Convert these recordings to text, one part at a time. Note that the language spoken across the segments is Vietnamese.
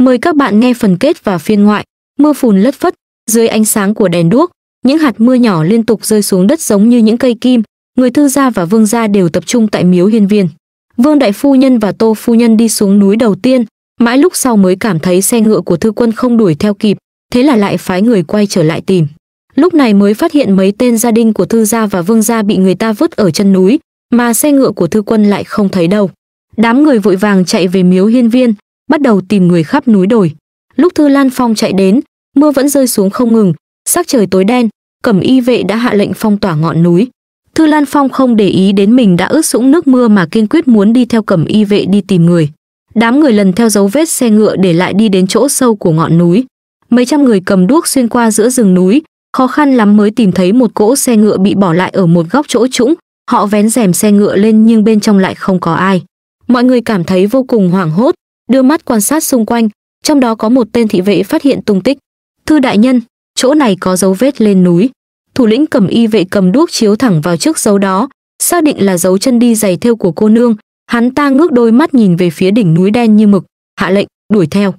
Mời các bạn nghe phần kết và phiên ngoại. Mưa phùn lất phất, dưới ánh sáng của đèn đuốc, những hạt mưa nhỏ liên tục rơi xuống đất giống như những cây kim. Người thư gia và vương gia đều tập trung tại miếu hiên viên. Vương đại phu nhân và Tô phu nhân đi xuống núi đầu tiên, mãi lúc sau mới cảm thấy xe ngựa của thư quân không đuổi theo kịp, thế là lại phái người quay trở lại tìm. Lúc này mới phát hiện mấy tên gia đình của thư gia và vương gia bị người ta vứt ở chân núi, mà xe ngựa của thư quân lại không thấy đâu. Đám người vội vàng chạy về miếu hiên viên, bắt đầu tìm người khắp núi đồi. Lúc Thư Lan Phong chạy đến, mưa vẫn rơi xuống không ngừng, sắc trời tối đen, cẩm y vệ đã hạ lệnh phong tỏa ngọn núi. Thư Lan Phong không để ý đến mình đã ướt sũng nước mưa mà kiên quyết muốn đi theo cẩm y vệ đi tìm người. Đám người lần theo dấu vết xe ngựa để lại đi đến chỗ sâu của ngọn núi. Mấy trăm người cầm đuốc xuyên qua giữa rừng núi, khó khăn lắm mới tìm thấy một cỗ xe ngựa bị bỏ lại ở một góc chỗ trũng, họ vén rèm xe ngựa lên nhưng bên trong lại không có ai. Mọi người cảm thấy vô cùng hoảng hốt, đưa mắt quan sát xung quanh, trong đó có một tên thị vệ phát hiện tung tích. Thư đại nhân, chỗ này có dấu vết lên núi. Thủ lĩnh cầm y vệ cầm đuốc chiếu thẳng vào trước dấu đó, xác định là dấu chân đi giày thêu của cô nương, hắn ta ngước đôi mắt nhìn về phía đỉnh núi đen như mực, hạ lệnh, đuổi theo.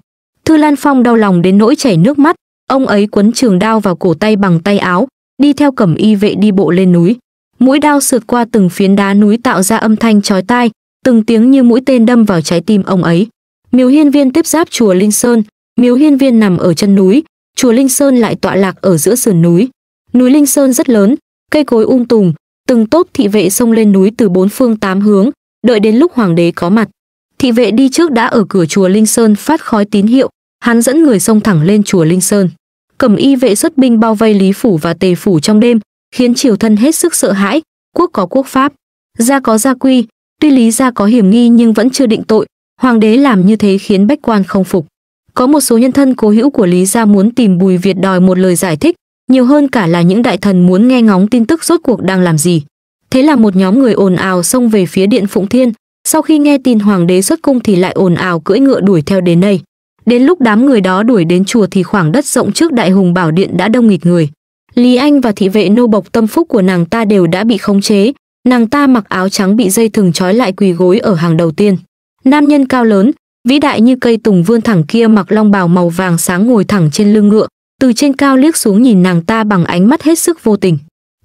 Thư Lan Phong đau lòng đến nỗi chảy nước mắt, ông ấy quấn trường đao vào cổ tay bằng tay áo, đi theo cẩm y vệ đi bộ lên núi. Mũi đao sượt qua từng phiến đá núi tạo ra âm thanh chói tai, từng tiếng như mũi tên đâm vào trái tim ông ấy. Miếu hiên viên tiếp giáp chùa Linh Sơn, miếu hiên viên nằm ở chân núi, chùa Linh Sơn lại tọa lạc ở giữa sườn núi. Núi Linh Sơn rất lớn, cây cối um tùm, từng tốp thị vệ xông lên núi từ bốn phương tám hướng, đợi đến lúc hoàng đế có mặt. Thị vệ đi trước đã ở cửa chùa Linh Sơn phát khói tín hiệu, hắn dẫn người xông thẳng lên chùa Linh Sơn. Cẩm y vệ xuất binh bao vây Lý Phủ và Tề Phủ trong đêm, khiến triều thân hết sức sợ hãi, quốc có quốc pháp, gia có gia quy, tuy Lý gia có hiểm nghi nhưng vẫn chưa định tội, Hoàng đế làm như thế khiến bách quan không phục. Có một số nhân thân cố hữu của Lý gia muốn tìm Bùi Việt đòi một lời giải thích, nhiều hơn cả là những đại thần muốn nghe ngóng tin tức rốt cuộc đang làm gì. Thế là một nhóm người ồn ào xông về phía điện Phụng Thiên, sau khi nghe tin hoàng đế xuất cung thì lại ồn ào cưỡi ngựa đuổi theo đến đây. Đến lúc đám người đó đuổi đến chùa thì khoảng đất rộng trước đại hùng bảo điện đã đông nghịt người. Lý Anh và thị vệ nô bộc tâm phúc của nàng ta đều đã bị khống chế, nàng ta mặc áo trắng bị dây thừng trói lại quỳ gối ở hàng đầu tiên. Nam nhân cao lớn, vĩ đại như cây tùng vươn thẳng kia mặc long bào màu vàng sáng ngồi thẳng trên lưng ngựa, từ trên cao liếc xuống nhìn nàng ta bằng ánh mắt hết sức vô tình.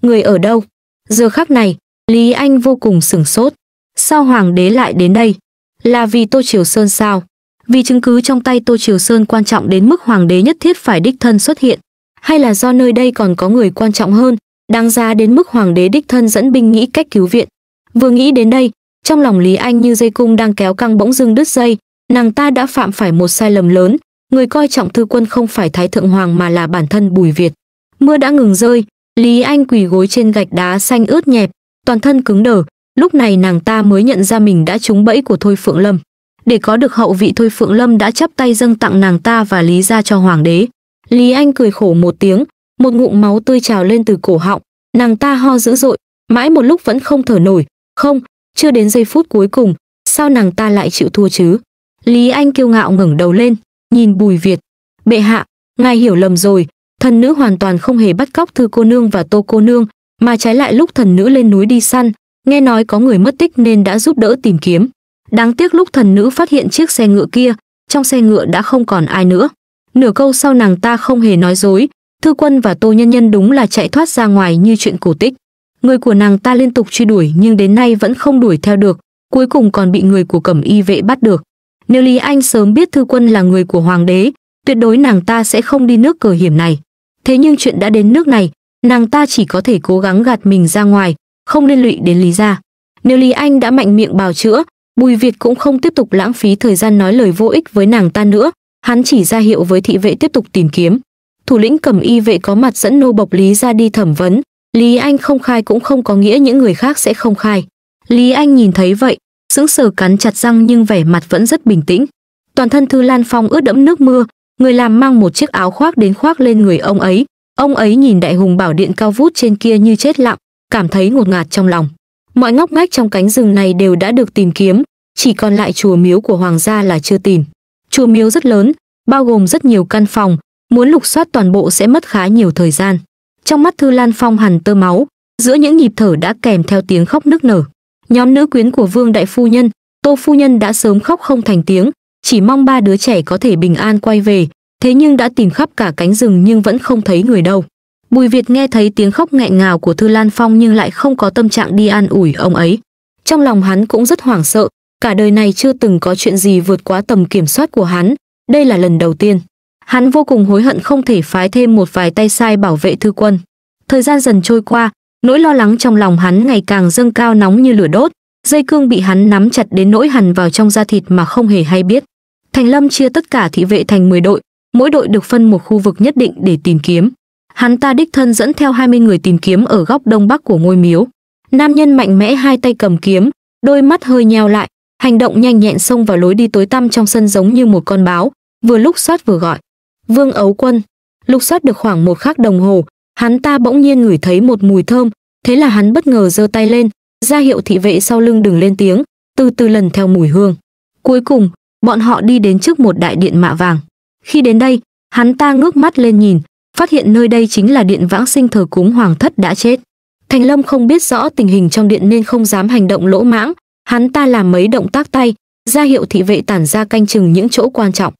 Người ở đâu? Giờ khắc này, Lý Anh vô cùng sửng sốt. Sao hoàng đế lại đến đây? Là vì Tô Triều Sơn sao? Vì chứng cứ trong tay Tô Triều Sơn quan trọng đến mức hoàng đế nhất thiết phải đích thân xuất hiện, hay là do nơi đây còn có người quan trọng hơn, đáng giá đến mức hoàng đế đích thân dẫn binh nghĩ cách cứu viện. Vừa nghĩ đến đây, trong lòng Lý Anh như dây cung đang kéo căng bỗng dưng đứt dây, nàng ta đã phạm phải một sai lầm lớn, người coi trọng thư quân không phải thái thượng hoàng mà là bản thân Bùi Việt. Mưa đã ngừng rơi, Lý Anh quỳ gối trên gạch đá xanh ướt nhẹp, toàn thân cứng đờ, lúc này nàng ta mới nhận ra mình đã trúng bẫy của Thôi Phượng Lâm. Để có được hậu vị Thôi Phượng Lâm đã chắp tay dâng tặng nàng ta và Lý ra cho hoàng đế. Lý Anh cười khổ một tiếng, một ngụm máu tươi trào lên từ cổ họng, nàng ta ho dữ dội, mãi một lúc vẫn không thở nổi, không, chưa đến giây phút cuối cùng, sao nàng ta lại chịu thua chứ? Lý Anh kiêu ngạo ngẩng đầu lên, nhìn Bùi Việt, "Bệ hạ, ngài hiểu lầm rồi, thần nữ hoàn toàn không hề bắt cóc thư cô nương và Tô cô nương, mà trái lại lúc thần nữ lên núi đi săn, nghe nói có người mất tích nên đã giúp đỡ tìm kiếm. Đáng tiếc lúc thần nữ phát hiện chiếc xe ngựa kia, trong xe ngựa đã không còn ai nữa." Nửa câu sau nàng ta không hề nói dối, Thư Quân và Tô Nhân Nhân đúng là chạy thoát ra ngoài như chuyện cổ tích. Người của nàng ta liên tục truy đuổi nhưng đến nay vẫn không đuổi theo được, cuối cùng còn bị người của cẩm y vệ bắt được. Nếu Lý Anh sớm biết Thư Quân là người của hoàng đế, tuyệt đối nàng ta sẽ không đi nước cờ hiểm này. Thế nhưng chuyện đã đến nước này, nàng ta chỉ có thể cố gắng gạt mình ra ngoài, không liên lụy đến Lý gia. Nếu Lý Anh đã mạnh miệng bào chữa, Bùi Việt cũng không tiếp tục lãng phí thời gian nói lời vô ích với nàng ta nữa, hắn chỉ ra hiệu với thị vệ tiếp tục tìm kiếm. Thủ lĩnh cầm y vệ có mặt dẫn nô bộc Lý gia đi thẩm vấn, Lý Anh không khai cũng không có nghĩa những người khác sẽ không khai. Lý Anh nhìn thấy vậy, sững sờ cắn chặt răng nhưng vẻ mặt vẫn rất bình tĩnh. Toàn thân Thư Lan Phong ướt đẫm nước mưa, người làm mang một chiếc áo khoác đến khoác lên người ông ấy. Ông ấy nhìn đại hùng bảo điện cao vút trên kia như chết lặng, cảm thấy ngột ngạt trong lòng. Mọi ngóc ngách trong cánh rừng này đều đã được tìm kiếm, chỉ còn lại chùa miếu của hoàng gia là chưa tìm. Chùa miếu rất lớn, bao gồm rất nhiều căn phòng, muốn lục soát toàn bộ sẽ mất khá nhiều thời gian trong mắt thư lan phong hẳn tơ máu giữa những nhịp thở đã kèm theo tiếng khóc nức nở nhóm nữ quyến của vương đại phu nhân tô phu nhân đã sớm khóc không thành tiếng chỉ mong ba đứa trẻ có thể bình an quay về thế nhưng đã tìm khắp cả cánh rừng nhưng vẫn không thấy người đâu bùi việt nghe thấy tiếng khóc nghẹn ngào của thư lan phong nhưng lại không có tâm trạng đi an ủi ông ấy trong lòng hắn cũng rất hoảng sợ cả đời này chưa từng có chuyện gì vượt quá tầm kiểm soát của hắn đây là lần đầu tiên Hắn vô cùng hối hận không thể phái thêm một vài tay sai bảo vệ thư quân. Thời gian dần trôi qua, nỗi lo lắng trong lòng hắn ngày càng dâng cao nóng như lửa đốt, dây cương bị hắn nắm chặt đến nỗi hằn vào trong da thịt mà không hề hay biết. Thành Lâm chia tất cả thị vệ thành 10 đội, mỗi đội được phân một khu vực nhất định để tìm kiếm. Hắn ta đích thân dẫn theo 20 người tìm kiếm ở góc đông bắc của ngôi miếu. Nam nhân mạnh mẽ hai tay cầm kiếm, đôi mắt hơi nheo lại, hành động nhanh nhẹn xông vào lối đi tối tăm trong sân giống như một con báo, vừa lúc soát vừa gọi. Vương Ấu Quân. Lục soát được khoảng một khắc đồng hồ, hắn ta bỗng nhiên ngửi thấy một mùi thơm, thế là hắn bất ngờ giơ tay lên, ra hiệu thị vệ sau lưng đừng lên tiếng, từ từ lần theo mùi hương. Cuối cùng, bọn họ đi đến trước một đại điện mạ vàng. Khi đến đây, hắn ta ngước mắt lên nhìn, phát hiện nơi đây chính là điện vãng sinh thờ cúng hoàng thất đã chết. Thành Lâm không biết rõ tình hình trong điện nên không dám hành động lỗ mãng, hắn ta làm mấy động tác tay, ra hiệu thị vệ tản ra canh chừng những chỗ quan trọng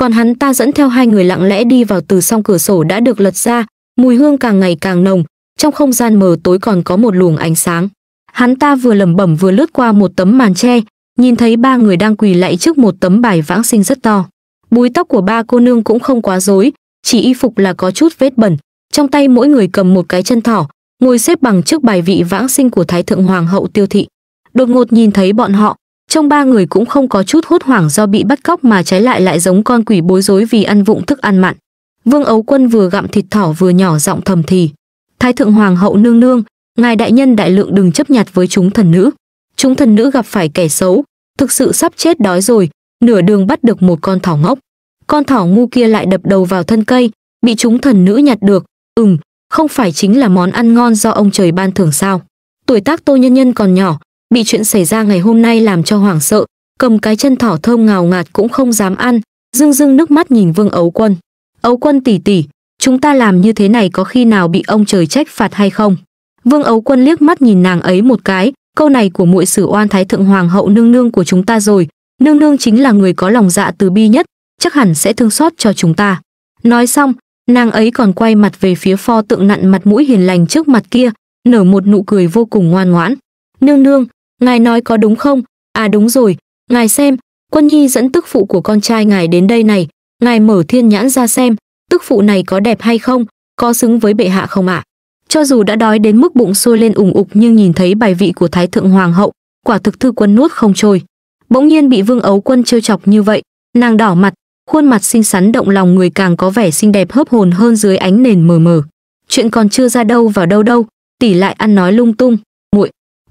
còn hắn ta dẫn theo hai người lặng lẽ đi vào từ song cửa sổ đã được lật ra, mùi hương càng ngày càng nồng, trong không gian mờ tối còn có một luồng ánh sáng. Hắn ta vừa lẩm bẩm vừa lướt qua một tấm màn tre, nhìn thấy ba người đang quỳ lạy trước một tấm bài vãng sinh rất to. Búi tóc của ba cô nương cũng không quá rối, chỉ y phục là có chút vết bẩn, trong tay mỗi người cầm một cái chân thỏ, ngồi xếp bằng trước bài vị vãng sinh của Thái thượng hoàng hậu Tiêu thị. Đột ngột nhìn thấy bọn họ, trong ba người cũng không có chút hốt hoảng do bị bắt cóc mà trái lại lại giống con quỷ bối rối vì ăn vụng thức ăn mặn. Vương Ấu Quân vừa gặm thịt thỏ vừa nhỏ giọng thầm thì. Thái thượng hoàng hậu nương nương, ngài đại nhân đại lượng đừng chấp nhặt với chúng thần nữ. Chúng thần nữ gặp phải kẻ xấu, thực sự sắp chết đói rồi, nửa đường bắt được một con thỏ ngốc. Con thỏ ngu kia lại đập đầu vào thân cây, bị chúng thần nữ nhặt được, ừm, không phải chính là món ăn ngon do ông trời ban thưởng sao. Tuổi tác tô nhân nhân còn nhỏ, Bị chuyện xảy ra ngày hôm nay làm cho hoảng sợ, cầm cái chân thỏ thơm ngào ngạt cũng không dám ăn, dương dương nước mắt nhìn Vương Ấu Quân. Ấu Quân tỷ tỷ, chúng ta làm như thế này có khi nào bị ông trời trách phạt hay không? Vương Ấu Quân liếc mắt nhìn nàng ấy một cái, câu này của muội xử oan thái thượng hoàng hậu nương nương của chúng ta rồi, nương nương chính là người có lòng dạ từ bi nhất, chắc hẳn sẽ thương xót cho chúng ta. Nói xong, nàng ấy còn quay mặt về phía pho tượng nặn mặt mũi hiền lành trước mặt kia, nở một nụ cười vô cùng ngoan ngoãn. Nương nương, ngài nói có đúng không? À đúng rồi, ngài xem, quân nhi dẫn tức phụ của con trai ngài đến đây này, ngài mở thiên nhãn ra xem, tức phụ này có đẹp hay không, có xứng với bệ hạ không ạ? À? Cho dù đã đói đến mức bụng sôi lên ủng ục nhưng nhìn thấy bài vị của Thái Thượng Hoàng hậu, quả thực thư quân nuốt không trôi. Bỗng nhiên bị Vương Ấu Quân trêu chọc như vậy, nàng đỏ mặt, khuôn mặt xinh xắn động lòng người càng có vẻ xinh đẹp hớp hồn hơn dưới ánh nền mờ mờ. Chuyện còn chưa ra đâu vào đâu đâu, tỷ lại ăn nói lung tung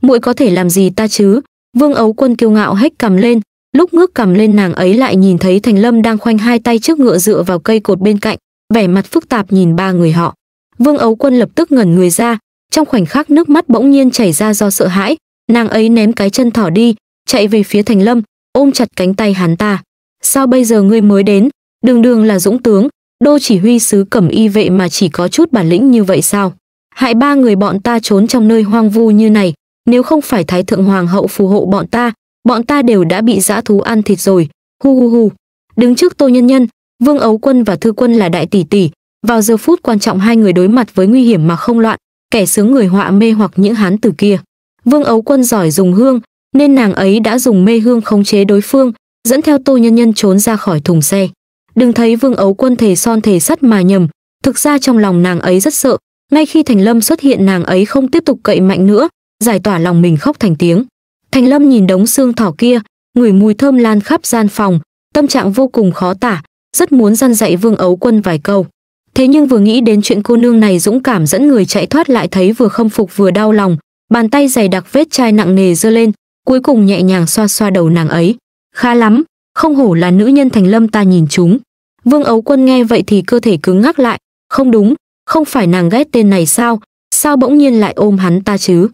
muội có thể làm gì ta chứ vương ấu quân kiêu ngạo hếch cầm lên lúc ngước cầm lên nàng ấy lại nhìn thấy thành lâm đang khoanh hai tay trước ngựa dựa vào cây cột bên cạnh vẻ mặt phức tạp nhìn ba người họ vương ấu quân lập tức ngẩn người ra trong khoảnh khắc nước mắt bỗng nhiên chảy ra do sợ hãi nàng ấy ném cái chân thỏ đi chạy về phía thành lâm ôm chặt cánh tay hắn ta sao bây giờ ngươi mới đến đường đường là dũng tướng đô chỉ huy sứ cẩm y vệ mà chỉ có chút bản lĩnh như vậy sao hại ba người bọn ta trốn trong nơi hoang vu như này nếu không phải thái thượng hoàng hậu phù hộ bọn ta, bọn ta đều đã bị dã thú ăn thịt rồi. Hu hu hu. Đứng trước Tô Nhân Nhân, Vương Ấu Quân và Thư Quân là đại tỷ tỷ, vào giờ phút quan trọng hai người đối mặt với nguy hiểm mà không loạn, kẻ sướng người họa mê hoặc những hán tử kia. Vương Ấu Quân giỏi dùng hương, nên nàng ấy đã dùng mê hương khống chế đối phương, dẫn theo Tô Nhân Nhân trốn ra khỏi thùng xe. Đừng thấy Vương Ấu Quân thể son thể sắt mà nhầm, thực ra trong lòng nàng ấy rất sợ, ngay khi Thành Lâm xuất hiện nàng ấy không tiếp tục cậy mạnh nữa, giải tỏa lòng mình khóc thành tiếng. Thành Lâm nhìn đống xương thỏ kia, ngửi mùi thơm lan khắp gian phòng, tâm trạng vô cùng khó tả, rất muốn gian dạy Vương Ấu Quân vài câu. Thế nhưng vừa nghĩ đến chuyện cô nương này dũng cảm dẫn người chạy thoát lại thấy vừa không phục vừa đau lòng, bàn tay dày đặc vết chai nặng nề giơ lên, cuối cùng nhẹ nhàng xoa xoa đầu nàng ấy. Khá lắm, không hổ là nữ nhân Thành Lâm ta nhìn chúng. Vương Ấu Quân nghe vậy thì cơ thể cứng ngắc lại, không đúng, không phải nàng ghét tên này sao, sao bỗng nhiên lại ôm hắn ta chứ?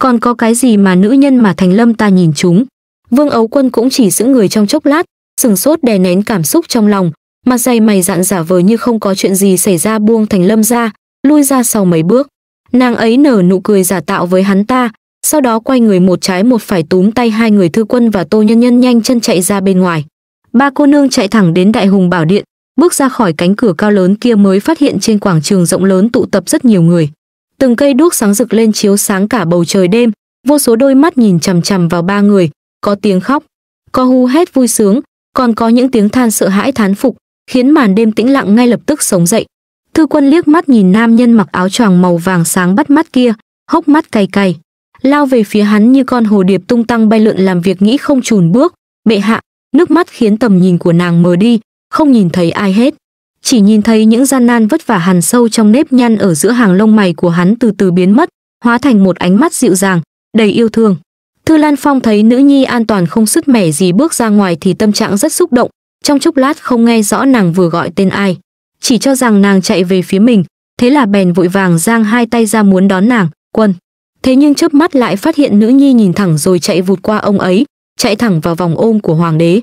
còn có cái gì mà nữ nhân mà thành lâm ta nhìn chúng vương ấu quân cũng chỉ giữ người trong chốc lát sừng sốt đè nén cảm xúc trong lòng mặt dày mày dặn giả vờ như không có chuyện gì xảy ra buông thành lâm ra lui ra sau mấy bước nàng ấy nở nụ cười giả tạo với hắn ta sau đó quay người một trái một phải túm tay hai người thư quân và tô nhân nhân nhanh chân chạy ra bên ngoài ba cô nương chạy thẳng đến đại hùng bảo điện bước ra khỏi cánh cửa cao lớn kia mới phát hiện trên quảng trường rộng lớn tụ tập rất nhiều người từng cây đuốc sáng rực lên chiếu sáng cả bầu trời đêm, vô số đôi mắt nhìn chằm chằm vào ba người, có tiếng khóc, có hu hét vui sướng, còn có những tiếng than sợ hãi thán phục, khiến màn đêm tĩnh lặng ngay lập tức sống dậy. Thư Quân liếc mắt nhìn nam nhân mặc áo choàng màu vàng sáng bắt mắt kia, hốc mắt cay cay, lao về phía hắn như con hồ điệp tung tăng bay lượn làm việc nghĩ không chùn bước, bệ hạ, nước mắt khiến tầm nhìn của nàng mờ đi, không nhìn thấy ai hết. Chỉ nhìn thấy những gian nan vất vả hằn sâu trong nếp nhăn ở giữa hàng lông mày của hắn từ từ biến mất, hóa thành một ánh mắt dịu dàng, đầy yêu thương. Thư Lan Phong thấy nữ nhi an toàn không sức mẻ gì bước ra ngoài thì tâm trạng rất xúc động, trong chốc lát không nghe rõ nàng vừa gọi tên ai, chỉ cho rằng nàng chạy về phía mình, thế là bèn vội vàng giang hai tay ra muốn đón nàng, quân. Thế nhưng chớp mắt lại phát hiện nữ nhi nhìn thẳng rồi chạy vụt qua ông ấy, chạy thẳng vào vòng ôm của hoàng đế.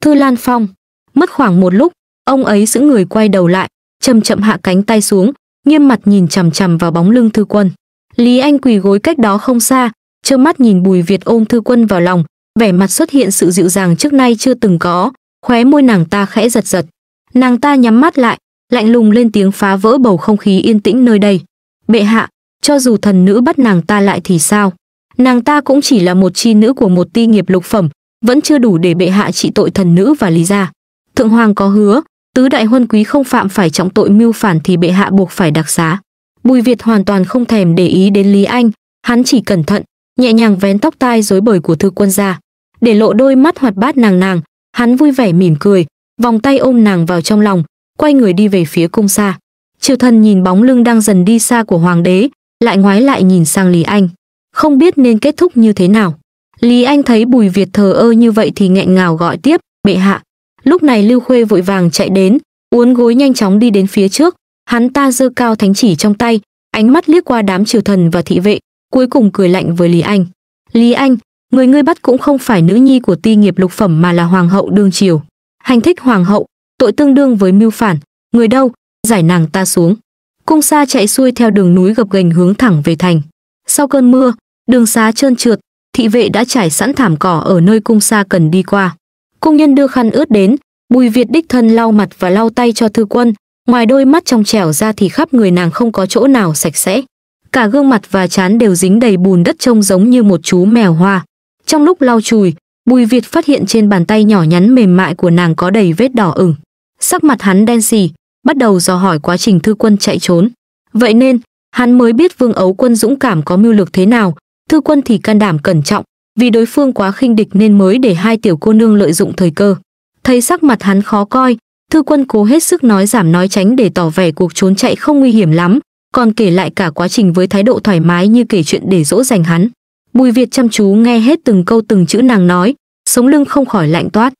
Thư Lan Phong, mất khoảng một lúc, Ông ấy giữ người quay đầu lại, chậm chậm hạ cánh tay xuống, nghiêm mặt nhìn chằm chằm vào bóng lưng Thư Quân. Lý Anh quỳ gối cách đó không xa, trơ mắt nhìn Bùi Việt ôm Thư Quân vào lòng, vẻ mặt xuất hiện sự dịu dàng trước nay chưa từng có, khóe môi nàng ta khẽ giật giật. Nàng ta nhắm mắt lại, lạnh lùng lên tiếng phá vỡ bầu không khí yên tĩnh nơi đây. Bệ hạ, cho dù thần nữ bắt nàng ta lại thì sao? Nàng ta cũng chỉ là một chi nữ của một ti nghiệp lục phẩm, vẫn chưa đủ để bệ hạ trị tội thần nữ và lý gia. Thượng hoàng có hứa, tứ đại huân quý không phạm phải trọng tội mưu phản thì bệ hạ buộc phải đặc xá. Bùi Việt hoàn toàn không thèm để ý đến Lý Anh, hắn chỉ cẩn thận, nhẹ nhàng vén tóc tai rối bời của thư quân ra, để lộ đôi mắt hoạt bát nàng nàng, hắn vui vẻ mỉm cười, vòng tay ôm nàng vào trong lòng, quay người đi về phía cung xa. Triều thần nhìn bóng lưng đang dần đi xa của hoàng đế, lại ngoái lại nhìn sang Lý Anh, không biết nên kết thúc như thế nào. Lý Anh thấy Bùi Việt thờ ơ như vậy thì nghẹn ngào gọi tiếp, "Bệ hạ, Lúc này Lưu Khuê vội vàng chạy đến, uốn gối nhanh chóng đi đến phía trước, hắn ta giơ cao thánh chỉ trong tay, ánh mắt liếc qua đám triều thần và thị vệ, cuối cùng cười lạnh với Lý Anh. "Lý Anh, người ngươi bắt cũng không phải nữ nhi của ti nghiệp lục phẩm mà là hoàng hậu đương triều. Hành thích hoàng hậu, tội tương đương với mưu phản, người đâu, giải nàng ta xuống." Cung xa chạy xuôi theo đường núi gập ghềnh hướng thẳng về thành. Sau cơn mưa, đường xá trơn trượt, thị vệ đã trải sẵn thảm cỏ ở nơi cung xa cần đi qua. Cung nhân đưa khăn ướt đến, Bùi Việt đích thân lau mặt và lau tay cho Thư Quân, ngoài đôi mắt trong trẻo ra thì khắp người nàng không có chỗ nào sạch sẽ. Cả gương mặt và trán đều dính đầy bùn đất trông giống như một chú mèo hoa. Trong lúc lau chùi, Bùi Việt phát hiện trên bàn tay nhỏ nhắn mềm mại của nàng có đầy vết đỏ ửng. Sắc mặt hắn đen xì, bắt đầu dò hỏi quá trình Thư Quân chạy trốn. Vậy nên, hắn mới biết Vương Ấu Quân dũng cảm có mưu lược thế nào, Thư Quân thì can đảm cẩn trọng, vì đối phương quá khinh địch nên mới để hai tiểu cô nương lợi dụng thời cơ. Thấy sắc mặt hắn khó coi, thư quân cố hết sức nói giảm nói tránh để tỏ vẻ cuộc trốn chạy không nguy hiểm lắm, còn kể lại cả quá trình với thái độ thoải mái như kể chuyện để dỗ dành hắn. Bùi Việt chăm chú nghe hết từng câu từng chữ nàng nói, sống lưng không khỏi lạnh toát.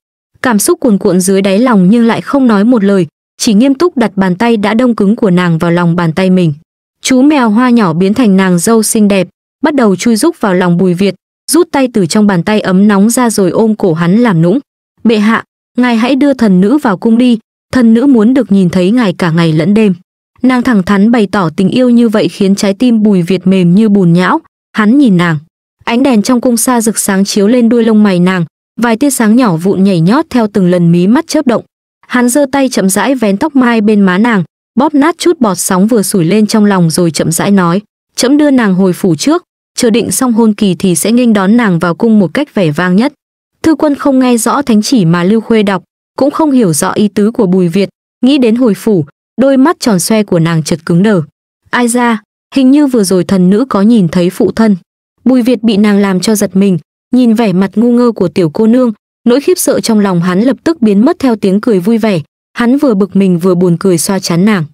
Cảm xúc cuồn cuộn dưới đáy lòng nhưng lại không nói một lời, chỉ nghiêm túc đặt bàn tay đã đông cứng của nàng vào lòng bàn tay mình. Chú mèo hoa nhỏ biến thành nàng dâu xinh đẹp, bắt đầu chui rúc vào lòng Bùi Việt, rút tay từ trong bàn tay ấm nóng ra rồi ôm cổ hắn làm nũng. Bệ hạ, ngài hãy đưa thần nữ vào cung đi, thần nữ muốn được nhìn thấy ngài cả ngày lẫn đêm. Nàng thẳng thắn bày tỏ tình yêu như vậy khiến trái tim bùi Việt mềm như bùn nhão, hắn nhìn nàng. Ánh đèn trong cung xa rực sáng chiếu lên đuôi lông mày nàng, vài tia sáng nhỏ vụn nhảy nhót theo từng lần mí mắt chớp động. Hắn giơ tay chậm rãi vén tóc mai bên má nàng, bóp nát chút bọt sóng vừa sủi lên trong lòng rồi chậm rãi nói, chậm đưa nàng hồi phủ trước, chờ định xong hôn kỳ thì sẽ nghênh đón nàng vào cung một cách vẻ vang nhất. Thư quân không nghe rõ thánh chỉ mà Lưu Khuê đọc, cũng không hiểu rõ ý tứ của Bùi Việt, nghĩ đến hồi phủ, đôi mắt tròn xoe của nàng chợt cứng đờ. Ai ra, hình như vừa rồi thần nữ có nhìn thấy phụ thân. Bùi Việt bị nàng làm cho giật mình, nhìn vẻ mặt ngu ngơ của tiểu cô nương, nỗi khiếp sợ trong lòng hắn lập tức biến mất theo tiếng cười vui vẻ, hắn vừa bực mình vừa buồn cười xoa chán nàng.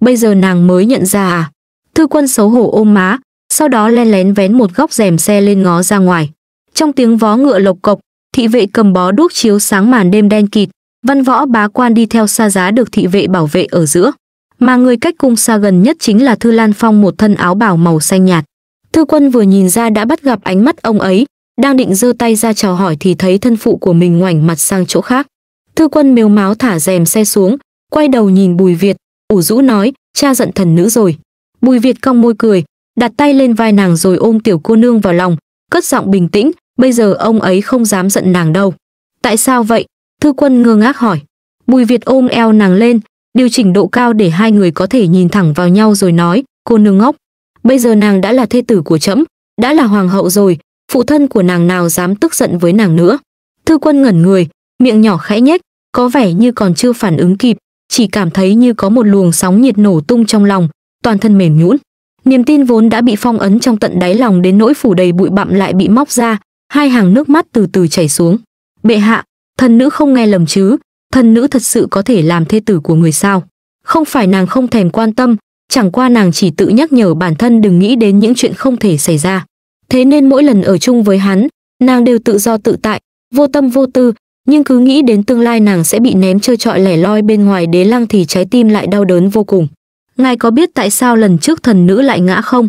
Bây giờ nàng mới nhận ra à? Thư quân xấu hổ ôm má, sau đó len lén vén một góc rèm xe lên ngó ra ngoài. Trong tiếng vó ngựa lộc cộc, thị vệ cầm bó đuốc chiếu sáng màn đêm đen kịt, văn võ bá quan đi theo xa giá được thị vệ bảo vệ ở giữa. Mà người cách cung xa gần nhất chính là Thư Lan Phong một thân áo bảo màu xanh nhạt. Thư quân vừa nhìn ra đã bắt gặp ánh mắt ông ấy, đang định giơ tay ra chào hỏi thì thấy thân phụ của mình ngoảnh mặt sang chỗ khác. Thư quân mếu máo thả rèm xe xuống, quay đầu nhìn Bùi Việt, ủ rũ nói, cha giận thần nữ rồi. Bùi Việt cong môi cười, đặt tay lên vai nàng rồi ôm tiểu cô nương vào lòng, cất giọng bình tĩnh, bây giờ ông ấy không dám giận nàng đâu. Tại sao vậy? Thư quân ngơ ngác hỏi. Bùi Việt ôm eo nàng lên, điều chỉnh độ cao để hai người có thể nhìn thẳng vào nhau rồi nói, cô nương ngốc. Bây giờ nàng đã là thê tử của trẫm, đã là hoàng hậu rồi, phụ thân của nàng nào dám tức giận với nàng nữa. Thư quân ngẩn người, miệng nhỏ khẽ nhếch, có vẻ như còn chưa phản ứng kịp, chỉ cảm thấy như có một luồng sóng nhiệt nổ tung trong lòng, toàn thân mềm nhũn niềm tin vốn đã bị phong ấn trong tận đáy lòng đến nỗi phủ đầy bụi bặm lại bị móc ra hai hàng nước mắt từ từ chảy xuống bệ hạ thần nữ không nghe lầm chứ thần nữ thật sự có thể làm thê tử của người sao không phải nàng không thèm quan tâm chẳng qua nàng chỉ tự nhắc nhở bản thân đừng nghĩ đến những chuyện không thể xảy ra thế nên mỗi lần ở chung với hắn nàng đều tự do tự tại vô tâm vô tư nhưng cứ nghĩ đến tương lai nàng sẽ bị ném chơi trọi lẻ loi bên ngoài đế lăng thì trái tim lại đau đớn vô cùng ngài có biết tại sao lần trước thần nữ lại ngã không?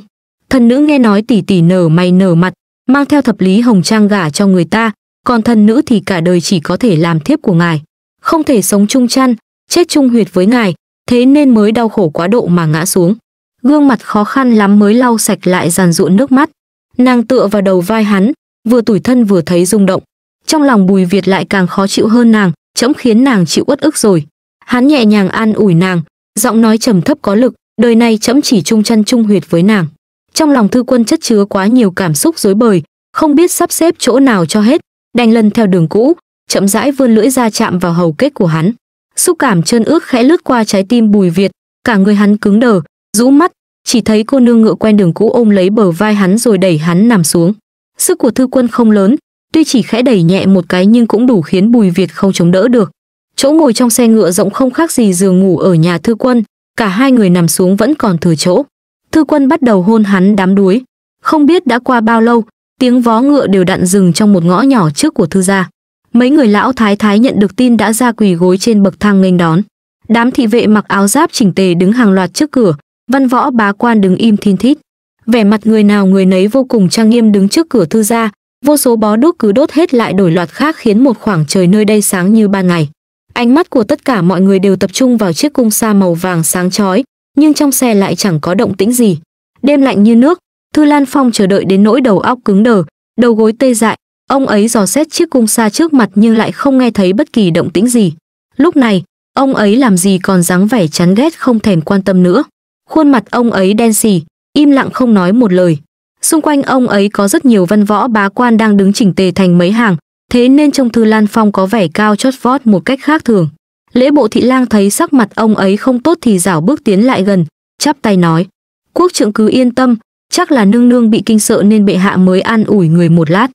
Thần nữ nghe nói tỷ tỷ nở mày nở mặt, mang theo thập lý hồng trang gả cho người ta, còn thần nữ thì cả đời chỉ có thể làm thiếp của ngài, không thể sống chung chăn, chết chung huyệt với ngài, thế nên mới đau khổ quá độ mà ngã xuống. Gương mặt khó khăn lắm mới lau sạch lại giàn ruộn nước mắt. Nàng tựa vào đầu vai hắn, vừa tủi thân vừa thấy rung động. Trong lòng Bùi Việt lại càng khó chịu hơn nàng, chẳng khiến nàng chịu uất ức rồi. Hắn nhẹ nhàng an ủi nàng, giọng nói trầm thấp có lực, đời này trẫm chỉ trung chân trung huyệt với nàng. Trong lòng thư quân chất chứa quá nhiều cảm xúc rối bời, không biết sắp xếp chỗ nào cho hết, đành lần theo đường cũ, chậm rãi vươn lưỡi ra chạm vào hầu kết của hắn. Xúc cảm trơn ướt khẽ lướt qua trái tim Bùi Việt, cả người hắn cứng đờ, rũ mắt, chỉ thấy cô nương ngựa quen đường cũ ôm lấy bờ vai hắn rồi đẩy hắn nằm xuống. Sức của thư quân không lớn, tuy chỉ khẽ đẩy nhẹ một cái nhưng cũng đủ khiến Bùi Việt không chống đỡ được. Chỗ ngồi trong xe ngựa rộng không khác gì giường ngủ ở nhà thư quân, cả hai người nằm xuống vẫn còn thừa chỗ. Thư quân bắt đầu hôn hắn đám đuối. Không biết đã qua bao lâu, tiếng vó ngựa đều đặn dừng trong một ngõ nhỏ trước của thư gia. Mấy người lão thái thái nhận được tin đã ra quỳ gối trên bậc thang nghênh đón. Đám thị vệ mặc áo giáp chỉnh tề đứng hàng loạt trước cửa, văn võ bá quan đứng im thiên thít. Vẻ mặt người nào người nấy vô cùng trang nghiêm đứng trước cửa thư gia, vô số bó đuốc cứ đốt hết lại đổi loạt khác khiến một khoảng trời nơi đây sáng như ban ngày. Ánh mắt của tất cả mọi người đều tập trung vào chiếc cung sa màu vàng sáng chói, nhưng trong xe lại chẳng có động tĩnh gì. Đêm lạnh như nước, Thư Lan Phong chờ đợi đến nỗi đầu óc cứng đờ, đầu gối tê dại, ông ấy dò xét chiếc cung sa trước mặt nhưng lại không nghe thấy bất kỳ động tĩnh gì. Lúc này, ông ấy làm gì còn dáng vẻ chán ghét không thèm quan tâm nữa. Khuôn mặt ông ấy đen sì, im lặng không nói một lời. Xung quanh ông ấy có rất nhiều văn võ bá quan đang đứng chỉnh tề thành mấy hàng, thế nên trông Thư Lan Phong có vẻ cao chót vót một cách khác thường. Lễ bộ thị lang thấy sắc mặt ông ấy không tốt thì rảo bước tiến lại gần, chắp tay nói. Quốc trượng cứ yên tâm, chắc là nương nương bị kinh sợ nên bệ hạ mới an ủi người một lát.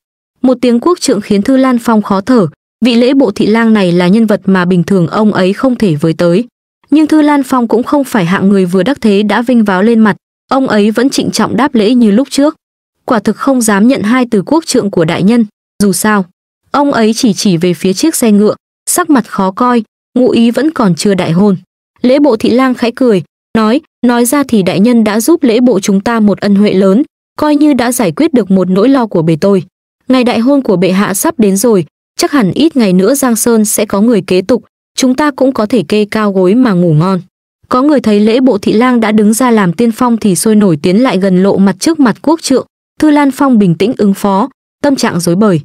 Một tiếng quốc trượng khiến Thư Lan Phong khó thở, vị lễ bộ thị lang này là nhân vật mà bình thường ông ấy không thể với tới. Nhưng Thư Lan Phong cũng không phải hạng người vừa đắc thế đã vinh váo lên mặt, ông ấy vẫn trịnh trọng đáp lễ như lúc trước. Quả thực không dám nhận hai từ quốc trượng của đại nhân, dù sao. Ông ấy chỉ chỉ về phía chiếc xe ngựa, sắc mặt khó coi, ngụ ý vẫn còn chưa đại hôn. Lễ bộ thị lang khẽ cười, nói, nói ra thì đại nhân đã giúp lễ bộ chúng ta một ân huệ lớn, coi như đã giải quyết được một nỗi lo của bề tôi. Ngày đại hôn của bệ hạ sắp đến rồi, chắc hẳn ít ngày nữa Giang Sơn sẽ có người kế tục, chúng ta cũng có thể kê cao gối mà ngủ ngon. Có người thấy lễ bộ thị lang đã đứng ra làm tiên phong thì sôi nổi tiến lại gần lộ mặt trước mặt quốc trượng, Thư Lan Phong bình tĩnh ứng phó, tâm trạng rối bời.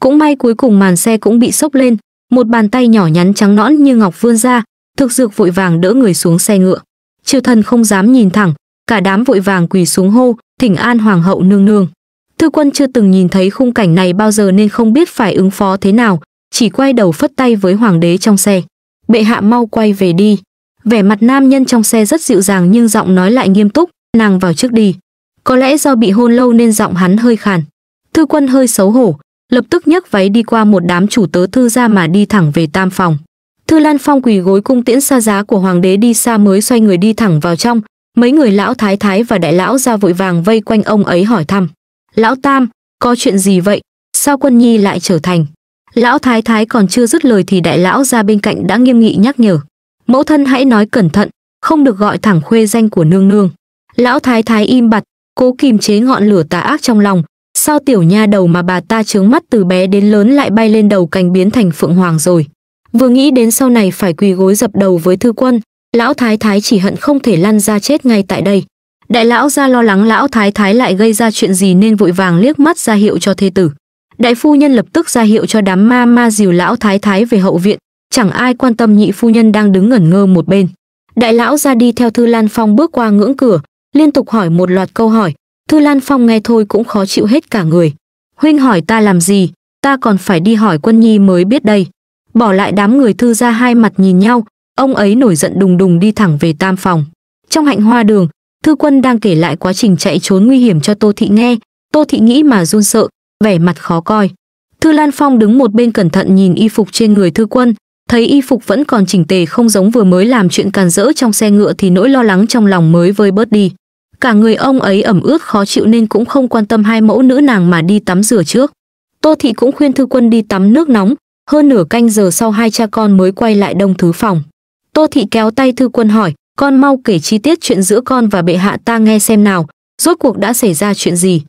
Cũng may cuối cùng màn xe cũng bị sốc lên, một bàn tay nhỏ nhắn trắng nõn như ngọc vươn ra, thực dược vội vàng đỡ người xuống xe ngựa. Triều thần không dám nhìn thẳng, cả đám vội vàng quỳ xuống hô, thỉnh an hoàng hậu nương nương. Thư quân chưa từng nhìn thấy khung cảnh này bao giờ nên không biết phải ứng phó thế nào, chỉ quay đầu phất tay với hoàng đế trong xe. Bệ hạ mau quay về đi. Vẻ mặt nam nhân trong xe rất dịu dàng nhưng giọng nói lại nghiêm túc, nàng vào trước đi. Có lẽ do bị hôn lâu nên giọng hắn hơi khàn. Thư quân hơi xấu hổ, lập tức nhấc váy đi qua một đám chủ tớ thư ra mà đi thẳng về tam phòng. Thư Lan Phong quỳ gối cung tiễn xa giá của hoàng đế đi xa mới xoay người đi thẳng vào trong, mấy người lão thái thái và đại lão ra vội vàng vây quanh ông ấy hỏi thăm. Lão Tam, có chuyện gì vậy? Sao quân nhi lại trở thành? Lão thái thái còn chưa dứt lời thì đại lão ra bên cạnh đã nghiêm nghị nhắc nhở. Mẫu thân hãy nói cẩn thận, không được gọi thẳng khuê danh của nương nương. Lão thái thái im bặt, cố kìm chế ngọn lửa tà ác trong lòng, Sao tiểu nha đầu mà bà ta trướng mắt từ bé đến lớn lại bay lên đầu cành biến thành phượng hoàng rồi. Vừa nghĩ đến sau này phải quỳ gối dập đầu với thư quân, lão thái thái chỉ hận không thể lăn ra chết ngay tại đây. Đại lão ra lo lắng lão thái thái lại gây ra chuyện gì nên vội vàng liếc mắt ra hiệu cho thê tử. Đại phu nhân lập tức ra hiệu cho đám ma ma dìu lão thái thái về hậu viện, chẳng ai quan tâm nhị phu nhân đang đứng ngẩn ngơ một bên. Đại lão ra đi theo Thư Lan Phong bước qua ngưỡng cửa, liên tục hỏi một loạt câu hỏi, Thư Lan Phong nghe thôi cũng khó chịu hết cả người. Huynh hỏi ta làm gì, ta còn phải đi hỏi quân nhi mới biết đây. Bỏ lại đám người thư ra hai mặt nhìn nhau, ông ấy nổi giận đùng đùng đi thẳng về tam phòng. Trong hạnh hoa đường, thư quân đang kể lại quá trình chạy trốn nguy hiểm cho Tô Thị nghe, Tô Thị nghĩ mà run sợ, vẻ mặt khó coi. Thư Lan Phong đứng một bên cẩn thận nhìn y phục trên người thư quân, thấy y phục vẫn còn chỉnh tề không giống vừa mới làm chuyện càn rỡ trong xe ngựa thì nỗi lo lắng trong lòng mới vơi bớt đi. Cả người ông ấy ẩm ướt khó chịu nên cũng không quan tâm hai mẫu nữ nàng mà đi tắm rửa trước. Tô Thị cũng khuyên Thư Quân đi tắm nước nóng, hơn nửa canh giờ sau hai cha con mới quay lại đông thứ phòng. Tô Thị kéo tay Thư Quân hỏi, con mau kể chi tiết chuyện giữa con và bệ hạ ta nghe xem nào, rốt cuộc đã xảy ra chuyện gì.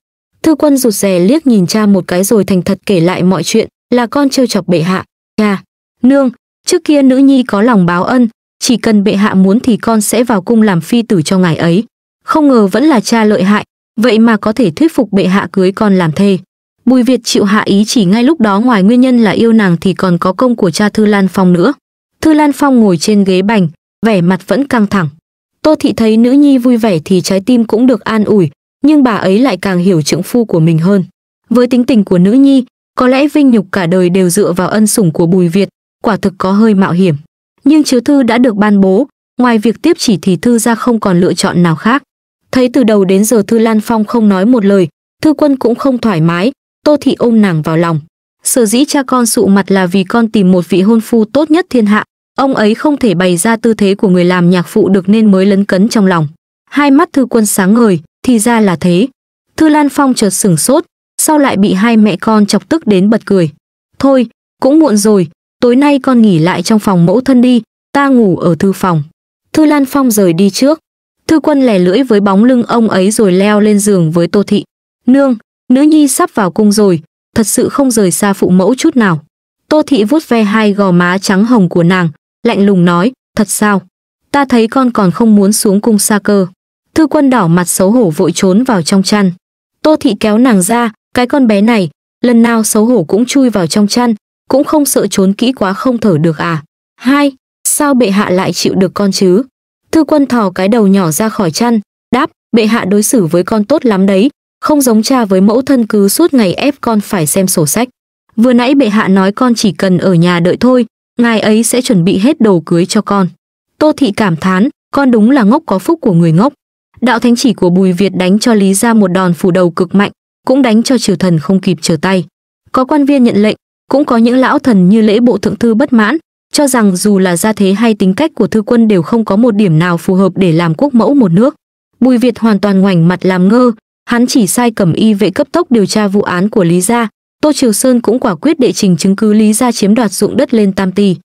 Thư Quân rụt rè liếc nhìn cha một cái rồi thành thật kể lại mọi chuyện, là con trêu chọc bệ hạ, cha, nương, trước kia nữ nhi có lòng báo ân, chỉ cần bệ hạ muốn thì con sẽ vào cung làm phi tử cho ngài ấy không ngờ vẫn là cha lợi hại, vậy mà có thể thuyết phục bệ hạ cưới con làm thê. Bùi Việt chịu hạ ý chỉ ngay lúc đó ngoài nguyên nhân là yêu nàng thì còn có công của cha Thư Lan Phong nữa. Thư Lan Phong ngồi trên ghế bành, vẻ mặt vẫn căng thẳng. Tô Thị thấy nữ nhi vui vẻ thì trái tim cũng được an ủi, nhưng bà ấy lại càng hiểu trưởng phu của mình hơn. Với tính tình của nữ nhi, có lẽ vinh nhục cả đời đều dựa vào ân sủng của Bùi Việt, quả thực có hơi mạo hiểm. Nhưng chiếu thư đã được ban bố, ngoài việc tiếp chỉ thì thư ra không còn lựa chọn nào khác. Thấy từ đầu đến giờ Thư Lan Phong không nói một lời, Thư Quân cũng không thoải mái, Tô Thị ôm nàng vào lòng. Sở dĩ cha con sụ mặt là vì con tìm một vị hôn phu tốt nhất thiên hạ, ông ấy không thể bày ra tư thế của người làm nhạc phụ được nên mới lấn cấn trong lòng. Hai mắt Thư Quân sáng ngời, thì ra là thế. Thư Lan Phong chợt sửng sốt, sau lại bị hai mẹ con chọc tức đến bật cười. Thôi, cũng muộn rồi, tối nay con nghỉ lại trong phòng mẫu thân đi, ta ngủ ở thư phòng. Thư Lan Phong rời đi trước, Thư quân lẻ lưỡi với bóng lưng ông ấy rồi leo lên giường với Tô Thị. Nương, nữ nhi sắp vào cung rồi, thật sự không rời xa phụ mẫu chút nào. Tô Thị vuốt ve hai gò má trắng hồng của nàng, lạnh lùng nói, thật sao? Ta thấy con còn không muốn xuống cung xa cơ. Thư quân đỏ mặt xấu hổ vội trốn vào trong chăn. Tô Thị kéo nàng ra, cái con bé này, lần nào xấu hổ cũng chui vào trong chăn, cũng không sợ trốn kỹ quá không thở được à. Hai, sao bệ hạ lại chịu được con chứ? Thư quân thò cái đầu nhỏ ra khỏi chăn, đáp, bệ hạ đối xử với con tốt lắm đấy, không giống cha với mẫu thân cứ suốt ngày ép con phải xem sổ sách. Vừa nãy bệ hạ nói con chỉ cần ở nhà đợi thôi, ngài ấy sẽ chuẩn bị hết đồ cưới cho con. Tô thị cảm thán, con đúng là ngốc có phúc của người ngốc. Đạo thánh chỉ của Bùi Việt đánh cho Lý gia một đòn phủ đầu cực mạnh, cũng đánh cho triều thần không kịp trở tay. Có quan viên nhận lệnh, cũng có những lão thần như lễ bộ thượng thư bất mãn, cho rằng dù là gia thế hay tính cách của thư quân đều không có một điểm nào phù hợp để làm quốc mẫu một nước. Bùi Việt hoàn toàn ngoảnh mặt làm ngơ, hắn chỉ sai cẩm y vệ cấp tốc điều tra vụ án của Lý Gia, Tô Triều Sơn cũng quả quyết đệ trình chứng cứ Lý Gia chiếm đoạt dụng đất lên Tam Ti.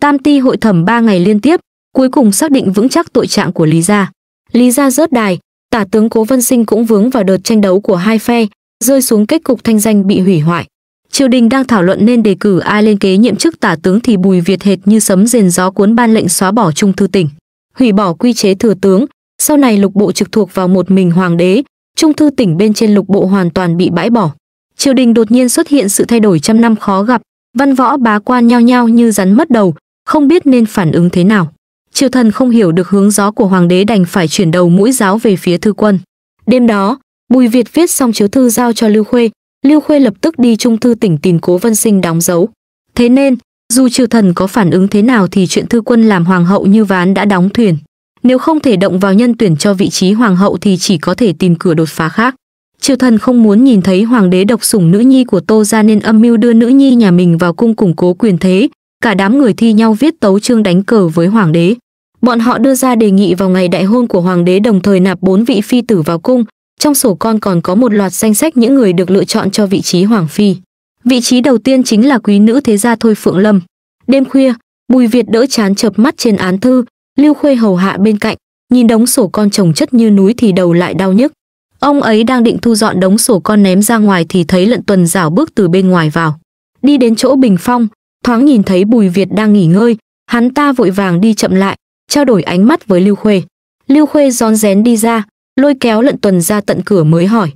Tam Ti hội thẩm 3 ngày liên tiếp, cuối cùng xác định vững chắc tội trạng của Lý Gia. Lý Gia rớt đài, tả tướng Cố Vân Sinh cũng vướng vào đợt tranh đấu của hai phe, rơi xuống kết cục thanh danh bị hủy hoại. Triều đình đang thảo luận nên đề cử ai lên kế nhiệm chức tả tướng thì Bùi Việt hệt như sấm rền gió cuốn ban lệnh xóa bỏ trung thư tỉnh, hủy bỏ quy chế thừa tướng, sau này lục bộ trực thuộc vào một mình hoàng đế, trung thư tỉnh bên trên lục bộ hoàn toàn bị bãi bỏ. Triều đình đột nhiên xuất hiện sự thay đổi trăm năm khó gặp, văn võ bá quan nhao nhao như rắn mất đầu, không biết nên phản ứng thế nào. Triều thần không hiểu được hướng gió của hoàng đế đành phải chuyển đầu mũi giáo về phía thư quân. Đêm đó, Bùi Việt viết xong chiếu thư giao cho Lưu Khuê, Lưu Khuê lập tức đi trung thư tỉnh tìm Cố Vân Sinh đóng dấu. Thế nên, dù triều thần có phản ứng thế nào thì chuyện thư quân làm hoàng hậu như ván đã đóng thuyền. Nếu không thể động vào nhân tuyển cho vị trí hoàng hậu thì chỉ có thể tìm cửa đột phá khác. Triều thần không muốn nhìn thấy hoàng đế độc sủng nữ nhi của Tô ra nên âm mưu đưa nữ nhi nhà mình vào cung củng cố quyền thế, cả đám người thi nhau viết tấu chương đánh cờ với hoàng đế. Bọn họ đưa ra đề nghị vào ngày đại hôn của hoàng đế đồng thời nạp bốn vị phi tử vào cung, trong sổ con còn có một loạt danh sách những người được lựa chọn cho vị trí hoàng phi. Vị trí đầu tiên chính là quý nữ thế gia Thôi Phượng Lâm. Đêm khuya, Bùi Việt đỡ chán chợp mắt trên án thư, Lưu Khuê hầu hạ bên cạnh, nhìn đống sổ con chồng chất như núi thì đầu lại đau nhức. Ông ấy đang định thu dọn đống sổ con ném ra ngoài thì thấy Lận Tuần rảo bước từ bên ngoài vào. Đi đến chỗ bình phong, thoáng nhìn thấy Bùi Việt đang nghỉ ngơi, hắn ta vội vàng đi chậm lại, trao đổi ánh mắt với Lưu Khuê. Lưu Khuê rón rén đi ra, lôi kéo lận tuần ra tận cửa mới hỏi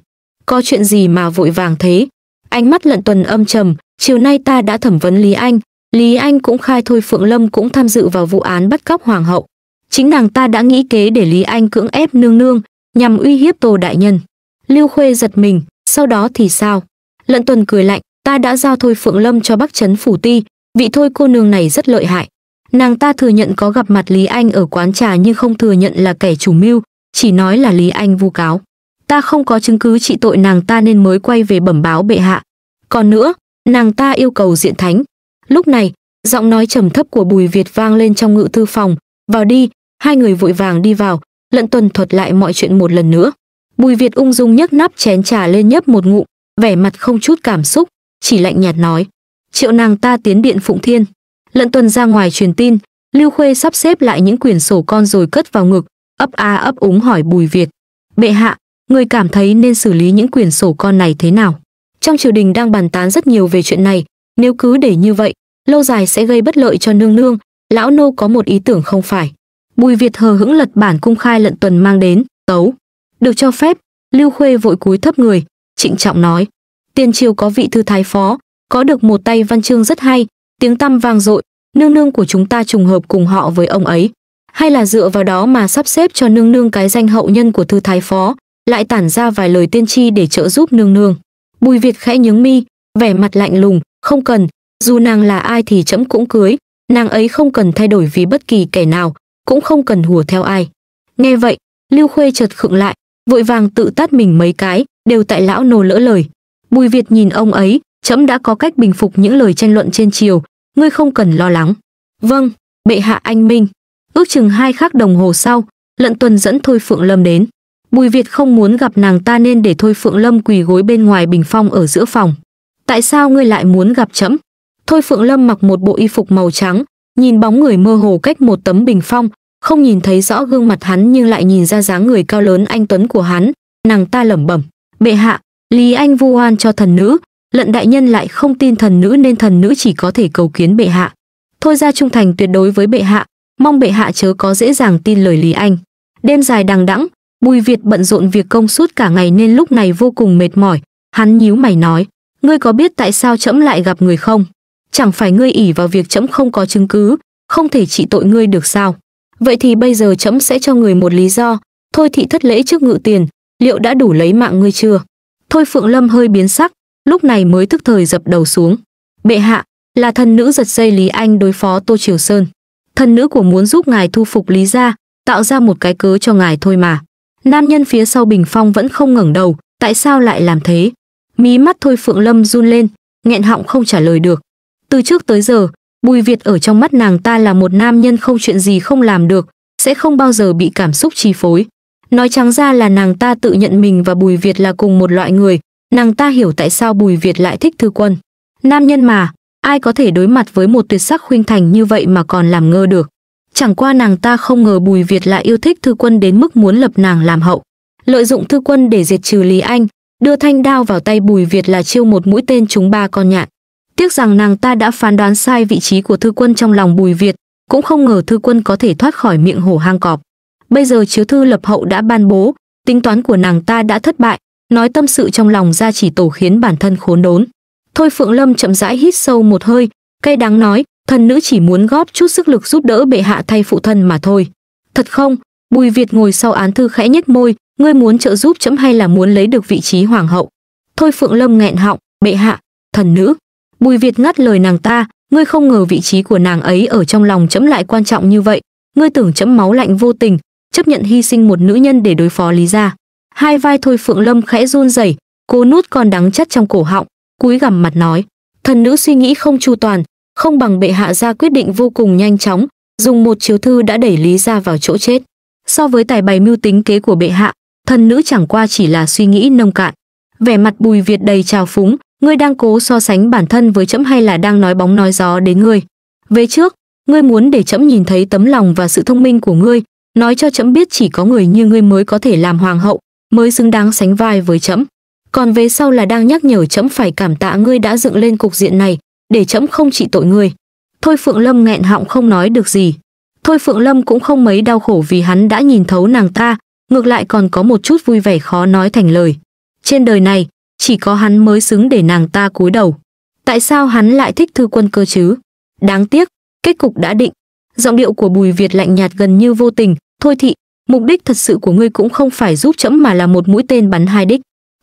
có chuyện gì mà vội vàng thế ánh mắt lận tuần âm trầm chiều nay ta đã thẩm vấn lý anh lý anh cũng khai thôi phượng lâm cũng tham dự vào vụ án bắt cóc hoàng hậu chính nàng ta đã nghĩ kế để lý anh cưỡng ép nương nương nhằm uy hiếp tô đại nhân lưu khuê giật mình sau đó thì sao lận tuần cười lạnh ta đã giao thôi phượng lâm cho bắc trấn phủ ti vị thôi cô nương này rất lợi hại nàng ta thừa nhận có gặp mặt lý anh ở quán trà nhưng không thừa nhận là kẻ chủ mưu chỉ nói là Lý Anh vu cáo. Ta không có chứng cứ trị tội nàng ta nên mới quay về bẩm báo bệ hạ. Còn nữa, nàng ta yêu cầu diện thánh. Lúc này, giọng nói trầm thấp của Bùi Việt vang lên trong ngự thư phòng, "Vào đi." Hai người vội vàng đi vào, Lận Tuần thuật lại mọi chuyện một lần nữa. Bùi Việt ung dung nhấc nắp chén trà lên nhấp một ngụm, vẻ mặt không chút cảm xúc, chỉ lạnh nhạt nói: "Triệu nàng ta tiến điện Phụng Thiên." Lận Tuần ra ngoài truyền tin, Lưu Khuê sắp xếp lại những quyển sổ con rồi cất vào ngực, ấp a ấp úng hỏi Bùi Việt. Bệ hạ, người cảm thấy nên xử lý những quyển sổ con này thế nào? Trong triều đình đang bàn tán rất nhiều về chuyện này, nếu cứ để như vậy, lâu dài sẽ gây bất lợi cho nương nương, lão nô có một ý tưởng không phải. Bùi Việt hờ hững lật bản cung khai lận tuần mang đến, tấu. Được cho phép, Lưu Khuê vội cúi thấp người, trịnh trọng nói. Tiền triều có vị thư thái phó, có được một tay văn chương rất hay, tiếng tăm vang dội, nương nương của chúng ta trùng hợp cùng họ với ông ấy hay là dựa vào đó mà sắp xếp cho nương nương cái danh hậu nhân của thư thái phó, lại tản ra vài lời tiên tri để trợ giúp nương nương. Bùi Việt khẽ nhướng mi, vẻ mặt lạnh lùng, không cần, dù nàng là ai thì trẫm cũng cưới, nàng ấy không cần thay đổi vì bất kỳ kẻ nào, cũng không cần hùa theo ai. Nghe vậy, Lưu Khuê chợt khựng lại, vội vàng tự tát mình mấy cái, đều tại lão nô lỡ lời. Bùi Việt nhìn ông ấy, trẫm đã có cách bình phục những lời tranh luận trên chiều, ngươi không cần lo lắng. Vâng, bệ hạ anh minh. Ước chừng hai khắc đồng hồ sau, Lận Tuần dẫn Thôi Phượng Lâm đến. Bùi Việt không muốn gặp nàng ta nên để Thôi Phượng Lâm quỳ gối bên ngoài bình phong ở giữa phòng. Tại sao ngươi lại muốn gặp chấm Thôi Phượng Lâm mặc một bộ y phục màu trắng, nhìn bóng người mơ hồ cách một tấm bình phong, không nhìn thấy rõ gương mặt hắn nhưng lại nhìn ra dáng người cao lớn anh tuấn của hắn, nàng ta lẩm bẩm, "Bệ hạ, Lý Anh vu oan cho thần nữ, lận đại nhân lại không tin thần nữ nên thần nữ chỉ có thể cầu kiến bệ hạ. Thôi ra trung thành tuyệt đối với bệ hạ, mong bệ hạ chớ có dễ dàng tin lời Lý Anh. Đêm dài đằng đẵng, Bùi Việt bận rộn việc công suốt cả ngày nên lúc này vô cùng mệt mỏi, hắn nhíu mày nói, ngươi có biết tại sao trẫm lại gặp người không? Chẳng phải ngươi ỉ vào việc trẫm không có chứng cứ, không thể trị tội ngươi được sao? Vậy thì bây giờ trẫm sẽ cho người một lý do, thôi thị thất lễ trước ngự tiền, liệu đã đủ lấy mạng ngươi chưa? Thôi Phượng Lâm hơi biến sắc, lúc này mới thức thời dập đầu xuống. Bệ hạ, là thần nữ giật dây Lý Anh đối phó Tô Triều Sơn thần nữ của muốn giúp ngài thu phục lý gia, tạo ra một cái cớ cho ngài thôi mà. Nam nhân phía sau bình phong vẫn không ngẩng đầu, tại sao lại làm thế? Mí mắt thôi Phượng Lâm run lên, nghẹn họng không trả lời được. Từ trước tới giờ, Bùi Việt ở trong mắt nàng ta là một nam nhân không chuyện gì không làm được, sẽ không bao giờ bị cảm xúc chi phối. Nói trắng ra là nàng ta tự nhận mình và Bùi Việt là cùng một loại người, nàng ta hiểu tại sao Bùi Việt lại thích Thư Quân. Nam nhân mà, ai có thể đối mặt với một tuyệt sắc khuynh thành như vậy mà còn làm ngơ được. Chẳng qua nàng ta không ngờ Bùi Việt lại yêu thích thư quân đến mức muốn lập nàng làm hậu. Lợi dụng thư quân để diệt trừ Lý Anh, đưa thanh đao vào tay Bùi Việt là chiêu một mũi tên chúng ba con nhạn. Tiếc rằng nàng ta đã phán đoán sai vị trí của thư quân trong lòng Bùi Việt, cũng không ngờ thư quân có thể thoát khỏi miệng hổ hang cọp. Bây giờ chiếu thư lập hậu đã ban bố, tính toán của nàng ta đã thất bại, nói tâm sự trong lòng ra chỉ tổ khiến bản thân khốn đốn. Thôi Phượng Lâm chậm rãi hít sâu một hơi, cay đắng nói, thần nữ chỉ muốn góp chút sức lực giúp đỡ bệ hạ thay phụ thân mà thôi. Thật không? Bùi Việt ngồi sau án thư khẽ nhếch môi, ngươi muốn trợ giúp chấm hay là muốn lấy được vị trí hoàng hậu? Thôi Phượng Lâm nghẹn họng, bệ hạ, thần nữ. Bùi Việt ngắt lời nàng ta, ngươi không ngờ vị trí của nàng ấy ở trong lòng chấm lại quan trọng như vậy. Ngươi tưởng chấm máu lạnh vô tình, chấp nhận hy sinh một nữ nhân để đối phó Lý gia. Hai vai Thôi Phượng Lâm khẽ run rẩy, cô nút còn đắng chắt trong cổ họng, cúi gằm mặt nói thần nữ suy nghĩ không chu toàn không bằng bệ hạ ra quyết định vô cùng nhanh chóng dùng một chiếu thư đã đẩy lý ra vào chỗ chết so với tài bày mưu tính kế của bệ hạ thần nữ chẳng qua chỉ là suy nghĩ nông cạn vẻ mặt bùi việt đầy trào phúng ngươi đang cố so sánh bản thân với trẫm hay là đang nói bóng nói gió đến ngươi về trước ngươi muốn để trẫm nhìn thấy tấm lòng và sự thông minh của ngươi nói cho trẫm biết chỉ có người như ngươi mới có thể làm hoàng hậu mới xứng đáng sánh vai với trẫm còn về sau là đang nhắc nhở chấm phải cảm tạ ngươi đã dựng lên cục diện này để chấm không trị tội ngươi thôi phượng lâm nghẹn họng không nói được gì thôi phượng lâm cũng không mấy đau khổ vì hắn đã nhìn thấu nàng ta ngược lại còn có một chút vui vẻ khó nói thành lời trên đời này chỉ có hắn mới xứng để nàng ta cúi đầu tại sao hắn lại thích thư quân cơ chứ đáng tiếc kết cục đã định giọng điệu của bùi việt lạnh nhạt gần như vô tình thôi thị mục đích thật sự của ngươi cũng không phải giúp chấm mà là một mũi tên bắn hai đích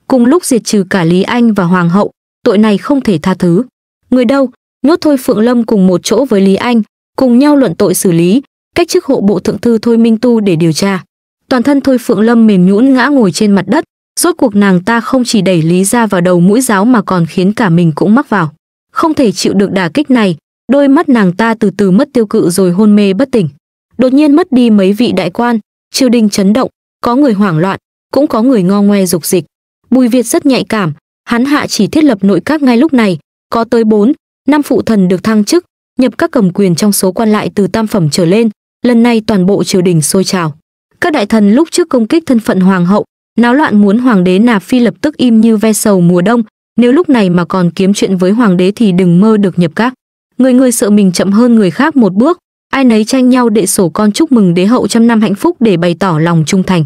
cùng lúc diệt trừ cả Lý Anh và Hoàng hậu, tội này không thể tha thứ. Người đâu, nhốt Thôi Phượng Lâm cùng một chỗ với Lý Anh, cùng nhau luận tội xử lý, cách chức hộ bộ thượng thư Thôi Minh Tu để điều tra. Toàn thân Thôi Phượng Lâm mềm nhũn ngã ngồi trên mặt đất, rốt cuộc nàng ta không chỉ đẩy Lý ra vào đầu mũi giáo mà còn khiến cả mình cũng mắc vào. Không thể chịu được đả kích này, đôi mắt nàng ta từ từ mất tiêu cự rồi hôn mê bất tỉnh. Đột nhiên mất đi mấy vị đại quan, triều đình chấn động, có người hoảng loạn, cũng có người ngo ngoe dục dịch. Bùi Việt rất nhạy cảm, hắn hạ chỉ thiết lập nội các ngay lúc này, có tới 4, năm phụ thần được thăng chức, nhập các cầm quyền trong số quan lại từ tam phẩm trở lên, lần này toàn bộ triều đình sôi trào. Các đại thần lúc trước công kích thân phận hoàng hậu, náo loạn muốn hoàng đế nạp phi lập tức im như ve sầu mùa đông, nếu lúc này mà còn kiếm chuyện với hoàng đế thì đừng mơ được nhập các. Người người sợ mình chậm hơn người khác một bước, ai nấy tranh nhau đệ sổ con chúc mừng đế hậu trăm năm hạnh phúc để bày tỏ lòng trung thành.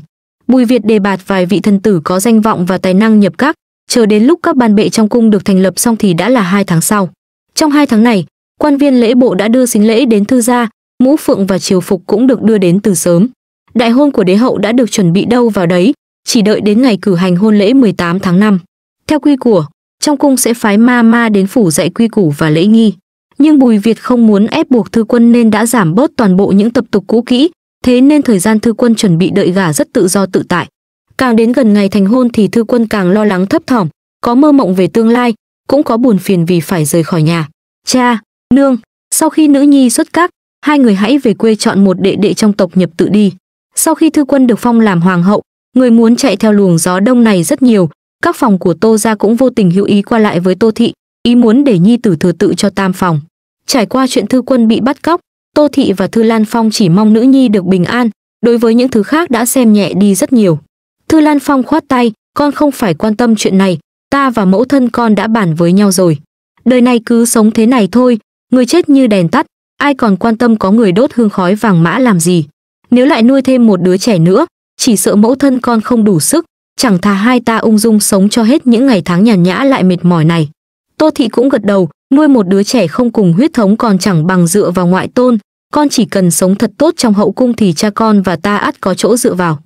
Bùi Việt đề bạt vài vị thần tử có danh vọng và tài năng nhập các, chờ đến lúc các ban bệ trong cung được thành lập xong thì đã là hai tháng sau. Trong hai tháng này, quan viên lễ bộ đã đưa xính lễ đến thư gia, mũ phượng và triều phục cũng được đưa đến từ sớm. Đại hôn của đế hậu đã được chuẩn bị đâu vào đấy, chỉ đợi đến ngày cử hành hôn lễ 18 tháng 5. Theo quy của, trong cung sẽ phái ma ma đến phủ dạy quy củ và lễ nghi. Nhưng Bùi Việt không muốn ép buộc thư quân nên đã giảm bớt toàn bộ những tập tục cũ kỹ, thế nên thời gian thư quân chuẩn bị đợi gả rất tự do tự tại càng đến gần ngày thành hôn thì thư quân càng lo lắng thấp thỏm có mơ mộng về tương lai cũng có buồn phiền vì phải rời khỏi nhà cha nương sau khi nữ nhi xuất các hai người hãy về quê chọn một đệ đệ trong tộc nhập tự đi sau khi thư quân được phong làm hoàng hậu người muốn chạy theo luồng gió đông này rất nhiều các phòng của tô gia cũng vô tình hữu ý qua lại với tô thị ý muốn để nhi tử thừa tự cho tam phòng trải qua chuyện thư quân bị bắt cóc Tô Thị và Thư Lan Phong chỉ mong nữ nhi được bình an, đối với những thứ khác đã xem nhẹ đi rất nhiều. Thư Lan Phong khoát tay, con không phải quan tâm chuyện này, ta và mẫu thân con đã bàn với nhau rồi. Đời này cứ sống thế này thôi, người chết như đèn tắt, ai còn quan tâm có người đốt hương khói vàng mã làm gì. Nếu lại nuôi thêm một đứa trẻ nữa, chỉ sợ mẫu thân con không đủ sức, chẳng thà hai ta ung dung sống cho hết những ngày tháng nhàn nhã lại mệt mỏi này. Tô Thị cũng gật đầu, nuôi một đứa trẻ không cùng huyết thống còn chẳng bằng dựa vào ngoại tôn, con chỉ cần sống thật tốt trong hậu cung thì cha con và ta ắt có chỗ dựa vào.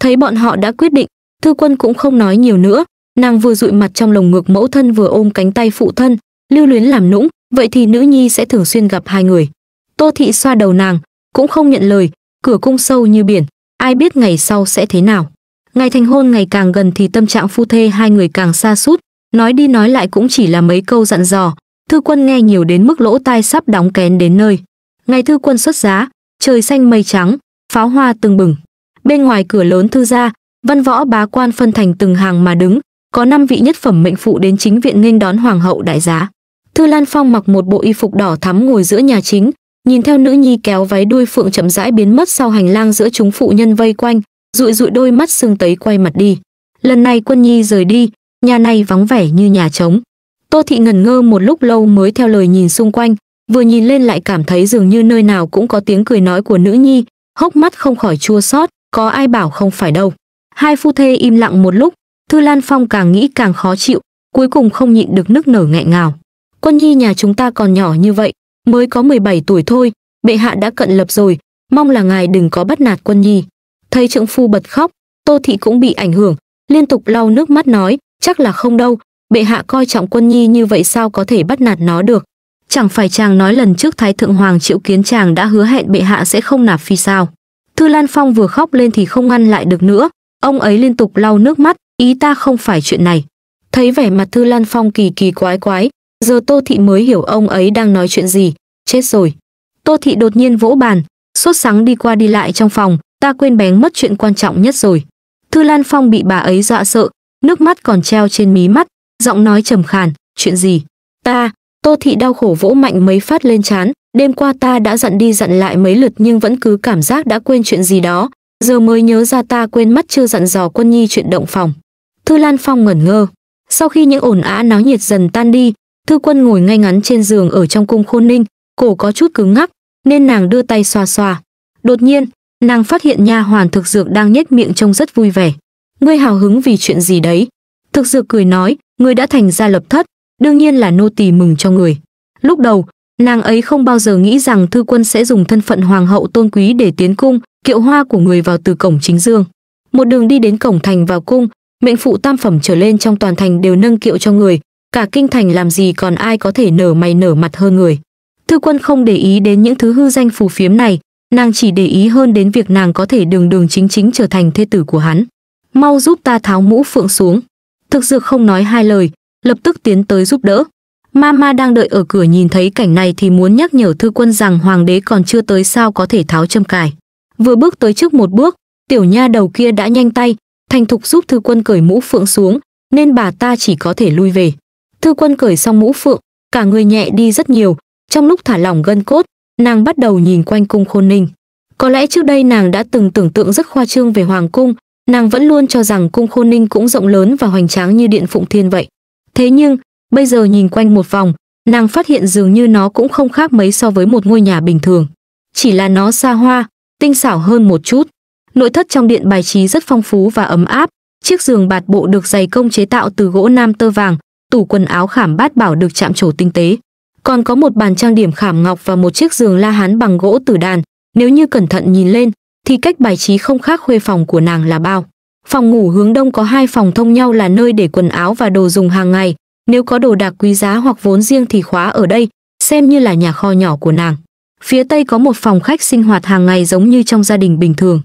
Thấy bọn họ đã quyết định, Thư Quân cũng không nói nhiều nữa, nàng vừa dụi mặt trong lồng ngực mẫu thân vừa ôm cánh tay phụ thân, lưu luyến làm nũng, vậy thì nữ nhi sẽ thường xuyên gặp hai người. Tô Thị xoa đầu nàng, cũng không nhận lời, cửa cung sâu như biển, ai biết ngày sau sẽ thế nào. Ngày thành hôn ngày càng gần thì tâm trạng phu thê hai người càng xa sút Nói đi nói lại cũng chỉ là mấy câu dặn dò, thư quân nghe nhiều đến mức lỗ tai sắp đóng kén đến nơi. Ngày thư quân xuất giá, trời xanh mây trắng, pháo hoa từng bừng. Bên ngoài cửa lớn thư gia, văn võ bá quan phân thành từng hàng mà đứng, có năm vị nhất phẩm mệnh phụ đến chính viện nghênh đón hoàng hậu đại giá. Thư Lan Phong mặc một bộ y phục đỏ thắm ngồi giữa nhà chính, nhìn theo nữ nhi kéo váy đuôi phượng chậm rãi biến mất sau hành lang giữa chúng phụ nhân vây quanh, dụi dụi đôi mắt sưng tấy quay mặt đi. Lần này quân nhi rời đi, nhà này vắng vẻ như nhà trống. Tô Thị ngẩn ngơ một lúc lâu mới theo lời nhìn xung quanh, vừa nhìn lên lại cảm thấy dường như nơi nào cũng có tiếng cười nói của nữ nhi, hốc mắt không khỏi chua xót, có ai bảo không phải đâu. Hai phu thê im lặng một lúc, Thư Lan Phong càng nghĩ càng khó chịu, cuối cùng không nhịn được nức nở nghẹn ngào. Quân nhi nhà chúng ta còn nhỏ như vậy, mới có 17 tuổi thôi, bệ hạ đã cận lập rồi, mong là ngài đừng có bắt nạt quân nhi. Thấy trượng phu bật khóc, Tô Thị cũng bị ảnh hưởng, liên tục lau nước mắt nói, chắc là không đâu bệ hạ coi trọng quân nhi như vậy sao có thể bắt nạt nó được chẳng phải chàng nói lần trước thái thượng hoàng triệu kiến chàng đã hứa hẹn bệ hạ sẽ không nạp phi sao thư lan phong vừa khóc lên thì không ngăn lại được nữa ông ấy liên tục lau nước mắt ý ta không phải chuyện này thấy vẻ mặt thư lan phong kỳ kỳ quái quái giờ tô thị mới hiểu ông ấy đang nói chuyện gì chết rồi tô thị đột nhiên vỗ bàn sốt sắng đi qua đi lại trong phòng ta quên bén mất chuyện quan trọng nhất rồi thư lan phong bị bà ấy dọa sợ nước mắt còn treo trên mí mắt, giọng nói trầm khàn, chuyện gì? Ta, Tô Thị đau khổ vỗ mạnh mấy phát lên chán, đêm qua ta đã dặn đi dặn lại mấy lượt nhưng vẫn cứ cảm giác đã quên chuyện gì đó, giờ mới nhớ ra ta quên mất chưa dặn dò quân nhi chuyện động phòng. Thư Lan Phong ngẩn ngơ. Sau khi những ồn ã náo nhiệt dần tan đi, Thư Quân ngồi ngay ngắn trên giường ở trong cung khôn ninh, cổ có chút cứng ngắc, nên nàng đưa tay xoa xoa. Đột nhiên, nàng phát hiện nha hoàn thực dược đang nhếch miệng trông rất vui vẻ ngươi hào hứng vì chuyện gì đấy? Thực dược cười nói, ngươi đã thành gia lập thất, đương nhiên là nô tỳ mừng cho người. Lúc đầu, nàng ấy không bao giờ nghĩ rằng thư quân sẽ dùng thân phận hoàng hậu tôn quý để tiến cung, kiệu hoa của người vào từ cổng chính dương. Một đường đi đến cổng thành vào cung, mệnh phụ tam phẩm trở lên trong toàn thành đều nâng kiệu cho người, cả kinh thành làm gì còn ai có thể nở mày nở mặt hơn người. Thư quân không để ý đến những thứ hư danh phù phiếm này, nàng chỉ để ý hơn đến việc nàng có thể đường đường chính chính trở thành thê tử của hắn mau giúp ta tháo mũ phượng xuống. Thực dược không nói hai lời, lập tức tiến tới giúp đỡ. Mama đang đợi ở cửa nhìn thấy cảnh này thì muốn nhắc nhở thư quân rằng hoàng đế còn chưa tới sao có thể tháo châm cài. Vừa bước tới trước một bước, tiểu nha đầu kia đã nhanh tay, thành thục giúp thư quân cởi mũ phượng xuống, nên bà ta chỉ có thể lui về. Thư quân cởi xong mũ phượng, cả người nhẹ đi rất nhiều, trong lúc thả lỏng gân cốt, nàng bắt đầu nhìn quanh cung khôn ninh. Có lẽ trước đây nàng đã từng tưởng tượng rất khoa trương về hoàng cung, Nàng vẫn luôn cho rằng cung khôn ninh cũng rộng lớn và hoành tráng như điện phụng thiên vậy. Thế nhưng, bây giờ nhìn quanh một vòng, nàng phát hiện dường như nó cũng không khác mấy so với một ngôi nhà bình thường. Chỉ là nó xa hoa, tinh xảo hơn một chút. Nội thất trong điện bài trí rất phong phú và ấm áp, chiếc giường bạt bộ được dày công chế tạo từ gỗ nam tơ vàng, tủ quần áo khảm bát bảo được chạm trổ tinh tế. Còn có một bàn trang điểm khảm ngọc và một chiếc giường la hán bằng gỗ tử đàn, nếu như cẩn thận nhìn lên, thì cách bài trí không khác khuê phòng của nàng là bao. Phòng ngủ hướng đông có hai phòng thông nhau là nơi để quần áo và đồ dùng hàng ngày, nếu có đồ đạc quý giá hoặc vốn riêng thì khóa ở đây, xem như là nhà kho nhỏ của nàng. Phía tây có một phòng khách sinh hoạt hàng ngày giống như trong gia đình bình thường.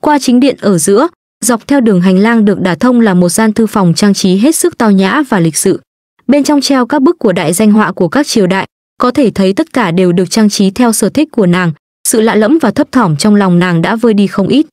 Qua chính điện ở giữa, dọc theo đường hành lang được đả thông là một gian thư phòng trang trí hết sức tao nhã và lịch sự. Bên trong treo các bức của đại danh họa của các triều đại, có thể thấy tất cả đều được trang trí theo sở thích của nàng, sự lạ lẫm và thấp thỏm trong lòng nàng đã vơi đi không ít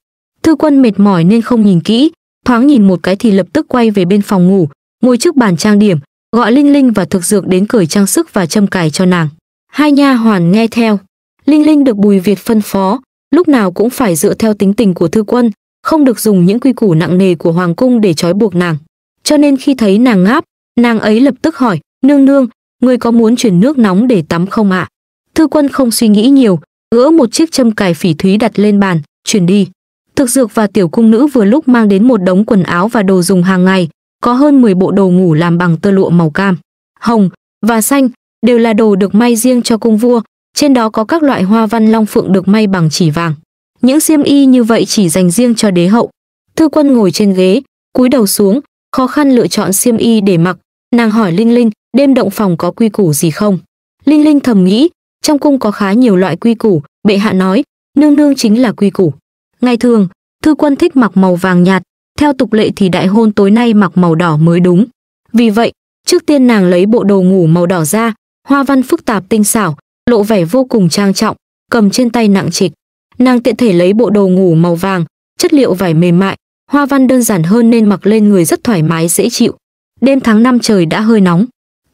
thư quân mệt mỏi nên không nhìn kỹ thoáng nhìn một cái thì lập tức quay về bên phòng ngủ ngồi trước bàn trang điểm gọi linh linh và thực dược đến cởi trang sức và châm cài cho nàng hai nha hoàn nghe theo linh linh được bùi việt phân phó lúc nào cũng phải dựa theo tính tình của thư quân không được dùng những quy củ nặng nề của hoàng cung để trói buộc nàng cho nên khi thấy nàng ngáp nàng ấy lập tức hỏi nương nương người có muốn chuyển nước nóng để tắm không ạ thư quân không suy nghĩ nhiều gỡ một chiếc châm cài phỉ thúy đặt lên bàn, chuyển đi. Thực dược và tiểu cung nữ vừa lúc mang đến một đống quần áo và đồ dùng hàng ngày, có hơn 10 bộ đồ ngủ làm bằng tơ lụa màu cam, hồng và xanh, đều là đồ được may riêng cho cung vua, trên đó có các loại hoa văn long phượng được may bằng chỉ vàng. Những xiêm y như vậy chỉ dành riêng cho đế hậu. Thư quân ngồi trên ghế, cúi đầu xuống, khó khăn lựa chọn xiêm y để mặc. Nàng hỏi Linh Linh, đêm động phòng có quy củ gì không? Linh Linh thầm nghĩ, trong cung có khá nhiều loại quy củ bệ hạ nói nương nương chính là quy củ ngày thường thư quân thích mặc màu vàng nhạt theo tục lệ thì đại hôn tối nay mặc màu đỏ mới đúng vì vậy trước tiên nàng lấy bộ đồ ngủ màu đỏ ra hoa văn phức tạp tinh xảo lộ vẻ vô cùng trang trọng cầm trên tay nặng trịch nàng tiện thể lấy bộ đồ ngủ màu vàng chất liệu vải mềm mại hoa văn đơn giản hơn nên mặc lên người rất thoải mái dễ chịu đêm tháng năm trời đã hơi nóng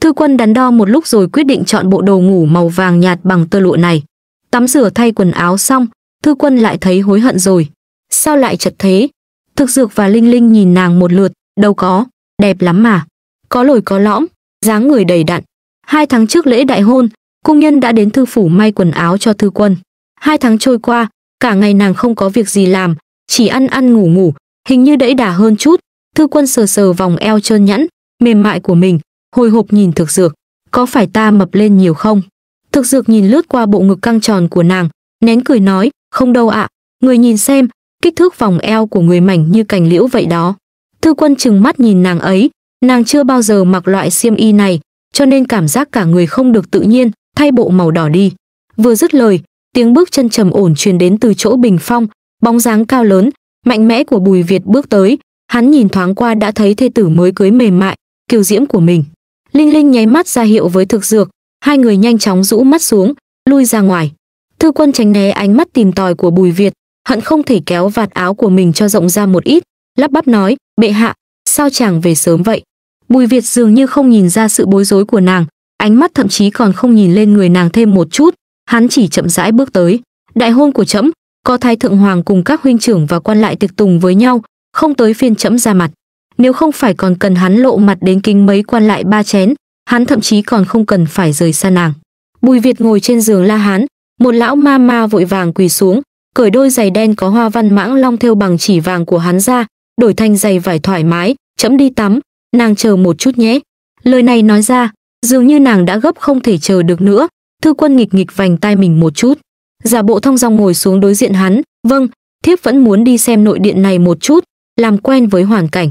Thư quân đắn đo một lúc rồi quyết định chọn bộ đồ ngủ màu vàng nhạt bằng tơ lụa này. Tắm rửa thay quần áo xong, thư quân lại thấy hối hận rồi. Sao lại chật thế? Thực dược và Linh Linh nhìn nàng một lượt, đâu có, đẹp lắm mà. Có lồi có lõm, dáng người đầy đặn. Hai tháng trước lễ đại hôn, cung nhân đã đến thư phủ may quần áo cho thư quân. Hai tháng trôi qua, cả ngày nàng không có việc gì làm, chỉ ăn ăn ngủ ngủ, hình như đẫy đà hơn chút. Thư quân sờ sờ vòng eo trơn nhẵn, mềm mại của mình, hồi hộp nhìn thực dược, có phải ta mập lên nhiều không? Thực dược nhìn lướt qua bộ ngực căng tròn của nàng, nén cười nói, không đâu ạ, à. người nhìn xem, kích thước vòng eo của người mảnh như cành liễu vậy đó. Thư quân chừng mắt nhìn nàng ấy, nàng chưa bao giờ mặc loại xiêm y này, cho nên cảm giác cả người không được tự nhiên, thay bộ màu đỏ đi. Vừa dứt lời, tiếng bước chân trầm ổn truyền đến từ chỗ bình phong, bóng dáng cao lớn, mạnh mẽ của Bùi Việt bước tới, hắn nhìn thoáng qua đã thấy thê tử mới cưới mềm mại, kiều diễm của mình. Linh Linh nháy mắt ra hiệu với thực dược, hai người nhanh chóng rũ mắt xuống, lui ra ngoài. Thư quân tránh né ánh mắt tìm tòi của Bùi Việt, hận không thể kéo vạt áo của mình cho rộng ra một ít, lắp bắp nói, bệ hạ, sao chàng về sớm vậy? Bùi Việt dường như không nhìn ra sự bối rối của nàng, ánh mắt thậm chí còn không nhìn lên người nàng thêm một chút, hắn chỉ chậm rãi bước tới. Đại hôn của trẫm, có thái thượng hoàng cùng các huynh trưởng và quan lại tiệc tùng với nhau, không tới phiên trẫm ra mặt nếu không phải còn cần hắn lộ mặt đến kính mấy quan lại ba chén, hắn thậm chí còn không cần phải rời xa nàng. Bùi Việt ngồi trên giường la hán, một lão ma ma vội vàng quỳ xuống, cởi đôi giày đen có hoa văn mãng long theo bằng chỉ vàng của hắn ra, đổi thành giày vải thoải mái, chấm đi tắm, nàng chờ một chút nhé. Lời này nói ra, dường như nàng đã gấp không thể chờ được nữa, thư quân nghịch nghịch vành tay mình một chút. Giả bộ thong dong ngồi xuống đối diện hắn, vâng, thiếp vẫn muốn đi xem nội điện này một chút, làm quen với hoàn cảnh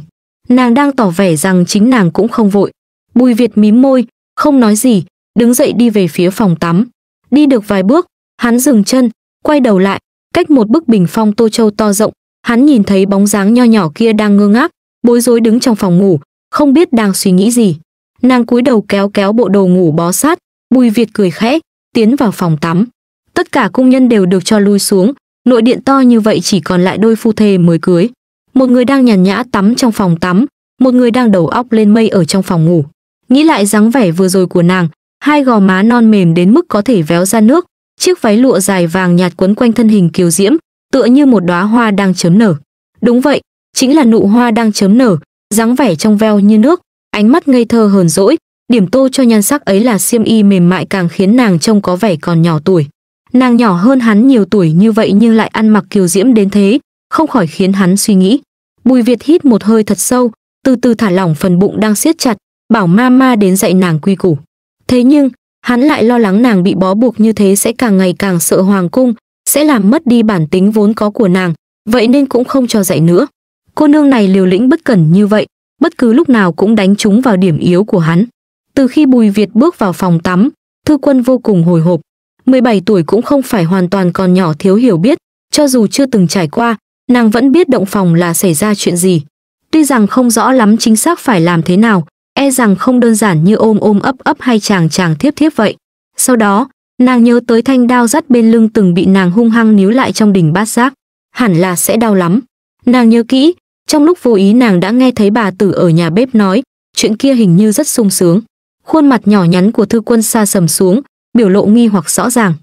nàng đang tỏ vẻ rằng chính nàng cũng không vội. Bùi Việt mím môi, không nói gì, đứng dậy đi về phía phòng tắm. Đi được vài bước, hắn dừng chân, quay đầu lại, cách một bức bình phong tô châu to rộng, hắn nhìn thấy bóng dáng nho nhỏ kia đang ngơ ngác, bối rối đứng trong phòng ngủ, không biết đang suy nghĩ gì. Nàng cúi đầu kéo kéo bộ đồ ngủ bó sát, Bùi Việt cười khẽ, tiến vào phòng tắm. Tất cả cung nhân đều được cho lui xuống, nội điện to như vậy chỉ còn lại đôi phu thê mới cưới một người đang nhàn nhã tắm trong phòng tắm, một người đang đầu óc lên mây ở trong phòng ngủ. Nghĩ lại dáng vẻ vừa rồi của nàng, hai gò má non mềm đến mức có thể véo ra nước, chiếc váy lụa dài vàng nhạt quấn quanh thân hình kiều diễm, tựa như một đóa hoa đang chớm nở. Đúng vậy, chính là nụ hoa đang chớm nở, dáng vẻ trong veo như nước, ánh mắt ngây thơ hờn dỗi, điểm tô cho nhan sắc ấy là xiêm y mềm mại càng khiến nàng trông có vẻ còn nhỏ tuổi. Nàng nhỏ hơn hắn nhiều tuổi như vậy nhưng lại ăn mặc kiều diễm đến thế, không khỏi khiến hắn suy nghĩ. Bùi Việt hít một hơi thật sâu, từ từ thả lỏng phần bụng đang siết chặt, bảo Mama đến dạy nàng quy củ. Thế nhưng, hắn lại lo lắng nàng bị bó buộc như thế sẽ càng ngày càng sợ hoàng cung, sẽ làm mất đi bản tính vốn có của nàng, vậy nên cũng không cho dạy nữa. Cô nương này liều lĩnh bất cẩn như vậy, bất cứ lúc nào cũng đánh trúng vào điểm yếu của hắn. Từ khi Bùi Việt bước vào phòng tắm, Thư Quân vô cùng hồi hộp. 17 tuổi cũng không phải hoàn toàn còn nhỏ thiếu hiểu biết, cho dù chưa từng trải qua, Nàng vẫn biết động phòng là xảy ra chuyện gì. Tuy rằng không rõ lắm chính xác phải làm thế nào, e rằng không đơn giản như ôm ôm ấp ấp hay chàng chàng thiếp thiếp vậy. Sau đó, nàng nhớ tới thanh đao dắt bên lưng từng bị nàng hung hăng níu lại trong đỉnh bát giác. Hẳn là sẽ đau lắm. Nàng nhớ kỹ, trong lúc vô ý nàng đã nghe thấy bà tử ở nhà bếp nói, chuyện kia hình như rất sung sướng. Khuôn mặt nhỏ nhắn của thư quân xa sầm xuống, biểu lộ nghi hoặc rõ ràng.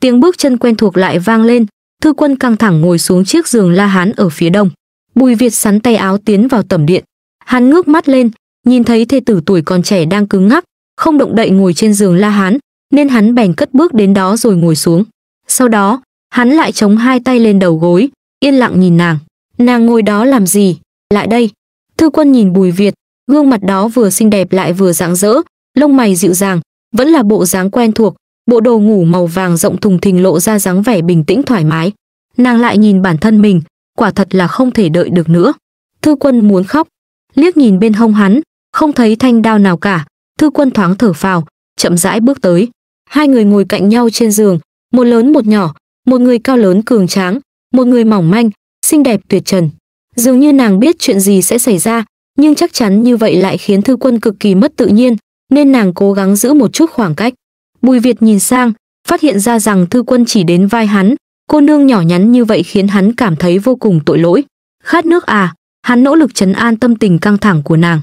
Tiếng bước chân quen thuộc lại vang lên, Thư quân căng thẳng ngồi xuống chiếc giường La Hán ở phía đông. Bùi Việt sắn tay áo tiến vào tẩm điện. Hắn ngước mắt lên, nhìn thấy thê tử tuổi còn trẻ đang cứng ngắc, không động đậy ngồi trên giường La Hán, nên hắn bèn cất bước đến đó rồi ngồi xuống. Sau đó, hắn lại chống hai tay lên đầu gối, yên lặng nhìn nàng. Nàng ngồi đó làm gì? Lại đây. Thư quân nhìn Bùi Việt, gương mặt đó vừa xinh đẹp lại vừa rạng rỡ, lông mày dịu dàng, vẫn là bộ dáng quen thuộc, Bộ đồ ngủ màu vàng rộng thùng thình lộ ra dáng vẻ bình tĩnh thoải mái. Nàng lại nhìn bản thân mình, quả thật là không thể đợi được nữa. Thư quân muốn khóc, liếc nhìn bên hông hắn, không thấy thanh đao nào cả. Thư quân thoáng thở phào, chậm rãi bước tới. Hai người ngồi cạnh nhau trên giường, một lớn một nhỏ, một người cao lớn cường tráng, một người mỏng manh, xinh đẹp tuyệt trần. Dường như nàng biết chuyện gì sẽ xảy ra, nhưng chắc chắn như vậy lại khiến thư quân cực kỳ mất tự nhiên, nên nàng cố gắng giữ một chút khoảng cách. Bùi Việt nhìn sang, phát hiện ra rằng thư quân chỉ đến vai hắn, cô nương nhỏ nhắn như vậy khiến hắn cảm thấy vô cùng tội lỗi. Khát nước à, hắn nỗ lực chấn an tâm tình căng thẳng của nàng.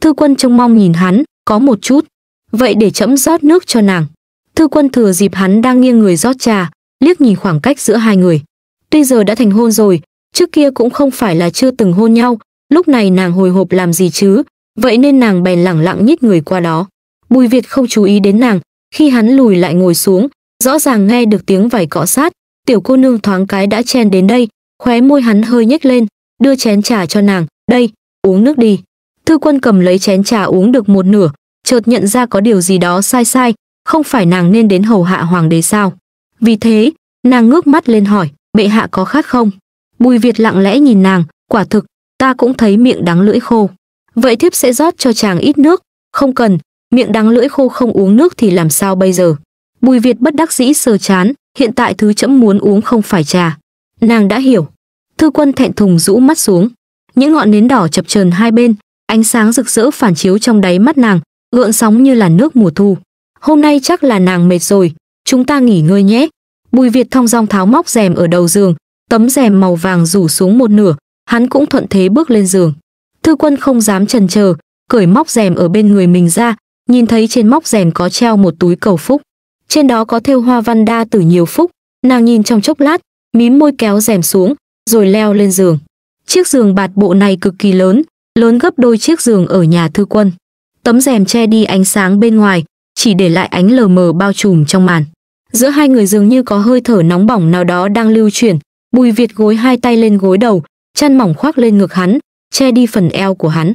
Thư quân trông mong nhìn hắn, có một chút. Vậy để chấm rót nước cho nàng. Thư quân thừa dịp hắn đang nghiêng người rót trà, liếc nhìn khoảng cách giữa hai người. Tuy giờ đã thành hôn rồi, trước kia cũng không phải là chưa từng hôn nhau, lúc này nàng hồi hộp làm gì chứ, vậy nên nàng bèn lẳng lặng nhích người qua đó. Bùi Việt không chú ý đến nàng, khi hắn lùi lại ngồi xuống, rõ ràng nghe được tiếng vải cọ sát, tiểu cô nương thoáng cái đã chen đến đây, khóe môi hắn hơi nhếch lên, đưa chén trà cho nàng, "Đây, uống nước đi." Thư Quân cầm lấy chén trà uống được một nửa, chợt nhận ra có điều gì đó sai sai, không phải nàng nên đến hầu hạ hoàng đế sao? Vì thế, nàng ngước mắt lên hỏi, "Bệ hạ có khát không?" Bùi Việt lặng lẽ nhìn nàng, quả thực, ta cũng thấy miệng đắng lưỡi khô. Vậy thiếp sẽ rót cho chàng ít nước, không cần, miệng đắng lưỡi khô không uống nước thì làm sao bây giờ? Bùi Việt bất đắc dĩ sờ chán, hiện tại thứ chấm muốn uống không phải trà. Nàng đã hiểu. Thư quân thẹn thùng rũ mắt xuống. Những ngọn nến đỏ chập chờn hai bên, ánh sáng rực rỡ phản chiếu trong đáy mắt nàng, gợn sóng như là nước mùa thu. Hôm nay chắc là nàng mệt rồi, chúng ta nghỉ ngơi nhé. Bùi Việt thong dong tháo móc rèm ở đầu giường, tấm rèm màu vàng rủ xuống một nửa, hắn cũng thuận thế bước lên giường. Thư quân không dám trần chờ, cởi móc rèm ở bên người mình ra, nhìn thấy trên móc rèn có treo một túi cầu phúc. Trên đó có thêu hoa văn đa tử nhiều phúc, nàng nhìn trong chốc lát, mím môi kéo rèm xuống, rồi leo lên giường. Chiếc giường bạt bộ này cực kỳ lớn, lớn gấp đôi chiếc giường ở nhà thư quân. Tấm rèm che đi ánh sáng bên ngoài, chỉ để lại ánh lờ mờ bao trùm trong màn. Giữa hai người dường như có hơi thở nóng bỏng nào đó đang lưu chuyển, Bùi Việt gối hai tay lên gối đầu, chăn mỏng khoác lên ngực hắn, che đi phần eo của hắn.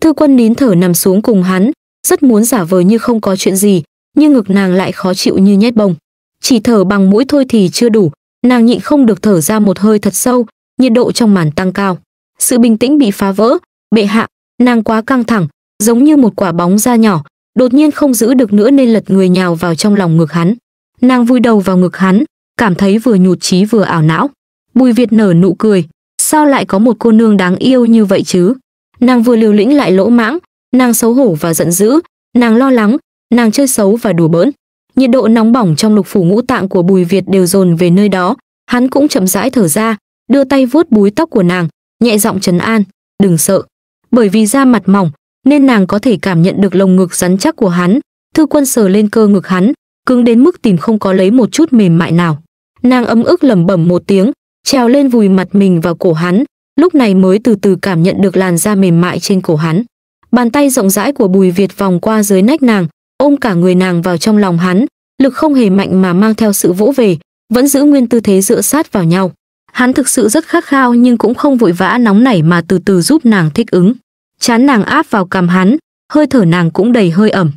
Thư quân nín thở nằm xuống cùng hắn, rất muốn giả vờ như không có chuyện gì, nhưng ngực nàng lại khó chịu như nhét bông. Chỉ thở bằng mũi thôi thì chưa đủ, nàng nhịn không được thở ra một hơi thật sâu, nhiệt độ trong màn tăng cao. Sự bình tĩnh bị phá vỡ, bệ hạ, nàng quá căng thẳng, giống như một quả bóng da nhỏ, đột nhiên không giữ được nữa nên lật người nhào vào trong lòng ngực hắn. Nàng vui đầu vào ngực hắn, cảm thấy vừa nhụt chí vừa ảo não. Bùi Việt nở nụ cười, sao lại có một cô nương đáng yêu như vậy chứ? Nàng vừa liều lĩnh lại lỗ mãng, nàng xấu hổ và giận dữ, nàng lo lắng, nàng chơi xấu và đùa bỡn. Nhiệt độ nóng bỏng trong lục phủ ngũ tạng của Bùi Việt đều dồn về nơi đó, hắn cũng chậm rãi thở ra, đưa tay vuốt búi tóc của nàng, nhẹ giọng trấn an, "Đừng sợ." Bởi vì da mặt mỏng, nên nàng có thể cảm nhận được lồng ngực rắn chắc của hắn, Thư Quân sờ lên cơ ngực hắn, cứng đến mức tìm không có lấy một chút mềm mại nào. Nàng ấm ức lẩm bẩm một tiếng, trèo lên vùi mặt mình vào cổ hắn, lúc này mới từ từ cảm nhận được làn da mềm mại trên cổ hắn. Bàn tay rộng rãi của Bùi Việt vòng qua dưới nách nàng, ôm cả người nàng vào trong lòng hắn, lực không hề mạnh mà mang theo sự vỗ về, vẫn giữ nguyên tư thế dựa sát vào nhau. Hắn thực sự rất khát khao nhưng cũng không vội vã nóng nảy mà từ từ giúp nàng thích ứng. Chán nàng áp vào cằm hắn, hơi thở nàng cũng đầy hơi ẩm.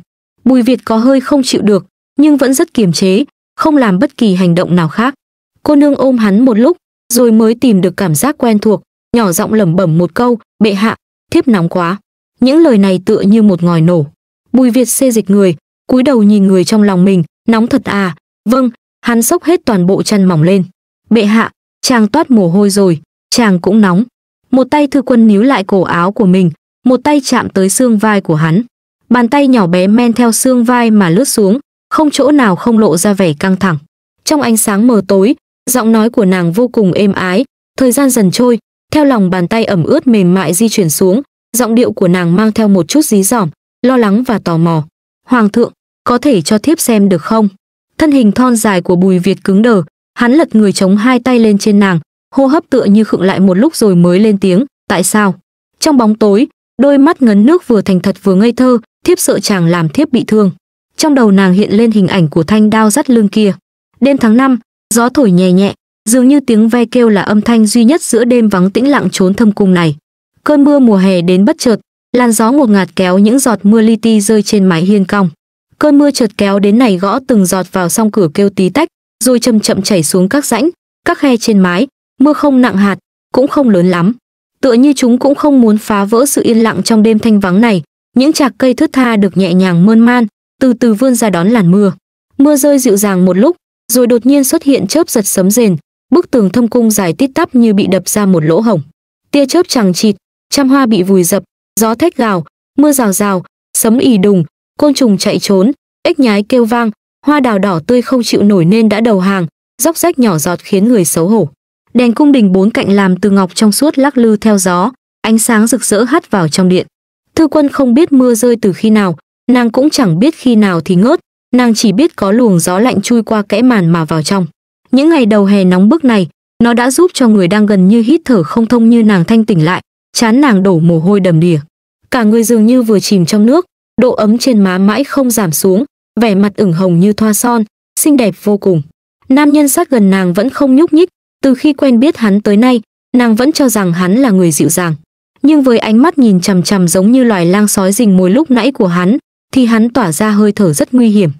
Bùi Việt có hơi không chịu được, nhưng vẫn rất kiềm chế, không làm bất kỳ hành động nào khác. Cô nương ôm hắn một lúc, rồi mới tìm được cảm giác quen thuộc, nhỏ giọng lẩm bẩm một câu, "Bệ hạ, thiếp nóng quá." Những lời này tựa như một ngòi nổ. Bùi Việt xê dịch người, cúi đầu nhìn người trong lòng mình, nóng thật à, vâng, hắn sốc hết toàn bộ chăn mỏng lên. Bệ hạ, chàng toát mồ hôi rồi, chàng cũng nóng. Một tay thư quân níu lại cổ áo của mình, một tay chạm tới xương vai của hắn. Bàn tay nhỏ bé men theo xương vai mà lướt xuống, không chỗ nào không lộ ra vẻ căng thẳng. Trong ánh sáng mờ tối, giọng nói của nàng vô cùng êm ái, thời gian dần trôi, theo lòng bàn tay ẩm ướt mềm mại di chuyển xuống, Giọng điệu của nàng mang theo một chút dí dỏm, lo lắng và tò mò. Hoàng thượng, có thể cho thiếp xem được không? Thân hình thon dài của bùi Việt cứng đờ, hắn lật người chống hai tay lên trên nàng, hô hấp tựa như khựng lại một lúc rồi mới lên tiếng, tại sao? Trong bóng tối, đôi mắt ngấn nước vừa thành thật vừa ngây thơ, thiếp sợ chàng làm thiếp bị thương. Trong đầu nàng hiện lên hình ảnh của thanh đao dắt lưng kia. Đêm tháng năm, gió thổi nhẹ nhẹ, dường như tiếng ve kêu là âm thanh duy nhất giữa đêm vắng tĩnh lặng trốn thâm cung này cơn mưa mùa hè đến bất chợt làn gió một ngạt kéo những giọt mưa li ti rơi trên mái hiên cong cơn mưa chợt kéo đến này gõ từng giọt vào song cửa kêu tí tách rồi chậm chậm chảy xuống các rãnh các khe trên mái mưa không nặng hạt cũng không lớn lắm tựa như chúng cũng không muốn phá vỡ sự yên lặng trong đêm thanh vắng này những chạc cây thướt tha được nhẹ nhàng mơn man từ từ vươn ra đón làn mưa mưa rơi dịu dàng một lúc rồi đột nhiên xuất hiện chớp giật sấm rền bức tường thâm cung dài tít tắp như bị đập ra một lỗ hổng tia chớp chẳng chịt trăm hoa bị vùi dập, gió thét gào, mưa rào rào, sấm ỉ đùng, côn trùng chạy trốn, ếch nhái kêu vang, hoa đào đỏ tươi không chịu nổi nên đã đầu hàng, róc rách nhỏ giọt khiến người xấu hổ. Đèn cung đình bốn cạnh làm từ ngọc trong suốt lắc lư theo gió, ánh sáng rực rỡ hắt vào trong điện. Thư quân không biết mưa rơi từ khi nào, nàng cũng chẳng biết khi nào thì ngớt, nàng chỉ biết có luồng gió lạnh chui qua kẽ màn mà vào trong. Những ngày đầu hè nóng bức này, nó đã giúp cho người đang gần như hít thở không thông như nàng thanh tỉnh lại, chán nàng đổ mồ hôi đầm đìa. Cả người dường như vừa chìm trong nước, độ ấm trên má mãi không giảm xuống, vẻ mặt ửng hồng như thoa son, xinh đẹp vô cùng. Nam nhân sát gần nàng vẫn không nhúc nhích, từ khi quen biết hắn tới nay, nàng vẫn cho rằng hắn là người dịu dàng. Nhưng với ánh mắt nhìn chằm chằm giống như loài lang sói rình mồi lúc nãy của hắn, thì hắn tỏa ra hơi thở rất nguy hiểm.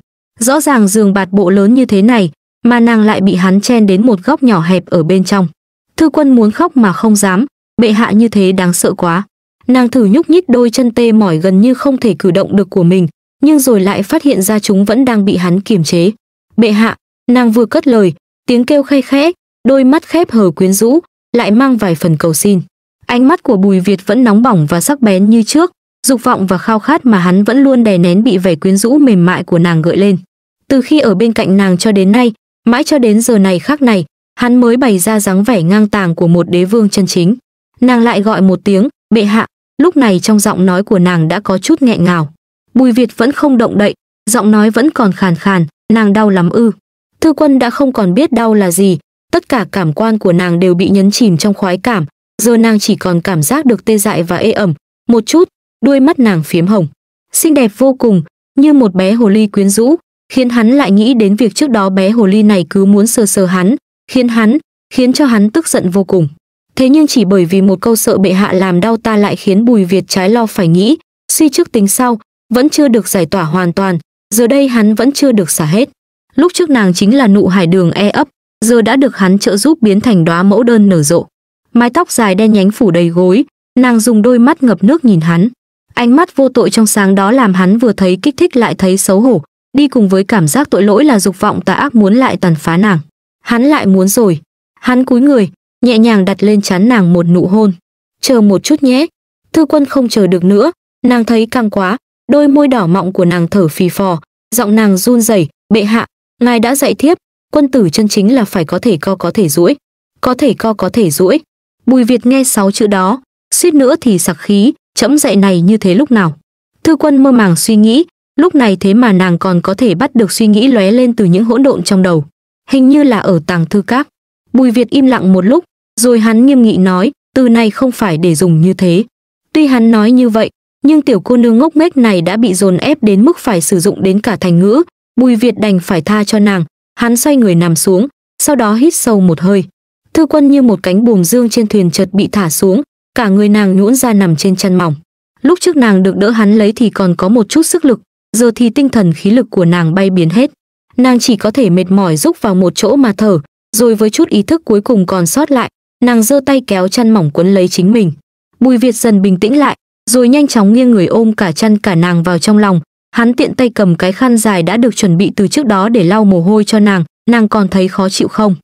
Rõ ràng giường bạt bộ lớn như thế này, mà nàng lại bị hắn chen đến một góc nhỏ hẹp ở bên trong. Thư quân muốn khóc mà không dám, bệ hạ như thế đáng sợ quá nàng thử nhúc nhích đôi chân tê mỏi gần như không thể cử động được của mình nhưng rồi lại phát hiện ra chúng vẫn đang bị hắn kiềm chế bệ hạ nàng vừa cất lời tiếng kêu khay khẽ đôi mắt khép hờ quyến rũ lại mang vài phần cầu xin ánh mắt của bùi việt vẫn nóng bỏng và sắc bén như trước dục vọng và khao khát mà hắn vẫn luôn đè nén bị vẻ quyến rũ mềm mại của nàng gợi lên từ khi ở bên cạnh nàng cho đến nay mãi cho đến giờ này khác này hắn mới bày ra dáng vẻ ngang tàng của một đế vương chân chính Nàng lại gọi một tiếng, bệ hạ, lúc này trong giọng nói của nàng đã có chút nghẹn ngào. Bùi Việt vẫn không động đậy, giọng nói vẫn còn khàn khàn, nàng đau lắm ư. Thư quân đã không còn biết đau là gì, tất cả cảm quan của nàng đều bị nhấn chìm trong khoái cảm, giờ nàng chỉ còn cảm giác được tê dại và ê ẩm. Một chút, đuôi mắt nàng phiếm hồng. Xinh đẹp vô cùng, như một bé hồ ly quyến rũ, khiến hắn lại nghĩ đến việc trước đó bé hồ ly này cứ muốn sờ sờ hắn, khiến hắn, khiến cho hắn tức giận vô cùng. Thế nhưng chỉ bởi vì một câu sợ bệ hạ làm đau ta lại khiến Bùi Việt trái lo phải nghĩ, suy trước tính sau, vẫn chưa được giải tỏa hoàn toàn, giờ đây hắn vẫn chưa được xả hết. Lúc trước nàng chính là nụ hải đường e ấp, giờ đã được hắn trợ giúp biến thành đóa mẫu đơn nở rộ. Mái tóc dài đen nhánh phủ đầy gối, nàng dùng đôi mắt ngập nước nhìn hắn. Ánh mắt vô tội trong sáng đó làm hắn vừa thấy kích thích lại thấy xấu hổ, đi cùng với cảm giác tội lỗi là dục vọng tà ác muốn lại tàn phá nàng. Hắn lại muốn rồi. Hắn cúi người, nhẹ nhàng đặt lên chán nàng một nụ hôn. Chờ một chút nhé. Thư quân không chờ được nữa, nàng thấy căng quá, đôi môi đỏ mọng của nàng thở phì phò, giọng nàng run rẩy, bệ hạ, ngài đã dạy thiếp, quân tử chân chính là phải có thể co có thể duỗi, có thể co có thể duỗi. Bùi Việt nghe sáu chữ đó, suýt nữa thì sặc khí, chẫm dạy này như thế lúc nào. Thư quân mơ màng suy nghĩ, lúc này thế mà nàng còn có thể bắt được suy nghĩ lóe lên từ những hỗn độn trong đầu. Hình như là ở tàng thư các. Bùi Việt im lặng một lúc, rồi hắn nghiêm nghị nói, từ nay không phải để dùng như thế. Tuy hắn nói như vậy, nhưng tiểu cô nương ngốc nghếch này đã bị dồn ép đến mức phải sử dụng đến cả thành ngữ, Bùi Việt đành phải tha cho nàng, hắn xoay người nằm xuống, sau đó hít sâu một hơi. Thư Quân như một cánh bùm dương trên thuyền chợt bị thả xuống, cả người nàng nhũn ra nằm trên chăn mỏng. Lúc trước nàng được đỡ hắn lấy thì còn có một chút sức lực, giờ thì tinh thần khí lực của nàng bay biến hết. Nàng chỉ có thể mệt mỏi rúc vào một chỗ mà thở, rồi với chút ý thức cuối cùng còn sót lại, nàng giơ tay kéo chăn mỏng quấn lấy chính mình bùi việt dần bình tĩnh lại rồi nhanh chóng nghiêng người ôm cả chăn cả nàng vào trong lòng hắn tiện tay cầm cái khăn dài đã được chuẩn bị từ trước đó để lau mồ hôi cho nàng nàng còn thấy khó chịu không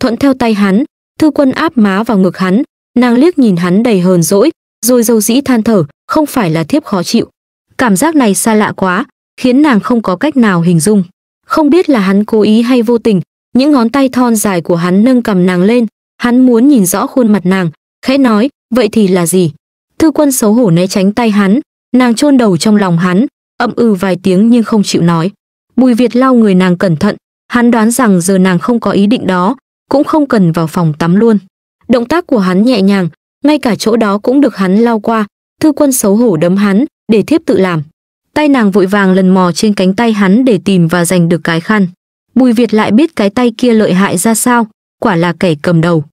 thuận theo tay hắn thư quân áp má vào ngực hắn nàng liếc nhìn hắn đầy hờn dỗi rồi dâu dĩ than thở không phải là thiếp khó chịu cảm giác này xa lạ quá khiến nàng không có cách nào hình dung không biết là hắn cố ý hay vô tình những ngón tay thon dài của hắn nâng cầm nàng lên hắn muốn nhìn rõ khuôn mặt nàng khẽ nói vậy thì là gì thư quân xấu hổ né tránh tay hắn nàng chôn đầu trong lòng hắn ậm ừ vài tiếng nhưng không chịu nói bùi việt lau người nàng cẩn thận hắn đoán rằng giờ nàng không có ý định đó cũng không cần vào phòng tắm luôn động tác của hắn nhẹ nhàng ngay cả chỗ đó cũng được hắn lau qua thư quân xấu hổ đấm hắn để thiếp tự làm tay nàng vội vàng lần mò trên cánh tay hắn để tìm và giành được cái khăn bùi việt lại biết cái tay kia lợi hại ra sao quả là kẻ cầm đầu.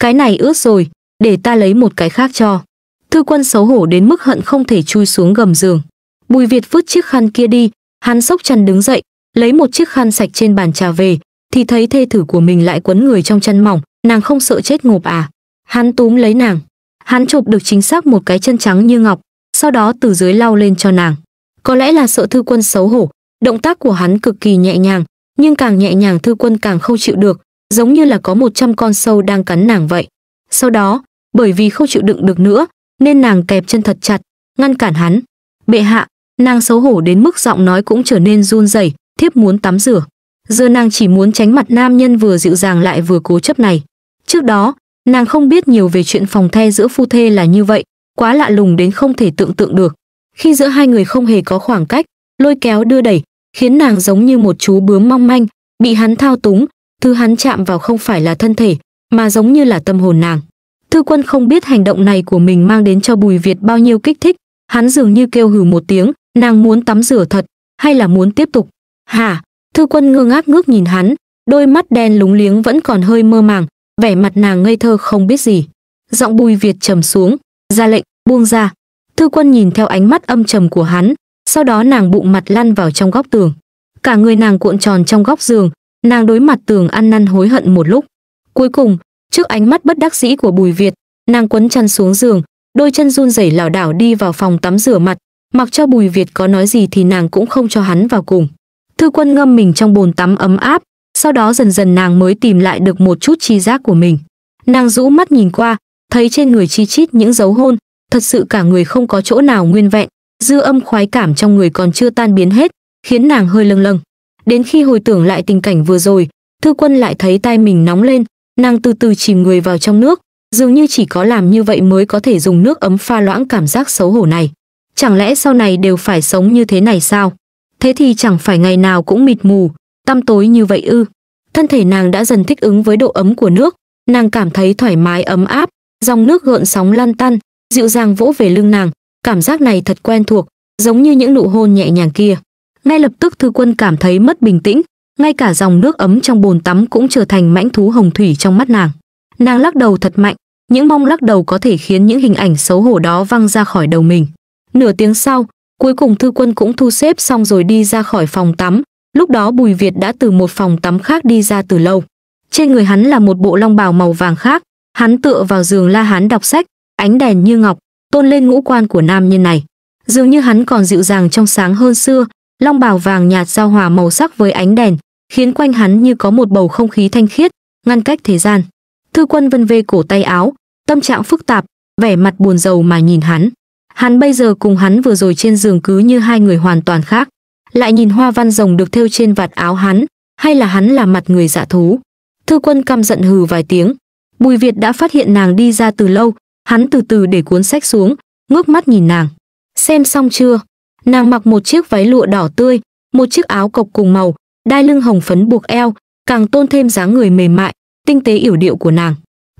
Cái này ướt rồi, để ta lấy một cái khác cho. Thư quân xấu hổ đến mức hận không thể chui xuống gầm giường. Bùi Việt vứt chiếc khăn kia đi, hắn sốc chăn đứng dậy, lấy một chiếc khăn sạch trên bàn trà về, thì thấy thê thử của mình lại quấn người trong chăn mỏng, nàng không sợ chết ngộp à. Hắn túm lấy nàng. Hắn chụp được chính xác một cái chân trắng như ngọc, sau đó từ dưới lau lên cho nàng. Có lẽ là sợ thư quân xấu hổ, động tác của hắn cực kỳ nhẹ nhàng, nhưng càng nhẹ nhàng thư quân càng không chịu được, giống như là có 100 con sâu đang cắn nàng vậy. Sau đó, bởi vì không chịu đựng được nữa, nên nàng kẹp chân thật chặt, ngăn cản hắn. Bệ hạ, nàng xấu hổ đến mức giọng nói cũng trở nên run rẩy, thiếp muốn tắm rửa. Giờ nàng chỉ muốn tránh mặt nam nhân vừa dịu dàng lại vừa cố chấp này. Trước đó, nàng không biết nhiều về chuyện phòng the giữa phu thê là như vậy, quá lạ lùng đến không thể tưởng tượng được. Khi giữa hai người không hề có khoảng cách, lôi kéo đưa đẩy, khiến nàng giống như một chú bướm mong manh, bị hắn thao túng, thứ hắn chạm vào không phải là thân thể, mà giống như là tâm hồn nàng. Thư quân không biết hành động này của mình mang đến cho Bùi Việt bao nhiêu kích thích, hắn dường như kêu hừ một tiếng, nàng muốn tắm rửa thật, hay là muốn tiếp tục. Hả, thư quân ngơ ngác ngước nhìn hắn, đôi mắt đen lúng liếng vẫn còn hơi mơ màng, vẻ mặt nàng ngây thơ không biết gì. Giọng Bùi Việt trầm xuống, ra lệnh, buông ra. Thư quân nhìn theo ánh mắt âm trầm của hắn, sau đó nàng bụng mặt lăn vào trong góc tường. Cả người nàng cuộn tròn trong góc giường, Nàng đối mặt tường ăn năn hối hận một lúc. Cuối cùng, trước ánh mắt bất đắc dĩ của Bùi Việt, nàng quấn chăn xuống giường, đôi chân run rẩy lảo đảo đi vào phòng tắm rửa mặt, mặc cho Bùi Việt có nói gì thì nàng cũng không cho hắn vào cùng. Thư Quân ngâm mình trong bồn tắm ấm áp, sau đó dần dần nàng mới tìm lại được một chút chi giác của mình. Nàng rũ mắt nhìn qua, thấy trên người chi chít những dấu hôn, thật sự cả người không có chỗ nào nguyên vẹn, dư âm khoái cảm trong người còn chưa tan biến hết, khiến nàng hơi lâng lâng. Đến khi hồi tưởng lại tình cảnh vừa rồi, Thư Quân lại thấy tay mình nóng lên, nàng từ từ chìm người vào trong nước, dường như chỉ có làm như vậy mới có thể dùng nước ấm pha loãng cảm giác xấu hổ này. Chẳng lẽ sau này đều phải sống như thế này sao? Thế thì chẳng phải ngày nào cũng mịt mù, tăm tối như vậy ư? Thân thể nàng đã dần thích ứng với độ ấm của nước, nàng cảm thấy thoải mái ấm áp, dòng nước gợn sóng lăn tăn, dịu dàng vỗ về lưng nàng, cảm giác này thật quen thuộc, giống như những nụ hôn nhẹ nhàng kia ngay lập tức thư quân cảm thấy mất bình tĩnh ngay cả dòng nước ấm trong bồn tắm cũng trở thành mãnh thú hồng thủy trong mắt nàng nàng lắc đầu thật mạnh những mong lắc đầu có thể khiến những hình ảnh xấu hổ đó văng ra khỏi đầu mình nửa tiếng sau cuối cùng thư quân cũng thu xếp xong rồi đi ra khỏi phòng tắm lúc đó bùi việt đã từ một phòng tắm khác đi ra từ lâu trên người hắn là một bộ long bào màu vàng khác hắn tựa vào giường la hán đọc sách ánh đèn như ngọc tôn lên ngũ quan của nam nhân này dường như hắn còn dịu dàng trong sáng hơn xưa long bào vàng nhạt giao hòa màu sắc với ánh đèn khiến quanh hắn như có một bầu không khí thanh khiết ngăn cách thế gian thư quân vân vê cổ tay áo tâm trạng phức tạp vẻ mặt buồn rầu mà nhìn hắn hắn bây giờ cùng hắn vừa rồi trên giường cứ như hai người hoàn toàn khác lại nhìn hoa văn rồng được thêu trên vạt áo hắn hay là hắn là mặt người dạ thú thư quân căm giận hừ vài tiếng bùi việt đã phát hiện nàng đi ra từ lâu hắn từ từ để cuốn sách xuống ngước mắt nhìn nàng xem xong chưa Nàng mặc một chiếc váy lụa đỏ tươi, một chiếc áo cộc cùng màu, đai lưng hồng phấn buộc eo, càng tôn thêm dáng người mềm mại, tinh tế yểu điệu của nàng.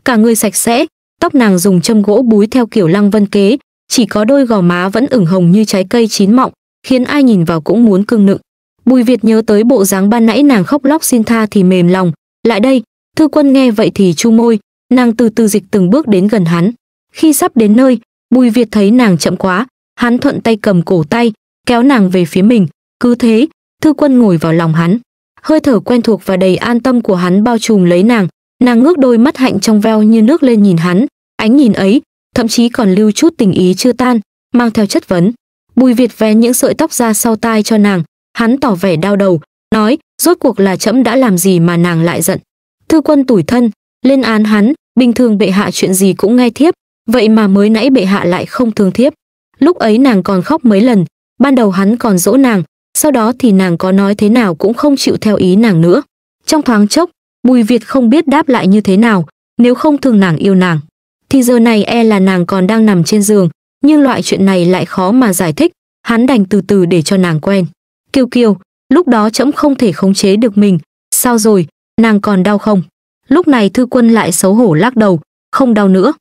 Cả người sạch sẽ, tóc nàng dùng châm gỗ búi theo kiểu lăng vân kế, chỉ có đôi gò má vẫn ửng hồng như trái cây chín mọng, khiến ai nhìn vào cũng muốn cương nựng. Bùi Việt nhớ tới bộ dáng ban nãy nàng khóc lóc xin tha thì mềm lòng, lại đây, Thư Quân nghe vậy thì chu môi, nàng từ từ dịch từng bước đến gần hắn. Khi sắp đến nơi, Bùi Việt thấy nàng chậm quá, hắn thuận tay cầm cổ tay, kéo nàng về phía mình, cứ thế, thư quân ngồi vào lòng hắn. Hơi thở quen thuộc và đầy an tâm của hắn bao trùm lấy nàng, nàng ngước đôi mắt hạnh trong veo như nước lên nhìn hắn, ánh nhìn ấy, thậm chí còn lưu chút tình ý chưa tan, mang theo chất vấn. Bùi Việt vé những sợi tóc ra sau tai cho nàng, hắn tỏ vẻ đau đầu, nói, rốt cuộc là trẫm đã làm gì mà nàng lại giận. Thư quân tủi thân, lên án hắn, bình thường bệ hạ chuyện gì cũng nghe thiếp, vậy mà mới nãy bệ hạ lại không thương thiếp. Lúc ấy nàng còn khóc mấy lần, ban đầu hắn còn dỗ nàng, sau đó thì nàng có nói thế nào cũng không chịu theo ý nàng nữa. Trong thoáng chốc, Bùi Việt không biết đáp lại như thế nào, nếu không thường nàng yêu nàng. Thì giờ này e là nàng còn đang nằm trên giường, nhưng loại chuyện này lại khó mà giải thích, hắn đành từ từ để cho nàng quen. Kiều Kiều, lúc đó trẫm không thể khống chế được mình, sao rồi, nàng còn đau không? Lúc này thư quân lại xấu hổ lắc đầu, không đau nữa.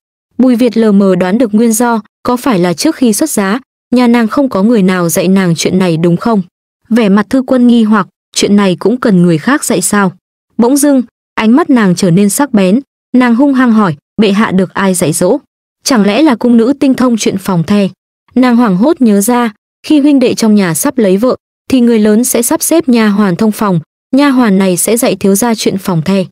Bùi Việt lờ mờ đoán được nguyên do, có phải là trước khi xuất giá, nhà nàng không có người nào dạy nàng chuyện này đúng không? Vẻ mặt thư quân nghi hoặc, chuyện này cũng cần người khác dạy sao? Bỗng dưng, ánh mắt nàng trở nên sắc bén, nàng hung hăng hỏi, bệ hạ được ai dạy dỗ? Chẳng lẽ là cung nữ tinh thông chuyện phòng the? Nàng hoảng hốt nhớ ra, khi huynh đệ trong nhà sắp lấy vợ, thì người lớn sẽ sắp xếp nhà hoàn thông phòng, nhà hoàn này sẽ dạy thiếu gia chuyện phòng the.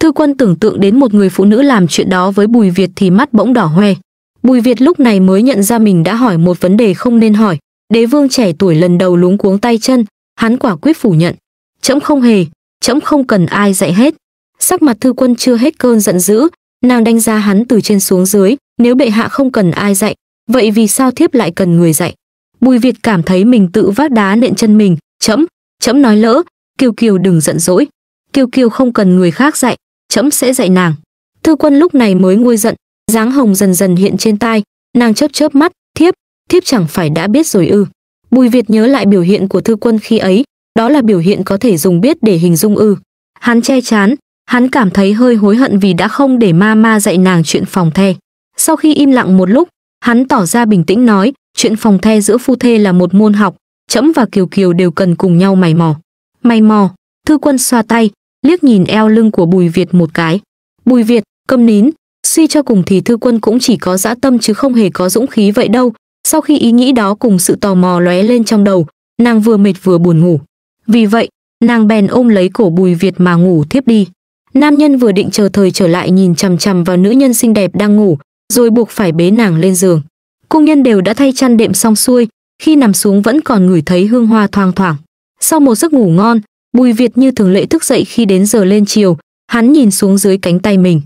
Thư Quân tưởng tượng đến một người phụ nữ làm chuyện đó với Bùi Việt thì mắt bỗng đỏ hoe. Bùi Việt lúc này mới nhận ra mình đã hỏi một vấn đề không nên hỏi. Đế vương trẻ tuổi lần đầu lúng cuống tay chân, hắn quả quyết phủ nhận. Chấm không hề, chấm không cần ai dạy hết. Sắc mặt thư quân chưa hết cơn giận dữ, nàng đánh giá hắn từ trên xuống dưới, nếu bệ hạ không cần ai dạy, vậy vì sao thiếp lại cần người dạy? Bùi Việt cảm thấy mình tự vác đá nện chân mình, chấm, chấm nói lỡ, Kiều Kiều đừng giận dỗi. Kiều Kiều không cần người khác dạy, trẫm sẽ dạy nàng thư quân lúc này mới nguôi giận dáng hồng dần dần hiện trên tai nàng chớp chớp mắt thiếp thiếp chẳng phải đã biết rồi ư bùi việt nhớ lại biểu hiện của thư quân khi ấy đó là biểu hiện có thể dùng biết để hình dung ư hắn che chán hắn cảm thấy hơi hối hận vì đã không để ma ma dạy nàng chuyện phòng the sau khi im lặng một lúc hắn tỏ ra bình tĩnh nói chuyện phòng the giữa phu thê là một môn học trẫm và kiều kiều đều cần cùng nhau mày mò mày mò thư quân xoa tay liếc nhìn eo lưng của Bùi Việt một cái. Bùi Việt, câm nín, suy cho cùng thì thư quân cũng chỉ có dã tâm chứ không hề có dũng khí vậy đâu. Sau khi ý nghĩ đó cùng sự tò mò lóe lên trong đầu, nàng vừa mệt vừa buồn ngủ. Vì vậy, nàng bèn ôm lấy cổ Bùi Việt mà ngủ thiếp đi. Nam nhân vừa định chờ thời trở lại nhìn chằm chằm vào nữ nhân xinh đẹp đang ngủ, rồi buộc phải bế nàng lên giường. Cung nhân đều đã thay chăn đệm xong xuôi, khi nằm xuống vẫn còn ngửi thấy hương hoa thoang thoảng. Sau một giấc ngủ ngon, Bùi Việt như thường lệ thức dậy khi đến giờ lên chiều, hắn nhìn xuống dưới cánh tay mình.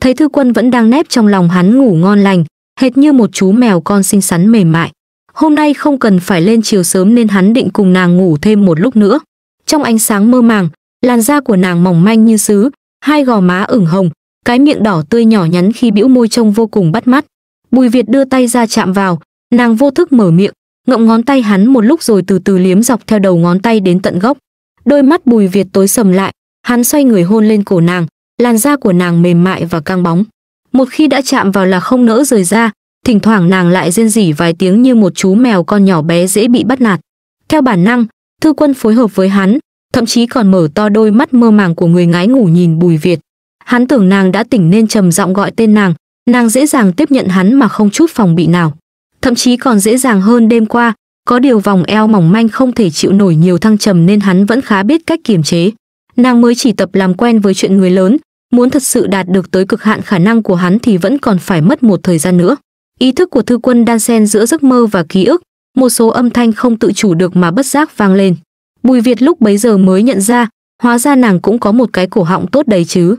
Thấy Thư Quân vẫn đang nép trong lòng hắn ngủ ngon lành, hệt như một chú mèo con xinh xắn mềm mại. Hôm nay không cần phải lên chiều sớm nên hắn định cùng nàng ngủ thêm một lúc nữa. Trong ánh sáng mơ màng, làn da của nàng mỏng manh như sứ, hai gò má ửng hồng, cái miệng đỏ tươi nhỏ nhắn khi bĩu môi trông vô cùng bắt mắt. Bùi Việt đưa tay ra chạm vào, nàng vô thức mở miệng, ngậm ngón tay hắn một lúc rồi từ từ liếm dọc theo đầu ngón tay đến tận gốc. Đôi mắt Bùi Việt tối sầm lại, hắn xoay người hôn lên cổ nàng, làn da của nàng mềm mại và căng bóng. Một khi đã chạm vào là không nỡ rời ra, thỉnh thoảng nàng lại rên rỉ vài tiếng như một chú mèo con nhỏ bé dễ bị bắt nạt. Theo bản năng, Thư Quân phối hợp với hắn, thậm chí còn mở to đôi mắt mơ màng của người ngái ngủ nhìn Bùi Việt. Hắn tưởng nàng đã tỉnh nên trầm giọng gọi tên nàng, nàng dễ dàng tiếp nhận hắn mà không chút phòng bị nào. Thậm chí còn dễ dàng hơn đêm qua, có điều vòng eo mỏng manh không thể chịu nổi nhiều thăng trầm nên hắn vẫn khá biết cách kiềm chế. Nàng mới chỉ tập làm quen với chuyện người lớn, muốn thật sự đạt được tới cực hạn khả năng của hắn thì vẫn còn phải mất một thời gian nữa. Ý thức của thư quân đan xen giữa giấc mơ và ký ức, một số âm thanh không tự chủ được mà bất giác vang lên. Bùi Việt lúc bấy giờ mới nhận ra, hóa ra nàng cũng có một cái cổ họng tốt đấy chứ.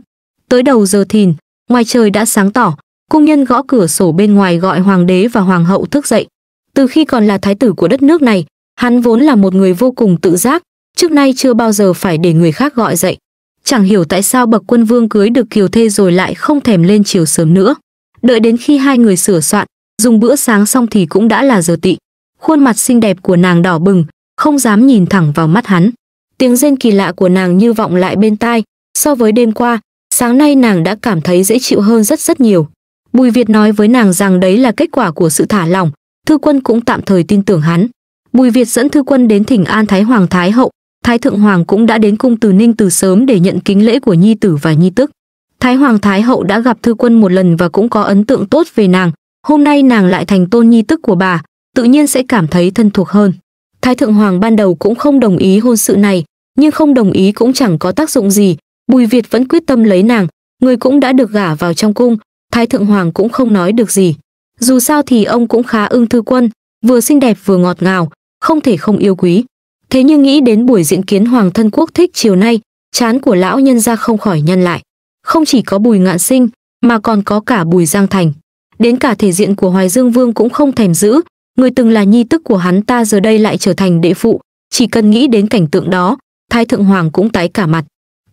Tới đầu giờ thìn, ngoài trời đã sáng tỏ, cung nhân gõ cửa sổ bên ngoài gọi hoàng đế và hoàng hậu thức dậy, từ khi còn là thái tử của đất nước này hắn vốn là một người vô cùng tự giác trước nay chưa bao giờ phải để người khác gọi dậy chẳng hiểu tại sao bậc quân vương cưới được kiều thê rồi lại không thèm lên chiều sớm nữa đợi đến khi hai người sửa soạn dùng bữa sáng xong thì cũng đã là giờ tị khuôn mặt xinh đẹp của nàng đỏ bừng không dám nhìn thẳng vào mắt hắn tiếng rên kỳ lạ của nàng như vọng lại bên tai so với đêm qua sáng nay nàng đã cảm thấy dễ chịu hơn rất rất nhiều bùi việt nói với nàng rằng đấy là kết quả của sự thả lỏng thư quân cũng tạm thời tin tưởng hắn bùi việt dẫn thư quân đến thỉnh an thái hoàng thái hậu thái thượng hoàng cũng đã đến cung từ ninh từ sớm để nhận kính lễ của nhi tử và nhi tức thái hoàng thái hậu đã gặp thư quân một lần và cũng có ấn tượng tốt về nàng hôm nay nàng lại thành tôn nhi tức của bà tự nhiên sẽ cảm thấy thân thuộc hơn thái thượng hoàng ban đầu cũng không đồng ý hôn sự này nhưng không đồng ý cũng chẳng có tác dụng gì bùi việt vẫn quyết tâm lấy nàng người cũng đã được gả vào trong cung thái thượng hoàng cũng không nói được gì dù sao thì ông cũng khá ưng thư quân, vừa xinh đẹp vừa ngọt ngào, không thể không yêu quý. Thế nhưng nghĩ đến buổi diễn kiến Hoàng thân quốc thích chiều nay, chán của lão nhân ra không khỏi nhân lại. Không chỉ có bùi ngạn sinh, mà còn có cả bùi giang thành. Đến cả thể diện của Hoài Dương Vương cũng không thèm giữ, người từng là nhi tức của hắn ta giờ đây lại trở thành đệ phụ. Chỉ cần nghĩ đến cảnh tượng đó, Thái Thượng Hoàng cũng tái cả mặt.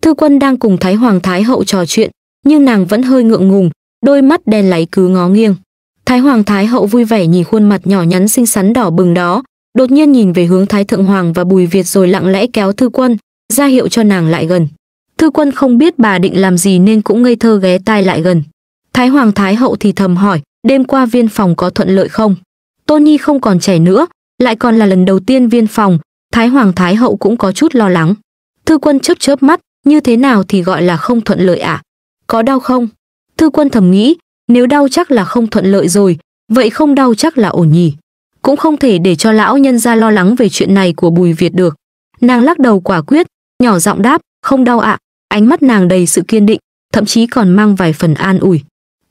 Thư quân đang cùng Thái Hoàng Thái Hậu trò chuyện, nhưng nàng vẫn hơi ngượng ngùng, đôi mắt đen láy cứ ngó nghiêng. Thái hoàng thái hậu vui vẻ nhìn khuôn mặt nhỏ nhắn xinh xắn đỏ bừng đó, đột nhiên nhìn về hướng Thái thượng hoàng và Bùi Việt rồi lặng lẽ kéo Thư Quân, ra hiệu cho nàng lại gần. Thư Quân không biết bà định làm gì nên cũng ngây thơ ghé tai lại gần. Thái hoàng thái hậu thì thầm hỏi, đêm qua viên phòng có thuận lợi không? Tôn Nhi không còn trẻ nữa, lại còn là lần đầu tiên viên phòng, Thái hoàng thái hậu cũng có chút lo lắng. Thư Quân chớp chớp mắt, như thế nào thì gọi là không thuận lợi ạ? À? Có đau không? Thư Quân thầm nghĩ, nếu đau chắc là không thuận lợi rồi, vậy không đau chắc là ổn nhỉ. Cũng không thể để cho lão nhân ra lo lắng về chuyện này của Bùi Việt được. Nàng lắc đầu quả quyết, nhỏ giọng đáp, không đau ạ, ánh mắt nàng đầy sự kiên định, thậm chí còn mang vài phần an ủi.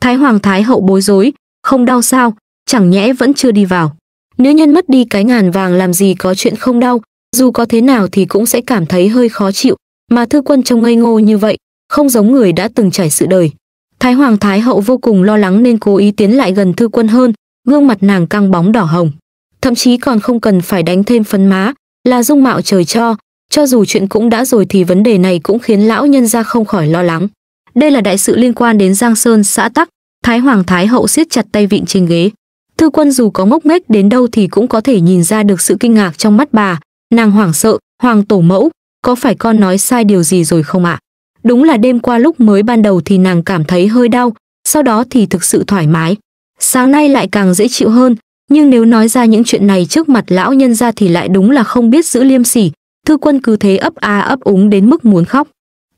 Thái Hoàng Thái Hậu bối rối, không đau sao, chẳng nhẽ vẫn chưa đi vào. Nữ nhân mất đi cái ngàn vàng làm gì có chuyện không đau, dù có thế nào thì cũng sẽ cảm thấy hơi khó chịu, mà thư quân trông ngây ngô như vậy, không giống người đã từng trải sự đời. Thái Hoàng Thái Hậu vô cùng lo lắng nên cố ý tiến lại gần thư quân hơn, gương mặt nàng căng bóng đỏ hồng. Thậm chí còn không cần phải đánh thêm phấn má, là dung mạo trời cho, cho dù chuyện cũng đã rồi thì vấn đề này cũng khiến lão nhân ra không khỏi lo lắng. Đây là đại sự liên quan đến Giang Sơn xã Tắc, Thái Hoàng Thái Hậu siết chặt tay vịn trên ghế. Thư quân dù có ngốc nghếch đến đâu thì cũng có thể nhìn ra được sự kinh ngạc trong mắt bà, nàng hoảng sợ, hoàng tổ mẫu, có phải con nói sai điều gì rồi không ạ? À? Đúng là đêm qua lúc mới ban đầu thì nàng cảm thấy hơi đau, sau đó thì thực sự thoải mái. Sáng nay lại càng dễ chịu hơn, nhưng nếu nói ra những chuyện này trước mặt lão nhân ra thì lại đúng là không biết giữ liêm sỉ. Thư quân cứ thế ấp a à ấp úng đến mức muốn khóc.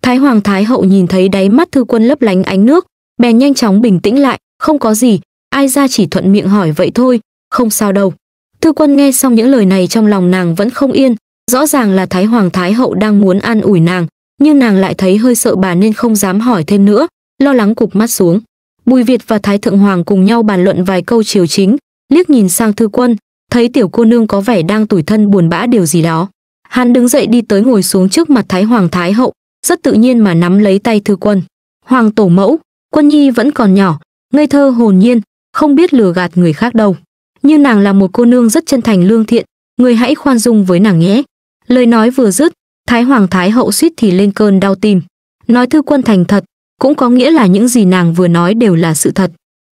Thái hoàng thái hậu nhìn thấy đáy mắt thư quân lấp lánh ánh nước, bèn nhanh chóng bình tĩnh lại, không có gì, ai ra chỉ thuận miệng hỏi vậy thôi, không sao đâu. Thư quân nghe xong những lời này trong lòng nàng vẫn không yên, rõ ràng là Thái Hoàng Thái Hậu đang muốn an ủi nàng, nhưng nàng lại thấy hơi sợ bà nên không dám hỏi thêm nữa, lo lắng cục mắt xuống. Bùi Việt và Thái Thượng Hoàng cùng nhau bàn luận vài câu chiều chính, liếc nhìn sang thư quân, thấy tiểu cô nương có vẻ đang tủi thân buồn bã điều gì đó. Hắn đứng dậy đi tới ngồi xuống trước mặt Thái Hoàng Thái Hậu, rất tự nhiên mà nắm lấy tay thư quân. Hoàng tổ mẫu, quân nhi vẫn còn nhỏ, ngây thơ hồn nhiên, không biết lừa gạt người khác đâu. như nàng là một cô nương rất chân thành lương thiện, người hãy khoan dung với nàng nhé. Lời nói vừa dứt, Thái Hoàng Thái Hậu suýt thì lên cơn đau tim. Nói thư quân thành thật, cũng có nghĩa là những gì nàng vừa nói đều là sự thật.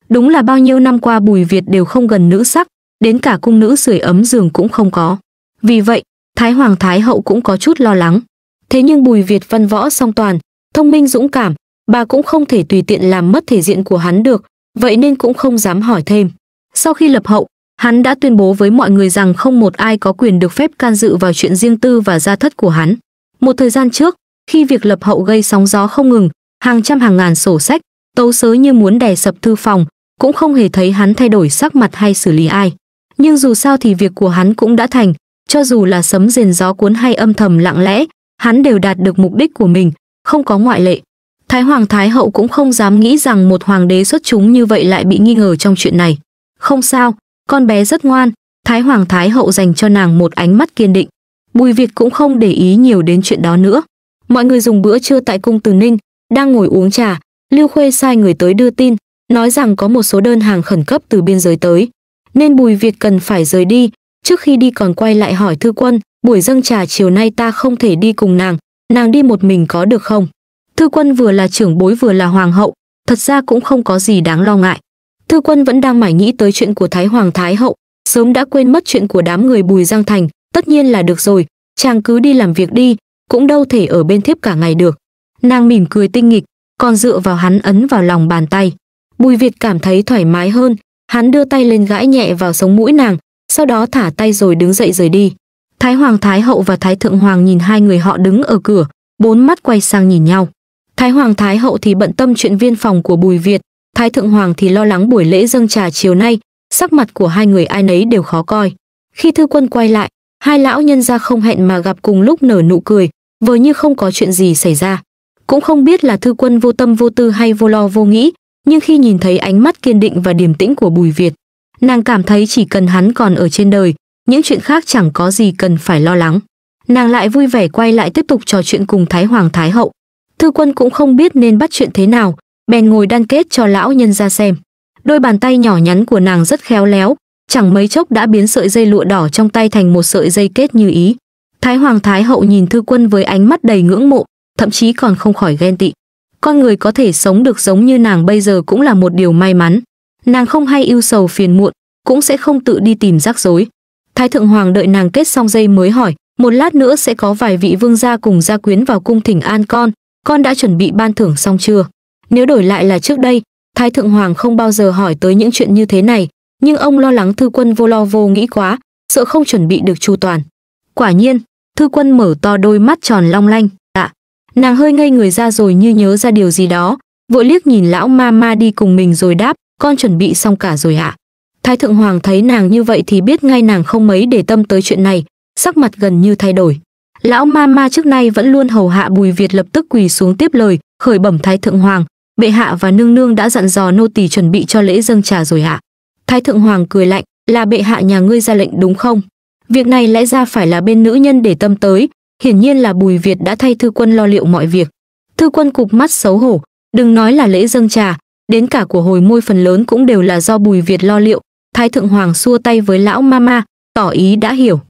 Đúng là bao nhiêu năm qua Bùi Việt đều không gần nữ sắc, đến cả cung nữ sưởi ấm giường cũng không có. Vì vậy, Thái Hoàng Thái Hậu cũng có chút lo lắng. Thế nhưng Bùi Việt văn võ song toàn, thông minh dũng cảm, bà cũng không thể tùy tiện làm mất thể diện của hắn được, vậy nên cũng không dám hỏi thêm. Sau khi lập hậu, Hắn đã tuyên bố với mọi người rằng không một ai có quyền được phép can dự vào chuyện riêng tư và gia thất của hắn. Một thời gian trước, khi việc lập hậu gây sóng gió không ngừng, hàng trăm hàng ngàn sổ sách, tấu sớ như muốn đè sập thư phòng, cũng không hề thấy hắn thay đổi sắc mặt hay xử lý ai. Nhưng dù sao thì việc của hắn cũng đã thành, cho dù là sấm rền gió cuốn hay âm thầm lặng lẽ, hắn đều đạt được mục đích của mình, không có ngoại lệ. Thái hoàng thái hậu cũng không dám nghĩ rằng một hoàng đế xuất chúng như vậy lại bị nghi ngờ trong chuyện này. Không sao, con bé rất ngoan thái hoàng thái hậu dành cho nàng một ánh mắt kiên định bùi việt cũng không để ý nhiều đến chuyện đó nữa mọi người dùng bữa trưa tại cung từ ninh đang ngồi uống trà lưu khuê sai người tới đưa tin nói rằng có một số đơn hàng khẩn cấp từ biên giới tới nên bùi việt cần phải rời đi trước khi đi còn quay lại hỏi thư quân buổi dâng trà chiều nay ta không thể đi cùng nàng nàng đi một mình có được không thư quân vừa là trưởng bối vừa là hoàng hậu thật ra cũng không có gì đáng lo ngại Thư Quân vẫn đang mải nghĩ tới chuyện của Thái Hoàng Thái Hậu, sớm đã quên mất chuyện của đám người Bùi Giang Thành, tất nhiên là được rồi, chàng cứ đi làm việc đi, cũng đâu thể ở bên thiếp cả ngày được. Nàng mỉm cười tinh nghịch, còn dựa vào hắn ấn vào lòng bàn tay. Bùi Việt cảm thấy thoải mái hơn, hắn đưa tay lên gãi nhẹ vào sống mũi nàng, sau đó thả tay rồi đứng dậy rời đi. Thái Hoàng Thái Hậu và Thái Thượng Hoàng nhìn hai người họ đứng ở cửa, bốn mắt quay sang nhìn nhau. Thái Hoàng Thái Hậu thì bận tâm chuyện viên phòng của Bùi Việt, Thái Thượng Hoàng thì lo lắng buổi lễ dâng trà chiều nay, sắc mặt của hai người ai nấy đều khó coi. Khi thư quân quay lại, hai lão nhân ra không hẹn mà gặp cùng lúc nở nụ cười, vờ như không có chuyện gì xảy ra. Cũng không biết là thư quân vô tâm vô tư hay vô lo vô nghĩ, nhưng khi nhìn thấy ánh mắt kiên định và điềm tĩnh của Bùi Việt, nàng cảm thấy chỉ cần hắn còn ở trên đời, những chuyện khác chẳng có gì cần phải lo lắng. Nàng lại vui vẻ quay lại tiếp tục trò chuyện cùng Thái Hoàng Thái Hậu. Thư quân cũng không biết nên bắt chuyện thế nào, bèn ngồi đan kết cho lão nhân ra xem đôi bàn tay nhỏ nhắn của nàng rất khéo léo chẳng mấy chốc đã biến sợi dây lụa đỏ trong tay thành một sợi dây kết như ý thái hoàng thái hậu nhìn thư quân với ánh mắt đầy ngưỡng mộ thậm chí còn không khỏi ghen tị con người có thể sống được giống như nàng bây giờ cũng là một điều may mắn nàng không hay yêu sầu phiền muộn cũng sẽ không tự đi tìm rắc rối thái thượng hoàng đợi nàng kết xong dây mới hỏi một lát nữa sẽ có vài vị vương gia cùng gia quyến vào cung thỉnh an con con đã chuẩn bị ban thưởng xong chưa nếu đổi lại là trước đây, Thái Thượng Hoàng không bao giờ hỏi tới những chuyện như thế này, nhưng ông lo lắng thư quân vô lo vô nghĩ quá, sợ không chuẩn bị được chu toàn. Quả nhiên, thư quân mở to đôi mắt tròn long lanh, ạ. Dạ. nàng hơi ngây người ra rồi như nhớ ra điều gì đó, vội liếc nhìn lão ma ma đi cùng mình rồi đáp, con chuẩn bị xong cả rồi ạ. Thái Thượng Hoàng thấy nàng như vậy thì biết ngay nàng không mấy để tâm tới chuyện này, sắc mặt gần như thay đổi. Lão ma ma trước nay vẫn luôn hầu hạ Bùi Việt lập tức quỳ xuống tiếp lời, khởi bẩm Thái Thượng Hoàng, bệ hạ và nương nương đã dặn dò nô tỳ chuẩn bị cho lễ dâng trà rồi hạ thái thượng hoàng cười lạnh là bệ hạ nhà ngươi ra lệnh đúng không việc này lẽ ra phải là bên nữ nhân để tâm tới hiển nhiên là bùi việt đã thay thư quân lo liệu mọi việc thư quân cụp mắt xấu hổ đừng nói là lễ dâng trà đến cả của hồi môi phần lớn cũng đều là do bùi việt lo liệu thái thượng hoàng xua tay với lão mama tỏ ý đã hiểu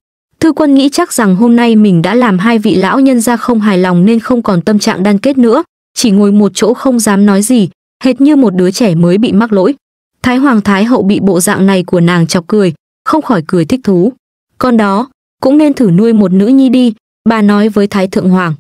thư quân nghĩ chắc rằng hôm nay mình đã làm hai vị lão nhân ra không hài lòng nên không còn tâm trạng đan kết nữa chỉ ngồi một chỗ không dám nói gì, hệt như một đứa trẻ mới bị mắc lỗi. Thái Hoàng Thái Hậu bị bộ dạng này của nàng chọc cười, không khỏi cười thích thú. Con đó, cũng nên thử nuôi một nữ nhi đi, bà nói với Thái Thượng Hoàng.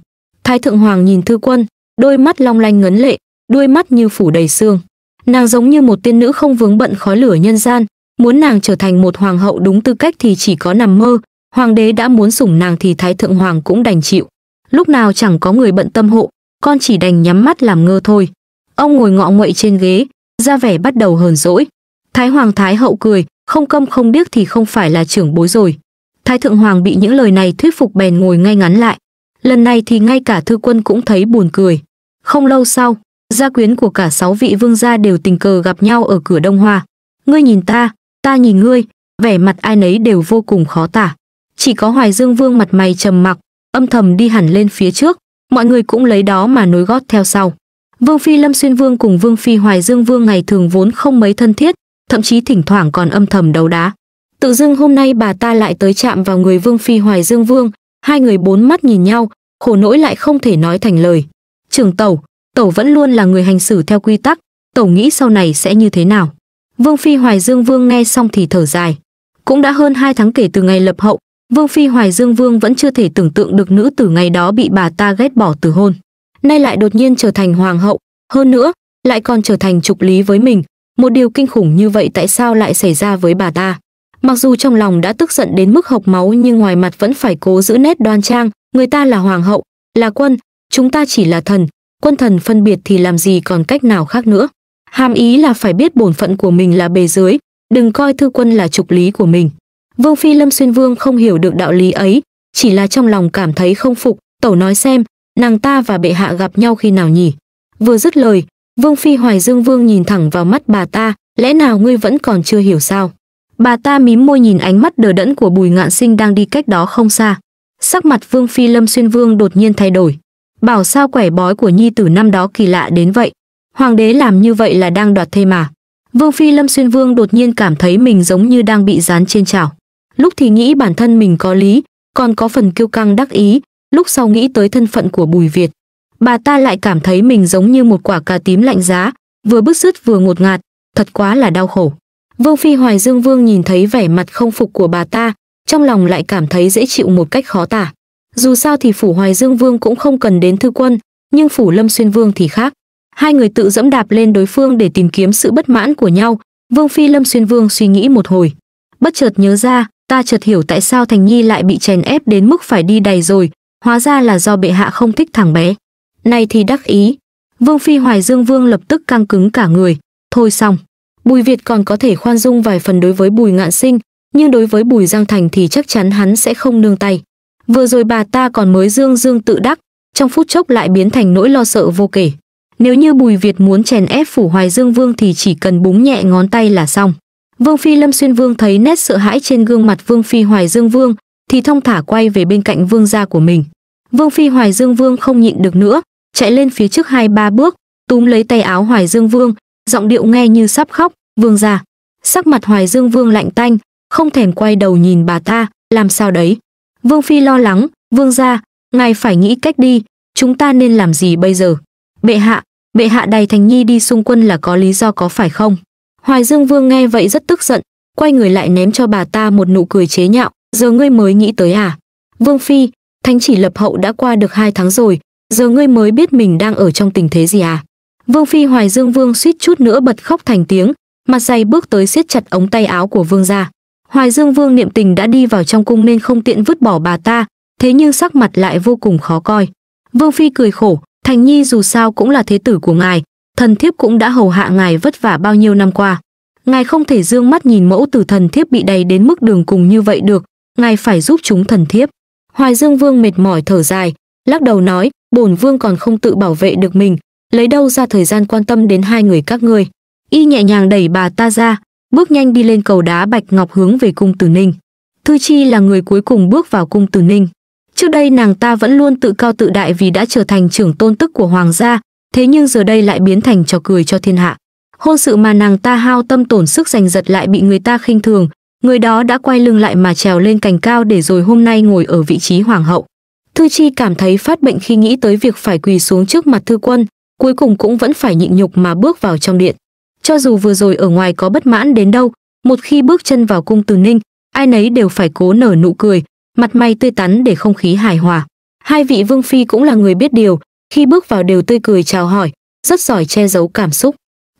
Thái Thượng Hoàng nhìn Thư Quân, đôi mắt long lanh ngấn lệ, đuôi mắt như phủ đầy xương. Nàng giống như một tiên nữ không vướng bận khói lửa nhân gian, muốn nàng trở thành một hoàng hậu đúng tư cách thì chỉ có nằm mơ, hoàng đế đã muốn sủng nàng thì Thái Thượng Hoàng cũng đành chịu. Lúc nào chẳng có người bận tâm hộ, con chỉ đành nhắm mắt làm ngơ thôi. Ông ngồi ngọ nguậy trên ghế, ra vẻ bắt đầu hờn dỗi. Thái Hoàng Thái Hậu cười, không câm không điếc thì không phải là trưởng bối rồi. Thái Thượng Hoàng bị những lời này thuyết phục bèn ngồi ngay ngắn lại. Lần này thì ngay cả thư quân cũng thấy buồn cười. Không lâu sau, gia quyến của cả sáu vị vương gia đều tình cờ gặp nhau ở cửa Đông Hoa. Ngươi nhìn ta, ta nhìn ngươi, vẻ mặt ai nấy đều vô cùng khó tả. Chỉ có Hoài Dương Vương mặt mày trầm mặc, âm thầm đi hẳn lên phía trước, mọi người cũng lấy đó mà nối gót theo sau vương phi lâm xuyên vương cùng vương phi hoài dương vương ngày thường vốn không mấy thân thiết thậm chí thỉnh thoảng còn âm thầm đấu đá tự dưng hôm nay bà ta lại tới chạm vào người vương phi hoài dương vương hai người bốn mắt nhìn nhau khổ nỗi lại không thể nói thành lời Trường tẩu tẩu vẫn luôn là người hành xử theo quy tắc tẩu nghĩ sau này sẽ như thế nào vương phi hoài dương vương nghe xong thì thở dài cũng đã hơn hai tháng kể từ ngày lập hậu Vương Phi Hoài Dương Vương vẫn chưa thể tưởng tượng được nữ tử ngày đó bị bà ta ghét bỏ từ hôn. Nay lại đột nhiên trở thành hoàng hậu, hơn nữa, lại còn trở thành trục lý với mình. Một điều kinh khủng như vậy tại sao lại xảy ra với bà ta? Mặc dù trong lòng đã tức giận đến mức hộc máu nhưng ngoài mặt vẫn phải cố giữ nét đoan trang, người ta là hoàng hậu, là quân, chúng ta chỉ là thần, quân thần phân biệt thì làm gì còn cách nào khác nữa. Hàm ý là phải biết bổn phận của mình là bề dưới, đừng coi thư quân là trục lý của mình. Vương Phi Lâm Xuyên Vương không hiểu được đạo lý ấy, chỉ là trong lòng cảm thấy không phục, tẩu nói xem, nàng ta và bệ hạ gặp nhau khi nào nhỉ? Vừa dứt lời, Vương Phi Hoài Dương Vương nhìn thẳng vào mắt bà ta, lẽ nào ngươi vẫn còn chưa hiểu sao? Bà ta mím môi nhìn ánh mắt đờ đẫn của Bùi Ngạn Sinh đang đi cách đó không xa. Sắc mặt Vương Phi Lâm Xuyên Vương đột nhiên thay đổi. Bảo sao quẻ bói của nhi tử năm đó kỳ lạ đến vậy. Hoàng đế làm như vậy là đang đoạt thê mà. Vương Phi Lâm Xuyên Vương đột nhiên cảm thấy mình giống như đang bị dán trên chảo lúc thì nghĩ bản thân mình có lý, còn có phần kiêu căng đắc ý, lúc sau nghĩ tới thân phận của Bùi Việt. Bà ta lại cảm thấy mình giống như một quả cà tím lạnh giá, vừa bức rứt vừa ngột ngạt, thật quá là đau khổ. Vương Phi Hoài Dương Vương nhìn thấy vẻ mặt không phục của bà ta, trong lòng lại cảm thấy dễ chịu một cách khó tả. Dù sao thì Phủ Hoài Dương Vương cũng không cần đến thư quân, nhưng Phủ Lâm Xuyên Vương thì khác. Hai người tự dẫm đạp lên đối phương để tìm kiếm sự bất mãn của nhau, Vương Phi Lâm Xuyên Vương suy nghĩ một hồi. Bất chợt nhớ ra, ta chợt hiểu tại sao Thành Nhi lại bị chèn ép đến mức phải đi đầy rồi, hóa ra là do bệ hạ không thích thằng bé. Này thì đắc ý. Vương Phi Hoài Dương Vương lập tức căng cứng cả người. Thôi xong. Bùi Việt còn có thể khoan dung vài phần đối với Bùi Ngạn Sinh, nhưng đối với Bùi Giang Thành thì chắc chắn hắn sẽ không nương tay. Vừa rồi bà ta còn mới dương dương tự đắc, trong phút chốc lại biến thành nỗi lo sợ vô kể. Nếu như Bùi Việt muốn chèn ép phủ Hoài Dương Vương thì chỉ cần búng nhẹ ngón tay là xong. Vương phi Lâm Xuyên Vương thấy nét sợ hãi trên gương mặt Vương phi Hoài Dương Vương, thì thông thả quay về bên cạnh vương gia của mình. Vương phi Hoài Dương Vương không nhịn được nữa, chạy lên phía trước hai ba bước, túm lấy tay áo Hoài Dương Vương, giọng điệu nghe như sắp khóc, "Vương gia." Sắc mặt Hoài Dương Vương lạnh tanh, không thèm quay đầu nhìn bà ta, "Làm sao đấy?" Vương phi lo lắng, "Vương gia, ngài phải nghĩ cách đi, chúng ta nên làm gì bây giờ?" "Bệ hạ, bệ hạ đầy Thành Nhi đi xung quân là có lý do có phải không?" Hoài Dương Vương nghe vậy rất tức giận, quay người lại ném cho bà ta một nụ cười chế nhạo, giờ ngươi mới nghĩ tới à? Vương Phi, thánh chỉ lập hậu đã qua được hai tháng rồi, giờ ngươi mới biết mình đang ở trong tình thế gì à? Vương Phi Hoài Dương Vương suýt chút nữa bật khóc thành tiếng, mặt dày bước tới siết chặt ống tay áo của Vương gia. Hoài Dương Vương niệm tình đã đi vào trong cung nên không tiện vứt bỏ bà ta, thế nhưng sắc mặt lại vô cùng khó coi. Vương Phi cười khổ, Thành Nhi dù sao cũng là thế tử của ngài, thần thiếp cũng đã hầu hạ ngài vất vả bao nhiêu năm qua ngài không thể dương mắt nhìn mẫu tử thần thiếp bị đầy đến mức đường cùng như vậy được ngài phải giúp chúng thần thiếp hoài dương vương mệt mỏi thở dài lắc đầu nói bổn vương còn không tự bảo vệ được mình lấy đâu ra thời gian quan tâm đến hai người các ngươi y nhẹ nhàng đẩy bà ta ra bước nhanh đi lên cầu đá bạch ngọc hướng về cung tử ninh thư chi là người cuối cùng bước vào cung tử ninh trước đây nàng ta vẫn luôn tự cao tự đại vì đã trở thành trưởng tôn tức của hoàng gia thế nhưng giờ đây lại biến thành trò cười cho thiên hạ. Hôn sự mà nàng ta hao tâm tổn sức giành giật lại bị người ta khinh thường, người đó đã quay lưng lại mà trèo lên cành cao để rồi hôm nay ngồi ở vị trí hoàng hậu. Thư Chi cảm thấy phát bệnh khi nghĩ tới việc phải quỳ xuống trước mặt thư quân, cuối cùng cũng vẫn phải nhịn nhục mà bước vào trong điện. Cho dù vừa rồi ở ngoài có bất mãn đến đâu, một khi bước chân vào cung từ ninh, ai nấy đều phải cố nở nụ cười, mặt mày tươi tắn để không khí hài hòa. Hai vị vương phi cũng là người biết điều, khi bước vào đều tươi cười chào hỏi, rất giỏi che giấu cảm xúc.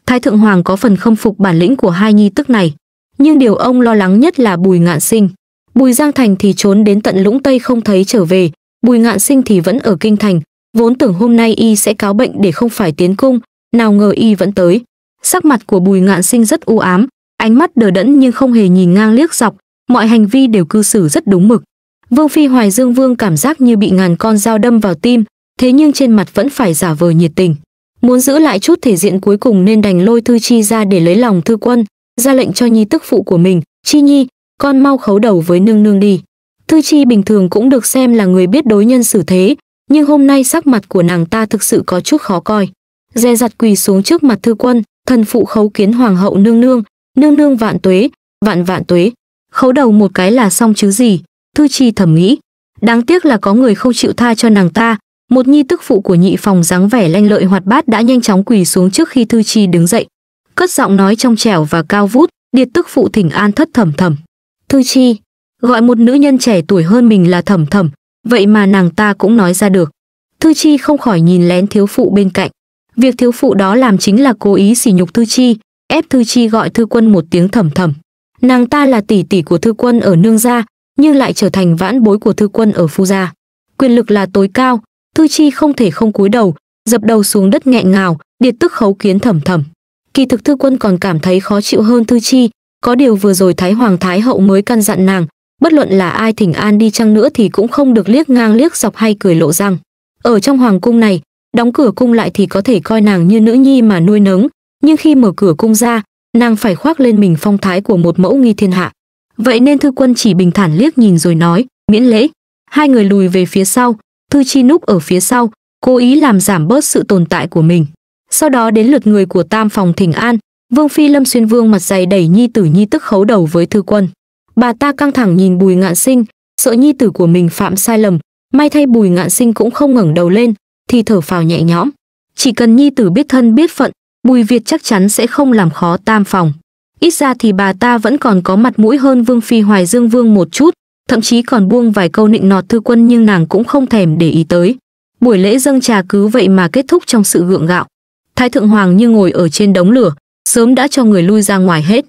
Thái thượng hoàng có phần không phục bản lĩnh của hai nghi tức này, nhưng điều ông lo lắng nhất là Bùi Ngạn Sinh. Bùi Giang Thành thì trốn đến tận Lũng Tây không thấy trở về, Bùi Ngạn Sinh thì vẫn ở kinh thành, vốn tưởng hôm nay y sẽ cáo bệnh để không phải tiến cung, nào ngờ y vẫn tới. Sắc mặt của Bùi Ngạn Sinh rất u ám, ánh mắt đờ đẫn nhưng không hề nhìn ngang liếc dọc, mọi hành vi đều cư xử rất đúng mực. Vương phi Hoài Dương Vương cảm giác như bị ngàn con dao đâm vào tim, thế nhưng trên mặt vẫn phải giả vờ nhiệt tình. Muốn giữ lại chút thể diện cuối cùng nên đành lôi Thư Chi ra để lấy lòng Thư Quân, ra lệnh cho nhi tức phụ của mình, Chi Nhi, con mau khấu đầu với nương nương đi. Thư Chi bình thường cũng được xem là người biết đối nhân xử thế, nhưng hôm nay sắc mặt của nàng ta thực sự có chút khó coi. Dè dặt quỳ xuống trước mặt Thư Quân, thần phụ khấu kiến hoàng hậu nương nương, nương nương vạn tuế, vạn vạn tuế. Khấu đầu một cái là xong chứ gì, Thư Chi thầm nghĩ. Đáng tiếc là có người không chịu tha cho nàng ta, một nhi tức phụ của nhị phòng dáng vẻ lanh lợi hoạt bát đã nhanh chóng quỳ xuống trước khi thư chi đứng dậy cất giọng nói trong trẻo và cao vút điệt tức phụ thỉnh an thất thầm thầm thư chi gọi một nữ nhân trẻ tuổi hơn mình là thầm thầm vậy mà nàng ta cũng nói ra được thư chi không khỏi nhìn lén thiếu phụ bên cạnh việc thiếu phụ đó làm chính là cố ý sỉ nhục thư chi ép thư chi gọi thư quân một tiếng thầm thầm nàng ta là tỷ tỷ của thư quân ở nương gia nhưng lại trở thành vãn bối của thư quân ở phu gia quyền lực là tối cao Tư Chi không thể không cúi đầu, dập đầu xuống đất nghẹn ngào, điệt tức khấu kiến thầm thầm. Kỳ thực Thư Quân còn cảm thấy khó chịu hơn Tư Chi, có điều vừa rồi Thái Hoàng Thái Hậu mới căn dặn nàng, bất luận là ai thỉnh an đi chăng nữa thì cũng không được liếc ngang liếc dọc hay cười lộ răng. Ở trong hoàng cung này, đóng cửa cung lại thì có thể coi nàng như nữ nhi mà nuôi nấng, nhưng khi mở cửa cung ra, nàng phải khoác lên mình phong thái của một mẫu nghi thiên hạ. Vậy nên thư quân chỉ bình thản liếc nhìn rồi nói, miễn lễ. Hai người lùi về phía sau, Thư Chi núp ở phía sau, cố ý làm giảm bớt sự tồn tại của mình. Sau đó đến lượt người của tam phòng thỉnh an, Vương Phi Lâm xuyên vương mặt dày đẩy Nhi Tử Nhi tức khấu đầu với Thư Quân. Bà ta căng thẳng nhìn Bùi Ngạn Sinh, sợ Nhi Tử của mình phạm sai lầm, may thay Bùi Ngạn Sinh cũng không ngẩng đầu lên, thì thở phào nhẹ nhõm. Chỉ cần Nhi Tử biết thân biết phận, Bùi Việt chắc chắn sẽ không làm khó tam phòng. Ít ra thì bà ta vẫn còn có mặt mũi hơn Vương Phi Hoài Dương Vương một chút, thậm chí còn buông vài câu nịnh nọt thư quân nhưng nàng cũng không thèm để ý tới. Buổi lễ dâng trà cứ vậy mà kết thúc trong sự gượng gạo. Thái thượng hoàng như ngồi ở trên đống lửa, sớm đã cho người lui ra ngoài hết.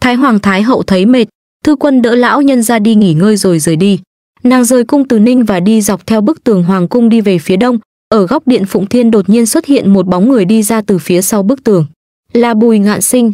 Thái hoàng thái hậu thấy mệt, thư quân đỡ lão nhân ra đi nghỉ ngơi rồi rời đi. Nàng rời cung từ Ninh và đi dọc theo bức tường hoàng cung đi về phía đông, ở góc điện Phụng Thiên đột nhiên xuất hiện một bóng người đi ra từ phía sau bức tường. Là Bùi Ngạn Sinh.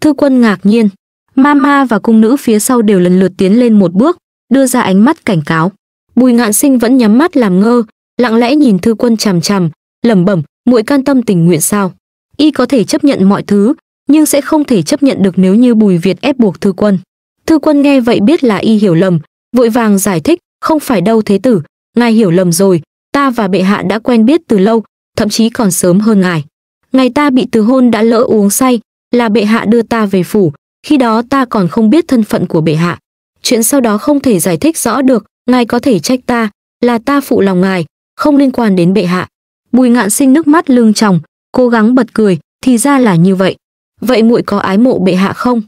Thư quân ngạc nhiên, Mama và cung nữ phía sau đều lần lượt tiến lên một bước, đưa ra ánh mắt cảnh cáo. Bùi ngạn sinh vẫn nhắm mắt làm ngơ, lặng lẽ nhìn thư quân chằm chằm, lẩm bẩm, muội can tâm tình nguyện sao? Y có thể chấp nhận mọi thứ, nhưng sẽ không thể chấp nhận được nếu như Bùi Việt ép buộc thư quân. Thư quân nghe vậy biết là y hiểu lầm, vội vàng giải thích, không phải đâu thế tử, ngài hiểu lầm rồi, ta và bệ hạ đã quen biết từ lâu, thậm chí còn sớm hơn ngài. Ngày ta bị từ hôn đã lỡ uống say, là bệ hạ đưa ta về phủ, khi đó ta còn không biết thân phận của bệ hạ chuyện sau đó không thể giải thích rõ được, ngài có thể trách ta, là ta phụ lòng ngài, không liên quan đến bệ hạ. Bùi ngạn sinh nước mắt lưng tròng, cố gắng bật cười, thì ra là như vậy. Vậy muội có ái mộ bệ hạ không?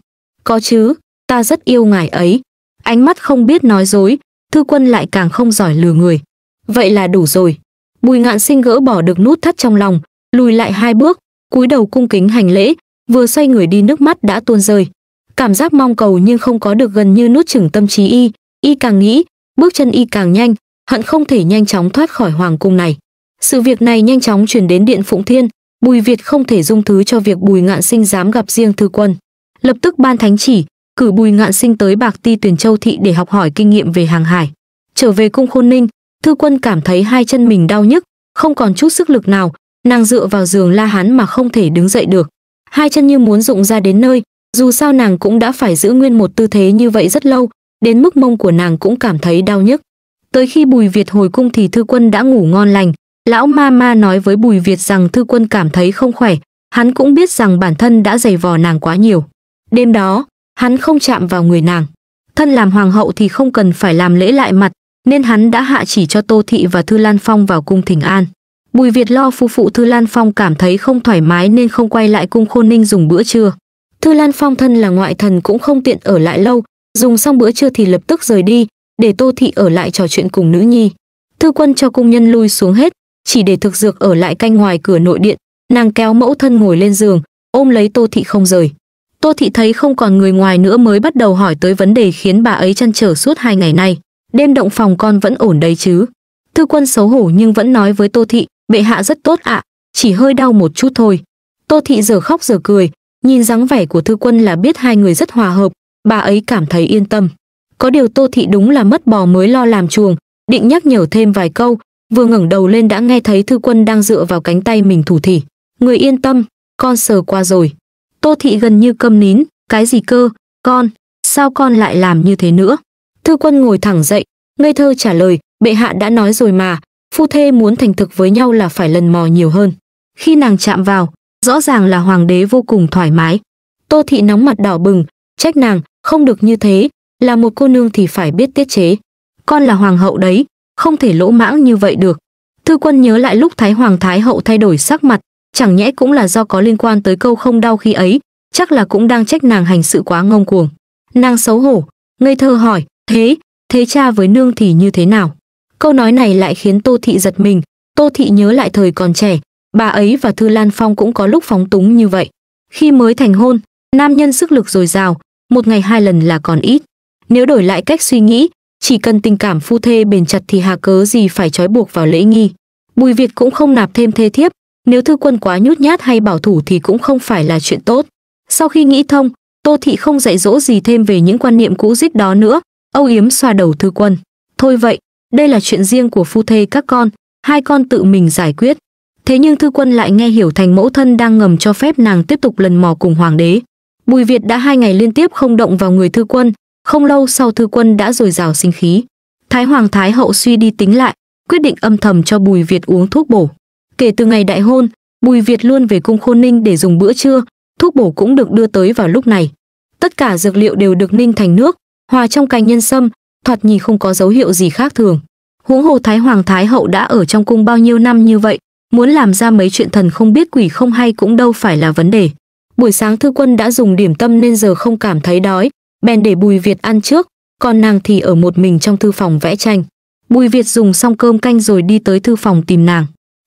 Có chứ, ta rất yêu ngài ấy. Ánh mắt không biết nói dối, thư quân lại càng không giỏi lừa người. Vậy là đủ rồi. Bùi ngạn sinh gỡ bỏ được nút thắt trong lòng, lùi lại hai bước, cúi đầu cung kính hành lễ, vừa xoay người đi nước mắt đã tuôn rơi cảm giác mong cầu nhưng không có được gần như nuốt chửng tâm trí y y càng nghĩ bước chân y càng nhanh hận không thể nhanh chóng thoát khỏi hoàng cung này sự việc này nhanh chóng truyền đến điện phụng thiên bùi việt không thể dung thứ cho việc bùi ngạn sinh dám gặp riêng thư quân lập tức ban thánh chỉ cử bùi ngạn sinh tới bạc ti tuyển châu thị để học hỏi kinh nghiệm về hàng hải trở về cung khôn ninh thư quân cảm thấy hai chân mình đau nhức không còn chút sức lực nào nàng dựa vào giường la hán mà không thể đứng dậy được hai chân như muốn rụng ra đến nơi dù sao nàng cũng đã phải giữ nguyên một tư thế như vậy rất lâu, đến mức mông của nàng cũng cảm thấy đau nhức. Tới khi Bùi Việt hồi cung thì Thư Quân đã ngủ ngon lành, lão ma ma nói với Bùi Việt rằng Thư Quân cảm thấy không khỏe, hắn cũng biết rằng bản thân đã giày vò nàng quá nhiều. Đêm đó, hắn không chạm vào người nàng. Thân làm hoàng hậu thì không cần phải làm lễ lại mặt, nên hắn đã hạ chỉ cho Tô Thị và Thư Lan Phong vào cung thỉnh an. Bùi Việt lo phu phụ Thư Lan Phong cảm thấy không thoải mái nên không quay lại cung Khôn Ninh dùng bữa trưa. Thư Lan Phong thân là ngoại thần cũng không tiện ở lại lâu, dùng xong bữa trưa thì lập tức rời đi, để Tô Thị ở lại trò chuyện cùng nữ nhi. Thư quân cho công nhân lui xuống hết, chỉ để thực dược ở lại canh ngoài cửa nội điện, nàng kéo mẫu thân ngồi lên giường, ôm lấy Tô Thị không rời. Tô Thị thấy không còn người ngoài nữa mới bắt đầu hỏi tới vấn đề khiến bà ấy chăn trở suốt hai ngày nay. Đêm động phòng con vẫn ổn đấy chứ. Thư quân xấu hổ nhưng vẫn nói với Tô Thị, bệ hạ rất tốt ạ, chỉ hơi đau một chút thôi. Tô Thị giờ khóc giờ cười, Nhìn dáng vẻ của thư quân là biết hai người rất hòa hợp, bà ấy cảm thấy yên tâm. Có điều Tô Thị đúng là mất bò mới lo làm chuồng, định nhắc nhở thêm vài câu, vừa ngẩng đầu lên đã nghe thấy thư quân đang dựa vào cánh tay mình thủ thỉ. Người yên tâm, con sờ qua rồi. Tô Thị gần như câm nín, cái gì cơ, con, sao con lại làm như thế nữa? Thư quân ngồi thẳng dậy, ngây thơ trả lời, bệ hạ đã nói rồi mà, phu thê muốn thành thực với nhau là phải lần mò nhiều hơn. Khi nàng chạm vào, rõ ràng là hoàng đế vô cùng thoải mái. Tô thị nóng mặt đỏ bừng, trách nàng, không được như thế, là một cô nương thì phải biết tiết chế. Con là hoàng hậu đấy, không thể lỗ mãng như vậy được. Thư quân nhớ lại lúc Thái Hoàng Thái Hậu thay đổi sắc mặt, chẳng nhẽ cũng là do có liên quan tới câu không đau khi ấy, chắc là cũng đang trách nàng hành sự quá ngông cuồng. Nàng xấu hổ, ngây thơ hỏi, thế, thế cha với nương thì như thế nào? Câu nói này lại khiến Tô Thị giật mình, Tô Thị nhớ lại thời còn trẻ, bà ấy và Thư Lan Phong cũng có lúc phóng túng như vậy. Khi mới thành hôn, nam nhân sức lực dồi dào, một ngày hai lần là còn ít. Nếu đổi lại cách suy nghĩ, chỉ cần tình cảm phu thê bền chặt thì hà cớ gì phải trói buộc vào lễ nghi. Bùi Việt cũng không nạp thêm thê thiếp, nếu thư quân quá nhút nhát hay bảo thủ thì cũng không phải là chuyện tốt. Sau khi nghĩ thông, Tô Thị không dạy dỗ gì thêm về những quan niệm cũ dích đó nữa, Âu Yếm xoa đầu thư quân. Thôi vậy, đây là chuyện riêng của phu thê các con, hai con tự mình giải quyết. Thế nhưng thư quân lại nghe hiểu thành mẫu thân đang ngầm cho phép nàng tiếp tục lần mò cùng hoàng đế. Bùi Việt đã hai ngày liên tiếp không động vào người thư quân, không lâu sau thư quân đã rồi rào sinh khí. Thái Hoàng Thái Hậu suy đi tính lại, quyết định âm thầm cho Bùi Việt uống thuốc bổ. Kể từ ngày đại hôn, Bùi Việt luôn về cung Khôn Ninh để dùng bữa trưa, thuốc bổ cũng được đưa tới vào lúc này. Tất cả dược liệu đều được ninh thành nước, hòa trong cành nhân sâm, thoạt nhìn không có dấu hiệu gì khác thường. Huống hồ Thái Hoàng Thái Hậu đã ở trong cung bao nhiêu năm như vậy, muốn làm ra mấy chuyện thần không biết quỷ không hay cũng đâu phải là vấn đề. Buổi sáng thư quân đã dùng điểm tâm nên giờ không cảm thấy đói, bèn để Bùi Việt ăn trước, còn nàng thì ở một mình trong thư phòng vẽ tranh. Bùi Việt dùng xong cơm canh rồi đi tới thư phòng tìm nàng.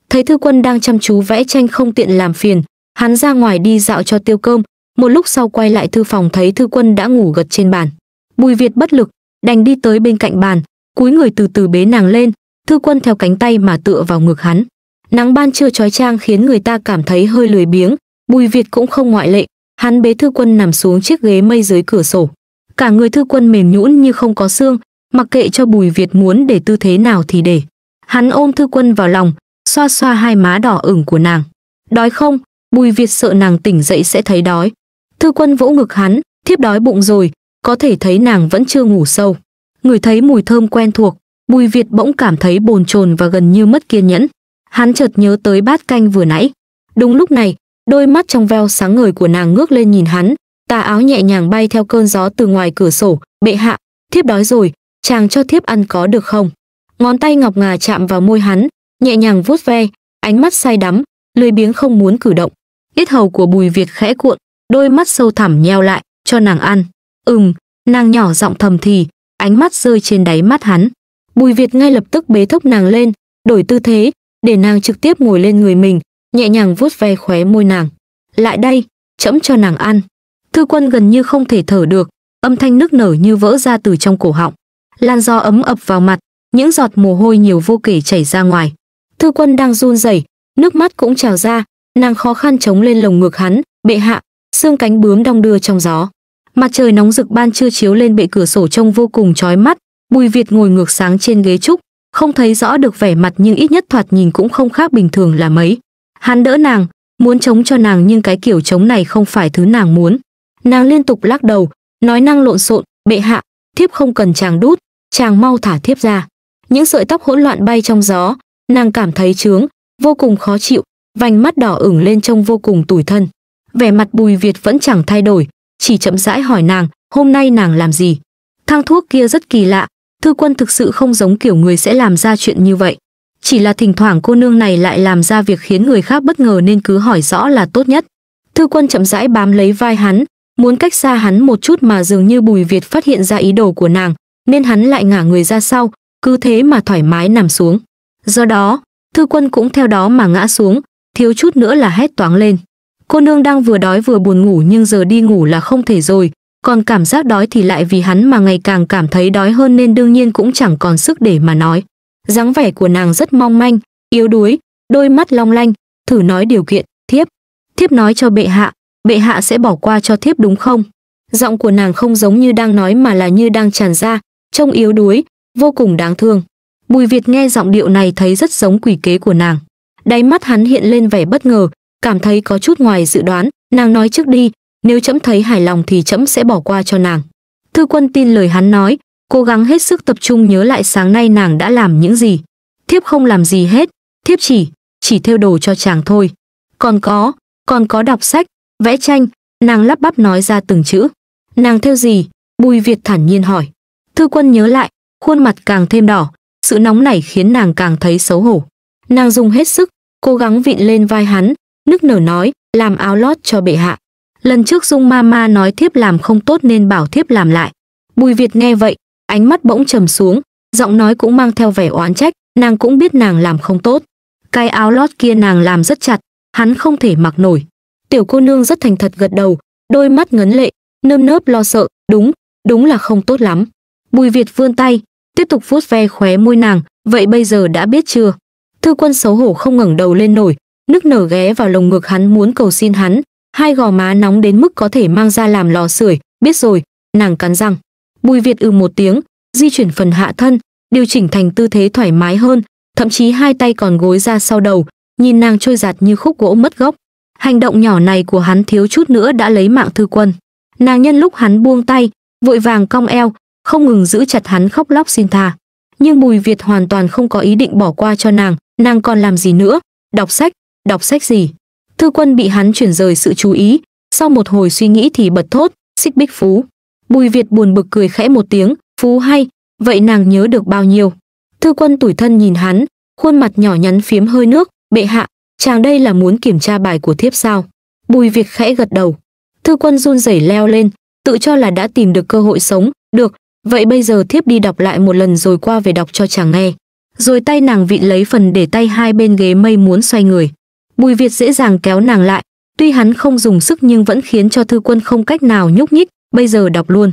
Thấy thư quân đang chăm chú vẽ tranh không tiện làm phiền, hắn ra ngoài đi dạo cho tiêu cơm, một lúc sau quay lại thư phòng thấy thư quân đã ngủ gật trên bàn. Bùi Việt bất lực, đành đi tới bên cạnh bàn, cúi người từ từ bế nàng lên, thư quân theo cánh tay mà tựa vào ngực hắn. Nắng ban trưa trói trang khiến người ta cảm thấy hơi lười biếng, Bùi Việt cũng không ngoại lệ, hắn bế thư quân nằm xuống chiếc ghế mây dưới cửa sổ. Cả người thư quân mềm nhũn như không có xương, mặc kệ cho Bùi Việt muốn để tư thế nào thì để. Hắn ôm thư quân vào lòng, xoa xoa hai má đỏ ửng của nàng. Đói không? Bùi Việt sợ nàng tỉnh dậy sẽ thấy đói. Thư quân vỗ ngực hắn, thiếp đói bụng rồi, có thể thấy nàng vẫn chưa ngủ sâu. Người thấy mùi thơm quen thuộc, Bùi Việt bỗng cảm thấy bồn chồn và gần như mất kiên nhẫn hắn chợt nhớ tới bát canh vừa nãy. Đúng lúc này, đôi mắt trong veo sáng ngời của nàng ngước lên nhìn hắn, tà áo nhẹ nhàng bay theo cơn gió từ ngoài cửa sổ, bệ hạ, thiếp đói rồi, chàng cho thiếp ăn có được không? Ngón tay ngọc ngà chạm vào môi hắn, nhẹ nhàng vuốt ve, ánh mắt say đắm, lười biếng không muốn cử động. Ít hầu của Bùi Việt khẽ cuộn, đôi mắt sâu thẳm nheo lại, cho nàng ăn. Ừm, nàng nhỏ giọng thầm thì, ánh mắt rơi trên đáy mắt hắn. Bùi Việt ngay lập tức bế thốc nàng lên, đổi tư thế, để nàng trực tiếp ngồi lên người mình, nhẹ nhàng vuốt ve khóe môi nàng. Lại đây, chẫm cho nàng ăn. Thư quân gần như không thể thở được, âm thanh nức nở như vỡ ra từ trong cổ họng. Lan gió ấm ập vào mặt, những giọt mồ hôi nhiều vô kể chảy ra ngoài. Thư quân đang run rẩy, nước mắt cũng trào ra, nàng khó khăn chống lên lồng ngực hắn, bệ hạ, xương cánh bướm đong đưa trong gió. Mặt trời nóng rực ban trưa chiếu lên bệ cửa sổ trông vô cùng chói mắt, Bùi Việt ngồi ngược sáng trên ghế trúc, không thấy rõ được vẻ mặt nhưng ít nhất thoạt nhìn cũng không khác bình thường là mấy. Hắn đỡ nàng, muốn chống cho nàng nhưng cái kiểu chống này không phải thứ nàng muốn. Nàng liên tục lắc đầu, nói năng lộn xộn, bệ hạ, thiếp không cần chàng đút, chàng mau thả thiếp ra. Những sợi tóc hỗn loạn bay trong gió, nàng cảm thấy chướng, vô cùng khó chịu, vành mắt đỏ ửng lên trông vô cùng tủi thân. Vẻ mặt Bùi Việt vẫn chẳng thay đổi, chỉ chậm rãi hỏi nàng, hôm nay nàng làm gì? Thang thuốc kia rất kỳ lạ, Thư quân thực sự không giống kiểu người sẽ làm ra chuyện như vậy. Chỉ là thỉnh thoảng cô nương này lại làm ra việc khiến người khác bất ngờ nên cứ hỏi rõ là tốt nhất. Thư quân chậm rãi bám lấy vai hắn, muốn cách xa hắn một chút mà dường như Bùi Việt phát hiện ra ý đồ của nàng, nên hắn lại ngả người ra sau, cứ thế mà thoải mái nằm xuống. Do đó, thư quân cũng theo đó mà ngã xuống, thiếu chút nữa là hét toáng lên. Cô nương đang vừa đói vừa buồn ngủ nhưng giờ đi ngủ là không thể rồi, còn cảm giác đói thì lại vì hắn mà ngày càng cảm thấy đói hơn nên đương nhiên cũng chẳng còn sức để mà nói. dáng vẻ của nàng rất mong manh, yếu đuối, đôi mắt long lanh, thử nói điều kiện, thiếp. Thiếp nói cho bệ hạ, bệ hạ sẽ bỏ qua cho thiếp đúng không? Giọng của nàng không giống như đang nói mà là như đang tràn ra, trông yếu đuối, vô cùng đáng thương. Bùi Việt nghe giọng điệu này thấy rất giống quỷ kế của nàng. Đáy mắt hắn hiện lên vẻ bất ngờ, cảm thấy có chút ngoài dự đoán, nàng nói trước đi, nếu trẫm thấy hài lòng thì trẫm sẽ bỏ qua cho nàng thư quân tin lời hắn nói cố gắng hết sức tập trung nhớ lại sáng nay nàng đã làm những gì thiếp không làm gì hết thiếp chỉ chỉ theo đồ cho chàng thôi còn có còn có đọc sách vẽ tranh nàng lắp bắp nói ra từng chữ nàng theo gì bùi việt thản nhiên hỏi thư quân nhớ lại khuôn mặt càng thêm đỏ sự nóng nảy khiến nàng càng thấy xấu hổ nàng dùng hết sức cố gắng vịn lên vai hắn nức nở nói làm áo lót cho bệ hạ Lần trước Dung Mama nói thiếp làm không tốt nên bảo thiếp làm lại. Bùi Việt nghe vậy, ánh mắt bỗng trầm xuống, giọng nói cũng mang theo vẻ oán trách, nàng cũng biết nàng làm không tốt. Cái áo lót kia nàng làm rất chặt, hắn không thể mặc nổi. Tiểu cô nương rất thành thật gật đầu, đôi mắt ngấn lệ, nơm nớp lo sợ, đúng, đúng là không tốt lắm. Bùi Việt vươn tay, tiếp tục vuốt ve khóe môi nàng, vậy bây giờ đã biết chưa? Thư quân xấu hổ không ngẩng đầu lên nổi, nước nở ghé vào lồng ngực hắn muốn cầu xin hắn, hai gò má nóng đến mức có thể mang ra làm lò sưởi, biết rồi, nàng cắn răng. Bùi Việt ư ừ một tiếng, di chuyển phần hạ thân, điều chỉnh thành tư thế thoải mái hơn, thậm chí hai tay còn gối ra sau đầu, nhìn nàng trôi giạt như khúc gỗ mất gốc. Hành động nhỏ này của hắn thiếu chút nữa đã lấy mạng thư quân. Nàng nhân lúc hắn buông tay, vội vàng cong eo, không ngừng giữ chặt hắn khóc lóc xin tha. Nhưng Bùi Việt hoàn toàn không có ý định bỏ qua cho nàng, nàng còn làm gì nữa? Đọc sách, đọc sách gì? Thư Quân bị hắn chuyển rời sự chú ý, sau một hồi suy nghĩ thì bật thốt, "Xích Bích Phú." Bùi Việt buồn bực cười khẽ một tiếng, "Phú hay, vậy nàng nhớ được bao nhiêu?" Thư Quân tủi thân nhìn hắn, khuôn mặt nhỏ nhắn phiếm hơi nước, "Bệ hạ, chàng đây là muốn kiểm tra bài của thiếp sao?" Bùi Việt khẽ gật đầu. Thư Quân run rẩy leo lên, tự cho là đã tìm được cơ hội sống, "Được, vậy bây giờ thiếp đi đọc lại một lần rồi qua về đọc cho chàng nghe." Rồi tay nàng vịn lấy phần để tay hai bên ghế mây muốn xoay người. Bùi Việt dễ dàng kéo nàng lại, tuy hắn không dùng sức nhưng vẫn khiến cho Thư Quân không cách nào nhúc nhích, bây giờ đọc luôn.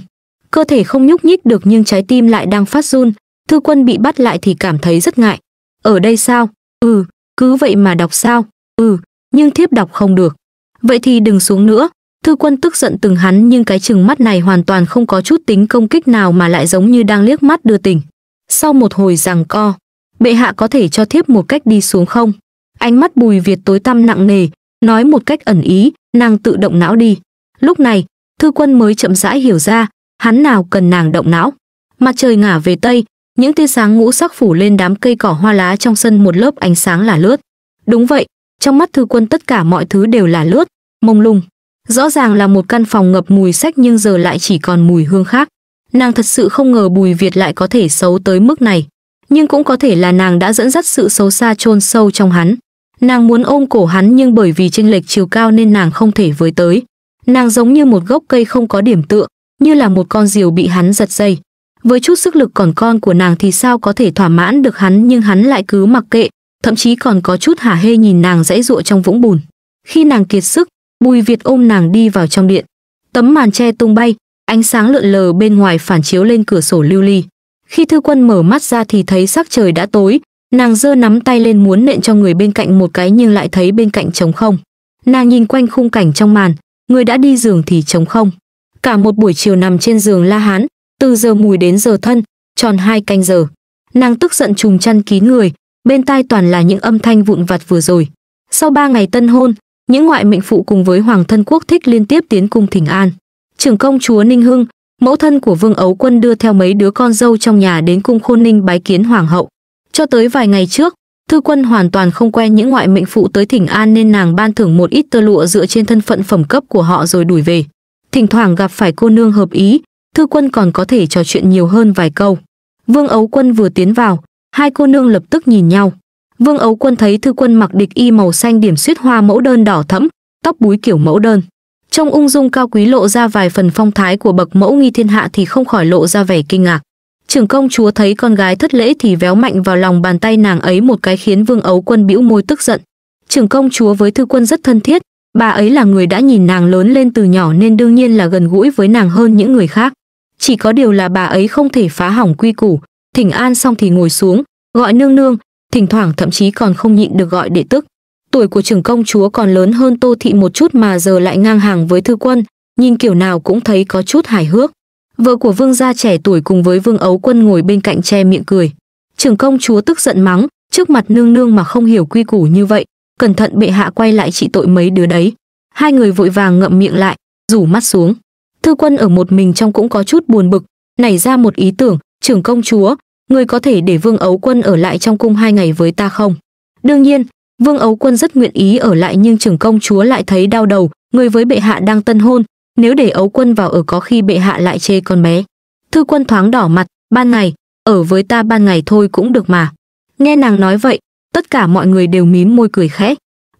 Cơ thể không nhúc nhích được nhưng trái tim lại đang phát run, Thư Quân bị bắt lại thì cảm thấy rất ngại. Ở đây sao? Ừ, cứ vậy mà đọc sao? Ừ, nhưng thiếp đọc không được. Vậy thì đừng xuống nữa. Thư Quân tức giận từng hắn nhưng cái chừng mắt này hoàn toàn không có chút tính công kích nào mà lại giống như đang liếc mắt đưa tình. Sau một hồi giằng co, bệ hạ có thể cho thiếp một cách đi xuống không? Ánh mắt Bùi Việt tối tăm nặng nề, nói một cách ẩn ý, nàng tự động não đi. Lúc này, Thư Quân mới chậm rãi hiểu ra, hắn nào cần nàng động não. Mặt trời ngả về tây, những tia sáng ngũ sắc phủ lên đám cây cỏ hoa lá trong sân một lớp ánh sáng là lướt. Đúng vậy, trong mắt Thư Quân tất cả mọi thứ đều là lướt, mông lung. Rõ ràng là một căn phòng ngập mùi sách nhưng giờ lại chỉ còn mùi hương khác. Nàng thật sự không ngờ Bùi Việt lại có thể xấu tới mức này, nhưng cũng có thể là nàng đã dẫn dắt sự xấu xa chôn sâu trong hắn. Nàng muốn ôm cổ hắn nhưng bởi vì chênh lệch chiều cao nên nàng không thể với tới. Nàng giống như một gốc cây không có điểm tựa, như là một con diều bị hắn giật dây. Với chút sức lực còn con của nàng thì sao có thể thỏa mãn được hắn nhưng hắn lại cứ mặc kệ, thậm chí còn có chút hả hê nhìn nàng dãy dụa trong vũng bùn. Khi nàng kiệt sức, Bùi Việt ôm nàng đi vào trong điện. Tấm màn che tung bay, ánh sáng lượn lờ bên ngoài phản chiếu lên cửa sổ lưu ly. Khi thư quân mở mắt ra thì thấy sắc trời đã tối, Nàng giơ nắm tay lên muốn nện cho người bên cạnh một cái nhưng lại thấy bên cạnh trống không. Nàng nhìn quanh khung cảnh trong màn, người đã đi giường thì trống không. Cả một buổi chiều nằm trên giường La Hán, từ giờ mùi đến giờ thân, tròn hai canh giờ. Nàng tức giận trùng chăn kín người, bên tai toàn là những âm thanh vụn vặt vừa rồi. Sau ba ngày tân hôn, những ngoại mệnh phụ cùng với hoàng thân quốc thích liên tiếp tiến cung thỉnh an. Trưởng công chúa Ninh Hưng, mẫu thân của Vương Ấu Quân đưa theo mấy đứa con dâu trong nhà đến cung Khôn Ninh bái kiến hoàng hậu. Cho tới vài ngày trước, Thư Quân hoàn toàn không quen những ngoại mệnh phụ tới Thỉnh An nên nàng ban thưởng một ít tơ lụa dựa trên thân phận phẩm cấp của họ rồi đuổi về. Thỉnh thoảng gặp phải cô nương hợp ý, Thư Quân còn có thể trò chuyện nhiều hơn vài câu. Vương Ấu Quân vừa tiến vào, hai cô nương lập tức nhìn nhau. Vương Ấu Quân thấy Thư Quân mặc địch y màu xanh điểm xuyết hoa mẫu đơn đỏ thẫm, tóc búi kiểu mẫu đơn. Trong ung dung cao quý lộ ra vài phần phong thái của bậc mẫu nghi thiên hạ thì không khỏi lộ ra vẻ kinh ngạc. Trưởng công chúa thấy con gái thất lễ thì véo mạnh vào lòng bàn tay nàng ấy một cái khiến Vương Ấu Quân bĩu môi tức giận. Trưởng công chúa với thư quân rất thân thiết, bà ấy là người đã nhìn nàng lớn lên từ nhỏ nên đương nhiên là gần gũi với nàng hơn những người khác. Chỉ có điều là bà ấy không thể phá hỏng quy củ, thỉnh an xong thì ngồi xuống, gọi nương nương, thỉnh thoảng thậm chí còn không nhịn được gọi đệ tức. Tuổi của trưởng công chúa còn lớn hơn Tô Thị một chút mà giờ lại ngang hàng với thư quân, nhìn kiểu nào cũng thấy có chút hài hước. Vợ của vương gia trẻ tuổi cùng với vương ấu quân ngồi bên cạnh che miệng cười. Trưởng công chúa tức giận mắng, trước mặt nương nương mà không hiểu quy củ như vậy, cẩn thận bệ hạ quay lại trị tội mấy đứa đấy. Hai người vội vàng ngậm miệng lại, rủ mắt xuống. Thư quân ở một mình trong cũng có chút buồn bực, nảy ra một ý tưởng, trưởng công chúa, người có thể để vương ấu quân ở lại trong cung hai ngày với ta không? Đương nhiên, vương ấu quân rất nguyện ý ở lại nhưng trưởng công chúa lại thấy đau đầu, người với bệ hạ đang tân hôn, nếu để ấu quân vào ở có khi bệ hạ lại chê con bé thư quân thoáng đỏ mặt ban ngày ở với ta ban ngày thôi cũng được mà nghe nàng nói vậy tất cả mọi người đều mím môi cười khẽ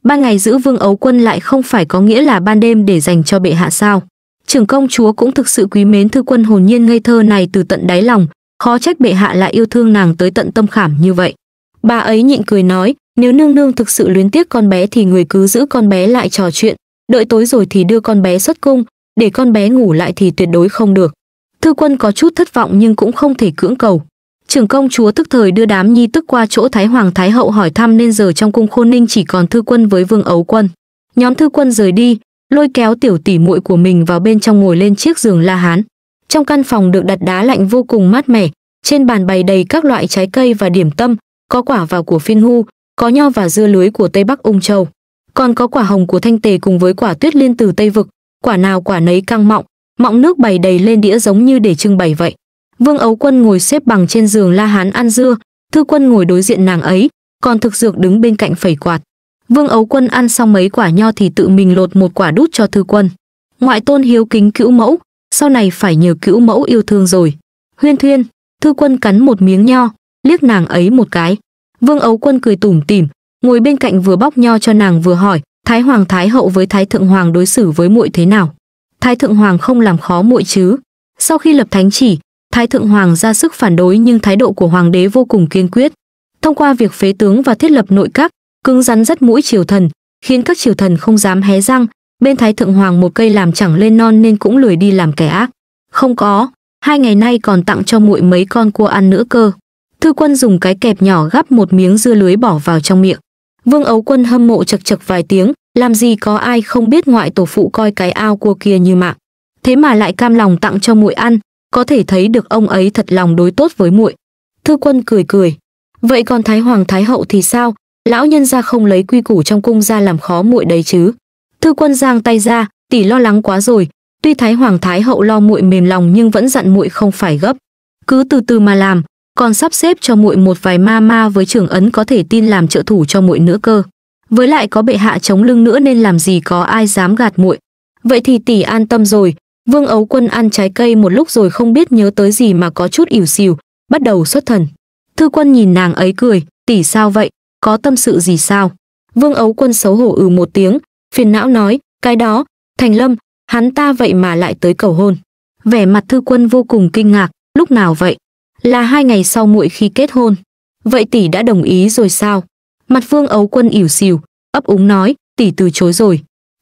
ban ngày giữ vương ấu quân lại không phải có nghĩa là ban đêm để dành cho bệ hạ sao trưởng công chúa cũng thực sự quý mến thư quân hồn nhiên ngây thơ này từ tận đáy lòng khó trách bệ hạ lại yêu thương nàng tới tận tâm khảm như vậy bà ấy nhịn cười nói nếu nương nương thực sự luyến tiếc con bé thì người cứ giữ con bé lại trò chuyện đợi tối rồi thì đưa con bé xuất cung để con bé ngủ lại thì tuyệt đối không được. Thư quân có chút thất vọng nhưng cũng không thể cưỡng cầu. Trưởng công chúa tức thời đưa đám nhi tức qua chỗ Thái Hoàng Thái Hậu hỏi thăm nên giờ trong cung khôn ninh chỉ còn thư quân với vương ấu quân. Nhóm thư quân rời đi, lôi kéo tiểu tỷ muội của mình vào bên trong ngồi lên chiếc giường La Hán. Trong căn phòng được đặt đá lạnh vô cùng mát mẻ, trên bàn bày đầy các loại trái cây và điểm tâm, có quả vào của phiên hu, có nho và dưa lưới của Tây Bắc Ung Châu. Còn có quả hồng của Thanh Tề cùng với quả tuyết liên từ Tây Vực, quả nào quả nấy căng mọng, mọng nước bày đầy lên đĩa giống như để trưng bày vậy. Vương Ấu Quân ngồi xếp bằng trên giường La Hán ăn dưa, Thư Quân ngồi đối diện nàng ấy, còn Thực Dược đứng bên cạnh phẩy quạt. Vương Ấu Quân ăn xong mấy quả nho thì tự mình lột một quả đút cho Thư Quân. Ngoại tôn hiếu kính cữu mẫu, sau này phải nhờ cữu mẫu yêu thương rồi. Huyên Thuyên, Thư Quân cắn một miếng nho, liếc nàng ấy một cái. Vương Ấu Quân cười tủm tỉm, ngồi bên cạnh vừa bóc nho cho nàng vừa hỏi, Thái hoàng thái hậu với thái thượng hoàng đối xử với muội thế nào? Thái thượng hoàng không làm khó muội chứ? Sau khi lập thánh chỉ, Thái thượng hoàng ra sức phản đối nhưng thái độ của hoàng đế vô cùng kiên quyết. Thông qua việc phế tướng và thiết lập nội các, cứng rắn rất mũi triều thần, khiến các triều thần không dám hé răng, bên thái thượng hoàng một cây làm chẳng lên non nên cũng lười đi làm kẻ ác. Không có, hai ngày nay còn tặng cho muội mấy con cua ăn nữa cơ. Thư quân dùng cái kẹp nhỏ gắp một miếng dưa lưới bỏ vào trong miệng. Vương Ấu Quân hâm mộ chật chật vài tiếng, làm gì có ai không biết ngoại tổ phụ coi cái ao cua kia như mạng. Thế mà lại cam lòng tặng cho muội ăn, có thể thấy được ông ấy thật lòng đối tốt với muội. Thư Quân cười cười, vậy còn Thái Hoàng Thái Hậu thì sao? Lão nhân ra không lấy quy củ trong cung ra làm khó muội đấy chứ. Thư Quân giang tay ra, tỷ lo lắng quá rồi, tuy Thái Hoàng Thái Hậu lo muội mềm lòng nhưng vẫn dặn muội không phải gấp, cứ từ từ mà làm, còn sắp xếp cho muội một vài ma ma với trưởng ấn có thể tin làm trợ thủ cho muội nữa cơ. Với lại có bệ hạ chống lưng nữa nên làm gì có ai dám gạt muội. Vậy thì tỷ an tâm rồi, Vương Ấu Quân ăn trái cây một lúc rồi không biết nhớ tới gì mà có chút ỉu xìu, bắt đầu xuất thần. Thư Quân nhìn nàng ấy cười, tỷ sao vậy, có tâm sự gì sao? Vương Ấu Quân xấu hổ ừ một tiếng, phiền não nói, cái đó, Thành Lâm, hắn ta vậy mà lại tới cầu hôn. Vẻ mặt Thư Quân vô cùng kinh ngạc, lúc nào vậy? là hai ngày sau muội khi kết hôn. Vậy tỷ đã đồng ý rồi sao? Mặt Vương Ấu Quân ỉu xìu, ấp úng nói, tỷ từ chối rồi.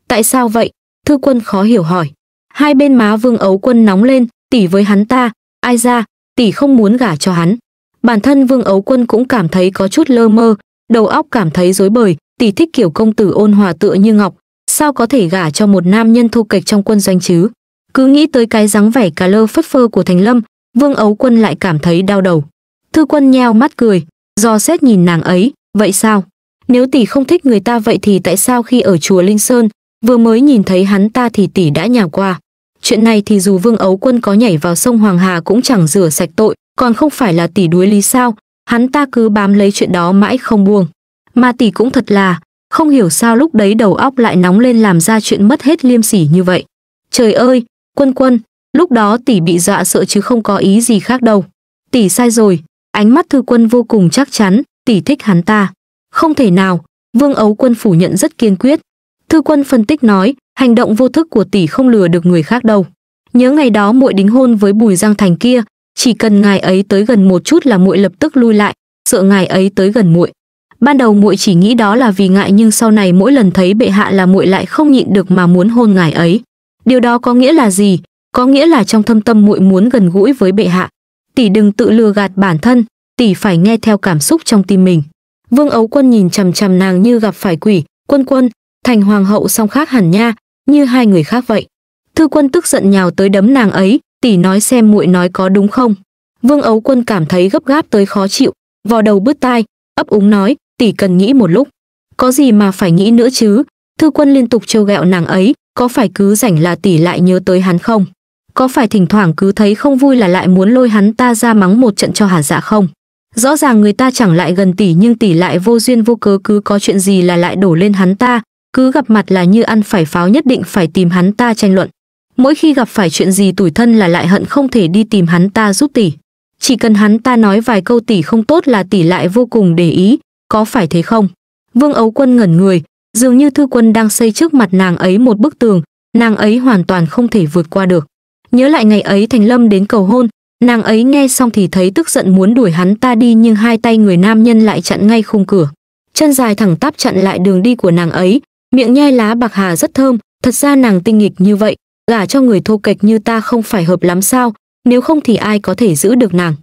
Tại sao vậy? Thư Quân khó hiểu hỏi. Hai bên má Vương Ấu Quân nóng lên, tỷ với hắn ta, ai ra, tỷ không muốn gả cho hắn. Bản thân Vương Ấu Quân cũng cảm thấy có chút lơ mơ, đầu óc cảm thấy rối bời, tỷ thích kiểu công tử ôn hòa tựa như ngọc, sao có thể gả cho một nam nhân thu kịch trong quân doanh chứ? Cứ nghĩ tới cái dáng vẻ cà lơ phất phơ của Thành Lâm, Vương Ấu Quân lại cảm thấy đau đầu. Thư Quân nheo mắt cười, do xét nhìn nàng ấy, vậy sao? Nếu tỷ không thích người ta vậy thì tại sao khi ở chùa Linh Sơn, vừa mới nhìn thấy hắn ta thì tỷ đã nhào qua? Chuyện này thì dù Vương Ấu Quân có nhảy vào sông Hoàng Hà cũng chẳng rửa sạch tội, còn không phải là tỷ đuối lý sao? Hắn ta cứ bám lấy chuyện đó mãi không buông. Mà tỷ cũng thật là, không hiểu sao lúc đấy đầu óc lại nóng lên làm ra chuyện mất hết liêm sỉ như vậy. Trời ơi, quân quân, Lúc đó tỷ bị dọa sợ chứ không có ý gì khác đâu. Tỷ sai rồi, ánh mắt thư quân vô cùng chắc chắn, tỷ thích hắn ta. Không thể nào, Vương Ấu Quân phủ nhận rất kiên quyết. Thư quân phân tích nói, hành động vô thức của tỷ không lừa được người khác đâu. Nhớ ngày đó muội đính hôn với Bùi Giang Thành kia, chỉ cần ngài ấy tới gần một chút là muội lập tức lui lại, sợ ngài ấy tới gần muội. Ban đầu muội chỉ nghĩ đó là vì ngại nhưng sau này mỗi lần thấy bệ hạ là muội lại không nhịn được mà muốn hôn ngài ấy. Điều đó có nghĩa là gì? có nghĩa là trong thâm tâm muội muốn gần gũi với bệ hạ tỷ đừng tự lừa gạt bản thân tỷ phải nghe theo cảm xúc trong tim mình vương ấu quân nhìn chằm chằm nàng như gặp phải quỷ quân quân thành hoàng hậu song khác hẳn nha như hai người khác vậy thư quân tức giận nhào tới đấm nàng ấy tỷ nói xem muội nói có đúng không vương ấu quân cảm thấy gấp gáp tới khó chịu vò đầu bứt tai ấp úng nói tỷ cần nghĩ một lúc có gì mà phải nghĩ nữa chứ thư quân liên tục trêu ghẹo nàng ấy có phải cứ rảnh là tỷ lại nhớ tới hắn không có phải thỉnh thoảng cứ thấy không vui là lại muốn lôi hắn ta ra mắng một trận cho hà dạ không? Rõ ràng người ta chẳng lại gần tỷ nhưng tỷ lại vô duyên vô cớ cứ có chuyện gì là lại đổ lên hắn ta, cứ gặp mặt là như ăn phải pháo nhất định phải tìm hắn ta tranh luận. Mỗi khi gặp phải chuyện gì tủi thân là lại hận không thể đi tìm hắn ta giúp tỷ. Chỉ cần hắn ta nói vài câu tỷ không tốt là tỷ lại vô cùng để ý, có phải thế không? Vương Ấu Quân ngẩn người, dường như thư quân đang xây trước mặt nàng ấy một bức tường, nàng ấy hoàn toàn không thể vượt qua được nhớ lại ngày ấy thành lâm đến cầu hôn nàng ấy nghe xong thì thấy tức giận muốn đuổi hắn ta đi nhưng hai tay người nam nhân lại chặn ngay khung cửa chân dài thẳng tắp chặn lại đường đi của nàng ấy miệng nhai lá bạc hà rất thơm thật ra nàng tinh nghịch như vậy gả cho người thô kệch như ta không phải hợp lắm sao nếu không thì ai có thể giữ được nàng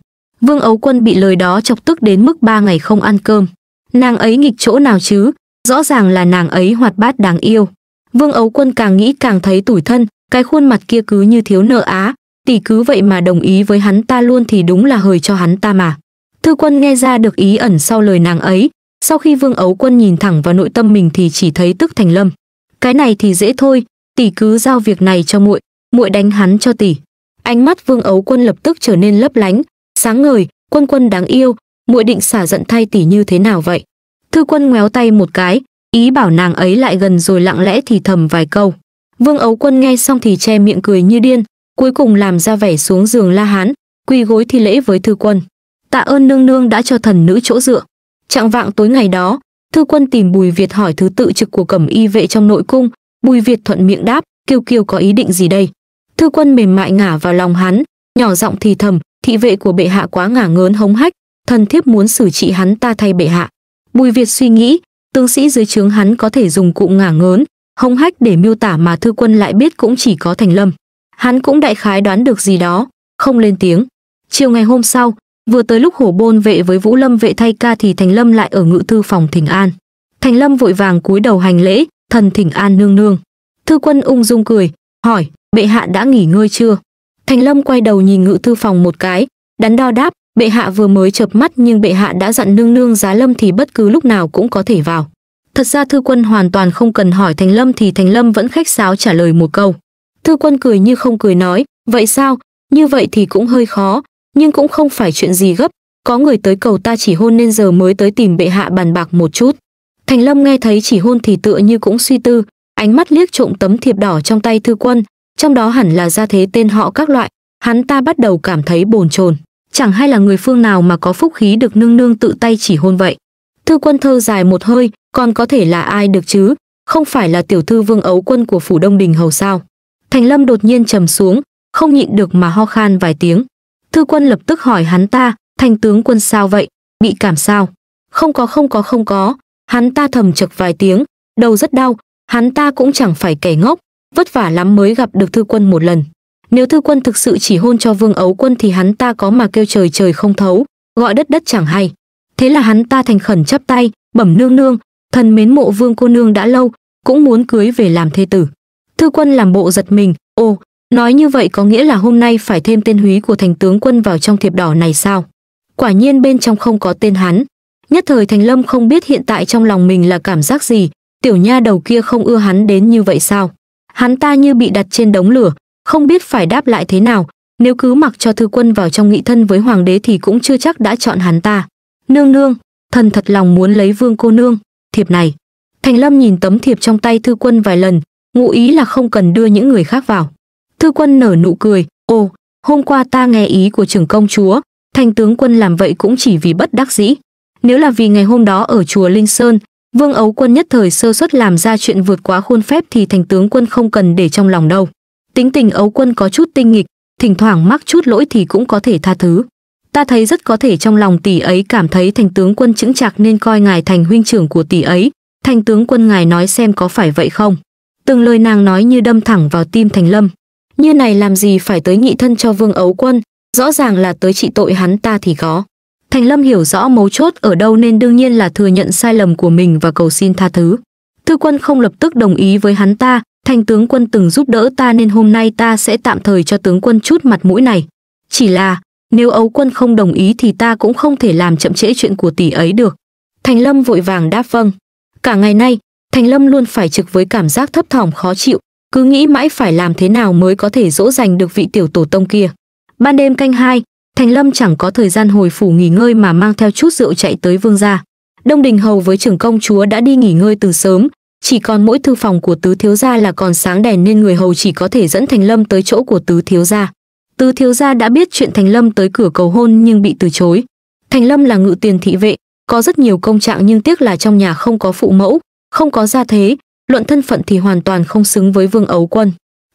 vương ấu quân bị lời đó chọc tức đến mức ba ngày không ăn cơm nàng ấy nghịch chỗ nào chứ rõ ràng là nàng ấy hoạt bát đáng yêu vương ấu quân càng nghĩ càng thấy tủi thân cái khuôn mặt kia cứ như thiếu nợ á tỷ cứ vậy mà đồng ý với hắn ta luôn thì đúng là hời cho hắn ta mà thư quân nghe ra được ý ẩn sau lời nàng ấy sau khi vương ấu quân nhìn thẳng vào nội tâm mình thì chỉ thấy tức thành lâm cái này thì dễ thôi tỷ cứ giao việc này cho muội muội đánh hắn cho tỷ ánh mắt vương ấu quân lập tức trở nên lấp lánh sáng ngời quân quân đáng yêu muội định xả giận thay tỷ như thế nào vậy thư quân ngoéo tay một cái ý bảo nàng ấy lại gần rồi lặng lẽ thì thầm vài câu Vương Ấu Quân nghe xong thì che miệng cười như điên, cuối cùng làm ra vẻ xuống giường la hán, quỳ gối thi lễ với thư quân. Tạ ơn nương nương đã cho thần nữ chỗ dựa. Trạng vạng tối ngày đó, thư quân tìm Bùi Việt hỏi thứ tự trực của cẩm y vệ trong nội cung, Bùi Việt thuận miệng đáp, Kiều Kiều có ý định gì đây? Thư quân mềm mại ngả vào lòng hắn, nhỏ giọng thì thầm, thị vệ của bệ hạ quá ngả ngớn hống hách, thần thiếp muốn xử trị hắn ta thay bệ hạ. Bùi Việt suy nghĩ, tướng sĩ dưới trướng hắn có thể dùng cụm ngả ngớn, hông hách để miêu tả mà thư quân lại biết cũng chỉ có thành lâm hắn cũng đại khái đoán được gì đó không lên tiếng chiều ngày hôm sau vừa tới lúc hổ bôn vệ với vũ lâm vệ thay ca thì thành lâm lại ở ngự thư phòng thỉnh an thành lâm vội vàng cúi đầu hành lễ thần thỉnh an nương nương thư quân ung dung cười hỏi bệ hạ đã nghỉ ngơi chưa thành lâm quay đầu nhìn ngự thư phòng một cái đắn đo đáp bệ hạ vừa mới chợp mắt nhưng bệ hạ đã dặn nương nương giá lâm thì bất cứ lúc nào cũng có thể vào Thật ra Thư Quân hoàn toàn không cần hỏi Thành Lâm thì Thành Lâm vẫn khách sáo trả lời một câu. Thư Quân cười như không cười nói, vậy sao, như vậy thì cũng hơi khó, nhưng cũng không phải chuyện gì gấp, có người tới cầu ta chỉ hôn nên giờ mới tới tìm bệ hạ bàn bạc một chút. Thành Lâm nghe thấy chỉ hôn thì tựa như cũng suy tư, ánh mắt liếc trộm tấm thiệp đỏ trong tay Thư Quân, trong đó hẳn là ra thế tên họ các loại, hắn ta bắt đầu cảm thấy bồn chồn chẳng hay là người phương nào mà có phúc khí được nương nương tự tay chỉ hôn vậy. Thư quân thơ dài một hơi, còn có thể là ai được chứ không phải là tiểu thư vương ấu quân của phủ đông đình hầu sao thành lâm đột nhiên trầm xuống không nhịn được mà ho khan vài tiếng thư quân lập tức hỏi hắn ta thành tướng quân sao vậy bị cảm sao không có không có không có hắn ta thầm chực vài tiếng đầu rất đau hắn ta cũng chẳng phải kẻ ngốc vất vả lắm mới gặp được thư quân một lần nếu thư quân thực sự chỉ hôn cho vương ấu quân thì hắn ta có mà kêu trời trời không thấu gọi đất đất chẳng hay thế là hắn ta thành khẩn chắp tay bẩm nương nương thần mến mộ vương cô nương đã lâu, cũng muốn cưới về làm thê tử. Thư quân làm bộ giật mình, ô, nói như vậy có nghĩa là hôm nay phải thêm tên húy của thành tướng quân vào trong thiệp đỏ này sao? Quả nhiên bên trong không có tên hắn. Nhất thời Thành Lâm không biết hiện tại trong lòng mình là cảm giác gì, tiểu nha đầu kia không ưa hắn đến như vậy sao? Hắn ta như bị đặt trên đống lửa, không biết phải đáp lại thế nào, nếu cứ mặc cho thư quân vào trong nghị thân với hoàng đế thì cũng chưa chắc đã chọn hắn ta. Nương nương, thần thật lòng muốn lấy vương cô nương thiệp này. Thành Lâm nhìn tấm thiệp trong tay thư quân vài lần, ngụ ý là không cần đưa những người khác vào. Thư quân nở nụ cười, ồ, hôm qua ta nghe ý của trưởng công chúa, thành tướng quân làm vậy cũng chỉ vì bất đắc dĩ. Nếu là vì ngày hôm đó ở chùa Linh Sơn, Vương Ấu Quân nhất thời sơ suất làm ra chuyện vượt quá khuôn phép thì thành tướng quân không cần để trong lòng đâu. Tính tình Ấu Quân có chút tinh nghịch, thỉnh thoảng mắc chút lỗi thì cũng có thể tha thứ ta thấy rất có thể trong lòng tỷ ấy cảm thấy thành tướng quân chững chạc nên coi ngài thành huynh trưởng của tỷ ấy thành tướng quân ngài nói xem có phải vậy không từng lời nàng nói như đâm thẳng vào tim thành lâm như này làm gì phải tới nghị thân cho vương ấu quân rõ ràng là tới trị tội hắn ta thì có thành lâm hiểu rõ mấu chốt ở đâu nên đương nhiên là thừa nhận sai lầm của mình và cầu xin tha thứ thư quân không lập tức đồng ý với hắn ta thành tướng quân từng giúp đỡ ta nên hôm nay ta sẽ tạm thời cho tướng quân chút mặt mũi này chỉ là nếu ấu quân không đồng ý thì ta cũng không thể làm chậm trễ chuyện của tỷ ấy được thành lâm vội vàng đáp vâng cả ngày nay thành lâm luôn phải trực với cảm giác thấp thỏm khó chịu cứ nghĩ mãi phải làm thế nào mới có thể dỗ dành được vị tiểu tổ tông kia ban đêm canh hai thành lâm chẳng có thời gian hồi phủ nghỉ ngơi mà mang theo chút rượu chạy tới vương gia đông đình hầu với trưởng công chúa đã đi nghỉ ngơi từ sớm chỉ còn mỗi thư phòng của tứ thiếu gia là còn sáng đèn nên người hầu chỉ có thể dẫn thành lâm tới chỗ của tứ thiếu gia Tứ thiếu gia đã biết chuyện Thành Lâm tới cửa cầu hôn nhưng bị từ chối. Thành Lâm là ngự tiền thị vệ, có rất nhiều công trạng nhưng tiếc là trong nhà không có phụ mẫu, không có gia thế, luận thân phận thì hoàn toàn không xứng với Vương Ấu Quân.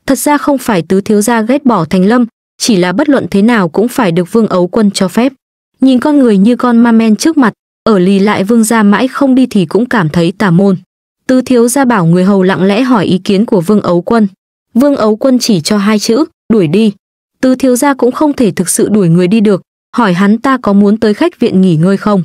Thật ra không phải tứ thiếu gia ghét bỏ Thành Lâm, chỉ là bất luận thế nào cũng phải được Vương Ấu Quân cho phép. Nhìn con người như con ma men trước mặt, ở lì lại Vương gia mãi không đi thì cũng cảm thấy tà môn. Tứ thiếu gia bảo người hầu lặng lẽ hỏi ý kiến của Vương Ấu Quân. Vương Ấu Quân chỉ cho hai chữ, đuổi đi. Tư thiếu gia cũng không thể thực sự đuổi người đi được, hỏi hắn ta có muốn tới khách viện nghỉ ngơi không.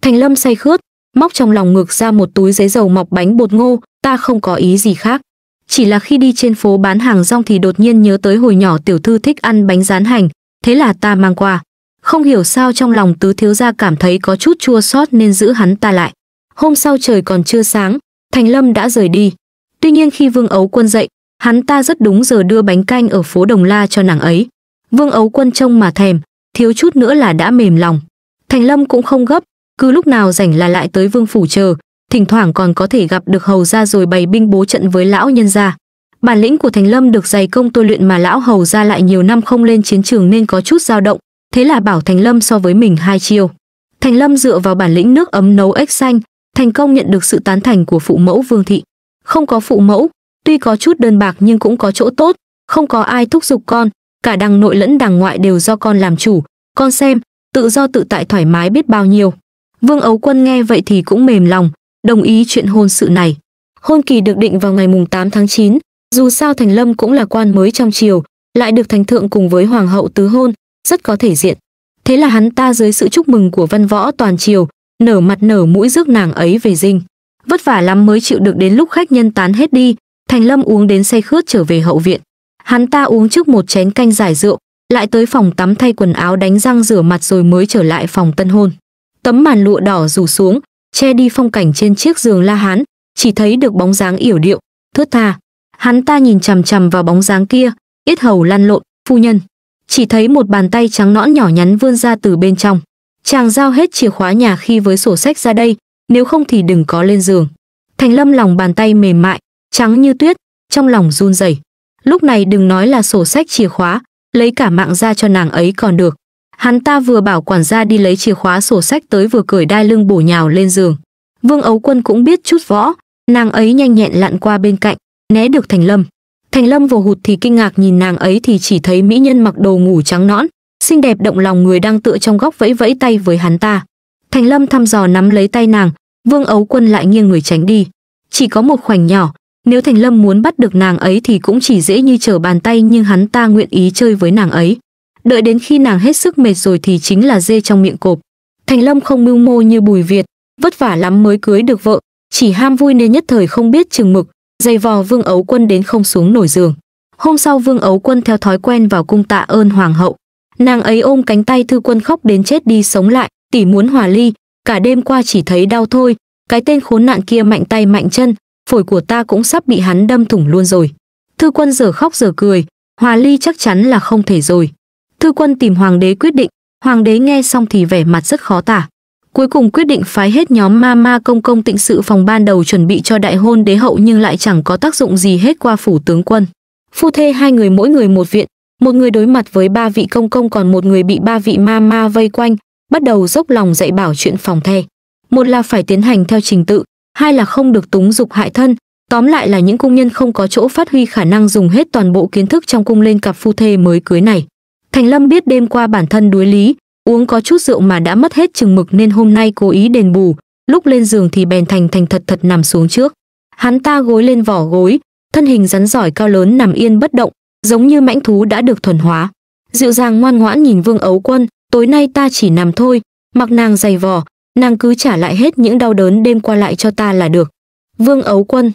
Thành Lâm say khướt, móc trong lòng ngực ra một túi giấy dầu mọc bánh bột ngô, ta không có ý gì khác. Chỉ là khi đi trên phố bán hàng rong thì đột nhiên nhớ tới hồi nhỏ tiểu thư thích ăn bánh rán hành, thế là ta mang qua. Không hiểu sao trong lòng tứ thiếu gia cảm thấy có chút chua xót nên giữ hắn ta lại. Hôm sau trời còn chưa sáng, Thành Lâm đã rời đi. Tuy nhiên khi Vương Ấu Quân dậy, hắn ta rất đúng giờ đưa bánh canh ở phố Đồng La cho nàng ấy. Vương Ấu Quân trông mà thèm, thiếu chút nữa là đã mềm lòng. Thành Lâm cũng không gấp, cứ lúc nào rảnh là lại tới Vương phủ chờ, thỉnh thoảng còn có thể gặp được hầu gia rồi bày binh bố trận với lão nhân gia. Bản lĩnh của Thành Lâm được dày công tôi luyện mà lão hầu gia lại nhiều năm không lên chiến trường nên có chút dao động, thế là bảo Thành Lâm so với mình hai chiêu. Thành Lâm dựa vào bản lĩnh nước ấm nấu ếch xanh, thành công nhận được sự tán thành của phụ mẫu Vương thị. Không có phụ mẫu, tuy có chút đơn bạc nhưng cũng có chỗ tốt, không có ai thúc giục con, cả đằng nội lẫn đằng ngoại đều do con làm chủ, con xem, tự do tự tại thoải mái biết bao nhiêu. Vương Ấu Quân nghe vậy thì cũng mềm lòng, đồng ý chuyện hôn sự này. Hôn kỳ được định vào ngày mùng 8 tháng 9, dù sao Thành Lâm cũng là quan mới trong triều, lại được thành thượng cùng với hoàng hậu tứ hôn, rất có thể diện. Thế là hắn ta dưới sự chúc mừng của văn võ toàn triều, nở mặt nở mũi rước nàng ấy về dinh. Vất vả lắm mới chịu được đến lúc khách nhân tán hết đi, Thành Lâm uống đến say khướt trở về hậu viện. Hắn ta uống trước một chén canh giải rượu, lại tới phòng tắm thay quần áo đánh răng rửa mặt rồi mới trở lại phòng tân hôn. Tấm màn lụa đỏ rủ xuống, che đi phong cảnh trên chiếc giường La Hán, chỉ thấy được bóng dáng yểu điệu, thướt tha. Hắn ta nhìn chằm chằm vào bóng dáng kia, ít hầu lăn lộn, phu nhân. Chỉ thấy một bàn tay trắng nõn nhỏ nhắn vươn ra từ bên trong. Chàng giao hết chìa khóa nhà khi với sổ sách ra đây, nếu không thì đừng có lên giường. Thành Lâm lòng bàn tay mềm mại, trắng như tuyết, trong lòng run rẩy lúc này đừng nói là sổ sách chìa khóa, lấy cả mạng ra cho nàng ấy còn được. Hắn ta vừa bảo quản gia đi lấy chìa khóa sổ sách tới vừa cởi đai lưng bổ nhào lên giường. Vương Ấu Quân cũng biết chút võ, nàng ấy nhanh nhẹn lặn qua bên cạnh, né được Thành Lâm. Thành Lâm vồ hụt thì kinh ngạc nhìn nàng ấy thì chỉ thấy mỹ nhân mặc đồ ngủ trắng nõn, xinh đẹp động lòng người đang tựa trong góc vẫy vẫy tay với hắn ta. Thành Lâm thăm dò nắm lấy tay nàng, Vương Ấu Quân lại nghiêng người tránh đi. Chỉ có một khoảnh nhỏ, nếu Thành Lâm muốn bắt được nàng ấy thì cũng chỉ dễ như trở bàn tay nhưng hắn ta nguyện ý chơi với nàng ấy. Đợi đến khi nàng hết sức mệt rồi thì chính là dê trong miệng cộp. Thành Lâm không mưu mô như Bùi Việt, vất vả lắm mới cưới được vợ, chỉ ham vui nên nhất thời không biết chừng mực, dày vò Vương Ấu Quân đến không xuống nổi giường. Hôm sau Vương Ấu Quân theo thói quen vào cung tạ ơn hoàng hậu. Nàng ấy ôm cánh tay thư quân khóc đến chết đi sống lại, tỉ muốn hòa ly, cả đêm qua chỉ thấy đau thôi, cái tên khốn nạn kia mạnh tay mạnh chân, phổi của ta cũng sắp bị hắn đâm thủng luôn rồi. Thư quân giờ khóc giờ cười, hòa ly chắc chắn là không thể rồi. Thư quân tìm hoàng đế quyết định, hoàng đế nghe xong thì vẻ mặt rất khó tả. Cuối cùng quyết định phái hết nhóm ma ma công công tịnh sự phòng ban đầu chuẩn bị cho đại hôn đế hậu nhưng lại chẳng có tác dụng gì hết qua phủ tướng quân. Phu thê hai người mỗi người một viện, một người đối mặt với ba vị công công còn một người bị ba vị ma ma vây quanh, bắt đầu dốc lòng dạy bảo chuyện phòng the. Một là phải tiến hành theo trình tự, hai là không được túng dục hại thân, tóm lại là những cung nhân không có chỗ phát huy khả năng dùng hết toàn bộ kiến thức trong cung lên cặp phu thê mới cưới này. Thành Lâm biết đêm qua bản thân đuối lý, uống có chút rượu mà đã mất hết chừng mực nên hôm nay cố ý đền bù, lúc lên giường thì bèn thành thành thật thật nằm xuống trước. Hắn ta gối lên vỏ gối, thân hình rắn giỏi cao lớn nằm yên bất động, giống như mãnh thú đã được thuần hóa. Dịu dàng ngoan ngoãn nhìn Vương Ấu Quân, tối nay ta chỉ nằm thôi, mặc nàng dày vỏ nàng cứ trả lại hết những đau đớn đêm qua lại cho ta là được. Vương Ấu Quân,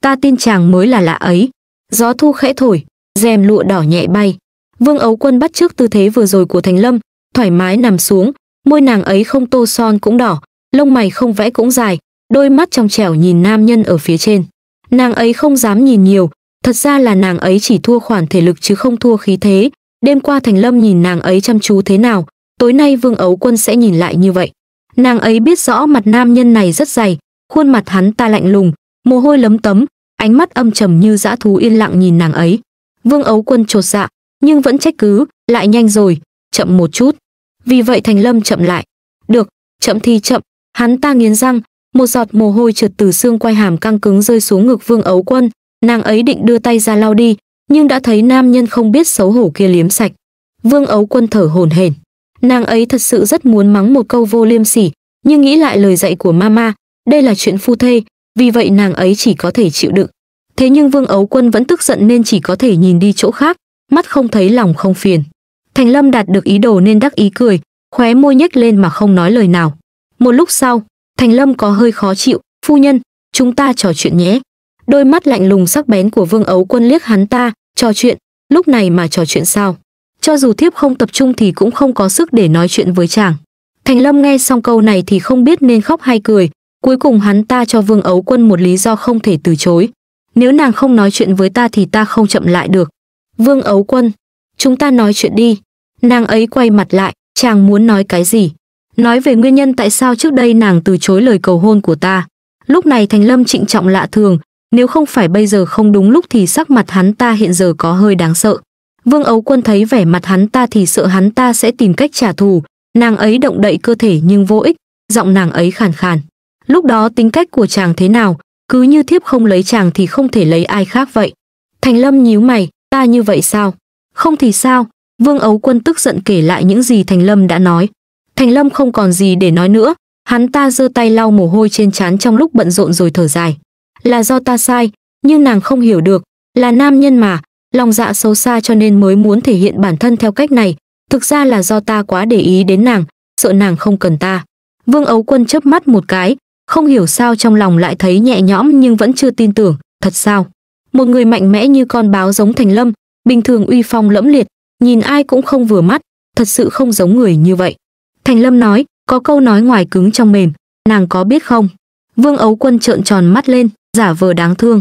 ta tin chàng mới là lạ ấy. Gió thu khẽ thổi, rèm lụa đỏ nhẹ bay. Vương Ấu Quân bắt trước tư thế vừa rồi của Thành Lâm, thoải mái nằm xuống, môi nàng ấy không tô son cũng đỏ, lông mày không vẽ cũng dài, đôi mắt trong trẻo nhìn nam nhân ở phía trên. Nàng ấy không dám nhìn nhiều, thật ra là nàng ấy chỉ thua khoản thể lực chứ không thua khí thế. Đêm qua Thành Lâm nhìn nàng ấy chăm chú thế nào, tối nay Vương Ấu Quân sẽ nhìn lại như vậy. Nàng ấy biết rõ mặt nam nhân này rất dày, khuôn mặt hắn ta lạnh lùng, mồ hôi lấm tấm, ánh mắt âm trầm như dã thú yên lặng nhìn nàng ấy. Vương Ấu Quân trột dạ, nhưng vẫn trách cứ, lại nhanh rồi, chậm một chút. Vì vậy Thành Lâm chậm lại. Được, chậm thì chậm, hắn ta nghiến răng, một giọt mồ hôi trượt từ xương quay hàm căng cứng rơi xuống ngực Vương Ấu Quân, nàng ấy định đưa tay ra lau đi, nhưng đã thấy nam nhân không biết xấu hổ kia liếm sạch. Vương Ấu Quân thở hổn hển. Nàng ấy thật sự rất muốn mắng một câu vô liêm sỉ, nhưng nghĩ lại lời dạy của mama, đây là chuyện phu thê, vì vậy nàng ấy chỉ có thể chịu đựng. Thế nhưng Vương Ấu Quân vẫn tức giận nên chỉ có thể nhìn đi chỗ khác, mắt không thấy lòng không phiền. Thành Lâm đạt được ý đồ nên đắc ý cười, khóe môi nhếch lên mà không nói lời nào. Một lúc sau, Thành Lâm có hơi khó chịu, phu nhân, chúng ta trò chuyện nhé. Đôi mắt lạnh lùng sắc bén của Vương Ấu Quân liếc hắn ta, trò chuyện, lúc này mà trò chuyện sao? cho dù thiếp không tập trung thì cũng không có sức để nói chuyện với chàng. Thành Lâm nghe xong câu này thì không biết nên khóc hay cười, cuối cùng hắn ta cho Vương Ấu Quân một lý do không thể từ chối. Nếu nàng không nói chuyện với ta thì ta không chậm lại được. Vương Ấu Quân, chúng ta nói chuyện đi. Nàng ấy quay mặt lại, chàng muốn nói cái gì? Nói về nguyên nhân tại sao trước đây nàng từ chối lời cầu hôn của ta. Lúc này Thành Lâm trịnh trọng lạ thường, nếu không phải bây giờ không đúng lúc thì sắc mặt hắn ta hiện giờ có hơi đáng sợ. Vương Ấu Quân thấy vẻ mặt hắn ta thì sợ hắn ta sẽ tìm cách trả thù, nàng ấy động đậy cơ thể nhưng vô ích, giọng nàng ấy khàn khàn. Lúc đó tính cách của chàng thế nào, cứ như thiếp không lấy chàng thì không thể lấy ai khác vậy. Thành Lâm nhíu mày, ta như vậy sao? Không thì sao? Vương Ấu Quân tức giận kể lại những gì Thành Lâm đã nói. Thành Lâm không còn gì để nói nữa, hắn ta giơ tay lau mồ hôi trên trán trong lúc bận rộn rồi thở dài. Là do ta sai, nhưng nàng không hiểu được, là nam nhân mà, lòng dạ sâu xa cho nên mới muốn thể hiện bản thân theo cách này thực ra là do ta quá để ý đến nàng sợ nàng không cần ta vương ấu quân chớp mắt một cái không hiểu sao trong lòng lại thấy nhẹ nhõm nhưng vẫn chưa tin tưởng thật sao một người mạnh mẽ như con báo giống thành lâm bình thường uy phong lẫm liệt nhìn ai cũng không vừa mắt thật sự không giống người như vậy thành lâm nói có câu nói ngoài cứng trong mềm nàng có biết không vương ấu quân trợn tròn mắt lên giả vờ đáng thương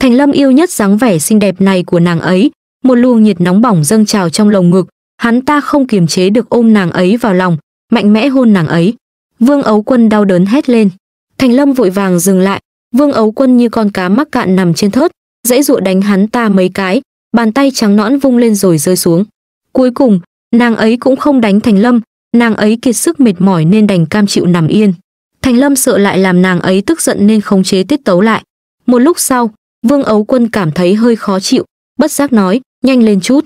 Thành Lâm yêu nhất dáng vẻ xinh đẹp này của nàng ấy, một luồng nhiệt nóng bỏng dâng trào trong lồng ngực, hắn ta không kiềm chế được ôm nàng ấy vào lòng, mạnh mẽ hôn nàng ấy. Vương Ấu Quân đau đớn hét lên. Thành Lâm vội vàng dừng lại, Vương Ấu Quân như con cá mắc cạn nằm trên thớt, dãy dụa đánh hắn ta mấy cái, bàn tay trắng nõn vung lên rồi rơi xuống. Cuối cùng, nàng ấy cũng không đánh Thành Lâm, nàng ấy kiệt sức mệt mỏi nên đành cam chịu nằm yên. Thành Lâm sợ lại làm nàng ấy tức giận nên khống chế tiết tấu lại. Một lúc sau, Vương Ấu Quân cảm thấy hơi khó chịu, bất giác nói, nhanh lên chút.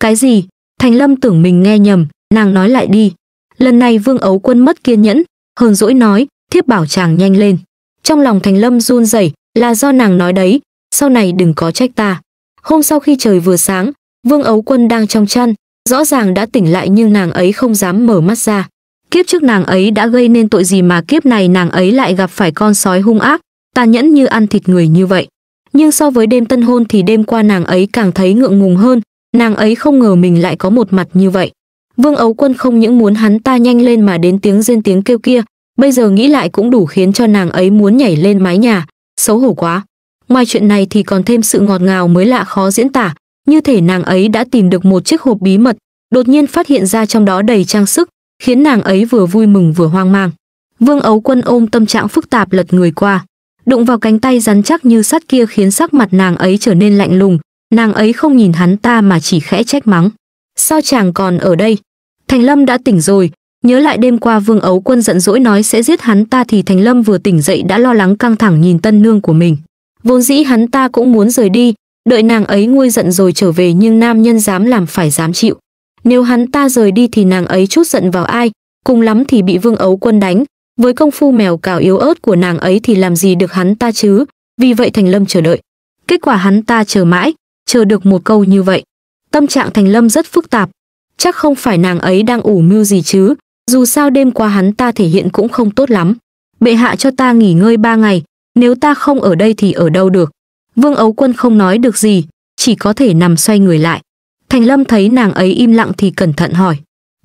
Cái gì? Thành Lâm tưởng mình nghe nhầm, nàng nói lại đi. Lần này Vương Ấu Quân mất kiên nhẫn, hờn dỗi nói, thiếp bảo chàng nhanh lên. Trong lòng Thành Lâm run rẩy là do nàng nói đấy, sau này đừng có trách ta. Hôm sau khi trời vừa sáng, Vương Ấu Quân đang trong chăn, rõ ràng đã tỉnh lại nhưng nàng ấy không dám mở mắt ra. Kiếp trước nàng ấy đã gây nên tội gì mà kiếp này nàng ấy lại gặp phải con sói hung ác, tàn nhẫn như ăn thịt người như vậy nhưng so với đêm tân hôn thì đêm qua nàng ấy càng thấy ngượng ngùng hơn, nàng ấy không ngờ mình lại có một mặt như vậy. Vương Ấu Quân không những muốn hắn ta nhanh lên mà đến tiếng rên tiếng kêu kia, bây giờ nghĩ lại cũng đủ khiến cho nàng ấy muốn nhảy lên mái nhà, xấu hổ quá. Ngoài chuyện này thì còn thêm sự ngọt ngào mới lạ khó diễn tả, như thể nàng ấy đã tìm được một chiếc hộp bí mật, đột nhiên phát hiện ra trong đó đầy trang sức, khiến nàng ấy vừa vui mừng vừa hoang mang. Vương Ấu Quân ôm tâm trạng phức tạp lật người qua. Đụng vào cánh tay rắn chắc như sắt kia khiến sắc mặt nàng ấy trở nên lạnh lùng, nàng ấy không nhìn hắn ta mà chỉ khẽ trách mắng. Sao chàng còn ở đây? Thành Lâm đã tỉnh rồi, nhớ lại đêm qua Vương Ấu Quân giận dỗi nói sẽ giết hắn ta thì Thành Lâm vừa tỉnh dậy đã lo lắng căng thẳng nhìn tân nương của mình. Vốn dĩ hắn ta cũng muốn rời đi, đợi nàng ấy nguôi giận rồi trở về nhưng nam nhân dám làm phải dám chịu. Nếu hắn ta rời đi thì nàng ấy chút giận vào ai, cùng lắm thì bị Vương Ấu Quân đánh, với công phu mèo cào yếu ớt của nàng ấy thì làm gì được hắn ta chứ vì vậy thành lâm chờ đợi kết quả hắn ta chờ mãi chờ được một câu như vậy tâm trạng thành lâm rất phức tạp chắc không phải nàng ấy đang ủ mưu gì chứ dù sao đêm qua hắn ta thể hiện cũng không tốt lắm bệ hạ cho ta nghỉ ngơi ba ngày nếu ta không ở đây thì ở đâu được vương ấu quân không nói được gì chỉ có thể nằm xoay người lại thành lâm thấy nàng ấy im lặng thì cẩn thận hỏi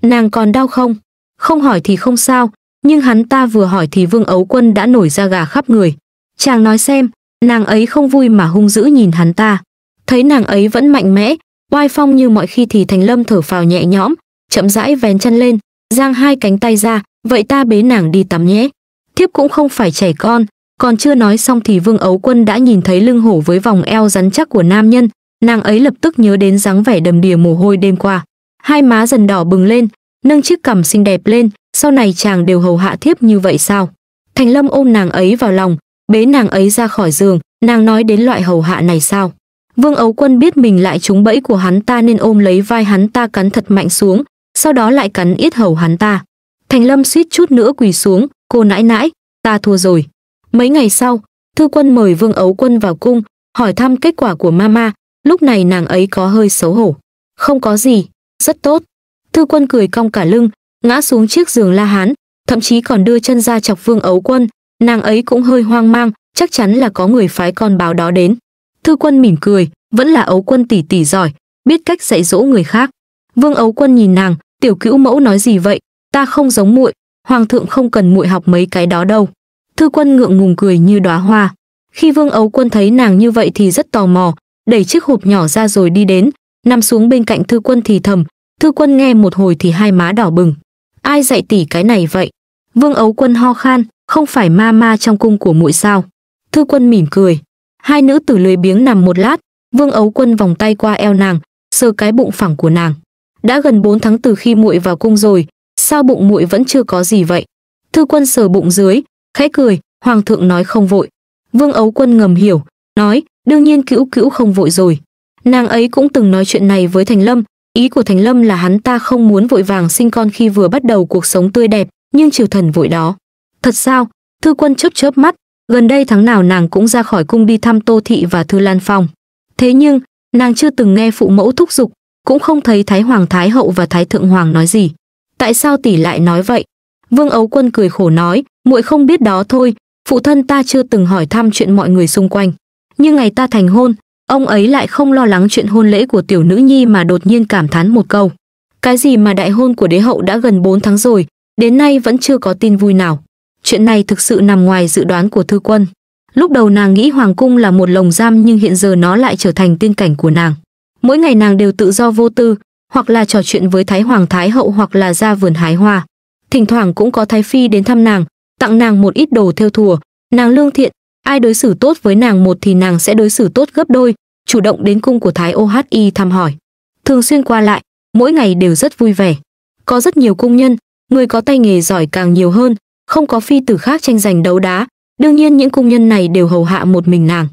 nàng còn đau không không hỏi thì không sao nhưng hắn ta vừa hỏi thì Vương Ấu Quân đã nổi ra gà khắp người. Chàng nói xem, nàng ấy không vui mà hung dữ nhìn hắn ta. Thấy nàng ấy vẫn mạnh mẽ, oai phong như mọi khi thì Thành Lâm thở phào nhẹ nhõm, chậm rãi vén chân lên, giang hai cánh tay ra, vậy ta bế nàng đi tắm nhé. Thiếp cũng không phải trẻ con, còn chưa nói xong thì Vương Ấu Quân đã nhìn thấy lưng hổ với vòng eo rắn chắc của nam nhân, nàng ấy lập tức nhớ đến dáng vẻ đầm đìa mồ hôi đêm qua. Hai má dần đỏ bừng lên, nâng chiếc cằm xinh đẹp lên, sau này chàng đều hầu hạ thiếp như vậy sao thành lâm ôm nàng ấy vào lòng bế nàng ấy ra khỏi giường nàng nói đến loại hầu hạ này sao vương ấu quân biết mình lại trúng bẫy của hắn ta nên ôm lấy vai hắn ta cắn thật mạnh xuống sau đó lại cắn yết hầu hắn ta thành lâm suýt chút nữa quỳ xuống cô nãi nãi ta thua rồi mấy ngày sau thư quân mời vương ấu quân vào cung hỏi thăm kết quả của mama lúc này nàng ấy có hơi xấu hổ không có gì rất tốt thư quân cười cong cả lưng ngã xuống chiếc giường la hán thậm chí còn đưa chân ra chọc vương ấu quân nàng ấy cũng hơi hoang mang chắc chắn là có người phái con báo đó đến thư quân mỉm cười vẫn là ấu quân tỷ tỷ giỏi biết cách dạy dỗ người khác vương ấu quân nhìn nàng tiểu cữu mẫu nói gì vậy ta không giống muội hoàng thượng không cần muội học mấy cái đó đâu thư quân ngượng ngùng cười như đóa hoa khi vương ấu quân thấy nàng như vậy thì rất tò mò đẩy chiếc hộp nhỏ ra rồi đi đến nằm xuống bên cạnh thư quân thì thầm thư quân nghe một hồi thì hai má đỏ bừng ai dạy tỷ cái này vậy? Vương Ấu Quân ho khan, không phải ma ma trong cung của muội sao? Thư Quân mỉm cười. Hai nữ tử lười biếng nằm một lát, Vương Ấu Quân vòng tay qua eo nàng, sờ cái bụng phẳng của nàng. Đã gần 4 tháng từ khi muội vào cung rồi, sao bụng muội vẫn chưa có gì vậy? Thư Quân sờ bụng dưới, khẽ cười, hoàng thượng nói không vội. Vương Ấu Quân ngầm hiểu, nói, đương nhiên cữu cữu không vội rồi. Nàng ấy cũng từng nói chuyện này với Thành Lâm, Ý của Thành Lâm là hắn ta không muốn vội vàng sinh con khi vừa bắt đầu cuộc sống tươi đẹp, nhưng Triều Thần vội đó. Thật sao? Thư Quân chớp chớp mắt, gần đây tháng nào nàng cũng ra khỏi cung đi thăm Tô thị và Thư Lan phong. Thế nhưng, nàng chưa từng nghe phụ mẫu thúc giục, cũng không thấy Thái hoàng thái hậu và Thái thượng hoàng nói gì. Tại sao tỷ lại nói vậy? Vương Ấu Quân cười khổ nói, muội không biết đó thôi, phụ thân ta chưa từng hỏi thăm chuyện mọi người xung quanh. Nhưng ngày ta thành hôn, Ông ấy lại không lo lắng chuyện hôn lễ của tiểu nữ nhi mà đột nhiên cảm thán một câu. Cái gì mà đại hôn của đế hậu đã gần 4 tháng rồi, đến nay vẫn chưa có tin vui nào. Chuyện này thực sự nằm ngoài dự đoán của thư quân. Lúc đầu nàng nghĩ hoàng cung là một lồng giam nhưng hiện giờ nó lại trở thành tiên cảnh của nàng. Mỗi ngày nàng đều tự do vô tư, hoặc là trò chuyện với thái hoàng thái hậu hoặc là ra vườn hái hoa. Thỉnh thoảng cũng có thái phi đến thăm nàng, tặng nàng một ít đồ theo thùa. Nàng lương thiện, ai đối xử tốt với nàng một thì nàng sẽ đối xử tốt gấp đôi, chủ động đến cung của Thái Ohi thăm hỏi. Thường xuyên qua lại, mỗi ngày đều rất vui vẻ. Có rất nhiều cung nhân, người có tay nghề giỏi càng nhiều hơn, không có phi tử khác tranh giành đấu đá, đương nhiên những cung nhân này đều hầu hạ một mình nàng.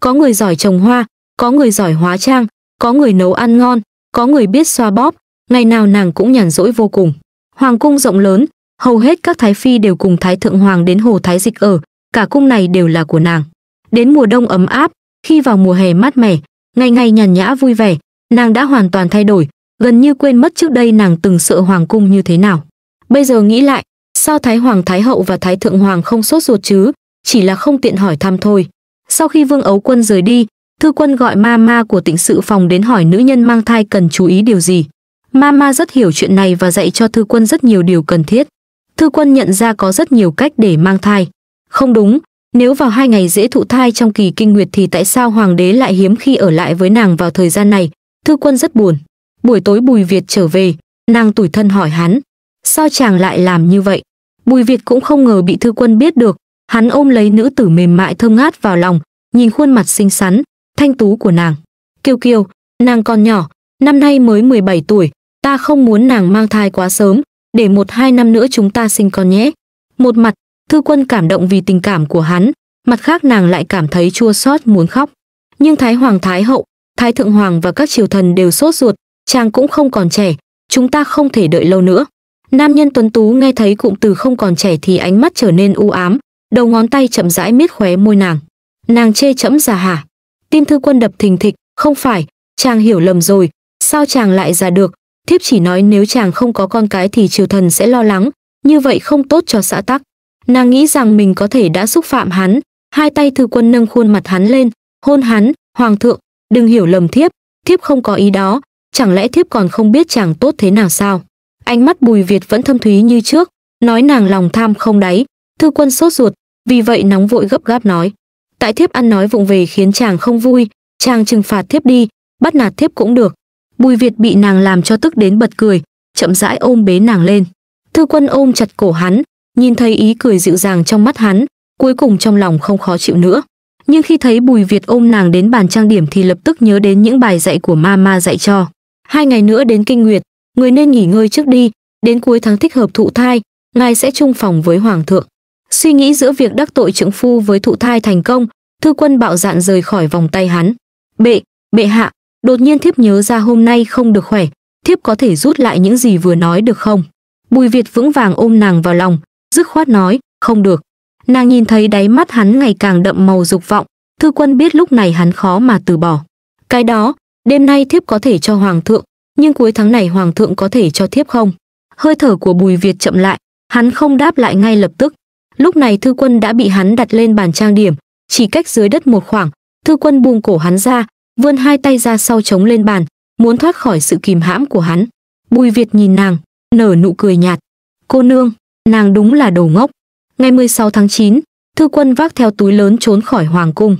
Có người giỏi trồng hoa, có người giỏi hóa trang, có người nấu ăn ngon, có người biết xoa bóp, ngày nào nàng cũng nhàn rỗi vô cùng. Hoàng cung rộng lớn, hầu hết các thái phi đều cùng thái thượng hoàng đến hồ thái dịch ở, cả cung này đều là của nàng. Đến mùa đông ấm áp, khi vào mùa hè mát mẻ, ngày ngày nhàn nhã vui vẻ, nàng đã hoàn toàn thay đổi, gần như quên mất trước đây nàng từng sợ hoàng cung như thế nào. Bây giờ nghĩ lại, sao Thái Hoàng Thái Hậu và Thái Thượng Hoàng không sốt ruột chứ, chỉ là không tiện hỏi thăm thôi. Sau khi Vương Ấu Quân rời đi, Thư Quân gọi Mama của tịnh sự phòng đến hỏi nữ nhân mang thai cần chú ý điều gì. Mama rất hiểu chuyện này và dạy cho Thư Quân rất nhiều điều cần thiết. Thư Quân nhận ra có rất nhiều cách để mang thai. Không đúng, nếu vào hai ngày dễ thụ thai trong kỳ kinh nguyệt thì tại sao hoàng đế lại hiếm khi ở lại với nàng vào thời gian này? Thư quân rất buồn. Buổi tối Bùi Việt trở về, nàng tủi thân hỏi hắn. Sao chàng lại làm như vậy? Bùi Việt cũng không ngờ bị thư quân biết được. Hắn ôm lấy nữ tử mềm mại thơm ngát vào lòng, nhìn khuôn mặt xinh xắn, thanh tú của nàng. Kiều kiều, nàng còn nhỏ, năm nay mới 17 tuổi, ta không muốn nàng mang thai quá sớm, để một hai năm nữa chúng ta sinh con nhé. Một mặt, Thư Quân cảm động vì tình cảm của hắn, mặt khác nàng lại cảm thấy chua xót muốn khóc. Nhưng Thái Hoàng Thái Hậu, Thái Thượng Hoàng và các triều thần đều sốt ruột, chàng cũng không còn trẻ, chúng ta không thể đợi lâu nữa. Nam nhân tuấn tú nghe thấy cụm từ không còn trẻ thì ánh mắt trở nên u ám, đầu ngón tay chậm rãi miết khóe môi nàng. Nàng chê chẫm già hả? Tim thư quân đập thình thịch, không phải, chàng hiểu lầm rồi, sao chàng lại già được? Thiếp chỉ nói nếu chàng không có con cái thì triều thần sẽ lo lắng, như vậy không tốt cho xã tắc. Nàng nghĩ rằng mình có thể đã xúc phạm hắn, hai tay thư quân nâng khuôn mặt hắn lên, hôn hắn, hoàng thượng, đừng hiểu lầm thiếp, thiếp không có ý đó, chẳng lẽ thiếp còn không biết chàng tốt thế nào sao? Ánh mắt Bùi Việt vẫn thâm thúy như trước, nói nàng lòng tham không đáy, thư quân sốt ruột, vì vậy nóng vội gấp gáp nói. Tại thiếp ăn nói vụng về khiến chàng không vui, chàng trừng phạt thiếp đi, bắt nạt thiếp cũng được. Bùi Việt bị nàng làm cho tức đến bật cười, chậm rãi ôm bế nàng lên. Thư quân ôm chặt cổ hắn, nhìn thấy ý cười dịu dàng trong mắt hắn, cuối cùng trong lòng không khó chịu nữa. Nhưng khi thấy Bùi Việt ôm nàng đến bàn trang điểm thì lập tức nhớ đến những bài dạy của mama dạy cho. Hai ngày nữa đến kinh nguyệt, người nên nghỉ ngơi trước đi, đến cuối tháng thích hợp thụ thai, ngài sẽ chung phòng với hoàng thượng. Suy nghĩ giữa việc đắc tội Trưởng phu với thụ thai thành công, thư quân bạo dạn rời khỏi vòng tay hắn. Bệ, bệ hạ, đột nhiên thiếp nhớ ra hôm nay không được khỏe, thiếp có thể rút lại những gì vừa nói được không? Bùi Việt vững vàng ôm nàng vào lòng, dứt khoát nói, không được. Nàng nhìn thấy đáy mắt hắn ngày càng đậm màu dục vọng, thư quân biết lúc này hắn khó mà từ bỏ. Cái đó, đêm nay thiếp có thể cho hoàng thượng, nhưng cuối tháng này hoàng thượng có thể cho thiếp không? Hơi thở của Bùi Việt chậm lại, hắn không đáp lại ngay lập tức. Lúc này thư quân đã bị hắn đặt lên bàn trang điểm, chỉ cách dưới đất một khoảng, thư quân buông cổ hắn ra, vươn hai tay ra sau chống lên bàn, muốn thoát khỏi sự kìm hãm của hắn. Bùi Việt nhìn nàng, nở nụ cười nhạt. Cô nương, Nàng đúng là đồ ngốc. Ngày 16 tháng 9, thư quân vác theo túi lớn trốn khỏi hoàng cung.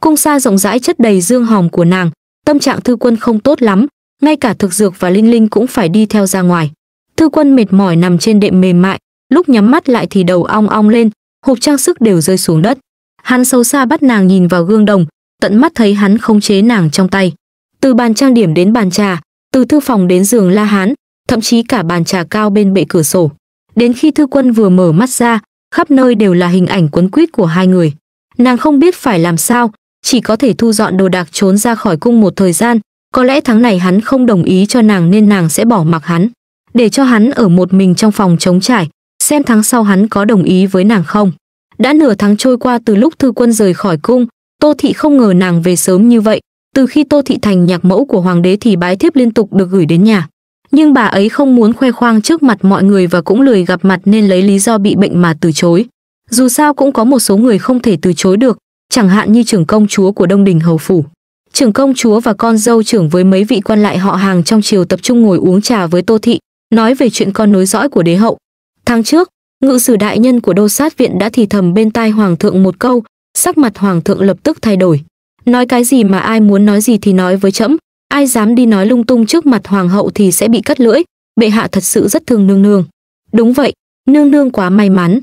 Cung xa rộng rãi chất đầy dương hòm của nàng, tâm trạng thư quân không tốt lắm, ngay cả thực dược và linh linh cũng phải đi theo ra ngoài. Thư quân mệt mỏi nằm trên đệm mềm mại, lúc nhắm mắt lại thì đầu ong ong lên, hộp trang sức đều rơi xuống đất. Hắn sâu xa bắt nàng nhìn vào gương đồng, tận mắt thấy hắn khống chế nàng trong tay. Từ bàn trang điểm đến bàn trà, từ thư phòng đến giường La Hán, thậm chí cả bàn trà cao bên bệ cửa sổ. Đến khi thư quân vừa mở mắt ra, khắp nơi đều là hình ảnh quấn quýt của hai người. Nàng không biết phải làm sao, chỉ có thể thu dọn đồ đạc trốn ra khỏi cung một thời gian. Có lẽ tháng này hắn không đồng ý cho nàng nên nàng sẽ bỏ mặc hắn, để cho hắn ở một mình trong phòng chống trải, xem tháng sau hắn có đồng ý với nàng không. Đã nửa tháng trôi qua từ lúc thư quân rời khỏi cung, Tô Thị không ngờ nàng về sớm như vậy. Từ khi Tô Thị thành nhạc mẫu của hoàng đế thì bái thiếp liên tục được gửi đến nhà nhưng bà ấy không muốn khoe khoang trước mặt mọi người và cũng lười gặp mặt nên lấy lý do bị bệnh mà từ chối. Dù sao cũng có một số người không thể từ chối được, chẳng hạn như trưởng công chúa của Đông Đình Hầu Phủ. Trưởng công chúa và con dâu trưởng với mấy vị quan lại họ hàng trong triều tập trung ngồi uống trà với Tô Thị, nói về chuyện con nối dõi của đế hậu. Tháng trước, ngự sử đại nhân của đô sát viện đã thì thầm bên tai hoàng thượng một câu, sắc mặt hoàng thượng lập tức thay đổi. Nói cái gì mà ai muốn nói gì thì nói với trẫm ai dám đi nói lung tung trước mặt hoàng hậu thì sẽ bị cắt lưỡi bệ hạ thật sự rất thương nương nương đúng vậy nương nương quá may mắn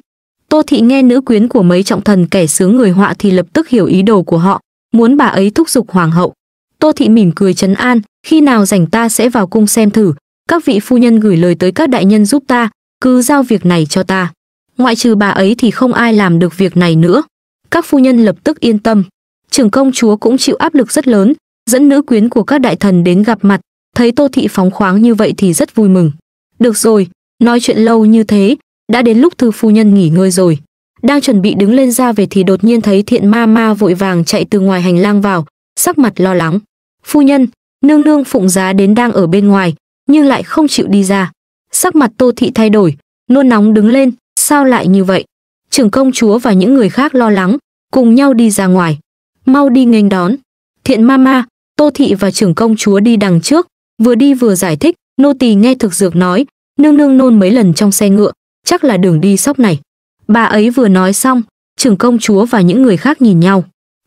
tô thị nghe nữ quyến của mấy trọng thần kẻ sướng người họa thì lập tức hiểu ý đồ của họ muốn bà ấy thúc giục hoàng hậu tô thị mỉm cười trấn an khi nào rảnh ta sẽ vào cung xem thử các vị phu nhân gửi lời tới các đại nhân giúp ta cứ giao việc này cho ta ngoại trừ bà ấy thì không ai làm được việc này nữa các phu nhân lập tức yên tâm trưởng công chúa cũng chịu áp lực rất lớn dẫn nữ quyến của các đại thần đến gặp mặt, thấy Tô Thị phóng khoáng như vậy thì rất vui mừng. Được rồi, nói chuyện lâu như thế, đã đến lúc thư phu nhân nghỉ ngơi rồi. Đang chuẩn bị đứng lên ra về thì đột nhiên thấy thiện ma ma vội vàng chạy từ ngoài hành lang vào, sắc mặt lo lắng. Phu nhân, nương nương phụng giá đến đang ở bên ngoài, nhưng lại không chịu đi ra. Sắc mặt Tô Thị thay đổi, nôn nóng đứng lên, sao lại như vậy? Trưởng công chúa và những người khác lo lắng, cùng nhau đi ra ngoài. Mau đi nghênh đón. Thiện ma ma, Tô Thị và trưởng công chúa đi đằng trước, vừa đi vừa giải thích, nô tỳ nghe thực dược nói, nương nương nôn mấy lần trong xe ngựa, chắc là đường đi sóc này. Bà ấy vừa nói xong, trưởng công chúa và những người khác nhìn nhau.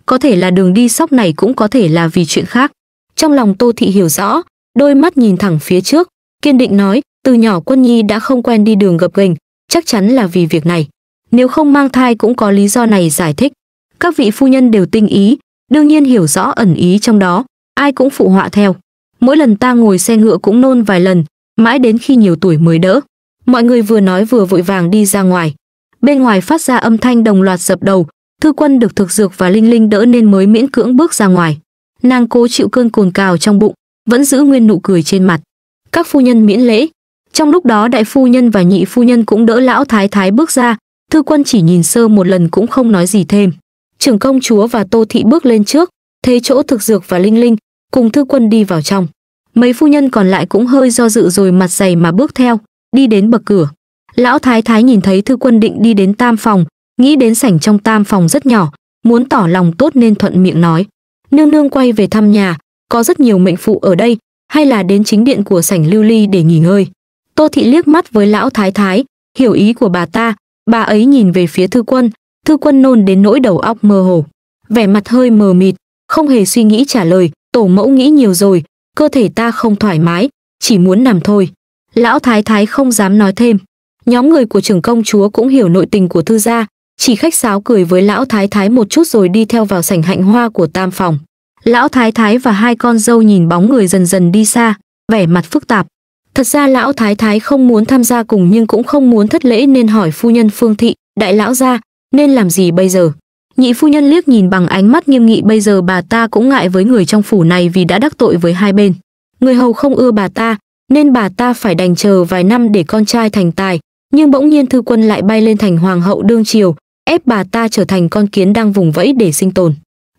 Có thể là đường đi sóc này cũng có thể là vì chuyện khác. Trong lòng Tô Thị hiểu rõ, đôi mắt nhìn thẳng phía trước, kiên định nói, từ nhỏ quân nhi đã không quen đi đường gập ghềnh, chắc chắn là vì việc này. Nếu không mang thai cũng có lý do này giải thích. Các vị phu nhân đều tinh ý, đương nhiên hiểu rõ ẩn ý trong đó, ai cũng phụ họa theo. Mỗi lần ta ngồi xe ngựa cũng nôn vài lần, mãi đến khi nhiều tuổi mới đỡ. Mọi người vừa nói vừa vội vàng đi ra ngoài. Bên ngoài phát ra âm thanh đồng loạt dập đầu, thư quân được thực dược và linh linh đỡ nên mới miễn cưỡng bước ra ngoài. Nàng cố chịu cơn cồn cào trong bụng, vẫn giữ nguyên nụ cười trên mặt. Các phu nhân miễn lễ. Trong lúc đó đại phu nhân và nhị phu nhân cũng đỡ lão thái thái bước ra, thư quân chỉ nhìn sơ một lần cũng không nói gì thêm. Trưởng công chúa và Tô Thị bước lên trước, thế chỗ thực dược và linh linh cùng thư quân đi vào trong mấy phu nhân còn lại cũng hơi do dự rồi mặt dày mà bước theo đi đến bậc cửa lão thái thái nhìn thấy thư quân định đi đến tam phòng nghĩ đến sảnh trong tam phòng rất nhỏ muốn tỏ lòng tốt nên thuận miệng nói nương nương quay về thăm nhà có rất nhiều mệnh phụ ở đây hay là đến chính điện của sảnh lưu ly để nghỉ ngơi tô thị liếc mắt với lão thái thái hiểu ý của bà ta bà ấy nhìn về phía thư quân thư quân nôn đến nỗi đầu óc mơ hồ vẻ mặt hơi mờ mịt không hề suy nghĩ trả lời, tổ mẫu nghĩ nhiều rồi, cơ thể ta không thoải mái, chỉ muốn nằm thôi. Lão thái thái không dám nói thêm. Nhóm người của trưởng công chúa cũng hiểu nội tình của thư gia, chỉ khách sáo cười với lão thái thái một chút rồi đi theo vào sảnh hạnh hoa của tam phòng. Lão thái thái và hai con dâu nhìn bóng người dần dần đi xa, vẻ mặt phức tạp. Thật ra lão thái thái không muốn tham gia cùng nhưng cũng không muốn thất lễ nên hỏi phu nhân Phương Thị, đại lão gia, nên làm gì bây giờ? Nhị phu nhân liếc nhìn bằng ánh mắt nghiêm nghị bây giờ bà ta cũng ngại với người trong phủ này vì đã đắc tội với hai bên. Người hầu không ưa bà ta, nên bà ta phải đành chờ vài năm để con trai thành tài, nhưng bỗng nhiên thư quân lại bay lên thành hoàng hậu đương triều, ép bà ta trở thành con kiến đang vùng vẫy để sinh tồn.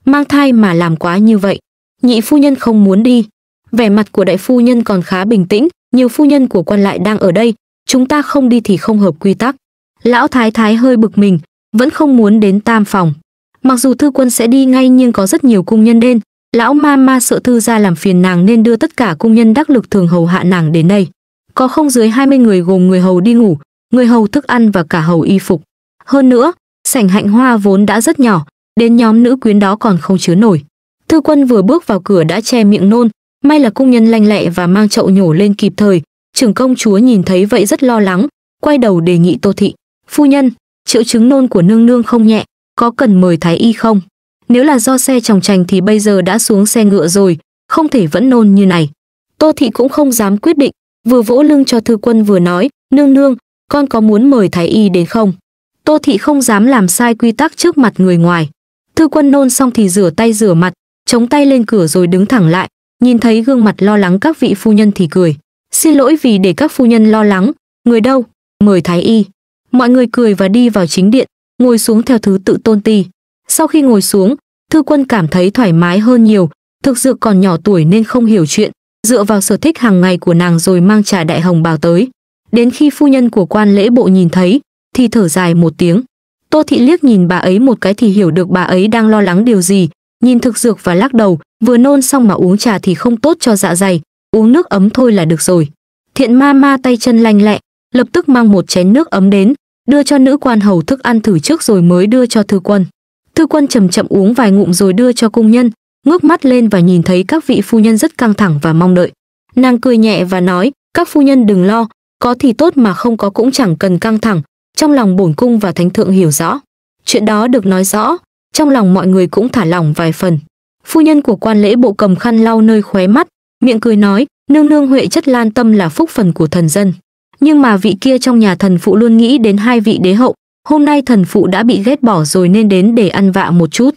Mang thai mà làm quá như vậy, nhị phu nhân không muốn đi. Vẻ mặt của đại phu nhân còn khá bình tĩnh, nhiều phu nhân của quan lại đang ở đây, chúng ta không đi thì không hợp quy tắc. Lão thái thái hơi bực mình, vẫn không muốn đến tam phòng mặc dù thư quân sẽ đi ngay nhưng có rất nhiều cung nhân đến lão ma ma sợ thư ra làm phiền nàng nên đưa tất cả cung nhân đắc lực thường hầu hạ nàng đến đây có không dưới 20 người gồm người hầu đi ngủ người hầu thức ăn và cả hầu y phục hơn nữa sảnh hạnh hoa vốn đã rất nhỏ đến nhóm nữ quyến đó còn không chứa nổi thư quân vừa bước vào cửa đã che miệng nôn may là cung nhân lanh lẹ và mang chậu nhổ lên kịp thời trưởng công chúa nhìn thấy vậy rất lo lắng quay đầu đề nghị tô thị phu nhân triệu chứng nôn của nương nương không nhẹ có cần mời thái y không nếu là do xe tròng trành thì bây giờ đã xuống xe ngựa rồi không thể vẫn nôn như này tô thị cũng không dám quyết định vừa vỗ lưng cho thư quân vừa nói nương nương con có muốn mời thái y đến không tô thị không dám làm sai quy tắc trước mặt người ngoài thư quân nôn xong thì rửa tay rửa mặt chống tay lên cửa rồi đứng thẳng lại nhìn thấy gương mặt lo lắng các vị phu nhân thì cười xin lỗi vì để các phu nhân lo lắng người đâu mời thái y mọi người cười và đi vào chính điện ngồi xuống theo thứ tự tôn ti. Sau khi ngồi xuống, thư quân cảm thấy thoải mái hơn nhiều, thực Dược còn nhỏ tuổi nên không hiểu chuyện, dựa vào sở thích hàng ngày của nàng rồi mang trà đại hồng bào tới. Đến khi phu nhân của quan lễ bộ nhìn thấy, thì thở dài một tiếng. Tô thị liếc nhìn bà ấy một cái thì hiểu được bà ấy đang lo lắng điều gì, nhìn thực dược và lắc đầu, vừa nôn xong mà uống trà thì không tốt cho dạ dày, uống nước ấm thôi là được rồi. Thiện ma ma tay chân lanh lẹ, lập tức mang một chén nước ấm đến, đưa cho nữ quan hầu thức ăn thử trước rồi mới đưa cho thư quân. Thư quân chậm chậm uống vài ngụm rồi đưa cho cung nhân, ngước mắt lên và nhìn thấy các vị phu nhân rất căng thẳng và mong đợi. Nàng cười nhẹ và nói, các phu nhân đừng lo, có thì tốt mà không có cũng chẳng cần căng thẳng, trong lòng bổn cung và thánh thượng hiểu rõ. Chuyện đó được nói rõ, trong lòng mọi người cũng thả lỏng vài phần. Phu nhân của quan lễ bộ cầm khăn lau nơi khóe mắt, miệng cười nói, nương nương huệ chất lan tâm là phúc phần của thần dân. Nhưng mà vị kia trong nhà thần phụ luôn nghĩ đến hai vị đế hậu, hôm nay thần phụ đã bị ghét bỏ rồi nên đến để ăn vạ một chút.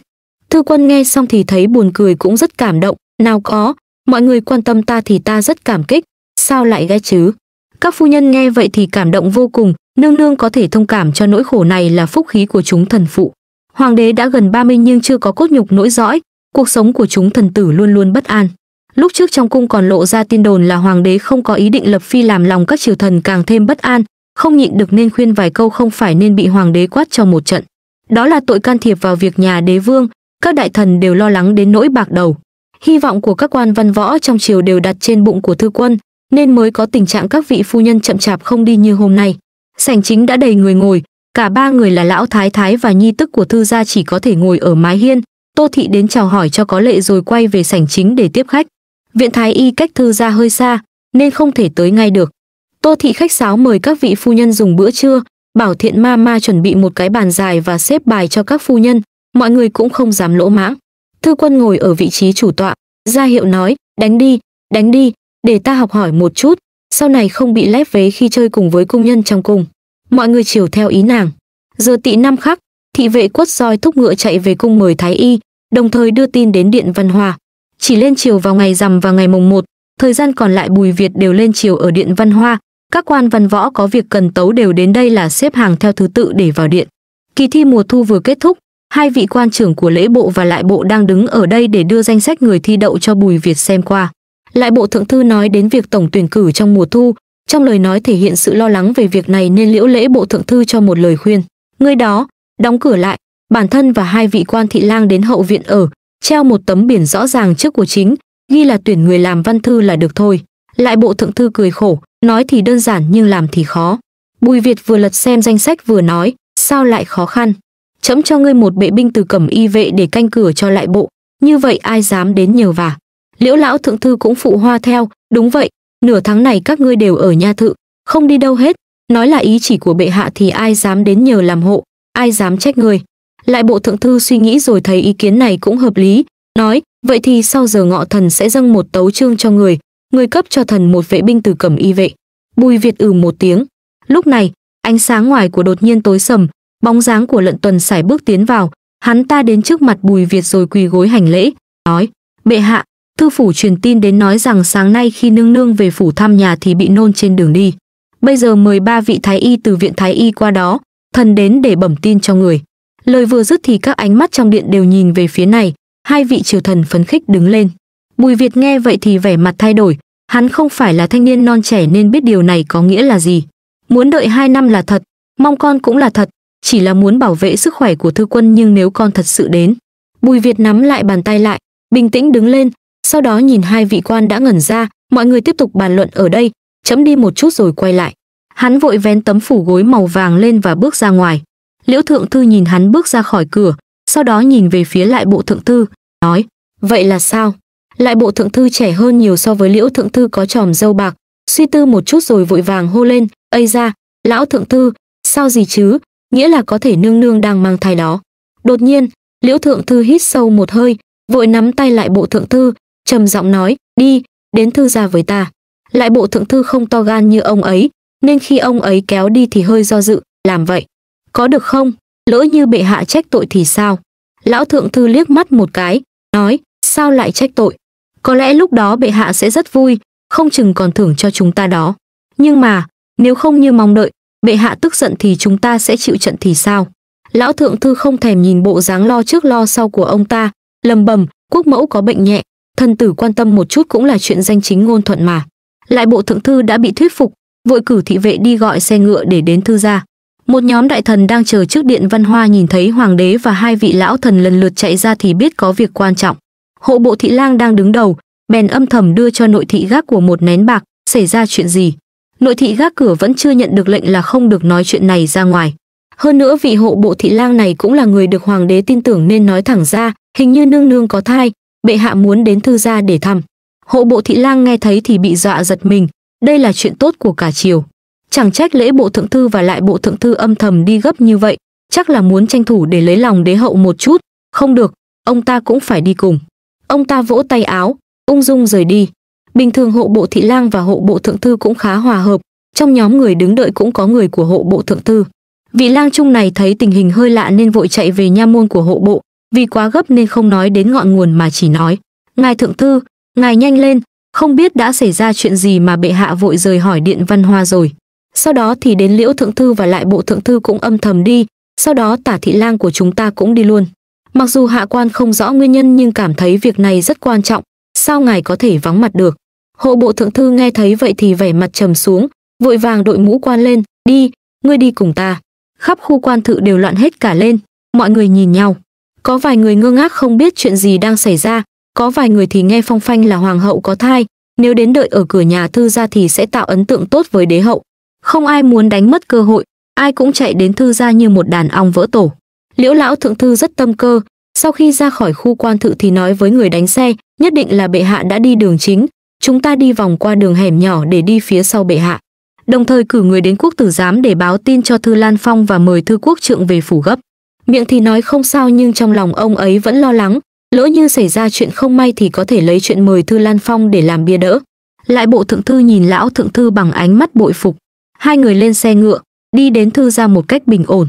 Thư quân nghe xong thì thấy buồn cười cũng rất cảm động, nào có, mọi người quan tâm ta thì ta rất cảm kích, sao lại ghét chứ? Các phu nhân nghe vậy thì cảm động vô cùng, nương nương có thể thông cảm cho nỗi khổ này là phúc khí của chúng thần phụ. Hoàng đế đã gần 30 nhưng chưa có cốt nhục nỗi dõi, cuộc sống của chúng thần tử luôn luôn bất an lúc trước trong cung còn lộ ra tin đồn là hoàng đế không có ý định lập phi làm lòng các triều thần càng thêm bất an, không nhịn được nên khuyên vài câu không phải nên bị hoàng đế quát cho một trận. Đó là tội can thiệp vào việc nhà đế vương, các đại thần đều lo lắng đến nỗi bạc đầu. Hy vọng của các quan văn võ trong triều đều đặt trên bụng của thư quân, nên mới có tình trạng các vị phu nhân chậm chạp không đi như hôm nay. Sảnh chính đã đầy người ngồi, cả ba người là lão thái thái và nhi tức của thư gia chỉ có thể ngồi ở mái hiên. Tô thị đến chào hỏi cho có lệ rồi quay về sảnh chính để tiếp khách viện thái y cách thư ra hơi xa nên không thể tới ngay được tô thị khách sáo mời các vị phu nhân dùng bữa trưa bảo thiện ma ma chuẩn bị một cái bàn dài và xếp bài cho các phu nhân mọi người cũng không dám lỗ mãng thư quân ngồi ở vị trí chủ tọa ra hiệu nói đánh đi đánh đi để ta học hỏi một chút sau này không bị lép vế khi chơi cùng với cung nhân trong cung mọi người chiều theo ý nàng giờ tị năm khắc thị vệ quất roi thúc ngựa chạy về cung mời thái y đồng thời đưa tin đến điện văn hòa chỉ lên chiều vào ngày rằm và ngày mùng 1, thời gian còn lại Bùi Việt đều lên chiều ở Điện Văn Hoa, các quan văn võ có việc cần tấu đều đến đây là xếp hàng theo thứ tự để vào điện. Kỳ thi mùa thu vừa kết thúc, hai vị quan trưởng của lễ bộ và lại bộ đang đứng ở đây để đưa danh sách người thi đậu cho Bùi Việt xem qua. Lại bộ thượng thư nói đến việc tổng tuyển cử trong mùa thu, trong lời nói thể hiện sự lo lắng về việc này nên liễu lễ bộ thượng thư cho một lời khuyên. Người đó, đóng cửa lại, bản thân và hai vị quan thị lang đến hậu viện ở, treo một tấm biển rõ ràng trước của chính, ghi là tuyển người làm văn thư là được thôi. Lại bộ thượng thư cười khổ, nói thì đơn giản nhưng làm thì khó. Bùi Việt vừa lật xem danh sách vừa nói, sao lại khó khăn? Chấm cho ngươi một bệ binh từ cẩm y vệ để canh cửa cho lại bộ, như vậy ai dám đến nhờ vả. Liễu lão thượng thư cũng phụ hoa theo, đúng vậy, nửa tháng này các ngươi đều ở nha thự, không đi đâu hết, nói là ý chỉ của bệ hạ thì ai dám đến nhờ làm hộ, ai dám trách người lại bộ thượng thư suy nghĩ rồi thấy ý kiến này cũng hợp lý, nói, vậy thì sau giờ ngọ thần sẽ dâng một tấu trương cho người, người cấp cho thần một vệ binh từ cẩm y vệ. Bùi Việt ừ một tiếng. Lúc này, ánh sáng ngoài của đột nhiên tối sầm, bóng dáng của lận tuần xài bước tiến vào, hắn ta đến trước mặt Bùi Việt rồi quỳ gối hành lễ, nói, bệ hạ, thư phủ truyền tin đến nói rằng sáng nay khi nương nương về phủ thăm nhà thì bị nôn trên đường đi. Bây giờ mời ba vị thái y từ viện thái y qua đó, thần đến để bẩm tin cho người. Lời vừa dứt thì các ánh mắt trong điện đều nhìn về phía này, hai vị triều thần phấn khích đứng lên. Bùi Việt nghe vậy thì vẻ mặt thay đổi, hắn không phải là thanh niên non trẻ nên biết điều này có nghĩa là gì. Muốn đợi hai năm là thật, mong con cũng là thật, chỉ là muốn bảo vệ sức khỏe của thư quân nhưng nếu con thật sự đến. Bùi Việt nắm lại bàn tay lại, bình tĩnh đứng lên, sau đó nhìn hai vị quan đã ngẩn ra, mọi người tiếp tục bàn luận ở đây, chấm đi một chút rồi quay lại. Hắn vội vén tấm phủ gối màu vàng lên và bước ra ngoài. Liễu Thượng Thư nhìn hắn bước ra khỏi cửa, sau đó nhìn về phía lại bộ Thượng Thư, nói, vậy là sao? Lại bộ Thượng Thư trẻ hơn nhiều so với Liễu Thượng Thư có tròm dâu bạc, suy tư một chút rồi vội vàng hô lên, ây ra, lão Thượng Thư, sao gì chứ, nghĩa là có thể nương nương đang mang thai đó. Đột nhiên, Liễu Thượng Thư hít sâu một hơi, vội nắm tay lại bộ Thượng Thư, trầm giọng nói, đi, đến thư ra với ta. Lại bộ Thượng Thư không to gan như ông ấy, nên khi ông ấy kéo đi thì hơi do dự, làm vậy. Có được không? Lỡ như bệ hạ trách tội thì sao? Lão thượng thư liếc mắt một cái, nói, sao lại trách tội? Có lẽ lúc đó bệ hạ sẽ rất vui, không chừng còn thưởng cho chúng ta đó. Nhưng mà, nếu không như mong đợi, bệ hạ tức giận thì chúng ta sẽ chịu trận thì sao? Lão thượng thư không thèm nhìn bộ dáng lo trước lo sau của ông ta, lầm bầm, quốc mẫu có bệnh nhẹ, thân tử quan tâm một chút cũng là chuyện danh chính ngôn thuận mà. Lại bộ thượng thư đã bị thuyết phục, vội cử thị vệ đi gọi xe ngựa để đến thư gia. Một nhóm đại thần đang chờ trước điện văn hoa nhìn thấy hoàng đế và hai vị lão thần lần lượt chạy ra thì biết có việc quan trọng. Hộ bộ thị lang đang đứng đầu, bèn âm thầm đưa cho nội thị gác của một nén bạc, xảy ra chuyện gì. Nội thị gác cửa vẫn chưa nhận được lệnh là không được nói chuyện này ra ngoài. Hơn nữa vị hộ bộ thị lang này cũng là người được hoàng đế tin tưởng nên nói thẳng ra, hình như nương nương có thai, bệ hạ muốn đến thư gia để thăm. Hộ bộ thị lang nghe thấy thì bị dọa giật mình, đây là chuyện tốt của cả triều chẳng trách lễ bộ thượng thư và lại bộ thượng thư âm thầm đi gấp như vậy chắc là muốn tranh thủ để lấy lòng đế hậu một chút không được ông ta cũng phải đi cùng ông ta vỗ tay áo ung dung rời đi bình thường hộ bộ thị lang và hộ bộ thượng thư cũng khá hòa hợp trong nhóm người đứng đợi cũng có người của hộ bộ thượng thư vị lang trung này thấy tình hình hơi lạ nên vội chạy về nha môn của hộ bộ vì quá gấp nên không nói đến ngọn nguồn mà chỉ nói ngài thượng thư ngài nhanh lên không biết đã xảy ra chuyện gì mà bệ hạ vội rời hỏi điện văn hoa rồi sau đó thì đến liễu thượng thư và lại bộ thượng thư cũng âm thầm đi sau đó tả thị lang của chúng ta cũng đi luôn mặc dù hạ quan không rõ nguyên nhân nhưng cảm thấy việc này rất quan trọng sao ngài có thể vắng mặt được hộ bộ thượng thư nghe thấy vậy thì vẻ mặt trầm xuống vội vàng đội mũ quan lên đi ngươi đi cùng ta khắp khu quan thự đều loạn hết cả lên mọi người nhìn nhau có vài người ngơ ngác không biết chuyện gì đang xảy ra có vài người thì nghe phong phanh là hoàng hậu có thai nếu đến đợi ở cửa nhà thư gia thì sẽ tạo ấn tượng tốt với đế hậu không ai muốn đánh mất cơ hội, ai cũng chạy đến thư gia như một đàn ong vỡ tổ. Liễu lão thượng thư rất tâm cơ, sau khi ra khỏi khu quan thự thì nói với người đánh xe, nhất định là bệ hạ đã đi đường chính, chúng ta đi vòng qua đường hẻm nhỏ để đi phía sau bệ hạ. Đồng thời cử người đến quốc tử giám để báo tin cho Thư Lan Phong và mời Thư Quốc trượng về phủ gấp. Miệng thì nói không sao nhưng trong lòng ông ấy vẫn lo lắng, lỡ như xảy ra chuyện không may thì có thể lấy chuyện mời Thư Lan Phong để làm bia đỡ. Lại bộ thượng thư nhìn lão thượng thư bằng ánh mắt bội phục, hai người lên xe ngựa, đi đến thư ra một cách bình ổn.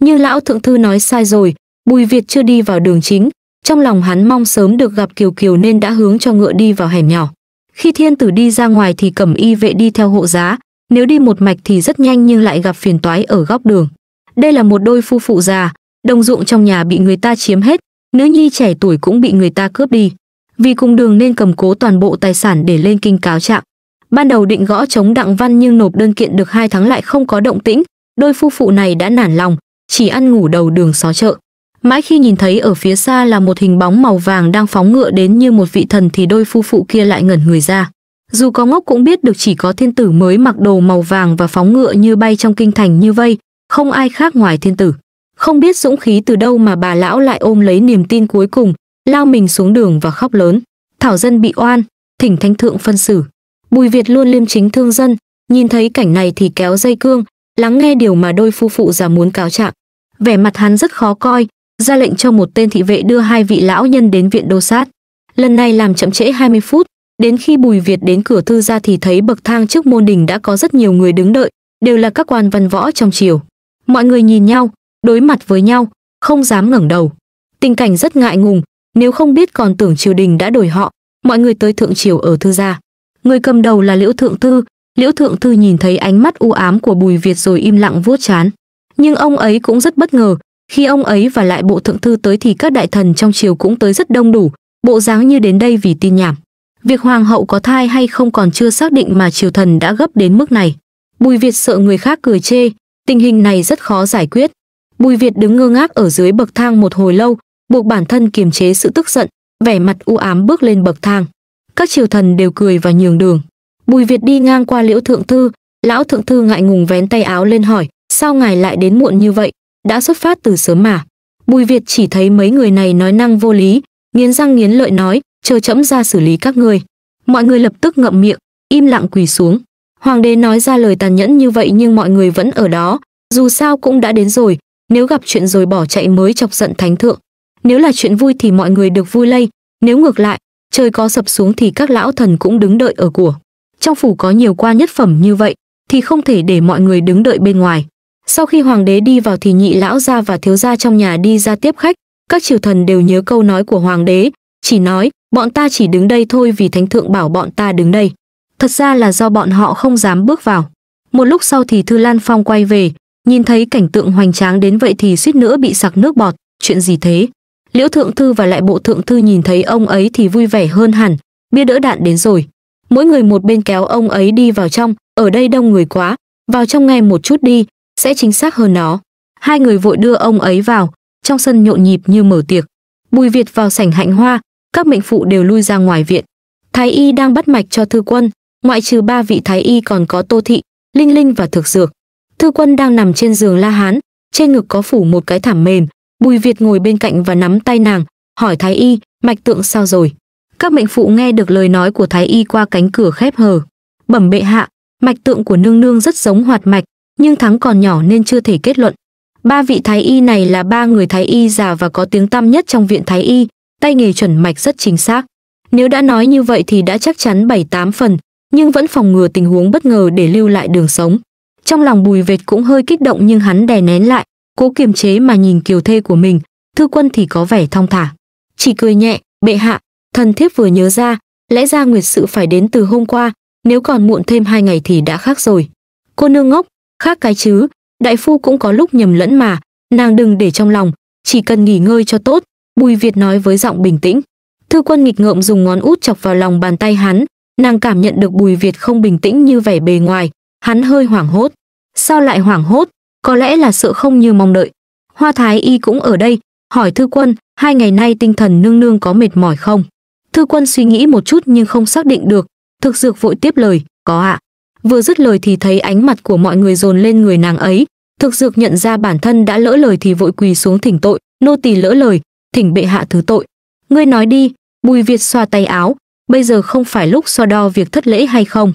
Như lão thượng thư nói sai rồi, Bùi Việt chưa đi vào đường chính, trong lòng hắn mong sớm được gặp Kiều Kiều nên đã hướng cho ngựa đi vào hẻm nhỏ. Khi thiên tử đi ra ngoài thì cầm y vệ đi theo hộ giá, nếu đi một mạch thì rất nhanh nhưng lại gặp phiền toái ở góc đường. Đây là một đôi phu phụ già, đồng ruộng trong nhà bị người ta chiếm hết, nữ nhi trẻ tuổi cũng bị người ta cướp đi. Vì cùng đường nên cầm cố toàn bộ tài sản để lên kinh cáo trạng. Ban đầu định gõ chống Đặng Văn nhưng nộp đơn kiện được hai tháng lại không có động tĩnh, đôi phu phụ này đã nản lòng, chỉ ăn ngủ đầu đường xó chợ. Mãi khi nhìn thấy ở phía xa là một hình bóng màu vàng đang phóng ngựa đến như một vị thần thì đôi phu phụ kia lại ngẩn người ra. Dù có ngốc cũng biết được chỉ có thiên tử mới mặc đồ màu vàng và phóng ngựa như bay trong kinh thành như vây, không ai khác ngoài thiên tử. Không biết dũng khí từ đâu mà bà lão lại ôm lấy niềm tin cuối cùng, lao mình xuống đường và khóc lớn. Thảo dân bị oan, thỉnh thanh thượng phân xử. Bùi Việt luôn liêm chính thương dân, nhìn thấy cảnh này thì kéo dây cương, lắng nghe điều mà đôi phu phụ già muốn cáo trạng. Vẻ mặt hắn rất khó coi, ra lệnh cho một tên thị vệ đưa hai vị lão nhân đến viện đô sát. Lần này làm chậm trễ 20 phút, đến khi Bùi Việt đến cửa thư ra thì thấy bậc thang trước môn đình đã có rất nhiều người đứng đợi, đều là các quan văn võ trong triều. Mọi người nhìn nhau, đối mặt với nhau, không dám ngẩng đầu. Tình cảnh rất ngại ngùng, nếu không biết còn tưởng triều đình đã đổi họ, mọi người tới thượng triều ở thư gia người cầm đầu là liễu thượng thư liễu thượng thư nhìn thấy ánh mắt u ám của bùi việt rồi im lặng vuốt chán nhưng ông ấy cũng rất bất ngờ khi ông ấy và lại bộ thượng thư tới thì các đại thần trong triều cũng tới rất đông đủ bộ dáng như đến đây vì tin nhảm việc hoàng hậu có thai hay không còn chưa xác định mà triều thần đã gấp đến mức này bùi việt sợ người khác cười chê tình hình này rất khó giải quyết bùi việt đứng ngơ ngác ở dưới bậc thang một hồi lâu buộc bản thân kiềm chế sự tức giận vẻ mặt u ám bước lên bậc thang các triều thần đều cười và nhường đường. Bùi Việt đi ngang qua Liễu Thượng Thư, Lão Thượng Thư ngại ngùng vén tay áo lên hỏi, sao ngài lại đến muộn như vậy, đã xuất phát từ sớm mà. Bùi Việt chỉ thấy mấy người này nói năng vô lý, nghiến răng nghiến lợi nói, chờ chẫm ra xử lý các người. Mọi người lập tức ngậm miệng, im lặng quỳ xuống. Hoàng đế nói ra lời tàn nhẫn như vậy nhưng mọi người vẫn ở đó, dù sao cũng đã đến rồi, nếu gặp chuyện rồi bỏ chạy mới chọc giận thánh thượng. Nếu là chuyện vui thì mọi người được vui lây, nếu ngược lại, trời có sập xuống thì các lão thần cũng đứng đợi ở của. Trong phủ có nhiều quan nhất phẩm như vậy, thì không thể để mọi người đứng đợi bên ngoài. Sau khi hoàng đế đi vào thì nhị lão ra và thiếu gia trong nhà đi ra tiếp khách, các triều thần đều nhớ câu nói của hoàng đế, chỉ nói, bọn ta chỉ đứng đây thôi vì thánh thượng bảo bọn ta đứng đây. Thật ra là do bọn họ không dám bước vào. Một lúc sau thì Thư Lan Phong quay về, nhìn thấy cảnh tượng hoành tráng đến vậy thì suýt nữa bị sặc nước bọt, chuyện gì thế? Liễu Thượng Thư và lại bộ Thượng Thư nhìn thấy ông ấy thì vui vẻ hơn hẳn, bia đỡ đạn đến rồi. Mỗi người một bên kéo ông ấy đi vào trong, ở đây đông người quá, vào trong nghe một chút đi, sẽ chính xác hơn nó. Hai người vội đưa ông ấy vào, trong sân nhộn nhịp như mở tiệc. Bùi Việt vào sảnh hạnh hoa, các mệnh phụ đều lui ra ngoài viện. Thái y đang bắt mạch cho thư quân, ngoại trừ ba vị thái y còn có Tô Thị, Linh Linh và Thực Dược. Thư quân đang nằm trên giường La Hán, trên ngực có phủ một cái thảm mềm, Bùi Việt ngồi bên cạnh và nắm tay nàng, hỏi Thái Y, mạch tượng sao rồi? Các mệnh phụ nghe được lời nói của Thái Y qua cánh cửa khép hờ. Bẩm bệ hạ, mạch tượng của nương nương rất giống hoạt mạch, nhưng thắng còn nhỏ nên chưa thể kết luận. Ba vị Thái Y này là ba người Thái Y già và có tiếng tăm nhất trong viện Thái Y, tay nghề chuẩn mạch rất chính xác. Nếu đã nói như vậy thì đã chắc chắn 7-8 phần, nhưng vẫn phòng ngừa tình huống bất ngờ để lưu lại đường sống. Trong lòng Bùi Việt cũng hơi kích động nhưng hắn đè nén lại, cố kiềm chế mà nhìn kiều thê của mình thư quân thì có vẻ thong thả chỉ cười nhẹ bệ hạ thần thiếp vừa nhớ ra lẽ ra nguyệt sự phải đến từ hôm qua nếu còn muộn thêm hai ngày thì đã khác rồi cô nương ngốc khác cái chứ đại phu cũng có lúc nhầm lẫn mà nàng đừng để trong lòng chỉ cần nghỉ ngơi cho tốt bùi việt nói với giọng bình tĩnh thư quân nghịch ngợm dùng ngón út chọc vào lòng bàn tay hắn nàng cảm nhận được bùi việt không bình tĩnh như vẻ bề ngoài hắn hơi hoảng hốt sao lại hoảng hốt có lẽ là sợ không như mong đợi hoa thái y cũng ở đây hỏi thư quân hai ngày nay tinh thần nương nương có mệt mỏi không thư quân suy nghĩ một chút nhưng không xác định được thực dược vội tiếp lời có ạ à. vừa dứt lời thì thấy ánh mặt của mọi người dồn lên người nàng ấy thực dược nhận ra bản thân đã lỡ lời thì vội quỳ xuống thỉnh tội nô tỳ lỡ lời thỉnh bệ hạ thứ tội ngươi nói đi bùi việt xoa tay áo bây giờ không phải lúc so đo việc thất lễ hay không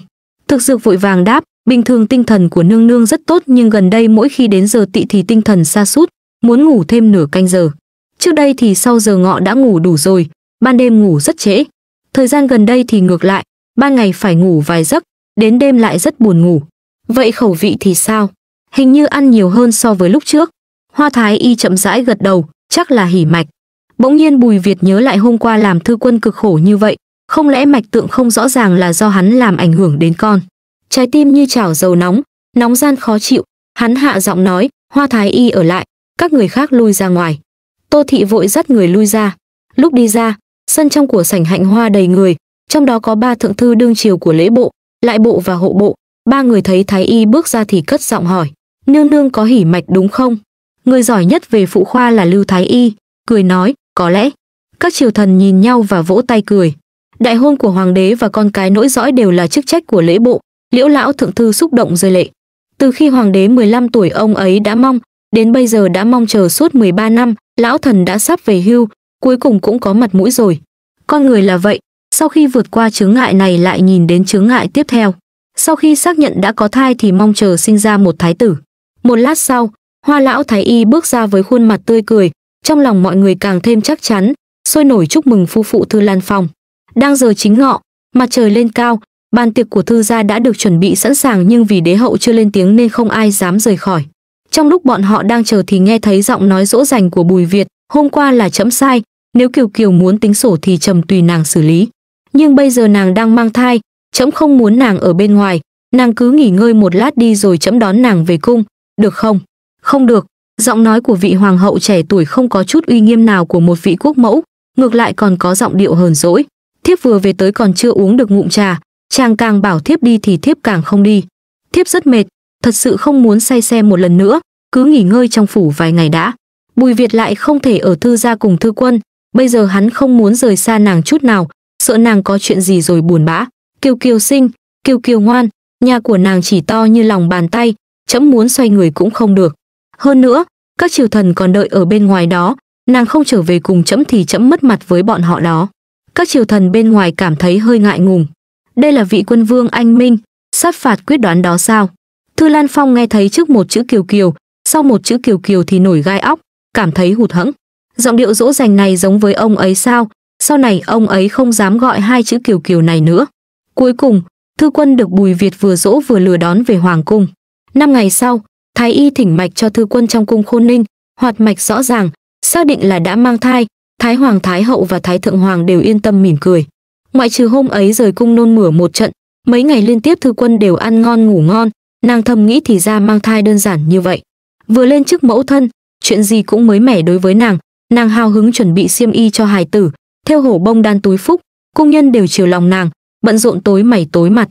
thực dược vội vàng đáp Bình thường tinh thần của nương nương rất tốt nhưng gần đây mỗi khi đến giờ tị thì tinh thần xa sút muốn ngủ thêm nửa canh giờ. Trước đây thì sau giờ ngọ đã ngủ đủ rồi, ban đêm ngủ rất trễ. Thời gian gần đây thì ngược lại, ban ngày phải ngủ vài giấc, đến đêm lại rất buồn ngủ. Vậy khẩu vị thì sao? Hình như ăn nhiều hơn so với lúc trước. Hoa Thái Y chậm rãi gật đầu, chắc là hỉ mạch. Bỗng nhiên Bùi Việt nhớ lại hôm qua làm thư quân cực khổ như vậy, không lẽ mạch tượng không rõ ràng là do hắn làm ảnh hưởng đến con. Trái tim như chảo dầu nóng, nóng gian khó chịu, hắn hạ giọng nói, hoa thái y ở lại, các người khác lui ra ngoài. Tô thị vội dắt người lui ra. Lúc đi ra, sân trong của sảnh hạnh hoa đầy người, trong đó có ba thượng thư đương triều của lễ bộ, lại bộ và hộ bộ. Ba người thấy thái y bước ra thì cất giọng hỏi, nương nương có hỉ mạch đúng không? Người giỏi nhất về phụ khoa là Lưu Thái Y, cười nói, có lẽ. Các triều thần nhìn nhau và vỗ tay cười. Đại hôn của hoàng đế và con cái nỗi dõi đều là chức trách của lễ bộ, liễu lão thượng thư xúc động rơi lệ từ khi hoàng đế 15 tuổi ông ấy đã mong đến bây giờ đã mong chờ suốt 13 năm lão thần đã sắp về hưu cuối cùng cũng có mặt mũi rồi con người là vậy sau khi vượt qua chướng ngại này lại nhìn đến chướng ngại tiếp theo sau khi xác nhận đã có thai thì mong chờ sinh ra một thái tử một lát sau hoa lão thái y bước ra với khuôn mặt tươi cười trong lòng mọi người càng thêm chắc chắn sôi nổi chúc mừng phu phụ thư lan phòng. đang giờ chính ngọ mặt trời lên cao Bàn tiệc của thư gia đã được chuẩn bị sẵn sàng nhưng vì đế hậu chưa lên tiếng nên không ai dám rời khỏi. Trong lúc bọn họ đang chờ thì nghe thấy giọng nói dỗ dành của Bùi Việt, hôm qua là chấm sai, nếu Kiều Kiều muốn tính sổ thì trầm tùy nàng xử lý. Nhưng bây giờ nàng đang mang thai, trẫm không muốn nàng ở bên ngoài, nàng cứ nghỉ ngơi một lát đi rồi trẫm đón nàng về cung, được không? Không được, giọng nói của vị hoàng hậu trẻ tuổi không có chút uy nghiêm nào của một vị quốc mẫu, ngược lại còn có giọng điệu hờn dỗi. Thiếp vừa về tới còn chưa uống được ngụm trà, chàng càng bảo thiếp đi thì thiếp càng không đi. Thiếp rất mệt, thật sự không muốn say xe một lần nữa, cứ nghỉ ngơi trong phủ vài ngày đã. Bùi Việt lại không thể ở thư gia cùng thư quân, bây giờ hắn không muốn rời xa nàng chút nào, sợ nàng có chuyện gì rồi buồn bã. Kiều Kiều sinh, Kiều Kiều ngoan, nhà của nàng chỉ to như lòng bàn tay, chấm muốn xoay người cũng không được. Hơn nữa, các triều thần còn đợi ở bên ngoài đó, nàng không trở về cùng chấm thì chấm mất mặt với bọn họ đó. Các triều thần bên ngoài cảm thấy hơi ngại ngùng, đây là vị quân vương anh minh, sát phạt quyết đoán đó sao? Thư Lan Phong nghe thấy trước một chữ kiều kiều, sau một chữ kiều kiều thì nổi gai óc, cảm thấy hụt hẫng. Giọng điệu dỗ dành này giống với ông ấy sao? Sau này ông ấy không dám gọi hai chữ kiều kiều này nữa. Cuối cùng, thư quân được Bùi Việt vừa dỗ vừa lừa đón về hoàng cung. Năm ngày sau, thái y thỉnh mạch cho thư quân trong cung Khôn Ninh, hoạt mạch rõ ràng, xác định là đã mang thai, thái hoàng thái hậu và thái thượng hoàng đều yên tâm mỉm cười ngoại trừ hôm ấy rời cung nôn mửa một trận mấy ngày liên tiếp thư quân đều ăn ngon ngủ ngon nàng thầm nghĩ thì ra mang thai đơn giản như vậy vừa lên chức mẫu thân chuyện gì cũng mới mẻ đối với nàng nàng hào hứng chuẩn bị xiêm y cho hài tử theo hổ bông đan túi phúc cung nhân đều chiều lòng nàng bận rộn tối mày tối mặt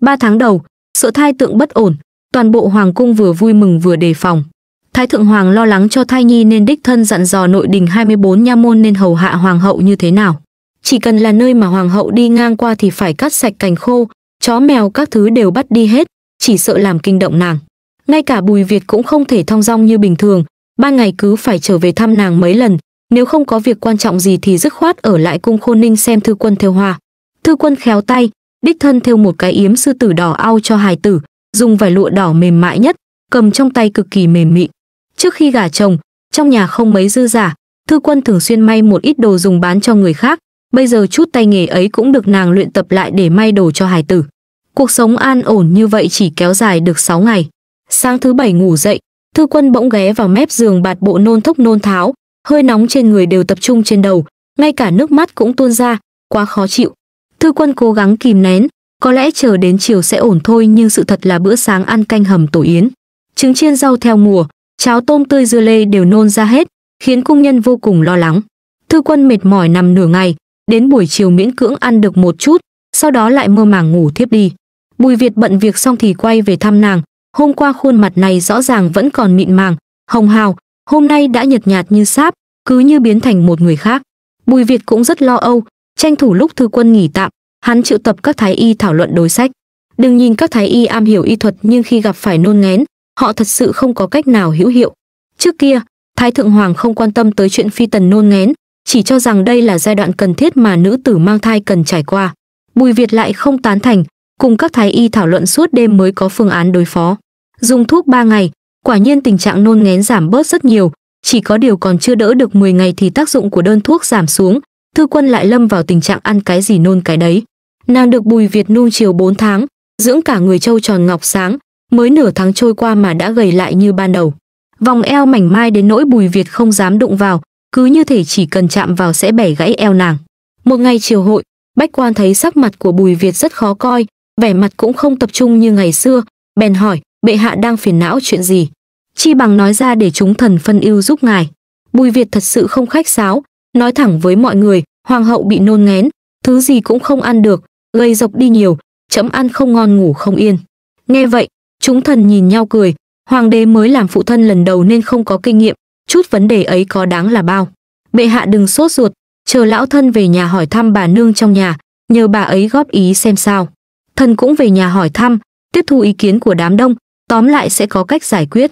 ba tháng đầu sợ thai tượng bất ổn toàn bộ hoàng cung vừa vui mừng vừa đề phòng thái thượng hoàng lo lắng cho thai nhi nên đích thân dặn dò nội đình 24 nha môn nên hầu hạ hoàng hậu như thế nào chỉ cần là nơi mà hoàng hậu đi ngang qua thì phải cắt sạch cành khô, chó mèo các thứ đều bắt đi hết, chỉ sợ làm kinh động nàng. Ngay cả Bùi Việt cũng không thể thong dong như bình thường, ba ngày cứ phải trở về thăm nàng mấy lần, nếu không có việc quan trọng gì thì dứt khoát ở lại cung Khôn Ninh xem thư quân theo hoa. Thư quân khéo tay, đích thân theo một cái yếm sư tử đỏ ao cho hài tử, dùng vải lụa đỏ mềm mại nhất, cầm trong tay cực kỳ mềm mịn. Trước khi gả chồng, trong nhà không mấy dư giả, thư quân thường xuyên may một ít đồ dùng bán cho người khác, bây giờ chút tay nghề ấy cũng được nàng luyện tập lại để may đồ cho hài tử. Cuộc sống an ổn như vậy chỉ kéo dài được 6 ngày. Sáng thứ bảy ngủ dậy, Thư Quân bỗng ghé vào mép giường bạt bộ nôn thốc nôn tháo, hơi nóng trên người đều tập trung trên đầu, ngay cả nước mắt cũng tuôn ra, quá khó chịu. Thư Quân cố gắng kìm nén, có lẽ chờ đến chiều sẽ ổn thôi nhưng sự thật là bữa sáng ăn canh hầm tổ yến, trứng chiên rau theo mùa, cháo tôm tươi dưa lê đều nôn ra hết, khiến cung nhân vô cùng lo lắng. Thư Quân mệt mỏi nằm nửa ngày, đến buổi chiều miễn cưỡng ăn được một chút, sau đó lại mơ màng ngủ thiếp đi. Bùi Việt bận việc xong thì quay về thăm nàng, hôm qua khuôn mặt này rõ ràng vẫn còn mịn màng, hồng hào, hôm nay đã nhợt nhạt như sáp, cứ như biến thành một người khác. Bùi Việt cũng rất lo âu, tranh thủ lúc thư quân nghỉ tạm, hắn triệu tập các thái y thảo luận đối sách. Đừng nhìn các thái y am hiểu y thuật nhưng khi gặp phải nôn ngén, họ thật sự không có cách nào hữu hiệu. Trước kia, Thái Thượng Hoàng không quan tâm tới chuyện phi tần nôn ngén, chỉ cho rằng đây là giai đoạn cần thiết mà nữ tử mang thai cần trải qua. Bùi Việt lại không tán thành, cùng các thái y thảo luận suốt đêm mới có phương án đối phó. Dùng thuốc 3 ngày, quả nhiên tình trạng nôn ngén giảm bớt rất nhiều, chỉ có điều còn chưa đỡ được 10 ngày thì tác dụng của đơn thuốc giảm xuống, Thư Quân lại lâm vào tình trạng ăn cái gì nôn cái đấy. Nàng được Bùi Việt nuông chiều 4 tháng, dưỡng cả người trâu tròn ngọc sáng, mới nửa tháng trôi qua mà đã gầy lại như ban đầu. Vòng eo mảnh mai đến nỗi Bùi Việt không dám đụng vào, cứ như thể chỉ cần chạm vào sẽ bẻ gãy eo nàng. Một ngày chiều hội, Bách Quan thấy sắc mặt của Bùi Việt rất khó coi, vẻ mặt cũng không tập trung như ngày xưa, bèn hỏi, bệ hạ đang phiền não chuyện gì? Chi bằng nói ra để chúng thần phân ưu giúp ngài. Bùi Việt thật sự không khách sáo, nói thẳng với mọi người, hoàng hậu bị nôn ngén, thứ gì cũng không ăn được, gây dọc đi nhiều, chấm ăn không ngon ngủ không yên. Nghe vậy, chúng thần nhìn nhau cười, hoàng đế mới làm phụ thân lần đầu nên không có kinh nghiệm, chút vấn đề ấy có đáng là bao bệ hạ đừng sốt ruột chờ lão thân về nhà hỏi thăm bà nương trong nhà nhờ bà ấy góp ý xem sao thần cũng về nhà hỏi thăm tiếp thu ý kiến của đám đông tóm lại sẽ có cách giải quyết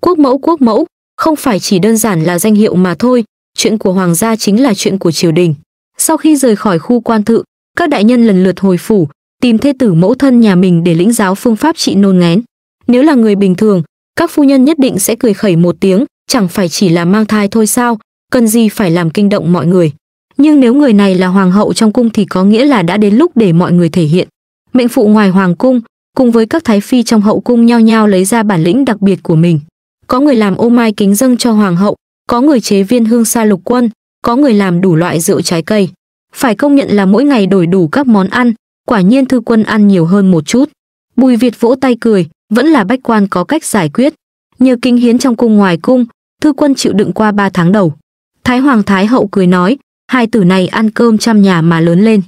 quốc mẫu quốc mẫu không phải chỉ đơn giản là danh hiệu mà thôi chuyện của hoàng gia chính là chuyện của triều đình sau khi rời khỏi khu quan thự các đại nhân lần lượt hồi phủ tìm thê tử mẫu thân nhà mình để lĩnh giáo phương pháp trị nôn ngén nếu là người bình thường các phu nhân nhất định sẽ cười khẩy một tiếng chẳng phải chỉ là mang thai thôi sao, cần gì phải làm kinh động mọi người. Nhưng nếu người này là hoàng hậu trong cung thì có nghĩa là đã đến lúc để mọi người thể hiện. Mệnh phụ ngoài hoàng cung, cùng với các thái phi trong hậu cung nhao nhao lấy ra bản lĩnh đặc biệt của mình. Có người làm ô mai kính dâng cho hoàng hậu, có người chế viên hương sa lục quân, có người làm đủ loại rượu trái cây. Phải công nhận là mỗi ngày đổi đủ các món ăn, quả nhiên thư quân ăn nhiều hơn một chút. Bùi Việt vỗ tay cười, vẫn là bách quan có cách giải quyết. Nhờ kinh hiến trong cung ngoài cung, thư quân chịu đựng qua ba tháng đầu. Thái Hoàng Thái Hậu cười nói, hai tử này ăn cơm trăm nhà mà lớn lên.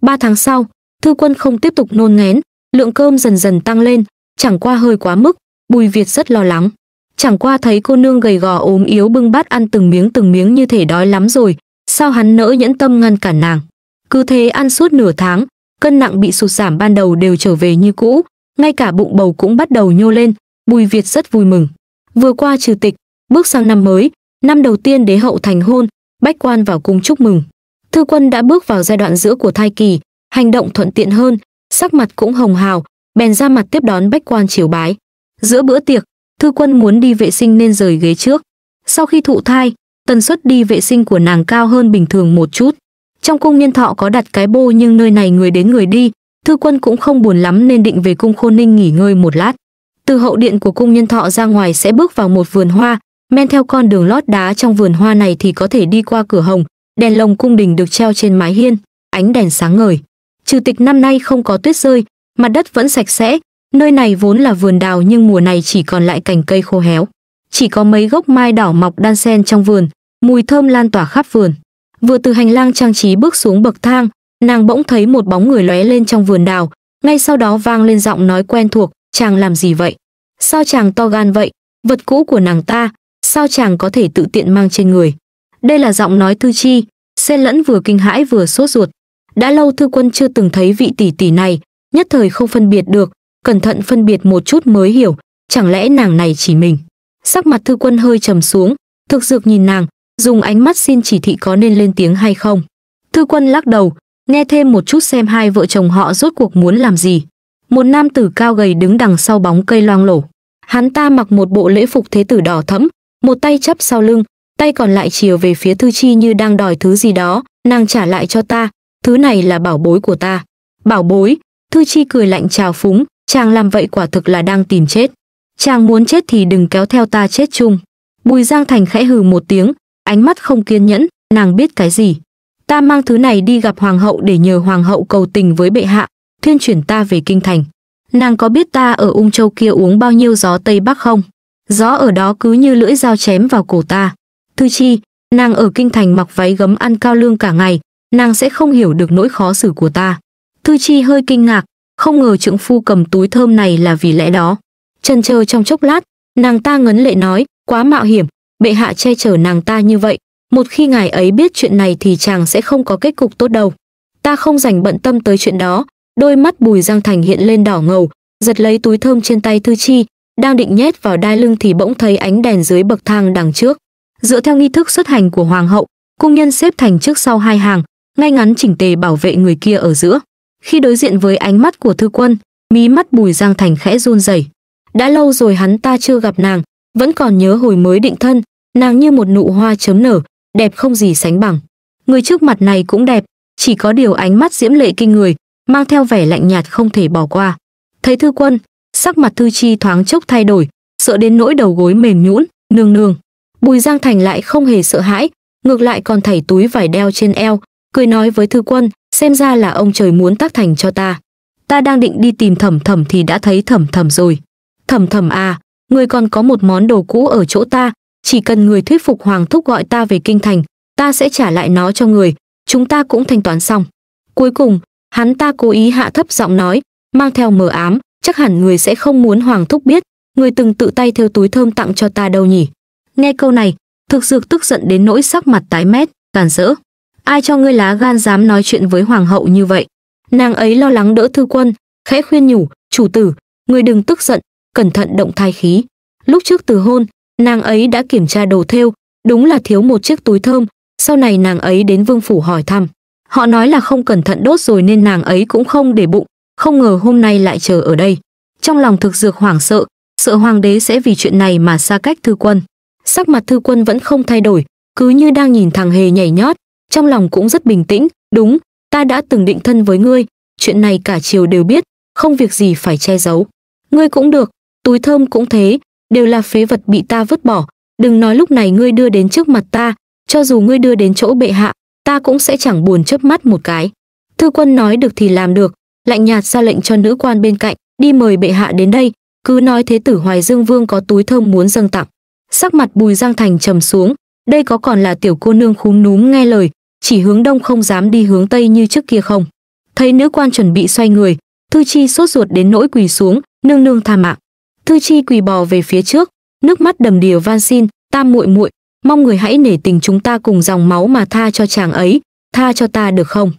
Ba tháng sau, thư quân không tiếp tục nôn ngén, lượng cơm dần dần tăng lên, chẳng qua hơi quá mức, Bùi Việt rất lo lắng. Chẳng qua thấy cô nương gầy gò ốm yếu bưng bát ăn từng miếng từng miếng như thể đói lắm rồi, sao hắn nỡ nhẫn tâm ngăn cản nàng. Cứ thế ăn suốt nửa tháng, cân nặng bị sụt giảm ban đầu đều trở về như cũ, ngay cả bụng bầu cũng bắt đầu nhô lên, Bùi Việt rất vui mừng. Vừa qua trừ tịch, Bước sang năm mới, năm đầu tiên đế hậu thành hôn, bách quan vào cung chúc mừng. Thư quân đã bước vào giai đoạn giữa của thai kỳ, hành động thuận tiện hơn, sắc mặt cũng hồng hào, bèn ra mặt tiếp đón bách quan chiều bái. Giữa bữa tiệc, thư quân muốn đi vệ sinh nên rời ghế trước. Sau khi thụ thai, tần suất đi vệ sinh của nàng cao hơn bình thường một chút. Trong cung nhân thọ có đặt cái bô nhưng nơi này người đến người đi, thư quân cũng không buồn lắm nên định về cung khôn ninh nghỉ ngơi một lát. Từ hậu điện của cung nhân thọ ra ngoài sẽ bước vào một vườn hoa, men theo con đường lót đá trong vườn hoa này thì có thể đi qua cửa hồng, đèn lồng cung đình được treo trên mái hiên, ánh đèn sáng ngời. Trừ tịch năm nay không có tuyết rơi, mặt đất vẫn sạch sẽ, nơi này vốn là vườn đào nhưng mùa này chỉ còn lại cành cây khô héo. Chỉ có mấy gốc mai đỏ mọc đan sen trong vườn, mùi thơm lan tỏa khắp vườn. Vừa từ hành lang trang trí bước xuống bậc thang, nàng bỗng thấy một bóng người lóe lên trong vườn đào, ngay sau đó vang lên giọng nói quen thuộc, chàng làm gì vậy? Sao chàng to gan vậy? Vật cũ của nàng ta, sao chàng có thể tự tiện mang trên người. Đây là giọng nói thư Chi, xen lẫn vừa kinh hãi vừa sốt ruột. Đã lâu Thư Quân chưa từng thấy vị tỷ tỷ này, nhất thời không phân biệt được, cẩn thận phân biệt một chút mới hiểu, chẳng lẽ nàng này chỉ mình. Sắc mặt Thư Quân hơi trầm xuống, thực dược nhìn nàng, dùng ánh mắt xin chỉ thị có nên lên tiếng hay không. Thư Quân lắc đầu, nghe thêm một chút xem hai vợ chồng họ rốt cuộc muốn làm gì. Một nam tử cao gầy đứng đằng sau bóng cây loang lổ. Hắn ta mặc một bộ lễ phục thế tử đỏ thẫm, một tay chắp sau lưng, tay còn lại chìa về phía Thư Chi như đang đòi thứ gì đó, nàng trả lại cho ta, thứ này là bảo bối của ta. Bảo bối, Thư Chi cười lạnh chào phúng, chàng làm vậy quả thực là đang tìm chết. Chàng muốn chết thì đừng kéo theo ta chết chung. Bùi Giang Thành khẽ hừ một tiếng, ánh mắt không kiên nhẫn, nàng biết cái gì. Ta mang thứ này đi gặp hoàng hậu để nhờ hoàng hậu cầu tình với bệ hạ, thuyên chuyển ta về kinh thành. Nàng có biết ta ở Ung Châu kia uống bao nhiêu gió Tây Bắc không? gió ở đó cứ như lưỡi dao chém vào cổ ta. Thư Chi, nàng ở kinh thành mặc váy gấm ăn cao lương cả ngày, nàng sẽ không hiểu được nỗi khó xử của ta. Thư Chi hơi kinh ngạc, không ngờ trượng phu cầm túi thơm này là vì lẽ đó. Chần chờ trong chốc lát, nàng ta ngấn lệ nói, quá mạo hiểm, bệ hạ che chở nàng ta như vậy, một khi ngài ấy biết chuyện này thì chàng sẽ không có kết cục tốt đâu. Ta không dành bận tâm tới chuyện đó, đôi mắt Bùi Giang Thành hiện lên đỏ ngầu, giật lấy túi thơm trên tay Thư Chi, đang định nhét vào đai lưng thì bỗng thấy ánh đèn dưới bậc thang đằng trước. Dựa theo nghi thức xuất hành của hoàng hậu, cung nhân xếp thành trước sau hai hàng, ngay ngắn chỉnh tề bảo vệ người kia ở giữa. Khi đối diện với ánh mắt của thư quân, mí mắt Bùi Giang Thành khẽ run rẩy. Đã lâu rồi hắn ta chưa gặp nàng, vẫn còn nhớ hồi mới định thân, nàng như một nụ hoa chớm nở, đẹp không gì sánh bằng. Người trước mặt này cũng đẹp, chỉ có điều ánh mắt diễm lệ kinh người, mang theo vẻ lạnh nhạt không thể bỏ qua. Thấy thư quân, sắc mặt thư chi thoáng chốc thay đổi sợ đến nỗi đầu gối mềm nhũn nương nương bùi giang thành lại không hề sợ hãi ngược lại còn thảy túi vải đeo trên eo cười nói với thư quân xem ra là ông trời muốn tác thành cho ta ta đang định đi tìm thẩm thẩm thì đã thấy thẩm thẩm rồi thẩm thẩm à người còn có một món đồ cũ ở chỗ ta chỉ cần người thuyết phục hoàng thúc gọi ta về kinh thành ta sẽ trả lại nó cho người chúng ta cũng thanh toán xong cuối cùng hắn ta cố ý hạ thấp giọng nói mang theo mờ ám chắc hẳn người sẽ không muốn hoàng thúc biết người từng tự tay theo túi thơm tặng cho ta đâu nhỉ nghe câu này thực dược tức giận đến nỗi sắc mặt tái mét càn rỡ ai cho ngươi lá gan dám nói chuyện với hoàng hậu như vậy nàng ấy lo lắng đỡ thư quân khẽ khuyên nhủ chủ tử người đừng tức giận cẩn thận động thai khí lúc trước từ hôn nàng ấy đã kiểm tra đồ thêu đúng là thiếu một chiếc túi thơm sau này nàng ấy đến vương phủ hỏi thăm họ nói là không cẩn thận đốt rồi nên nàng ấy cũng không để bụng không ngờ hôm nay lại chờ ở đây. Trong lòng thực dược hoảng sợ, sợ hoàng đế sẽ vì chuyện này mà xa cách thư quân. Sắc mặt thư quân vẫn không thay đổi, cứ như đang nhìn thằng hề nhảy nhót, trong lòng cũng rất bình tĩnh, đúng, ta đã từng định thân với ngươi, chuyện này cả triều đều biết, không việc gì phải che giấu. Ngươi cũng được, túi thơm cũng thế, đều là phế vật bị ta vứt bỏ, đừng nói lúc này ngươi đưa đến trước mặt ta, cho dù ngươi đưa đến chỗ bệ hạ, ta cũng sẽ chẳng buồn chớp mắt một cái. Thư quân nói được thì làm được, lạnh nhạt ra lệnh cho nữ quan bên cạnh đi mời bệ hạ đến đây cứ nói thế tử hoài dương vương có túi thơm muốn dâng tặng sắc mặt bùi giang thành trầm xuống đây có còn là tiểu cô nương khúm núm nghe lời chỉ hướng đông không dám đi hướng tây như trước kia không thấy nữ quan chuẩn bị xoay người thư chi sốt ruột đến nỗi quỳ xuống nương nương tha mạng thư chi quỳ bò về phía trước nước mắt đầm đìa van xin tam muội muội mong người hãy nể tình chúng ta cùng dòng máu mà tha cho chàng ấy tha cho ta được không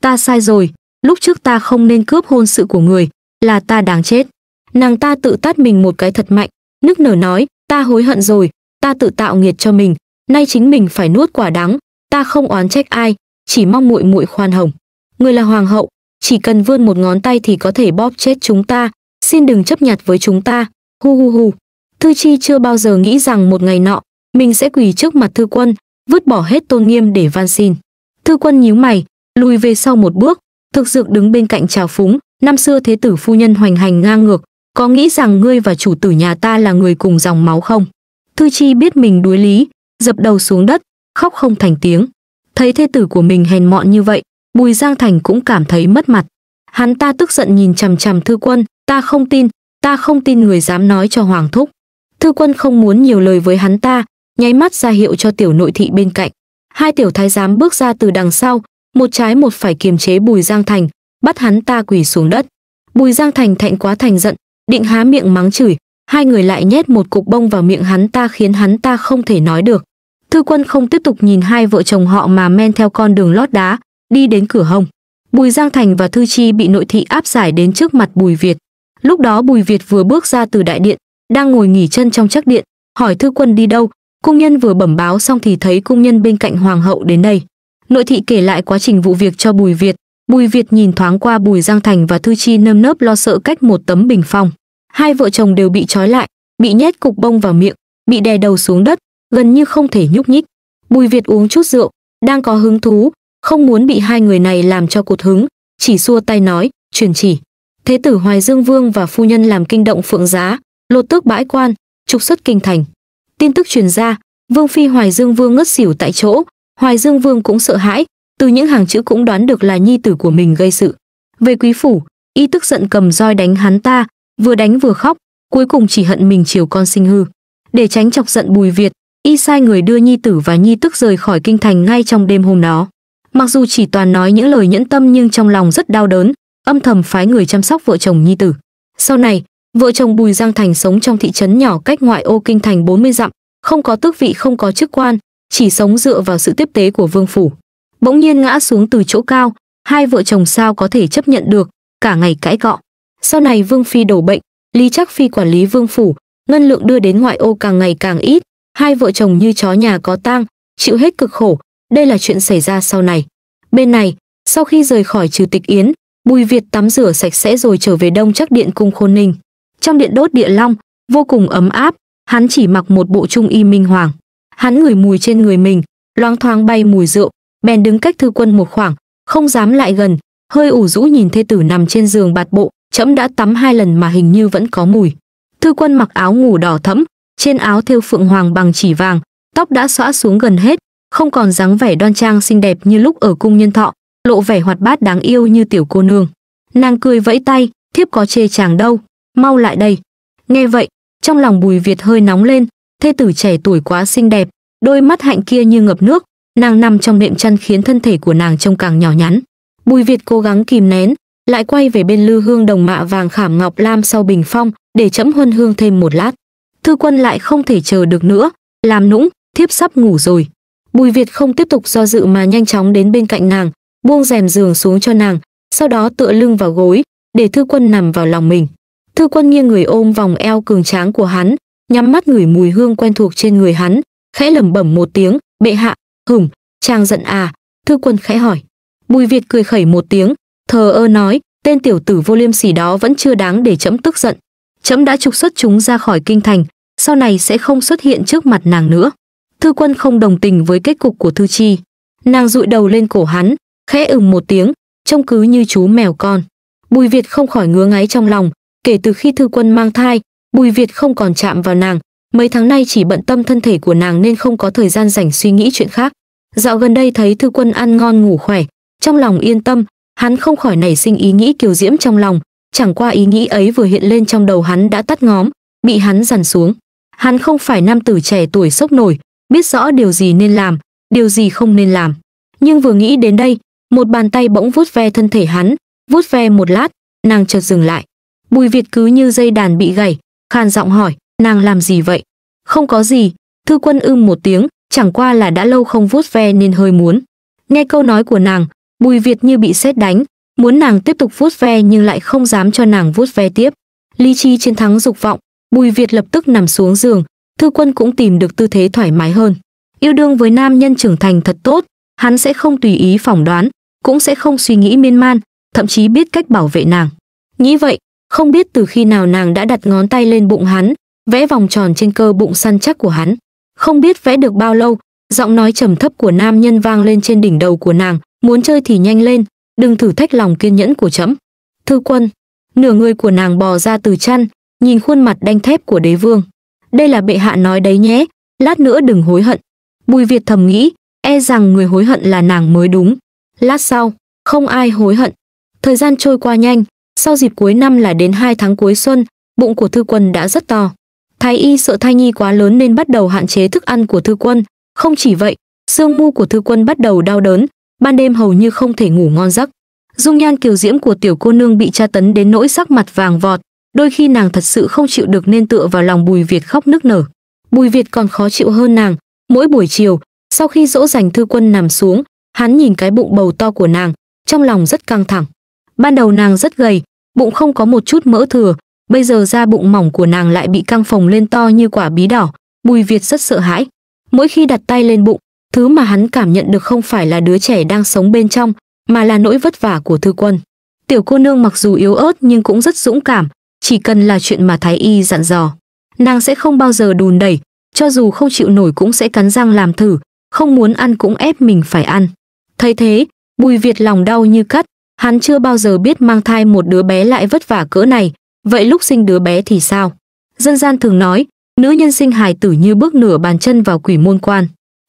ta sai rồi lúc trước ta không nên cướp hôn sự của người, là ta đáng chết. Nàng ta tự tát mình một cái thật mạnh, nức nở nói, ta hối hận rồi, ta tự tạo nghiệt cho mình, nay chính mình phải nuốt quả đắng, ta không oán trách ai, chỉ mong muội muội khoan hồng. Người là hoàng hậu, chỉ cần vươn một ngón tay thì có thể bóp chết chúng ta, xin đừng chấp nhặt với chúng ta, hu hu hu. Thư Chi chưa bao giờ nghĩ rằng một ngày nọ, mình sẽ quỳ trước mặt thư quân, vứt bỏ hết tôn nghiêm để van xin. Thư quân nhíu mày, lùi về sau một bước, Thực dược đứng bên cạnh trào phúng, năm xưa thế tử phu nhân hoành hành ngang ngược, có nghĩ rằng ngươi và chủ tử nhà ta là người cùng dòng máu không? Thư Chi biết mình đuối lý, dập đầu xuống đất, khóc không thành tiếng. Thấy thế tử của mình hèn mọn như vậy, Bùi Giang Thành cũng cảm thấy mất mặt. Hắn ta tức giận nhìn chằm chằm Thư Quân, ta không tin, ta không tin người dám nói cho Hoàng Thúc. Thư Quân không muốn nhiều lời với hắn ta, nháy mắt ra hiệu cho tiểu nội thị bên cạnh. Hai tiểu thái giám bước ra từ đằng sau, một trái một phải kiềm chế Bùi Giang Thành, bắt hắn ta quỳ xuống đất. Bùi Giang Thành thạnh quá thành giận, định há miệng mắng chửi, hai người lại nhét một cục bông vào miệng hắn ta khiến hắn ta không thể nói được. Thư Quân không tiếp tục nhìn hai vợ chồng họ mà men theo con đường lót đá, đi đến cửa hông. Bùi Giang Thành và Thư Chi bị nội thị áp giải đến trước mặt Bùi Việt. Lúc đó Bùi Việt vừa bước ra từ đại điện, đang ngồi nghỉ chân trong chắc điện, hỏi Thư Quân đi đâu, cung nhân vừa bẩm báo xong thì thấy cung nhân bên cạnh hoàng hậu đến đây. Nội thị kể lại quá trình vụ việc cho Bùi Việt. Bùi Việt nhìn thoáng qua Bùi Giang Thành và Thư Chi nơm nớp lo sợ cách một tấm bình phong. Hai vợ chồng đều bị trói lại, bị nhét cục bông vào miệng, bị đè đầu xuống đất, gần như không thể nhúc nhích. Bùi Việt uống chút rượu, đang có hứng thú, không muốn bị hai người này làm cho cột hứng, chỉ xua tay nói, truyền chỉ. Thế tử Hoài Dương Vương và phu nhân làm kinh động phượng giá, lột tước bãi quan, trục xuất kinh thành. Tin tức truyền ra, Vương phi Hoài Dương Vương ngất xỉu tại chỗ, Hoài Dương Vương cũng sợ hãi, từ những hàng chữ cũng đoán được là nhi tử của mình gây sự. Về quý phủ, y tức giận cầm roi đánh hắn ta, vừa đánh vừa khóc, cuối cùng chỉ hận mình chiều con sinh hư. Để tránh chọc giận Bùi Việt, y sai người đưa nhi tử và nhi tức rời khỏi kinh thành ngay trong đêm hôm đó. Mặc dù chỉ toàn nói những lời nhẫn tâm nhưng trong lòng rất đau đớn, âm thầm phái người chăm sóc vợ chồng nhi tử. Sau này, vợ chồng Bùi Giang Thành sống trong thị trấn nhỏ cách ngoại ô kinh thành 40 dặm, không có tước vị không có chức quan, chỉ sống dựa vào sự tiếp tế của vương phủ. Bỗng nhiên ngã xuống từ chỗ cao, hai vợ chồng sao có thể chấp nhận được, cả ngày cãi cọ. Sau này vương phi đổ bệnh, Lý Trắc Phi quản lý vương phủ, ngân lượng đưa đến ngoại ô càng ngày càng ít, hai vợ chồng như chó nhà có tang, chịu hết cực khổ, đây là chuyện xảy ra sau này. Bên này, sau khi rời khỏi trừ tịch yến, Bùi Việt tắm rửa sạch sẽ rồi trở về đông chắc điện cung khôn ninh. Trong điện đốt địa long, vô cùng ấm áp, hắn chỉ mặc một bộ trung y minh hoàng hắn ngửi mùi trên người mình loáng thoáng bay mùi rượu bèn đứng cách thư quân một khoảng không dám lại gần hơi ủ rũ nhìn thê tử nằm trên giường bạt bộ trẫm đã tắm hai lần mà hình như vẫn có mùi thư quân mặc áo ngủ đỏ thẫm trên áo thêu phượng hoàng bằng chỉ vàng tóc đã xõa xuống gần hết không còn dáng vẻ đoan trang xinh đẹp như lúc ở cung nhân thọ lộ vẻ hoạt bát đáng yêu như tiểu cô nương nàng cười vẫy tay thiếp có chê chàng đâu mau lại đây nghe vậy trong lòng bùi việt hơi nóng lên thê tử trẻ tuổi quá xinh đẹp, đôi mắt hạnh kia như ngập nước, nàng nằm trong nệm chăn khiến thân thể của nàng trông càng nhỏ nhắn. Bùi Việt cố gắng kìm nén, lại quay về bên lư hương đồng mạ vàng khảm ngọc lam sau bình phong, để chẫm huân hương thêm một lát. Thư quân lại không thể chờ được nữa, làm nũng, thiếp sắp ngủ rồi. Bùi Việt không tiếp tục do dự mà nhanh chóng đến bên cạnh nàng, buông rèm giường xuống cho nàng, sau đó tựa lưng vào gối, để thư quân nằm vào lòng mình. Thư quân nghiêng người ôm vòng eo cường tráng của hắn, nhắm mắt ngửi mùi hương quen thuộc trên người hắn, khẽ lẩm bẩm một tiếng, "Bệ hạ, hửm, chàng giận à?" Thư Quân khẽ hỏi. Bùi Việt cười khẩy một tiếng, thờ ơ nói, "Tên tiểu tử vô liêm sỉ đó vẫn chưa đáng để chấm tức giận. Chấm đã trục xuất chúng ra khỏi kinh thành, sau này sẽ không xuất hiện trước mặt nàng nữa." Thư Quân không đồng tình với kết cục của Thư Chi. Nàng dụi đầu lên cổ hắn, khẽ ừm một tiếng, trông cứ như chú mèo con. Bùi Việt không khỏi ngứa ngáy trong lòng, kể từ khi Thư Quân mang thai, Bùi Việt không còn chạm vào nàng, mấy tháng nay chỉ bận tâm thân thể của nàng nên không có thời gian rảnh suy nghĩ chuyện khác. Dạo gần đây thấy Thư Quân ăn ngon ngủ khỏe, trong lòng yên tâm, hắn không khỏi nảy sinh ý nghĩ kiều diễm trong lòng, chẳng qua ý nghĩ ấy vừa hiện lên trong đầu hắn đã tắt ngóm, bị hắn dằn xuống. Hắn không phải nam tử trẻ tuổi sốc nổi, biết rõ điều gì nên làm, điều gì không nên làm. Nhưng vừa nghĩ đến đây, một bàn tay bỗng vuốt ve thân thể hắn, vuốt ve một lát, nàng chợt dừng lại. Bùi Việt cứ như dây đàn bị gảy, khàn giọng hỏi, nàng làm gì vậy? Không có gì, thư quân ưm một tiếng, chẳng qua là đã lâu không vuốt ve nên hơi muốn. Nghe câu nói của nàng, Bùi Việt như bị sét đánh, muốn nàng tiếp tục vuốt ve nhưng lại không dám cho nàng vuốt ve tiếp. Lý trí chiến thắng dục vọng, Bùi Việt lập tức nằm xuống giường, Thư Quân cũng tìm được tư thế thoải mái hơn. Yêu đương với nam nhân trưởng thành thật tốt, hắn sẽ không tùy ý phỏng đoán, cũng sẽ không suy nghĩ miên man, thậm chí biết cách bảo vệ nàng. Nghĩ vậy, không biết từ khi nào nàng đã đặt ngón tay lên bụng hắn, vẽ vòng tròn trên cơ bụng săn chắc của hắn. Không biết vẽ được bao lâu, giọng nói trầm thấp của nam nhân vang lên trên đỉnh đầu của nàng, muốn chơi thì nhanh lên, đừng thử thách lòng kiên nhẫn của chấm. Thư quân, nửa người của nàng bò ra từ chăn, nhìn khuôn mặt đanh thép của đế vương. Đây là bệ hạ nói đấy nhé, lát nữa đừng hối hận. Bùi Việt thầm nghĩ, e rằng người hối hận là nàng mới đúng. Lát sau, không ai hối hận. Thời gian trôi qua nhanh, sau dịp cuối năm là đến 2 tháng cuối xuân, bụng của Thư Quân đã rất to. Thái y sợ thai nhi quá lớn nên bắt đầu hạn chế thức ăn của Thư Quân. Không chỉ vậy, xương mu của Thư Quân bắt đầu đau đớn, ban đêm hầu như không thể ngủ ngon giấc. Dung nhan kiều diễm của tiểu cô nương bị tra tấn đến nỗi sắc mặt vàng vọt, đôi khi nàng thật sự không chịu được nên tựa vào lòng Bùi Việt khóc nức nở. Bùi Việt còn khó chịu hơn nàng, mỗi buổi chiều, sau khi dỗ dành Thư Quân nằm xuống, hắn nhìn cái bụng bầu to của nàng, trong lòng rất căng thẳng. Ban đầu nàng rất gầy, bụng không có một chút mỡ thừa, bây giờ da bụng mỏng của nàng lại bị căng phồng lên to như quả bí đỏ, Bùi Việt rất sợ hãi. Mỗi khi đặt tay lên bụng, thứ mà hắn cảm nhận được không phải là đứa trẻ đang sống bên trong, mà là nỗi vất vả của thư quân. Tiểu cô nương mặc dù yếu ớt nhưng cũng rất dũng cảm, chỉ cần là chuyện mà Thái Y dặn dò. Nàng sẽ không bao giờ đùn đẩy, cho dù không chịu nổi cũng sẽ cắn răng làm thử, không muốn ăn cũng ép mình phải ăn. Thấy thế, Bùi Việt lòng đau như cắt, Hắn chưa bao giờ biết mang thai một đứa bé lại vất vả cỡ này, vậy lúc sinh đứa bé thì sao? Dân gian thường nói, nữ nhân sinh hài tử như bước nửa bàn chân vào quỷ môn quan.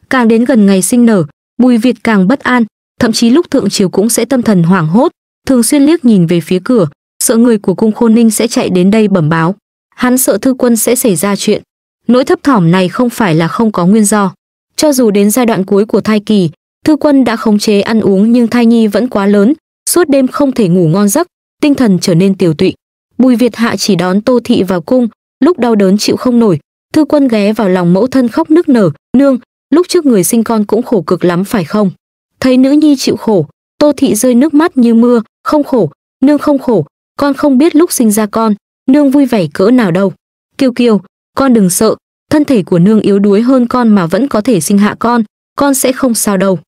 Càng đến gần ngày sinh nở, Bùi Việt càng bất an, thậm chí lúc thượng chiều cũng sẽ tâm thần hoảng hốt, thường xuyên liếc nhìn về phía cửa, sợ người của cung Khôn Ninh sẽ chạy đến đây bẩm báo. Hắn sợ thư quân sẽ xảy ra chuyện. Nỗi thấp thỏm này không phải là không có nguyên do. Cho dù đến giai đoạn cuối của thai kỳ, thư quân đã khống chế ăn uống nhưng thai nhi vẫn quá lớn, suốt đêm không thể ngủ ngon giấc, tinh thần trở nên tiểu tụy. Bùi Việt Hạ chỉ đón Tô Thị vào cung, lúc đau đớn chịu không nổi, Thư Quân ghé vào lòng mẫu thân khóc nức nở, "Nương, lúc trước người sinh con cũng khổ cực lắm phải không?" Thấy nữ nhi chịu khổ, Tô Thị rơi nước mắt như mưa, "Không khổ, nương không khổ, con không biết lúc sinh ra con, nương vui vẻ cỡ nào đâu." "Kiều Kiều, con đừng sợ, thân thể của nương yếu đuối hơn con mà vẫn có thể sinh hạ con, con sẽ không sao đâu."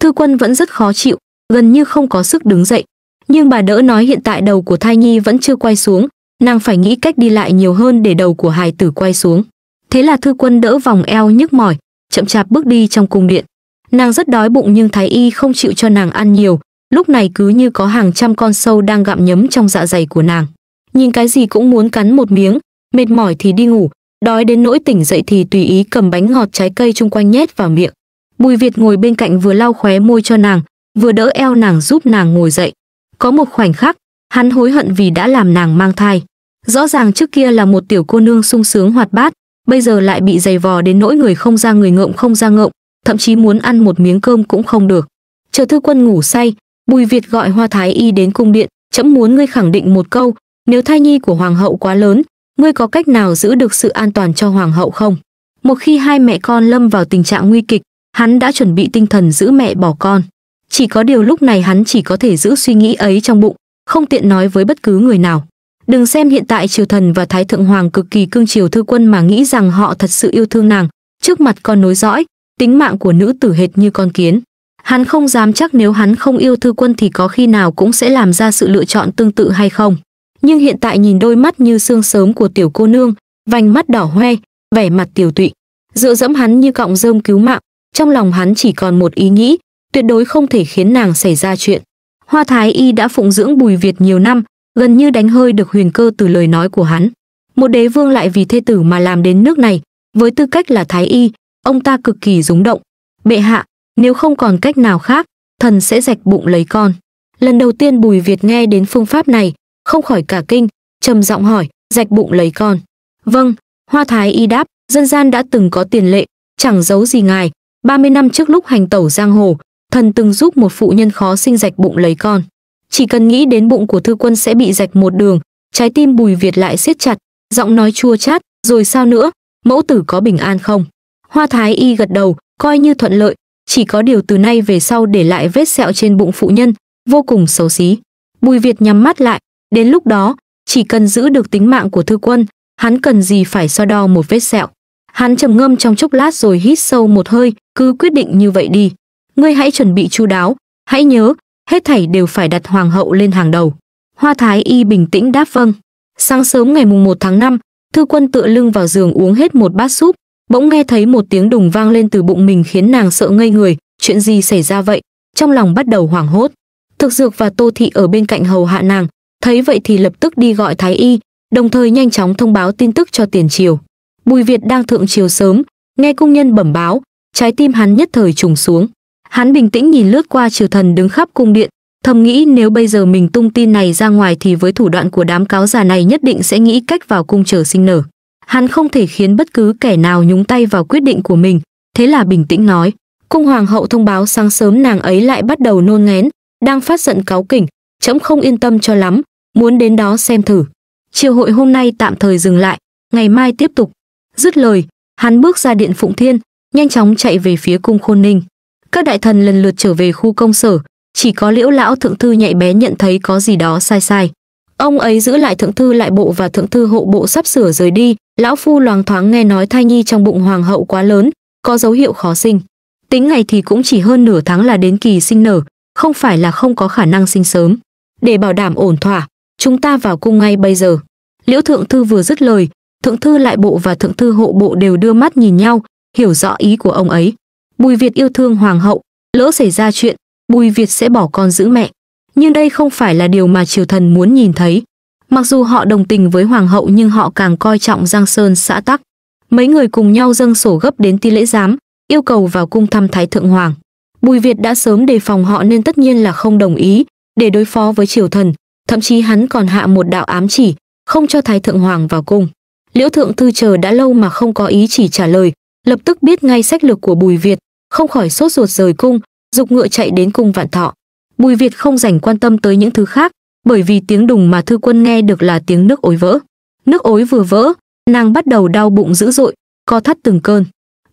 Thư Quân vẫn rất khó chịu, gần như không có sức đứng dậy. Nhưng bà đỡ nói hiện tại đầu của thai nhi vẫn chưa quay xuống, nàng phải nghĩ cách đi lại nhiều hơn để đầu của hài tử quay xuống. Thế là thư quân đỡ vòng eo nhức mỏi, chậm chạp bước đi trong cung điện. Nàng rất đói bụng nhưng thái y không chịu cho nàng ăn nhiều, lúc này cứ như có hàng trăm con sâu đang gặm nhấm trong dạ dày của nàng. Nhìn cái gì cũng muốn cắn một miếng, mệt mỏi thì đi ngủ, đói đến nỗi tỉnh dậy thì tùy ý cầm bánh ngọt trái cây chung quanh nhét vào miệng. Bùi Việt ngồi bên cạnh vừa lau khóe môi cho nàng, vừa đỡ eo nàng giúp nàng ngồi dậy. Có một khoảnh khắc, hắn hối hận vì đã làm nàng mang thai. Rõ ràng trước kia là một tiểu cô nương sung sướng hoạt bát, bây giờ lại bị dày vò đến nỗi người không ra người ngợm không ra ngợm, thậm chí muốn ăn một miếng cơm cũng không được. Chờ thư quân ngủ say, Bùi Việt gọi Hoa Thái Y đến cung điện, chấm muốn ngươi khẳng định một câu, nếu thai nhi của hoàng hậu quá lớn, ngươi có cách nào giữ được sự an toàn cho hoàng hậu không? Một khi hai mẹ con lâm vào tình trạng nguy kịch, hắn đã chuẩn bị tinh thần giữ mẹ bỏ con chỉ có điều lúc này hắn chỉ có thể giữ suy nghĩ ấy trong bụng không tiện nói với bất cứ người nào đừng xem hiện tại triều thần và thái thượng hoàng cực kỳ cương triều thư quân mà nghĩ rằng họ thật sự yêu thương nàng trước mặt con nối dõi tính mạng của nữ tử hệt như con kiến hắn không dám chắc nếu hắn không yêu thư quân thì có khi nào cũng sẽ làm ra sự lựa chọn tương tự hay không nhưng hiện tại nhìn đôi mắt như xương sớm của tiểu cô nương vành mắt đỏ hoe vẻ mặt tiểu tụy dựa dẫm hắn như cọng rơm cứu mạng trong lòng hắn chỉ còn một ý nghĩ tuyệt đối không thể khiến nàng xảy ra chuyện. Hoa Thái Y đã phụng dưỡng Bùi Việt nhiều năm, gần như đánh hơi được huyền cơ từ lời nói của hắn. Một đế vương lại vì thê tử mà làm đến nước này, với tư cách là Thái Y, ông ta cực kỳ rúng động. Bệ hạ, nếu không còn cách nào khác, thần sẽ rạch bụng lấy con. Lần đầu tiên Bùi Việt nghe đến phương pháp này, không khỏi cả kinh, trầm giọng hỏi, rạch bụng lấy con. Vâng, Hoa Thái Y đáp, dân gian đã từng có tiền lệ, chẳng giấu gì ngài, 30 năm trước lúc hành tẩu giang hồ, thần từng giúp một phụ nhân khó sinh rạch bụng lấy con. Chỉ cần nghĩ đến bụng của thư quân sẽ bị rạch một đường, trái tim Bùi Việt lại siết chặt, giọng nói chua chát, rồi sao nữa, mẫu tử có bình an không? Hoa Thái Y gật đầu, coi như thuận lợi, chỉ có điều từ nay về sau để lại vết sẹo trên bụng phụ nhân, vô cùng xấu xí. Bùi Việt nhắm mắt lại, đến lúc đó, chỉ cần giữ được tính mạng của thư quân, hắn cần gì phải so đo một vết sẹo. Hắn trầm ngâm trong chốc lát rồi hít sâu một hơi, cứ quyết định như vậy đi ngươi hãy chuẩn bị chu đáo, hãy nhớ, hết thảy đều phải đặt hoàng hậu lên hàng đầu. Hoa Thái Y bình tĩnh đáp vâng. Sáng sớm ngày mùng 1 tháng 5, Thư Quân tựa lưng vào giường uống hết một bát súp, bỗng nghe thấy một tiếng đùng vang lên từ bụng mình khiến nàng sợ ngây người, chuyện gì xảy ra vậy? Trong lòng bắt đầu hoảng hốt. Thực Dược và Tô Thị ở bên cạnh hầu hạ nàng, thấy vậy thì lập tức đi gọi Thái Y, đồng thời nhanh chóng thông báo tin tức cho tiền triều. Bùi Việt đang thượng triều sớm, nghe cung nhân bẩm báo, trái tim hắn nhất thời trùng xuống. Hắn bình tĩnh nhìn lướt qua trừ thần đứng khắp cung điện, thầm nghĩ nếu bây giờ mình tung tin này ra ngoài thì với thủ đoạn của đám cáo già này nhất định sẽ nghĩ cách vào cung chờ sinh nở. Hắn không thể khiến bất cứ kẻ nào nhúng tay vào quyết định của mình, thế là bình tĩnh nói. Cung hoàng hậu thông báo sáng sớm nàng ấy lại bắt đầu nôn ngén, đang phát giận cáo kỉnh, trẫm không yên tâm cho lắm, muốn đến đó xem thử. Chiều hội hôm nay tạm thời dừng lại, ngày mai tiếp tục. Dứt lời, hắn bước ra điện Phụng Thiên, nhanh chóng chạy về phía cung Khôn Ninh các đại thần lần lượt trở về khu công sở chỉ có liễu lão thượng thư nhạy bé nhận thấy có gì đó sai sai ông ấy giữ lại thượng thư lại bộ và thượng thư hộ bộ sắp sửa rời đi lão phu loáng thoáng nghe nói thai nhi trong bụng hoàng hậu quá lớn có dấu hiệu khó sinh tính ngày thì cũng chỉ hơn nửa tháng là đến kỳ sinh nở không phải là không có khả năng sinh sớm để bảo đảm ổn thỏa chúng ta vào cung ngay bây giờ liễu thượng thư vừa dứt lời thượng thư lại bộ và thượng thư hộ bộ đều đưa mắt nhìn nhau hiểu rõ ý của ông ấy Bùi Việt yêu thương hoàng hậu, lỡ xảy ra chuyện, Bùi Việt sẽ bỏ con giữ mẹ. Nhưng đây không phải là điều mà triều thần muốn nhìn thấy. Mặc dù họ đồng tình với hoàng hậu nhưng họ càng coi trọng Giang Sơn xã tắc. Mấy người cùng nhau dâng sổ gấp đến ti lễ giám, yêu cầu vào cung thăm Thái Thượng Hoàng. Bùi Việt đã sớm đề phòng họ nên tất nhiên là không đồng ý, để đối phó với triều thần, thậm chí hắn còn hạ một đạo ám chỉ, không cho Thái Thượng Hoàng vào cung. Liễu Thượng Thư chờ đã lâu mà không có ý chỉ trả lời, lập tức biết ngay sách lược của Bùi Việt, không khỏi sốt ruột rời cung dục ngựa chạy đến cung vạn thọ bùi việt không dành quan tâm tới những thứ khác bởi vì tiếng đùng mà thư quân nghe được là tiếng nước ối vỡ nước ối vừa vỡ nàng bắt đầu đau bụng dữ dội co thắt từng cơn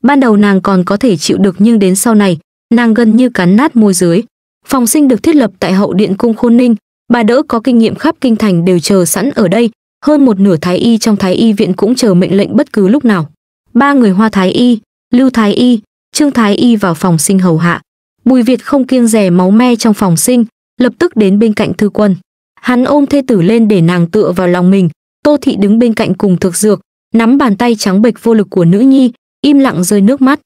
ban đầu nàng còn có thể chịu được nhưng đến sau này nàng gần như cắn nát môi dưới phòng sinh được thiết lập tại hậu điện cung khôn ninh bà đỡ có kinh nghiệm khắp kinh thành đều chờ sẵn ở đây hơn một nửa thái y trong thái y viện cũng chờ mệnh lệnh bất cứ lúc nào ba người hoa thái y lưu thái y Trương Thái Y vào phòng sinh hầu hạ. Bùi Việt không kiêng rẻ máu me trong phòng sinh, lập tức đến bên cạnh thư quân. Hắn ôm thê tử lên để nàng tựa vào lòng mình, Tô Thị đứng bên cạnh cùng thực dược, nắm bàn tay trắng bệch vô lực của nữ nhi, im lặng rơi nước mắt.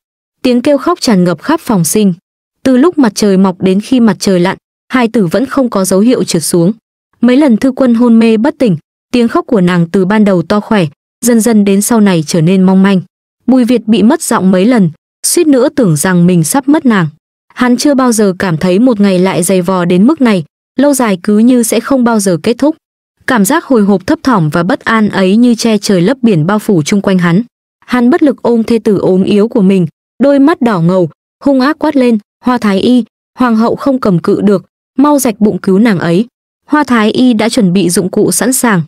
Tiếng kêu khóc tràn ngập khắp phòng sinh. Từ lúc mặt trời mọc đến khi mặt trời lặn, hai tử vẫn không có dấu hiệu trượt xuống. Mấy lần thư quân hôn mê bất tỉnh, tiếng khóc của nàng từ ban đầu to khỏe, dần dần đến sau này trở nên mong manh. Bùi Việt bị mất giọng mấy lần, suýt nữa tưởng rằng mình sắp mất nàng. Hắn chưa bao giờ cảm thấy một ngày lại dày vò đến mức này, lâu dài cứ như sẽ không bao giờ kết thúc. Cảm giác hồi hộp thấp thỏm và bất an ấy như che trời lấp biển bao phủ chung quanh hắn. Hắn bất lực ôm thê tử ốm yếu của mình, đôi mắt đỏ ngầu, hung ác quát lên, hoa thái y, hoàng hậu không cầm cự được, mau rạch bụng cứu nàng ấy. Hoa thái y đã chuẩn bị dụng cụ sẵn sàng.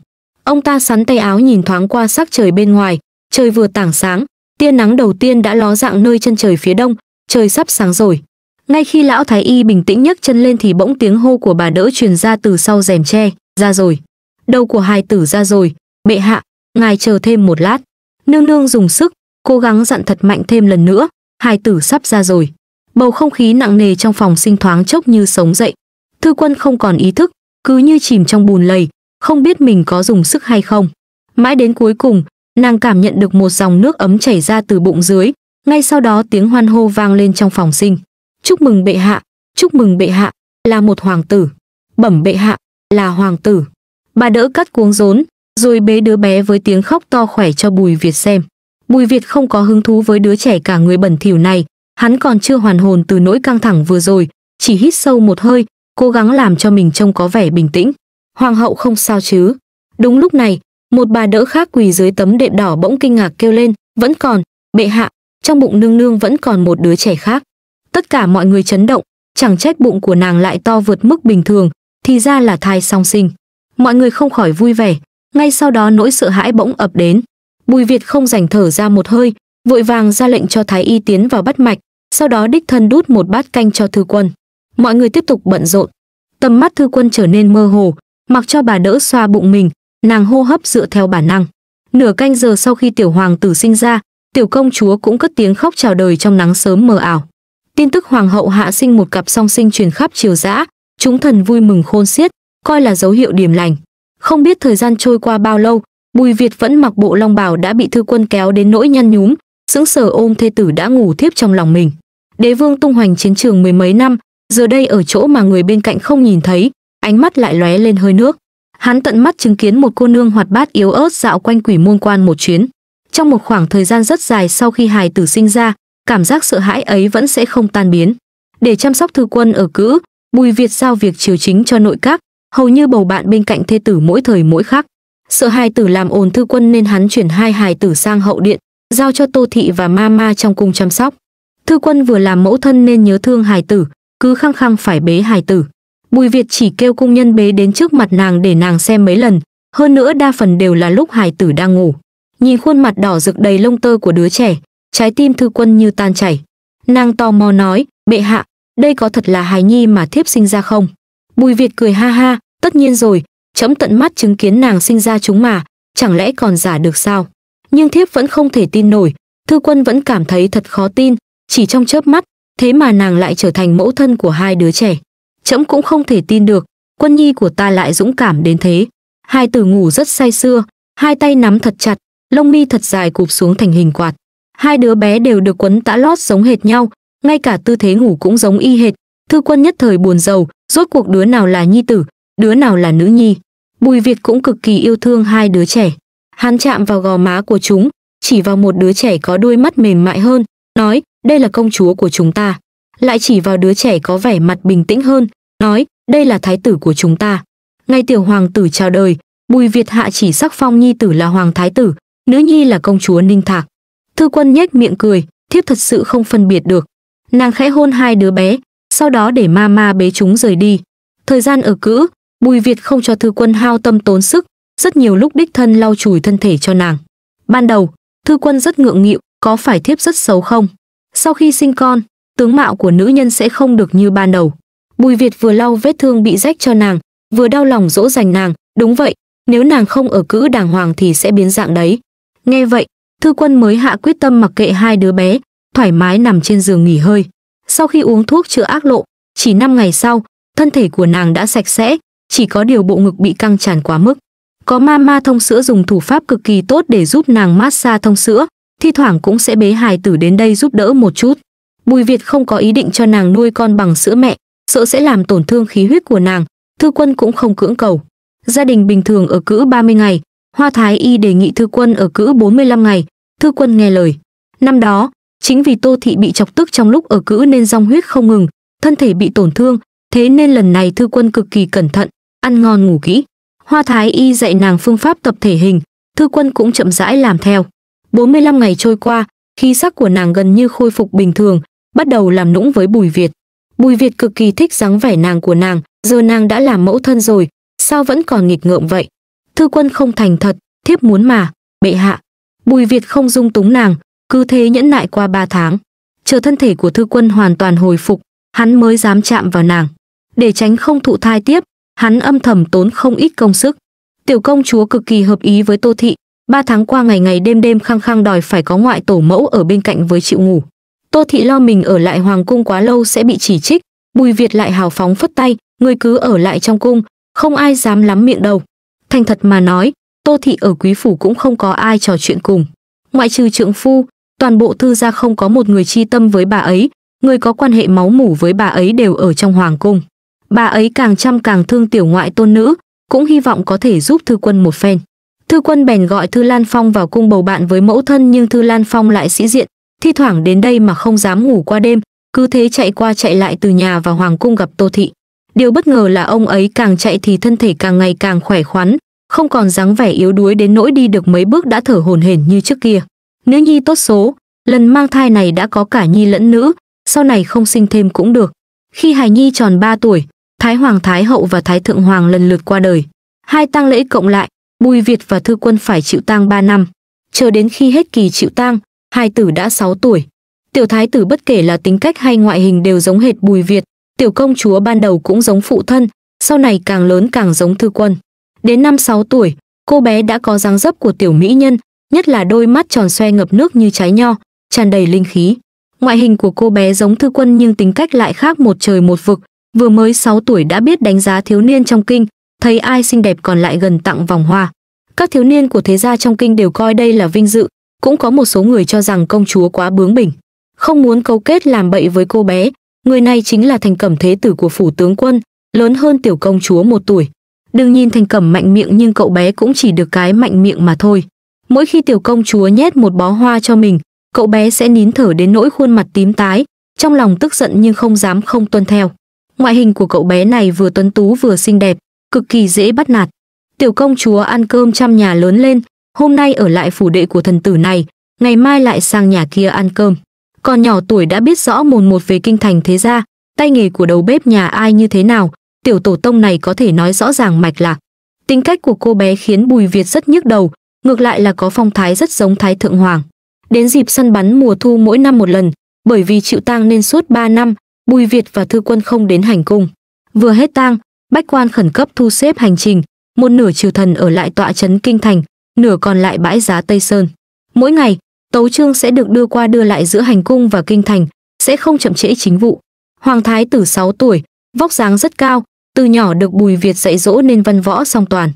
Ông ta sắn tay áo nhìn thoáng qua sắc trời bên ngoài, trời vừa tảng sáng, tia nắng đầu tiên đã ló dạng nơi chân trời phía đông trời sắp sáng rồi ngay khi lão thái y bình tĩnh nhấc chân lên thì bỗng tiếng hô của bà đỡ truyền ra từ sau rèm tre ra rồi đầu của hai tử ra rồi bệ hạ ngài chờ thêm một lát nương nương dùng sức cố gắng dặn thật mạnh thêm lần nữa Hai tử sắp ra rồi bầu không khí nặng nề trong phòng sinh thoáng chốc như sống dậy thư quân không còn ý thức cứ như chìm trong bùn lầy không biết mình có dùng sức hay không mãi đến cuối cùng nàng cảm nhận được một dòng nước ấm chảy ra từ bụng dưới, ngay sau đó tiếng hoan hô vang lên trong phòng sinh. Chúc mừng bệ hạ, chúc mừng bệ hạ, là một hoàng tử. Bẩm bệ hạ, là hoàng tử. Bà đỡ cắt cuống rốn, rồi bế đứa bé với tiếng khóc to khỏe cho Bùi Việt xem. Bùi Việt không có hứng thú với đứa trẻ cả người bẩn thỉu này, hắn còn chưa hoàn hồn từ nỗi căng thẳng vừa rồi, chỉ hít sâu một hơi, cố gắng làm cho mình trông có vẻ bình tĩnh. Hoàng hậu không sao chứ? Đúng lúc này, một bà đỡ khác quỳ dưới tấm đệm đỏ bỗng kinh ngạc kêu lên, vẫn còn, bệ hạ, trong bụng nương nương vẫn còn một đứa trẻ khác. Tất cả mọi người chấn động, chẳng trách bụng của nàng lại to vượt mức bình thường, thì ra là thai song sinh. Mọi người không khỏi vui vẻ, ngay sau đó nỗi sợ hãi bỗng ập đến. Bùi Việt không rảnh thở ra một hơi, vội vàng ra lệnh cho thái y tiến vào bắt mạch, sau đó đích thân đút một bát canh cho thư quân. Mọi người tiếp tục bận rộn. Tầm mắt thư quân trở nên mơ hồ, mặc cho bà đỡ xoa bụng mình, nàng hô hấp dựa theo bản năng. Nửa canh giờ sau khi tiểu hoàng tử sinh ra, tiểu công chúa cũng cất tiếng khóc chào đời trong nắng sớm mờ ảo. Tin tức hoàng hậu hạ sinh một cặp song sinh truyền khắp triều dã, chúng thần vui mừng khôn xiết, coi là dấu hiệu điểm lành. Không biết thời gian trôi qua bao lâu, Bùi Việt vẫn mặc bộ long bào đã bị thư quân kéo đến nỗi nhăn nhúm, sững sờ ôm thê tử đã ngủ thiếp trong lòng mình. Đế vương tung hoành chiến trường mười mấy năm, giờ đây ở chỗ mà người bên cạnh không nhìn thấy, ánh mắt lại lóe lên hơi nước hắn tận mắt chứng kiến một cô nương hoạt bát yếu ớt dạo quanh quỷ môn quan một chuyến. Trong một khoảng thời gian rất dài sau khi hài tử sinh ra, cảm giác sợ hãi ấy vẫn sẽ không tan biến. Để chăm sóc thư quân ở cữ, Bùi Việt giao việc triều chính cho nội các, hầu như bầu bạn bên cạnh thê tử mỗi thời mỗi khác. Sợ hài tử làm ồn thư quân nên hắn chuyển hai hài tử sang hậu điện, giao cho Tô Thị và Mama trong cung chăm sóc. Thư quân vừa làm mẫu thân nên nhớ thương hài tử, cứ khăng khăng phải bế hài tử. Bùi Việt chỉ kêu cung nhân bế đến trước mặt nàng để nàng xem mấy lần, hơn nữa đa phần đều là lúc hài tử đang ngủ. Nhìn khuôn mặt đỏ rực đầy lông tơ của đứa trẻ, trái tim thư quân như tan chảy. Nàng tò mò nói, bệ hạ, đây có thật là hài nhi mà thiếp sinh ra không? Bùi Việt cười ha ha, tất nhiên rồi, chấm tận mắt chứng kiến nàng sinh ra chúng mà, chẳng lẽ còn giả được sao? Nhưng thiếp vẫn không thể tin nổi, thư quân vẫn cảm thấy thật khó tin, chỉ trong chớp mắt, thế mà nàng lại trở thành mẫu thân của hai đứa trẻ trẫm cũng không thể tin được quân nhi của ta lại dũng cảm đến thế hai tử ngủ rất say sưa hai tay nắm thật chặt lông mi thật dài cụp xuống thành hình quạt hai đứa bé đều được quấn tã lót giống hệt nhau ngay cả tư thế ngủ cũng giống y hệt thư quân nhất thời buồn rầu rốt cuộc đứa nào là nhi tử đứa nào là nữ nhi bùi việt cũng cực kỳ yêu thương hai đứa trẻ hắn chạm vào gò má của chúng chỉ vào một đứa trẻ có đôi mắt mềm mại hơn nói đây là công chúa của chúng ta lại chỉ vào đứa trẻ có vẻ mặt bình tĩnh hơn, nói, đây là thái tử của chúng ta. Ngay tiểu hoàng tử chào đời, Bùi Việt Hạ chỉ sắc phong nhi tử là hoàng thái tử, nữ nhi là công chúa Ninh Thạc. Thư quân nhếch miệng cười, thiếp thật sự không phân biệt được. Nàng khẽ hôn hai đứa bé, sau đó để ma ma bế chúng rời đi. Thời gian ở cữ, Bùi Việt không cho thư quân hao tâm tốn sức, rất nhiều lúc đích thân lau chùi thân thể cho nàng. Ban đầu, thư quân rất ngượng nghịu, có phải thiếp rất xấu không? Sau khi sinh con, tướng mạo của nữ nhân sẽ không được như ban đầu. Bùi Việt vừa lau vết thương bị rách cho nàng, vừa đau lòng dỗ dành nàng, đúng vậy, nếu nàng không ở cữ đàng hoàng thì sẽ biến dạng đấy. Nghe vậy, Thư Quân mới hạ quyết tâm mặc kệ hai đứa bé, thoải mái nằm trên giường nghỉ hơi. Sau khi uống thuốc chữa ác lộ, chỉ 5 ngày sau, thân thể của nàng đã sạch sẽ, chỉ có điều bộ ngực bị căng tràn quá mức. Có ma ma thông sữa dùng thủ pháp cực kỳ tốt để giúp nàng massage thông sữa, thi thoảng cũng sẽ bế hài tử đến đây giúp đỡ một chút. Bùi Việt không có ý định cho nàng nuôi con bằng sữa mẹ, sợ sẽ làm tổn thương khí huyết của nàng, Thư Quân cũng không cưỡng cầu. Gia đình bình thường ở cữ 30 ngày, Hoa Thái Y đề nghị Thư Quân ở cữ 45 ngày, Thư Quân nghe lời. Năm đó, chính vì Tô Thị bị chọc tức trong lúc ở cữ nên dòng huyết không ngừng, thân thể bị tổn thương, thế nên lần này Thư Quân cực kỳ cẩn thận, ăn ngon ngủ kỹ. Hoa Thái Y dạy nàng phương pháp tập thể hình, Thư Quân cũng chậm rãi làm theo. 45 ngày trôi qua, khí sắc của nàng gần như khôi phục bình thường, bắt đầu làm nũng với Bùi Việt. Bùi Việt cực kỳ thích dáng vẻ nàng của nàng, giờ nàng đã làm mẫu thân rồi, sao vẫn còn nghịch ngợm vậy? Thư quân không thành thật, thiếp muốn mà, bệ hạ. Bùi Việt không dung túng nàng, cứ thế nhẫn nại qua ba tháng. Chờ thân thể của thư quân hoàn toàn hồi phục, hắn mới dám chạm vào nàng. Để tránh không thụ thai tiếp, hắn âm thầm tốn không ít công sức. Tiểu công chúa cực kỳ hợp ý với Tô Thị, ba tháng qua ngày ngày đêm đêm khăng khăng đòi phải có ngoại tổ mẫu ở bên cạnh với chịu ngủ. Tô Thị lo mình ở lại hoàng cung quá lâu sẽ bị chỉ trích, Bùi Việt lại hào phóng phất tay, người cứ ở lại trong cung, không ai dám lắm miệng đầu. Thành thật mà nói, Tô Thị ở quý phủ cũng không có ai trò chuyện cùng. Ngoại trừ trượng phu, toàn bộ thư gia không có một người chi tâm với bà ấy, người có quan hệ máu mủ với bà ấy đều ở trong hoàng cung. Bà ấy càng chăm càng thương tiểu ngoại tôn nữ, cũng hy vọng có thể giúp thư quân một phen. Thư quân bèn gọi Thư Lan Phong vào cung bầu bạn với mẫu thân nhưng Thư Lan Phong lại sĩ diện, thi thoảng đến đây mà không dám ngủ qua đêm, cứ thế chạy qua chạy lại từ nhà vào hoàng cung gặp Tô thị. Điều bất ngờ là ông ấy càng chạy thì thân thể càng ngày càng khỏe khoắn, không còn dáng vẻ yếu đuối đến nỗi đi được mấy bước đã thở hổn hển như trước kia. Nữ nhi tốt số, lần mang thai này đã có cả nhi lẫn nữ, sau này không sinh thêm cũng được. Khi hài nhi tròn 3 tuổi, Thái Hoàng Thái Hậu và Thái Thượng Hoàng lần lượt qua đời. Hai tang lễ cộng lại, Bùi Việt và Thư Quân phải chịu tang 3 năm. Chờ đến khi hết kỳ chịu tang, hai tử đã 6 tuổi. Tiểu thái tử bất kể là tính cách hay ngoại hình đều giống hệt Bùi Việt, tiểu công chúa ban đầu cũng giống phụ thân, sau này càng lớn càng giống thư quân. Đến năm 6 tuổi, cô bé đã có dáng dấp của tiểu mỹ nhân, nhất là đôi mắt tròn xoe ngập nước như trái nho, tràn đầy linh khí. Ngoại hình của cô bé giống thư quân nhưng tính cách lại khác một trời một vực, vừa mới 6 tuổi đã biết đánh giá thiếu niên trong kinh, thấy ai xinh đẹp còn lại gần tặng vòng hoa. Các thiếu niên của thế gia trong kinh đều coi đây là vinh dự, cũng có một số người cho rằng công chúa quá bướng bỉnh, không muốn cấu kết làm bậy với cô bé, người này chính là thành cẩm thế tử của phủ tướng quân, lớn hơn tiểu công chúa một tuổi. Đừng nhìn thành cẩm mạnh miệng nhưng cậu bé cũng chỉ được cái mạnh miệng mà thôi. Mỗi khi tiểu công chúa nhét một bó hoa cho mình, cậu bé sẽ nín thở đến nỗi khuôn mặt tím tái, trong lòng tức giận nhưng không dám không tuân theo. Ngoại hình của cậu bé này vừa tuấn tú vừa xinh đẹp, cực kỳ dễ bắt nạt. Tiểu công chúa ăn cơm trăm nhà lớn lên, hôm nay ở lại phủ đệ của thần tử này, ngày mai lại sang nhà kia ăn cơm. Còn nhỏ tuổi đã biết rõ mồn một về kinh thành thế gia, tay nghề của đầu bếp nhà ai như thế nào, tiểu tổ tông này có thể nói rõ ràng mạch lạc. Tính cách của cô bé khiến Bùi Việt rất nhức đầu, ngược lại là có phong thái rất giống Thái Thượng Hoàng. Đến dịp săn bắn mùa thu mỗi năm một lần, bởi vì chịu tang nên suốt 3 năm, Bùi Việt và Thư Quân không đến hành cung. Vừa hết tang, Bách quan khẩn cấp thu xếp hành trình, một nửa triều thần ở lại tọa trấn kinh thành, nửa còn lại bãi giá Tây Sơn. Mỗi ngày, tấu chương sẽ được đưa qua đưa lại giữa hành cung và kinh thành, sẽ không chậm trễ chính vụ. Hoàng thái tử 6 tuổi, vóc dáng rất cao, từ nhỏ được Bùi Việt dạy dỗ nên văn võ song toàn.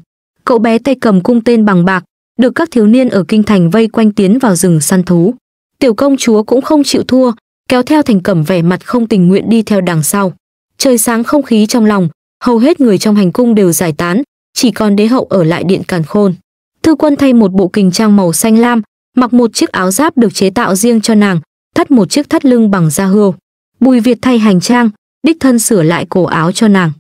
Cậu bé tay cầm cung tên bằng bạc, được các thiếu niên ở kinh thành vây quanh tiến vào rừng săn thú. Tiểu công chúa cũng không chịu thua, kéo theo thành cẩm vẻ mặt không tình nguyện đi theo đằng sau. Trời sáng không khí trong lòng, hầu hết người trong hành cung đều giải tán, chỉ còn đế hậu ở lại điện càn khôn. Thư Quân thay một bộ kình trang màu xanh lam, mặc một chiếc áo giáp được chế tạo riêng cho nàng, thắt một chiếc thắt lưng bằng da hươu. Bùi Việt thay hành trang, đích thân sửa lại cổ áo cho nàng.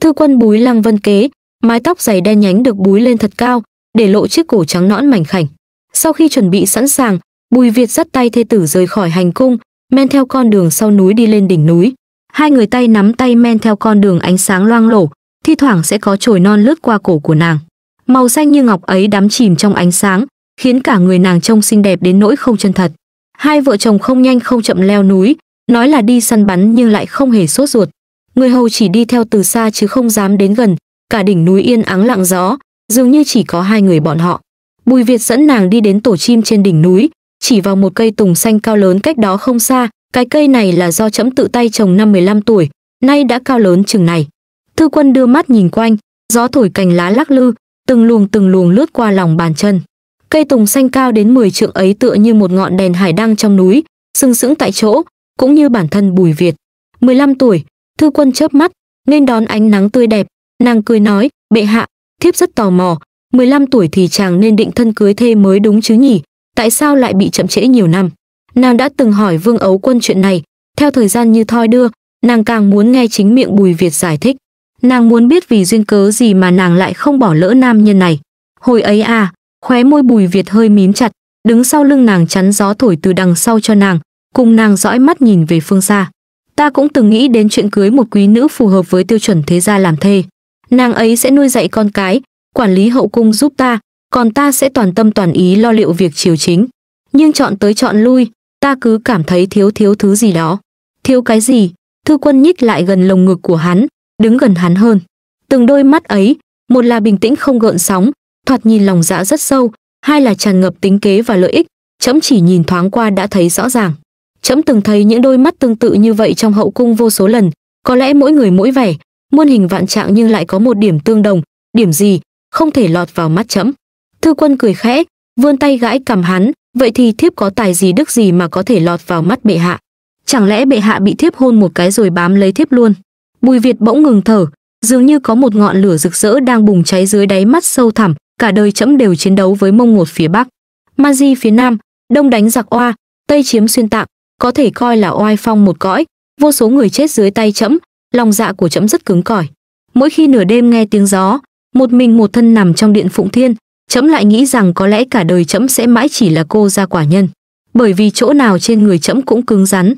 Thư Quân búi lăng vân kế, mái tóc dày đen nhánh được búi lên thật cao, để lộ chiếc cổ trắng nõn mảnh khảnh. Sau khi chuẩn bị sẵn sàng, Bùi Việt dắt tay thê tử rời khỏi hành cung, men theo con đường sau núi đi lên đỉnh núi. Hai người tay nắm tay men theo con đường ánh sáng loang lổ, thi thoảng sẽ có chồi non lướt qua cổ của nàng màu xanh như ngọc ấy đắm chìm trong ánh sáng khiến cả người nàng trông xinh đẹp đến nỗi không chân thật hai vợ chồng không nhanh không chậm leo núi nói là đi săn bắn nhưng lại không hề sốt ruột người hầu chỉ đi theo từ xa chứ không dám đến gần cả đỉnh núi yên ắng lặng gió dường như chỉ có hai người bọn họ bùi việt dẫn nàng đi đến tổ chim trên đỉnh núi chỉ vào một cây tùng xanh cao lớn cách đó không xa cái cây này là do trẫm tự tay trồng năm 15 tuổi nay đã cao lớn chừng này thư quân đưa mắt nhìn quanh gió thổi cành lá lắc lư từng luồng từng luồng lướt qua lòng bàn chân. Cây tùng xanh cao đến 10 trượng ấy tựa như một ngọn đèn hải đăng trong núi, sừng sững tại chỗ, cũng như bản thân Bùi Việt. 15 tuổi, Thư Quân chớp mắt, nên đón ánh nắng tươi đẹp, nàng cười nói, "Bệ hạ, thiếp rất tò mò, 15 tuổi thì chàng nên định thân cưới thê mới đúng chứ nhỉ, tại sao lại bị chậm trễ nhiều năm?" Nàng đã từng hỏi Vương Ấu Quân chuyện này, theo thời gian như thoi đưa, nàng càng muốn nghe chính miệng Bùi Việt giải thích. Nàng muốn biết vì duyên cớ gì mà nàng lại không bỏ lỡ nam nhân này. Hồi ấy à, khóe môi bùi Việt hơi mím chặt, đứng sau lưng nàng chắn gió thổi từ đằng sau cho nàng, cùng nàng dõi mắt nhìn về phương xa. Ta cũng từng nghĩ đến chuyện cưới một quý nữ phù hợp với tiêu chuẩn thế gia làm thê. Nàng ấy sẽ nuôi dạy con cái, quản lý hậu cung giúp ta, còn ta sẽ toàn tâm toàn ý lo liệu việc triều chính. Nhưng chọn tới chọn lui, ta cứ cảm thấy thiếu thiếu thứ gì đó. Thiếu cái gì? Thư quân nhích lại gần lồng ngực của hắn, đứng gần hắn hơn. Từng đôi mắt ấy, một là bình tĩnh không gợn sóng, thoạt nhìn lòng dạ rất sâu, hai là tràn ngập tính kế và lợi ích, chấm chỉ nhìn thoáng qua đã thấy rõ ràng. Chấm từng thấy những đôi mắt tương tự như vậy trong hậu cung vô số lần, có lẽ mỗi người mỗi vẻ, muôn hình vạn trạng nhưng lại có một điểm tương đồng, điểm gì, không thể lọt vào mắt chấm. Thư quân cười khẽ, vươn tay gãi cầm hắn, vậy thì thiếp có tài gì đức gì mà có thể lọt vào mắt bệ hạ. Chẳng lẽ bệ hạ bị thiếp hôn một cái rồi bám lấy thiếp luôn? Bùi Việt bỗng ngừng thở, dường như có một ngọn lửa rực rỡ đang bùng cháy dưới đáy mắt sâu thẳm, cả đời chấm đều chiến đấu với Mông Ngột phía bắc, Ma Di phía nam, đông đánh giặc oa, tây chiếm xuyên tạng, có thể coi là oai phong một cõi, vô số người chết dưới tay chấm, lòng dạ của chấm rất cứng cỏi. Mỗi khi nửa đêm nghe tiếng gió, một mình một thân nằm trong điện Phụng Thiên, chấm lại nghĩ rằng có lẽ cả đời chấm sẽ mãi chỉ là cô gia quả nhân bởi vì chỗ nào trên người chấm cũng cứng rắn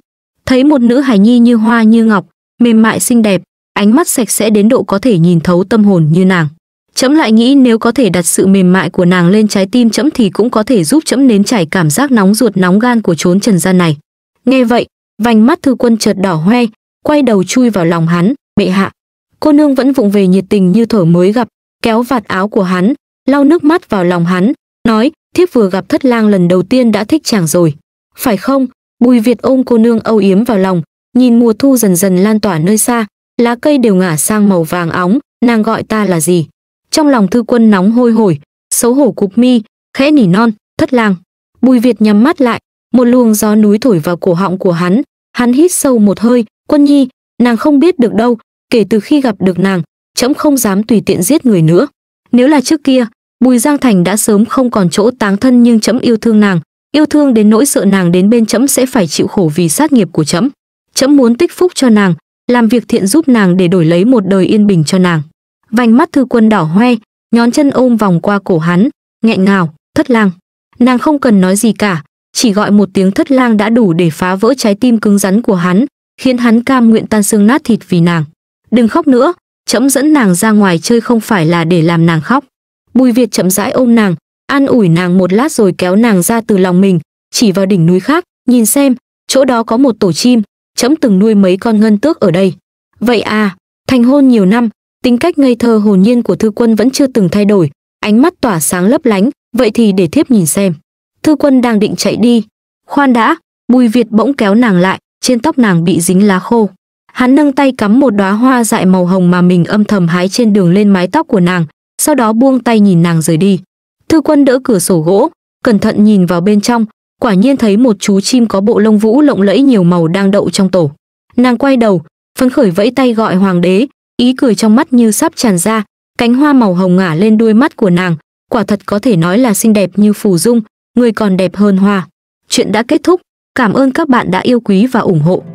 thấy một nữ hài nhi như hoa như ngọc mềm mại xinh đẹp, ánh mắt sạch sẽ đến độ có thể nhìn thấu tâm hồn như nàng. Chấm lại nghĩ nếu có thể đặt sự mềm mại của nàng lên trái tim chấm thì cũng có thể giúp chấm nến trải cảm giác nóng ruột nóng gan của chốn trần gian này. Nghe vậy, vành mắt thư quân chợt đỏ hoe, quay đầu chui vào lòng hắn, bệ hạ. Cô nương vẫn vụng về nhiệt tình như thở mới gặp, kéo vạt áo của hắn, lau nước mắt vào lòng hắn, nói, thiếp vừa gặp thất lang lần đầu tiên đã thích chàng rồi. Phải không? Bùi Việt ôm cô nương âu yếm vào lòng, nhìn mùa thu dần dần lan tỏa nơi xa, lá cây đều ngả sang màu vàng óng, nàng gọi ta là gì? Trong lòng thư quân nóng hôi hổi, xấu hổ cục mi, khẽ nỉ non, thất lang. Bùi Việt nhắm mắt lại, một luồng gió núi thổi vào cổ họng của hắn, hắn hít sâu một hơi, quân nhi, nàng không biết được đâu, kể từ khi gặp được nàng, trẫm không dám tùy tiện giết người nữa. Nếu là trước kia, Bùi Giang Thành đã sớm không còn chỗ táng thân nhưng trẫm yêu thương nàng, yêu thương đến nỗi sợ nàng đến bên trẫm sẽ phải chịu khổ vì sát nghiệp của trẫm chấm muốn tích phúc cho nàng làm việc thiện giúp nàng để đổi lấy một đời yên bình cho nàng vành mắt thư quân đỏ hoe nhón chân ôm vòng qua cổ hắn nghẹn ngào thất lang nàng không cần nói gì cả chỉ gọi một tiếng thất lang đã đủ để phá vỡ trái tim cứng rắn của hắn khiến hắn cam nguyện tan xương nát thịt vì nàng đừng khóc nữa chấm dẫn nàng ra ngoài chơi không phải là để làm nàng khóc bùi việt chậm rãi ôm nàng an ủi nàng một lát rồi kéo nàng ra từ lòng mình chỉ vào đỉnh núi khác nhìn xem chỗ đó có một tổ chim trẫm từng nuôi mấy con ngân tước ở đây. Vậy à, thành hôn nhiều năm, tính cách ngây thơ hồn nhiên của thư quân vẫn chưa từng thay đổi, ánh mắt tỏa sáng lấp lánh, vậy thì để thiếp nhìn xem. Thư quân đang định chạy đi. Khoan đã, Bùi Việt bỗng kéo nàng lại, trên tóc nàng bị dính lá khô. Hắn nâng tay cắm một đóa hoa dại màu hồng mà mình âm thầm hái trên đường lên mái tóc của nàng, sau đó buông tay nhìn nàng rời đi. Thư quân đỡ cửa sổ gỗ, cẩn thận nhìn vào bên trong, quả nhiên thấy một chú chim có bộ lông vũ lộng lẫy nhiều màu đang đậu trong tổ. Nàng quay đầu, phấn khởi vẫy tay gọi hoàng đế, ý cười trong mắt như sắp tràn ra, cánh hoa màu hồng ngả lên đuôi mắt của nàng, quả thật có thể nói là xinh đẹp như phù dung, người còn đẹp hơn hoa. Chuyện đã kết thúc, cảm ơn các bạn đã yêu quý và ủng hộ.